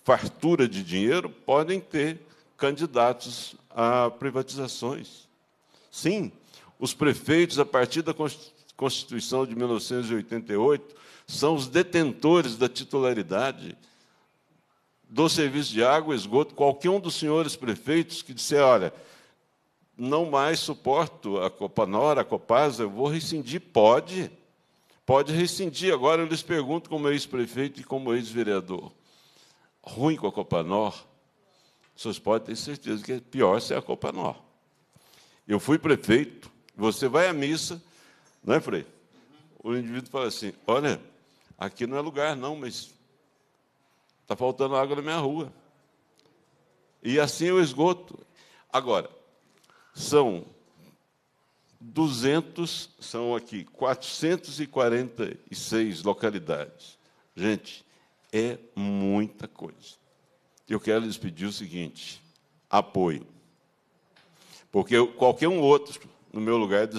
C: fartura de dinheiro podem ter candidatos a privatizações. Sim, os prefeitos, a partir da Constituição, Constituição de 1988, são os detentores da titularidade do serviço de água, e esgoto, qualquer um dos senhores prefeitos que disser, olha, não mais suporto a Copanora, a Copasa, eu vou rescindir, pode. Pode rescindir. Agora eu lhes pergunto como ex-prefeito e como ex-vereador. Ruim com a Copanor, vocês podem ter certeza que é pior se é a Copanor. Eu fui prefeito, você vai à missa, não é, Frei? O indivíduo fala assim: olha, aqui não é lugar, não, mas está faltando água na minha rua. E assim o esgoto. Agora, são 200, são aqui 446 localidades. Gente, é muita coisa. Eu quero lhes pedir o seguinte: apoio. Porque qualquer um outro no meu lugar, é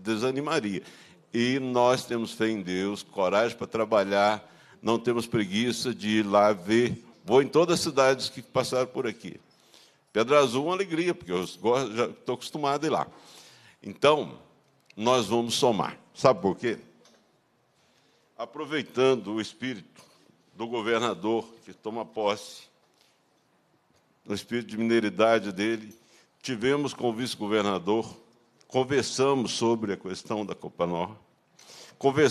C: desanimaria. E nós temos fé em Deus, coragem para trabalhar, não temos preguiça de ir lá ver. Vou em todas as cidades que passaram por aqui. Pedra Azul, é uma alegria, porque eu já estou acostumado a ir lá. Então, nós vamos somar. Sabe por quê? Aproveitando o espírito do governador que toma posse, o espírito de mineridade dele, tivemos com o vice-governador Conversamos sobre a questão da Copanor.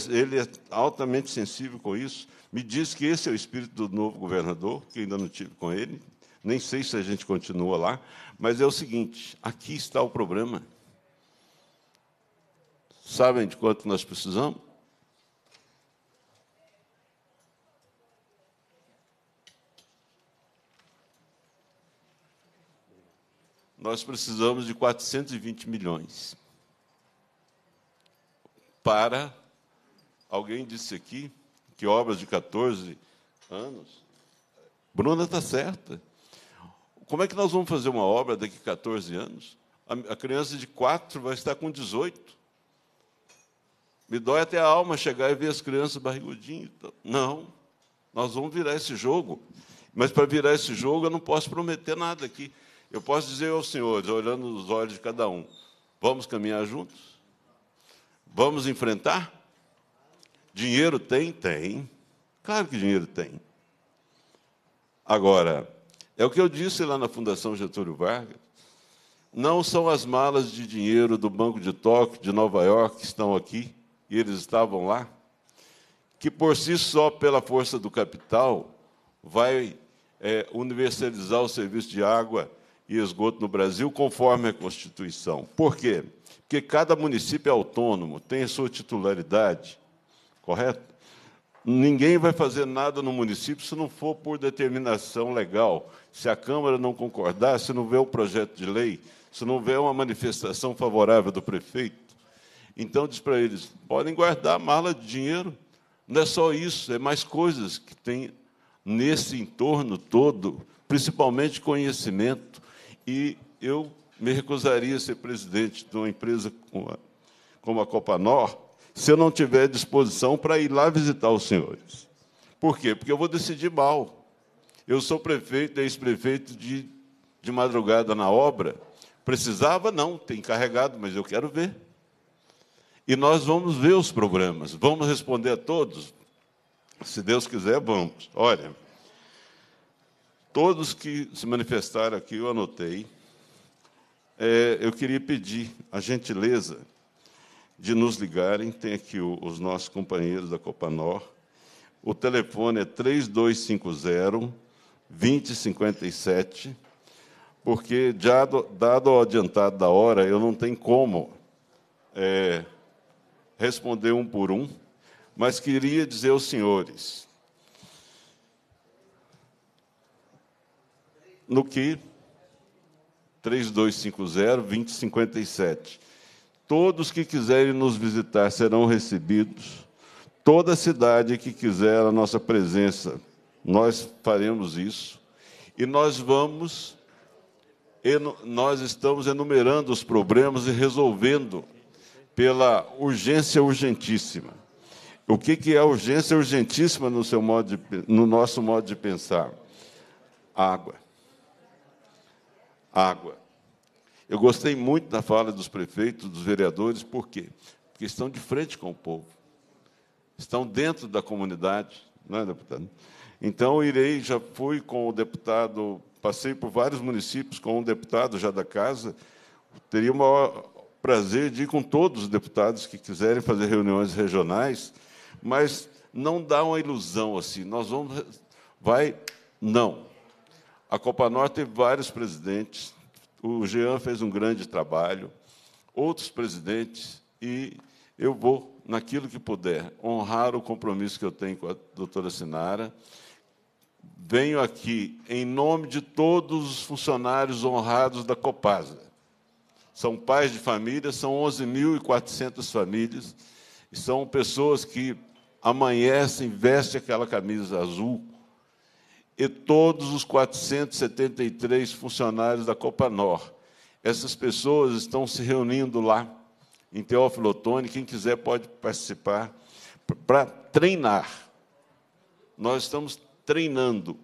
C: Ele é altamente sensível com isso. Me diz que esse é o espírito do novo governador, que ainda não tive com ele. Nem sei se a gente continua lá, mas é o seguinte: aqui está o problema. Sabem de quanto nós precisamos? nós precisamos de 420 milhões. Para, alguém disse aqui, que obras de 14 anos. Bruna está certa. Como é que nós vamos fazer uma obra daqui a 14 anos? A criança de 4 vai estar com 18. Me dói até a alma chegar e ver as crianças barrigudinhas. Não, nós vamos virar esse jogo. Mas para virar esse jogo, eu não posso prometer nada aqui. Eu posso dizer aos senhores, olhando nos olhos de cada um: vamos caminhar juntos? Vamos enfrentar? Dinheiro tem? Tem. Claro que dinheiro tem. Agora, é o que eu disse lá na Fundação Getúlio Vargas: não são as malas de dinheiro do Banco de Tóquio, de Nova York, que estão aqui, e eles estavam lá, que por si só, pela força do capital, vai é, universalizar o serviço de água e esgoto no Brasil, conforme a Constituição. Por quê? Porque cada município é autônomo, tem a sua titularidade, correto? Ninguém vai fazer nada no município se não for por determinação legal. Se a Câmara não concordar, se não vê um projeto de lei, se não vê uma manifestação favorável do prefeito. Então, diz para eles: podem guardar a mala de dinheiro. Não é só isso, é mais coisas que tem nesse entorno todo, principalmente conhecimento e eu me recusaria a ser presidente de uma empresa como a Copanor se eu não tiver disposição para ir lá visitar os senhores. Por quê? Porque eu vou decidir mal. Eu sou prefeito, ex-prefeito de, de madrugada na obra. Precisava? Não, tem encarregado, mas eu quero ver. E nós vamos ver os programas, vamos responder a todos. Se Deus quiser, vamos. Olha. Todos que se manifestaram aqui, eu anotei. É, eu queria pedir a gentileza de nos ligarem. Tem aqui o, os nossos companheiros da Copanor. O telefone é 3250 2057, porque, dado, dado o adiantado da hora, eu não tenho como é, responder um por um, mas queria dizer aos senhores no que 3250 2057. Todos que quiserem nos visitar serão recebidos. Toda cidade que quiser a nossa presença, nós faremos isso. E nós vamos nós estamos enumerando os problemas e resolvendo pela urgência urgentíssima. O que, é urgência urgentíssima no, seu modo de, no nosso modo de pensar? Água água. Eu gostei muito da fala dos prefeitos, dos vereadores, por quê? Porque estão de frente com o povo, estão dentro da comunidade, não é, deputado? Então, irei, já fui com o deputado, passei por vários municípios com um deputado já da casa, teria o maior prazer de ir com todos os deputados que quiserem fazer reuniões regionais, mas não dá uma ilusão assim, nós vamos, vai, não, a Copa Norte teve vários presidentes, o Jean fez um grande trabalho, outros presidentes, e eu vou, naquilo que puder, honrar o compromisso que eu tenho com a doutora Sinara. Venho aqui, em nome de todos os funcionários honrados da Copasa. São pais de família, são 11.400 famílias, e são pessoas que amanhecem, vestem aquela camisa azul, e todos os 473 funcionários da Copanor. Essas pessoas estão se reunindo lá em Teófilo Otoni. Quem quiser pode participar para treinar. Nós estamos treinando.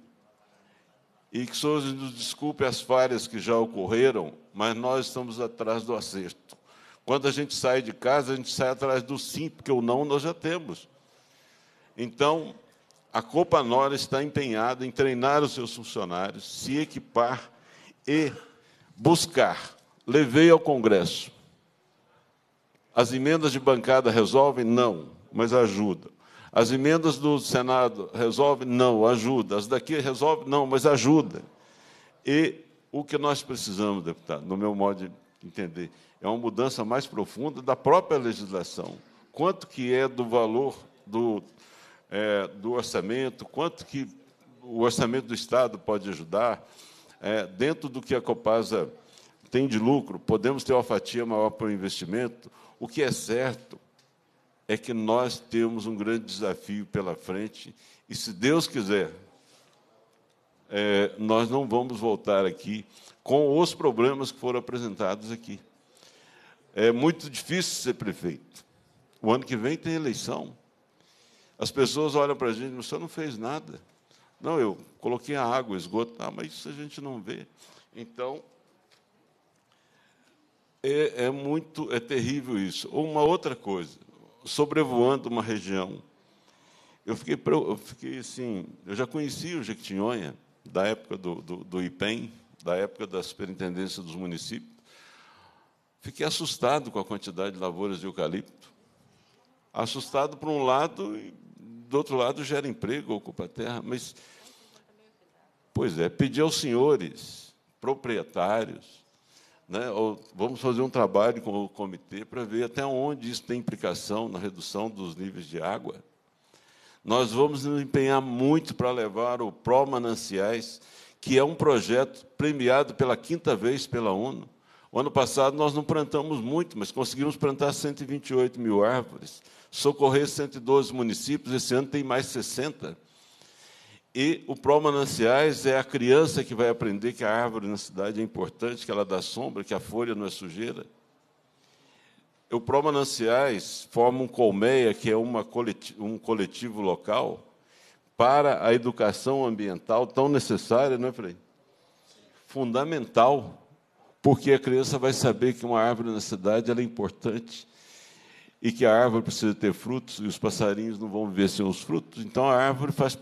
C: E que o senhor nos desculpe as falhas que já ocorreram, mas nós estamos atrás do acerto. Quando a gente sai de casa, a gente sai atrás do sim, porque o não nós já temos. Então, a Copa Nora está empenhada em treinar os seus funcionários, se equipar e buscar. Levei ao Congresso. As emendas de bancada resolvem? Não, mas ajudam. As emendas do Senado resolvem? Não, ajuda. As daqui resolvem? Não, mas ajuda. E o que nós precisamos, deputado, no meu modo de entender, é uma mudança mais profunda da própria legislação. Quanto que é do valor do é, do orçamento, quanto que o orçamento do Estado pode ajudar. É, dentro do que a Copasa tem de lucro, podemos ter uma fatia maior para o investimento. O que é certo é que nós temos um grande desafio pela frente e, se Deus quiser, é, nós não vamos voltar aqui com os problemas que foram apresentados aqui. É muito difícil ser prefeito. O ano que vem tem eleição. As pessoas olham para a gente e você não fez nada. Não, eu coloquei a água, o esgoto, ah, mas isso a gente não vê. Então, é, é muito, é terrível isso. Ou uma outra coisa, sobrevoando uma região. Eu fiquei, eu fiquei assim, eu já conhecia o Jequitinhonha, da época do, do, do IPEM, da época da superintendência dos municípios. Fiquei assustado com a quantidade de lavouras de eucalipto. Assustado por um lado e do outro lado gera emprego, ocupa terra, mas. Pois é, pedir aos senhores, proprietários, né, ou vamos fazer um trabalho com o comitê para ver até onde isso tem implicação na redução dos níveis de água. Nós vamos nos empenhar muito para levar o Pro Mananciais, que é um projeto premiado pela quinta vez pela ONU. O ano passado nós não plantamos muito, mas conseguimos plantar 128 mil árvores socorrer 112 municípios, esse ano tem mais 60. E o Pro Mananciais é a criança que vai aprender que a árvore na cidade é importante, que ela dá sombra, que a folha não é sujeira. O Pro Mananciais forma um colmeia, que é uma coletivo, um coletivo local, para a educação ambiental tão necessária, não é, Frei? Fundamental, porque a criança vai saber que uma árvore na cidade é importante e que a árvore precisa ter frutos e os passarinhos não vão viver sem os frutos. Então a árvore faz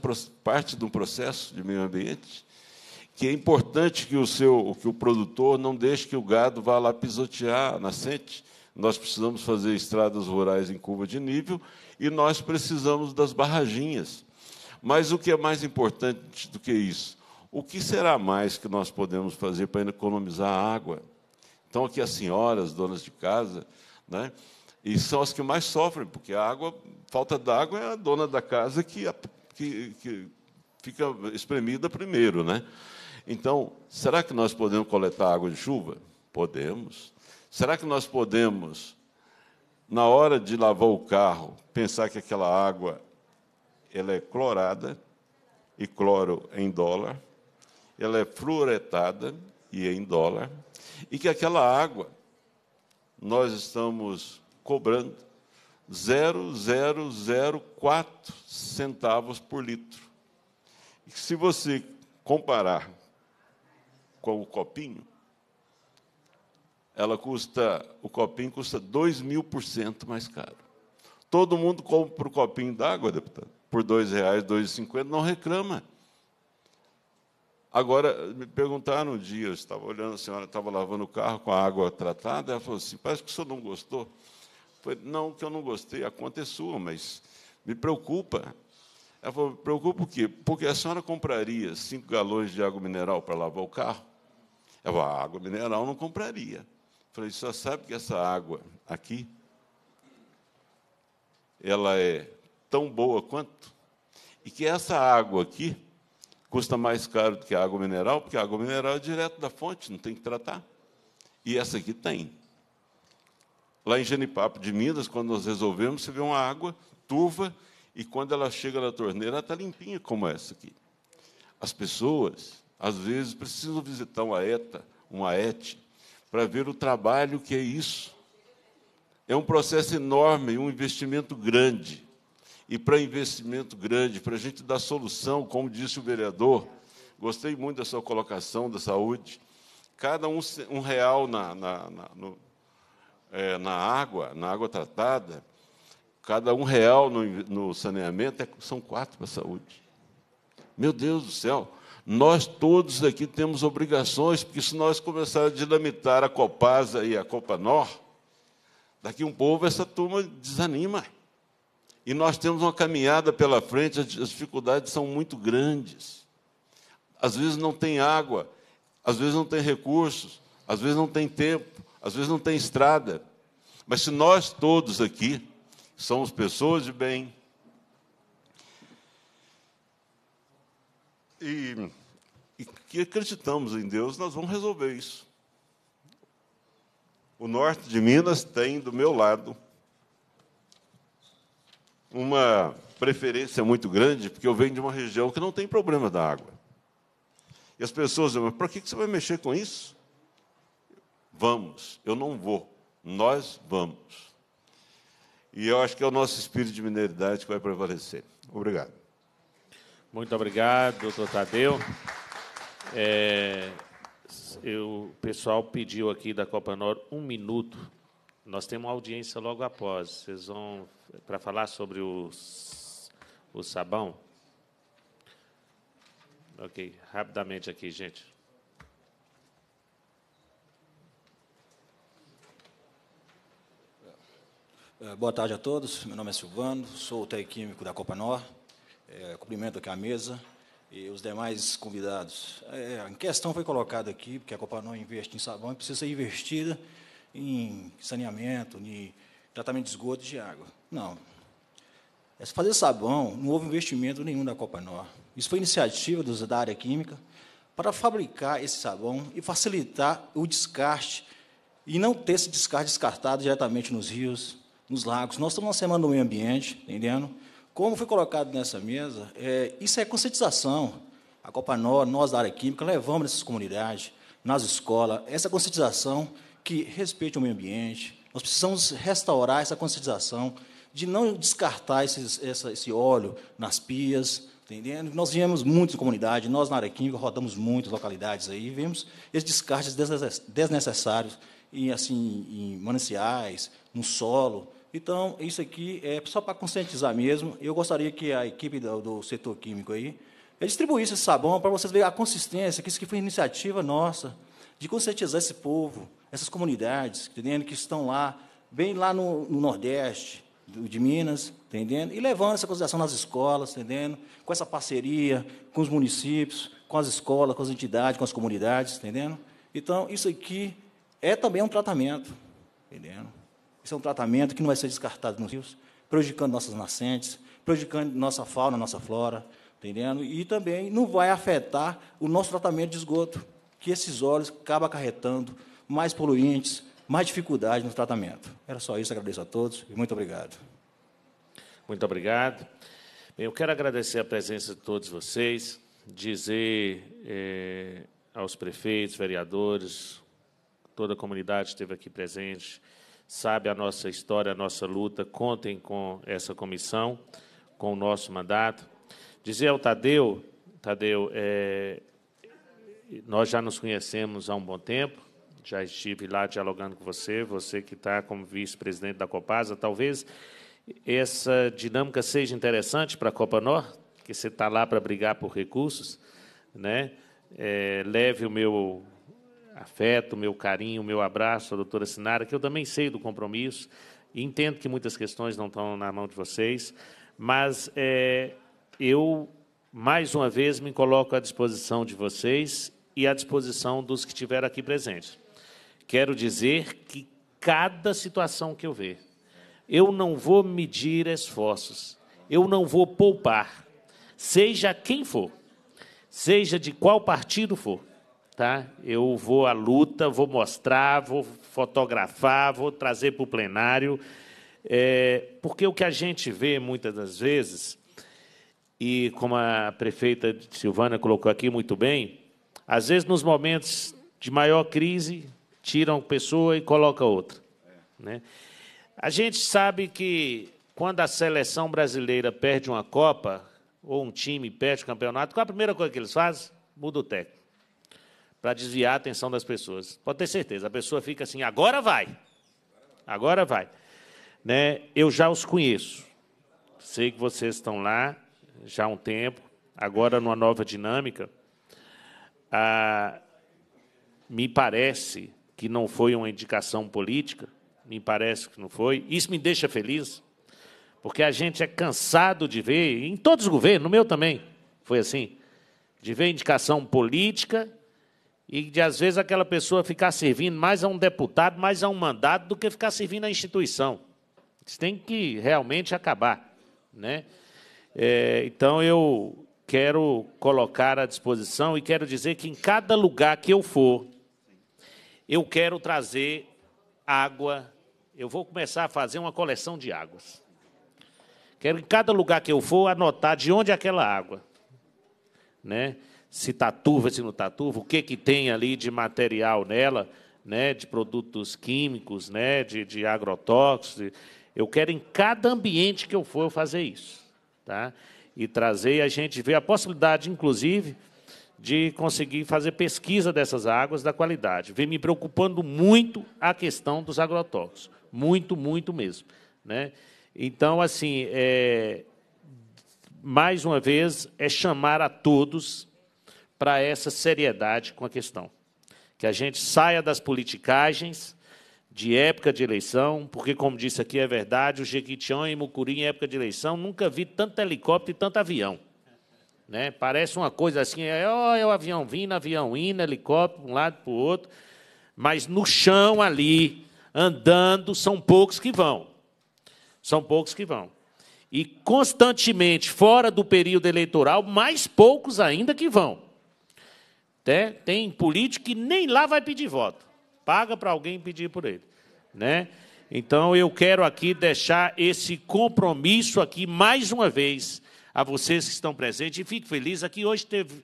C: parte de um processo de meio ambiente que é importante que o seu, que o produtor não deixe que o gado vá lá pisotear a nascente. Nós precisamos fazer estradas rurais em curva de nível e nós precisamos das barraginhas. Mas o que é mais importante do que isso? O que será mais que nós podemos fazer para economizar água? Então, aqui as senhoras, donas de casa, né, e são as que mais sofrem, porque a água, falta d'água é a dona da casa que, que, que fica espremida primeiro. Né? Então, será que nós podemos coletar água de chuva? Podemos. Será que nós podemos, na hora de lavar o carro, pensar que aquela água ela é clorada, e cloro em dólar, ela é fluoretada e em dólar, e que aquela água nós estamos cobrando 0,004 centavos por litro. E se você comparar com o copinho, ela custa, o copinho custa 2 mil por cento mais caro. Todo mundo compra o copinho d'água, deputado, por R$ R$ 2,50, não reclama. Agora, me perguntaram um dia, eu estava olhando, a senhora estava lavando o carro com a água tratada, ela falou assim, parece que o senhor não gostou. Falei, não, que eu não gostei, a conta é sua, mas me preocupa. Ela falou, me preocupa o quê? Porque a senhora compraria cinco galões de água mineral para lavar o carro? Ela falou, a ah, água mineral não compraria. Eu falei, só sabe que essa água aqui, ela é tão boa quanto? E que essa água aqui custa mais caro do que a água mineral, porque a água mineral é direto da fonte, não tem que tratar. E essa aqui tem. Lá em Genipapo de Minas, quando nós resolvemos, você vê uma água turva e quando ela chega na torneira, ela está limpinha como essa aqui. As pessoas, às vezes, precisam visitar uma ETA, uma ET, para ver o trabalho que é isso. É um processo enorme, um investimento grande. E para investimento grande, para a gente dar solução, como disse o vereador, gostei muito da sua colocação da saúde. Cada um, um real na, na, na, no, é, na água, na água tratada, cada um real no, no saneamento é, são quatro para a saúde. Meu Deus do céu, nós todos aqui temos obrigações, porque se nós começarmos a dinamitar a Copasa e a Copanor, daqui um pouco essa turma desanima. E nós temos uma caminhada pela frente, as dificuldades são muito grandes. Às vezes não tem água, às vezes não tem recursos, às vezes não tem tempo às vezes não tem estrada. Mas se nós todos aqui somos pessoas de bem, e, e que acreditamos em Deus, nós vamos resolver isso. O norte de Minas tem do meu lado uma preferência muito grande, porque eu venho de uma região que não tem problema da água. E as pessoas dizem, mas para que você vai mexer com isso? Vamos, eu não vou, nós vamos. E eu acho que é o nosso espírito de mineridade que vai prevalecer. Obrigado. Muito obrigado, doutor Tadeu. É,
A: eu, o pessoal pediu aqui da Copa Nor um minuto. Nós temos uma audiência logo após. Vocês vão para falar sobre os, o sabão. Ok, rapidamente aqui, gente.
Y: Eh, boa tarde a todos. Meu nome é Silvano, sou o técnico químico da Copanor. É, eh, cumprimento aqui a mesa e os demais convidados. É, a questão foi colocada aqui, porque a Copanor investe em sabão e precisa ser investida em saneamento, em tratamento de esgoto e de água. Não. É fazer sabão não houve investimento nenhum da Copanor. Isso foi iniciativa dos, da área química para fabricar esse sabão e facilitar o descarte e não ter esse descarte descartado diretamente nos rios, nos lagos. Nós estamos na Semana do Meio Ambiente, entendendo? Como foi colocado nessa mesa, é, isso é conscientização. A Copa Nós, nós da área química, levamos nessas comunidades, nas escolas, essa conscientização que respeite o meio ambiente. Nós precisamos restaurar essa conscientização de não descartar esses, essa, esse óleo nas pias, entendendo? Nós viemos muito em comunidade, nós na área química rodamos muitas localidades aí, vimos esses descartes desnecessários assim, em, assim, em mananciais, no solo, então, isso aqui é só para conscientizar mesmo. Eu gostaria que a equipe do, do setor químico aí distribuísse esse sabão para vocês verem a consistência, que isso aqui foi iniciativa nossa, de conscientizar esse povo, essas comunidades, entendendo? que estão lá, bem lá no, no Nordeste, de Minas, entendendo? E levando essa consideração nas escolas, entendendo? Com essa parceria com os municípios, com as escolas, com as entidades, com as comunidades, entendendo? Então, isso aqui é também um tratamento, entendendo? Isso é um tratamento que não vai ser descartado nos rios, prejudicando nossas nascentes, prejudicando nossa fauna, nossa flora, entendendo? E também não vai afetar o nosso tratamento de esgoto, que esses óleos acabam acarretando mais poluentes, mais dificuldade no tratamento. Era só isso, agradeço a todos e muito obrigado.
A: Muito obrigado. Eu quero agradecer a presença de todos vocês, dizer eh, aos prefeitos, vereadores, toda a comunidade que esteve aqui presente, sabe a nossa história, a nossa luta. Contem com essa comissão, com o nosso mandato. Dizer ao Tadeu, Tadeu, é, nós já nos conhecemos há um bom tempo, já estive lá dialogando com você, você que está como vice-presidente da Copasa, talvez essa dinâmica seja interessante para a Copa Norte, que você está lá para brigar por recursos, né? É, leve o meu afeto, meu carinho, meu abraço à doutora Sinara, que eu também sei do compromisso, entendo que muitas questões não estão na mão de vocês, mas é, eu, mais uma vez, me coloco à disposição de vocês e à disposição dos que estiveram aqui presentes. Quero dizer que cada situação que eu ver, eu não vou medir esforços, eu não vou poupar, seja quem for, seja de qual partido for tá? Eu vou à luta, vou mostrar, vou fotografar, vou trazer para o plenário, é, porque o que a gente vê muitas das vezes, e como a prefeita Silvana colocou aqui muito bem, às vezes nos momentos de maior crise tiram pessoa e coloca outra, né? A gente sabe que quando a seleção brasileira perde uma Copa ou um time perde o campeonato, qual a primeira coisa que eles fazem? Muda o técnico para desviar a atenção das pessoas. Pode ter certeza, a pessoa fica assim, agora vai. Agora vai. Né? Eu já os conheço. Sei que vocês estão lá já há um tempo, agora numa nova dinâmica. Ah, me parece que não foi uma indicação política, me parece que não foi. Isso me deixa feliz, porque a gente é cansado de ver, em todos os governos, no meu também foi assim, de ver indicação política e de às vezes aquela pessoa ficar servindo mais a um deputado, mais a um mandato, do que ficar servindo à instituição. Isso tem que realmente acabar. Né? É, então eu quero colocar à disposição e quero dizer que em cada lugar que eu for, eu quero trazer água. Eu vou começar a fazer uma coleção de águas. Quero em cada lugar que eu for anotar de onde é aquela água. Né? se tatuva, se não tatuva, o que, que tem ali de material nela, né, de produtos químicos, né, de, de agrotóxicos. Eu quero, em cada ambiente que eu for, eu fazer isso. Tá? E trazer, a gente vê a possibilidade, inclusive, de conseguir fazer pesquisa dessas águas da qualidade. Vem me preocupando muito a questão dos agrotóxicos. Muito, muito mesmo. Né? Então, assim, é, mais uma vez, é chamar a todos para essa seriedade com a questão. Que a gente saia das politicagens de época de eleição, porque, como disse aqui, é verdade, o Jequitião e Mucuri, em época de eleição, nunca vi tanto helicóptero e tanto avião. Né? Parece uma coisa assim, é, ó, é o avião vindo, avião indo, helicóptero, um lado para o outro. Mas no chão ali, andando, são poucos que vão. São poucos que vão. E constantemente, fora do período eleitoral, mais poucos ainda que vão. Né? Tem político que nem lá vai pedir voto. Paga para alguém pedir por ele. Né? Então, eu quero aqui deixar esse compromisso aqui, mais uma vez, a vocês que estão presentes. E fico feliz, aqui hoje teve,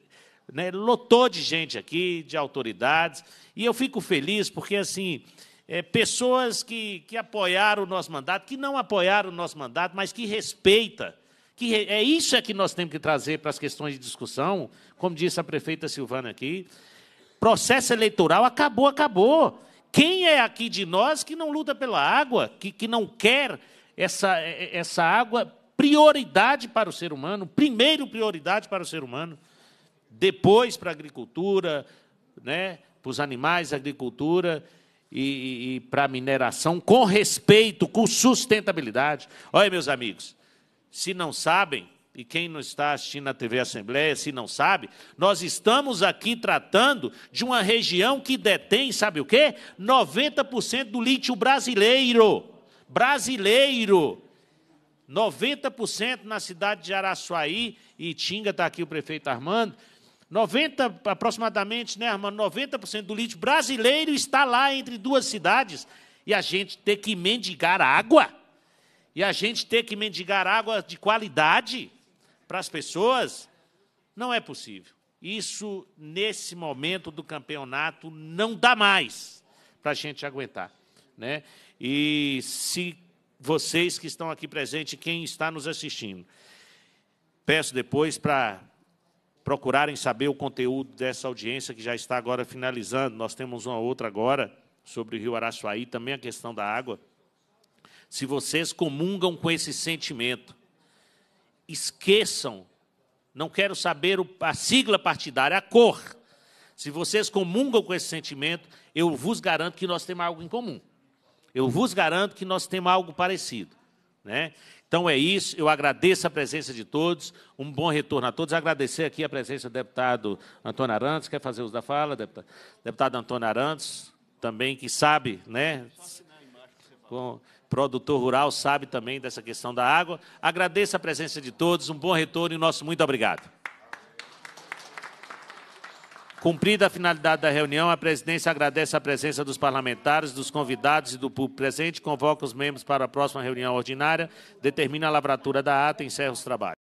A: né, lotou de gente aqui, de autoridades. E eu fico feliz porque, assim, é, pessoas que, que apoiaram o nosso mandato, que não apoiaram o nosso mandato, mas que respeita que é, é isso é que nós temos que trazer para as questões de discussão, como disse a prefeita Silvana aqui. Processo eleitoral acabou, acabou. Quem é aqui de nós que não luta pela água, que, que não quer essa, essa água prioridade para o ser humano, primeiro prioridade para o ser humano, depois para a agricultura, né, para os animais, agricultura e, e, e para a mineração, com respeito, com sustentabilidade. Olha, meus amigos, se não sabem, e quem não está assistindo na TV Assembleia, se não sabe, nós estamos aqui tratando de uma região que detém, sabe o quê? 90% do lítio brasileiro. Brasileiro. 90% na cidade de Araçuaí, e Tinga está aqui o prefeito Armando. 90, aproximadamente, né, Armando? 90% do lítio brasileiro está lá entre duas cidades. E a gente ter que mendigar água e a gente ter que mendigar água de qualidade para as pessoas, não é possível. Isso, nesse momento do campeonato, não dá mais para a gente aguentar. Né? E se vocês que estão aqui presentes, quem está nos assistindo, peço depois para procurarem saber o conteúdo dessa audiência que já está agora finalizando. Nós temos uma outra agora sobre o Rio Araçuaí, também a questão da água se vocês comungam com esse sentimento. Esqueçam, não quero saber a sigla partidária, a cor. Se vocês comungam com esse sentimento, eu vos garanto que nós temos algo em comum. Eu vos garanto que nós temos algo parecido. Né? Então é isso, eu agradeço a presença de todos, um bom retorno a todos. Agradecer aqui a presença do deputado Antônio Arantes, quer fazer uso da fala? Deputado, deputado Antônio Arantes, também que sabe, né? Com, produtor rural sabe também dessa questão da água. Agradeço a presença de todos, um bom retorno e nosso muito obrigado. Cumprida a finalidade da reunião, a presidência agradece a presença dos parlamentares, dos convidados e do público presente, convoca os membros para a próxima reunião ordinária, determina a lavratura da ata e encerra os trabalhos.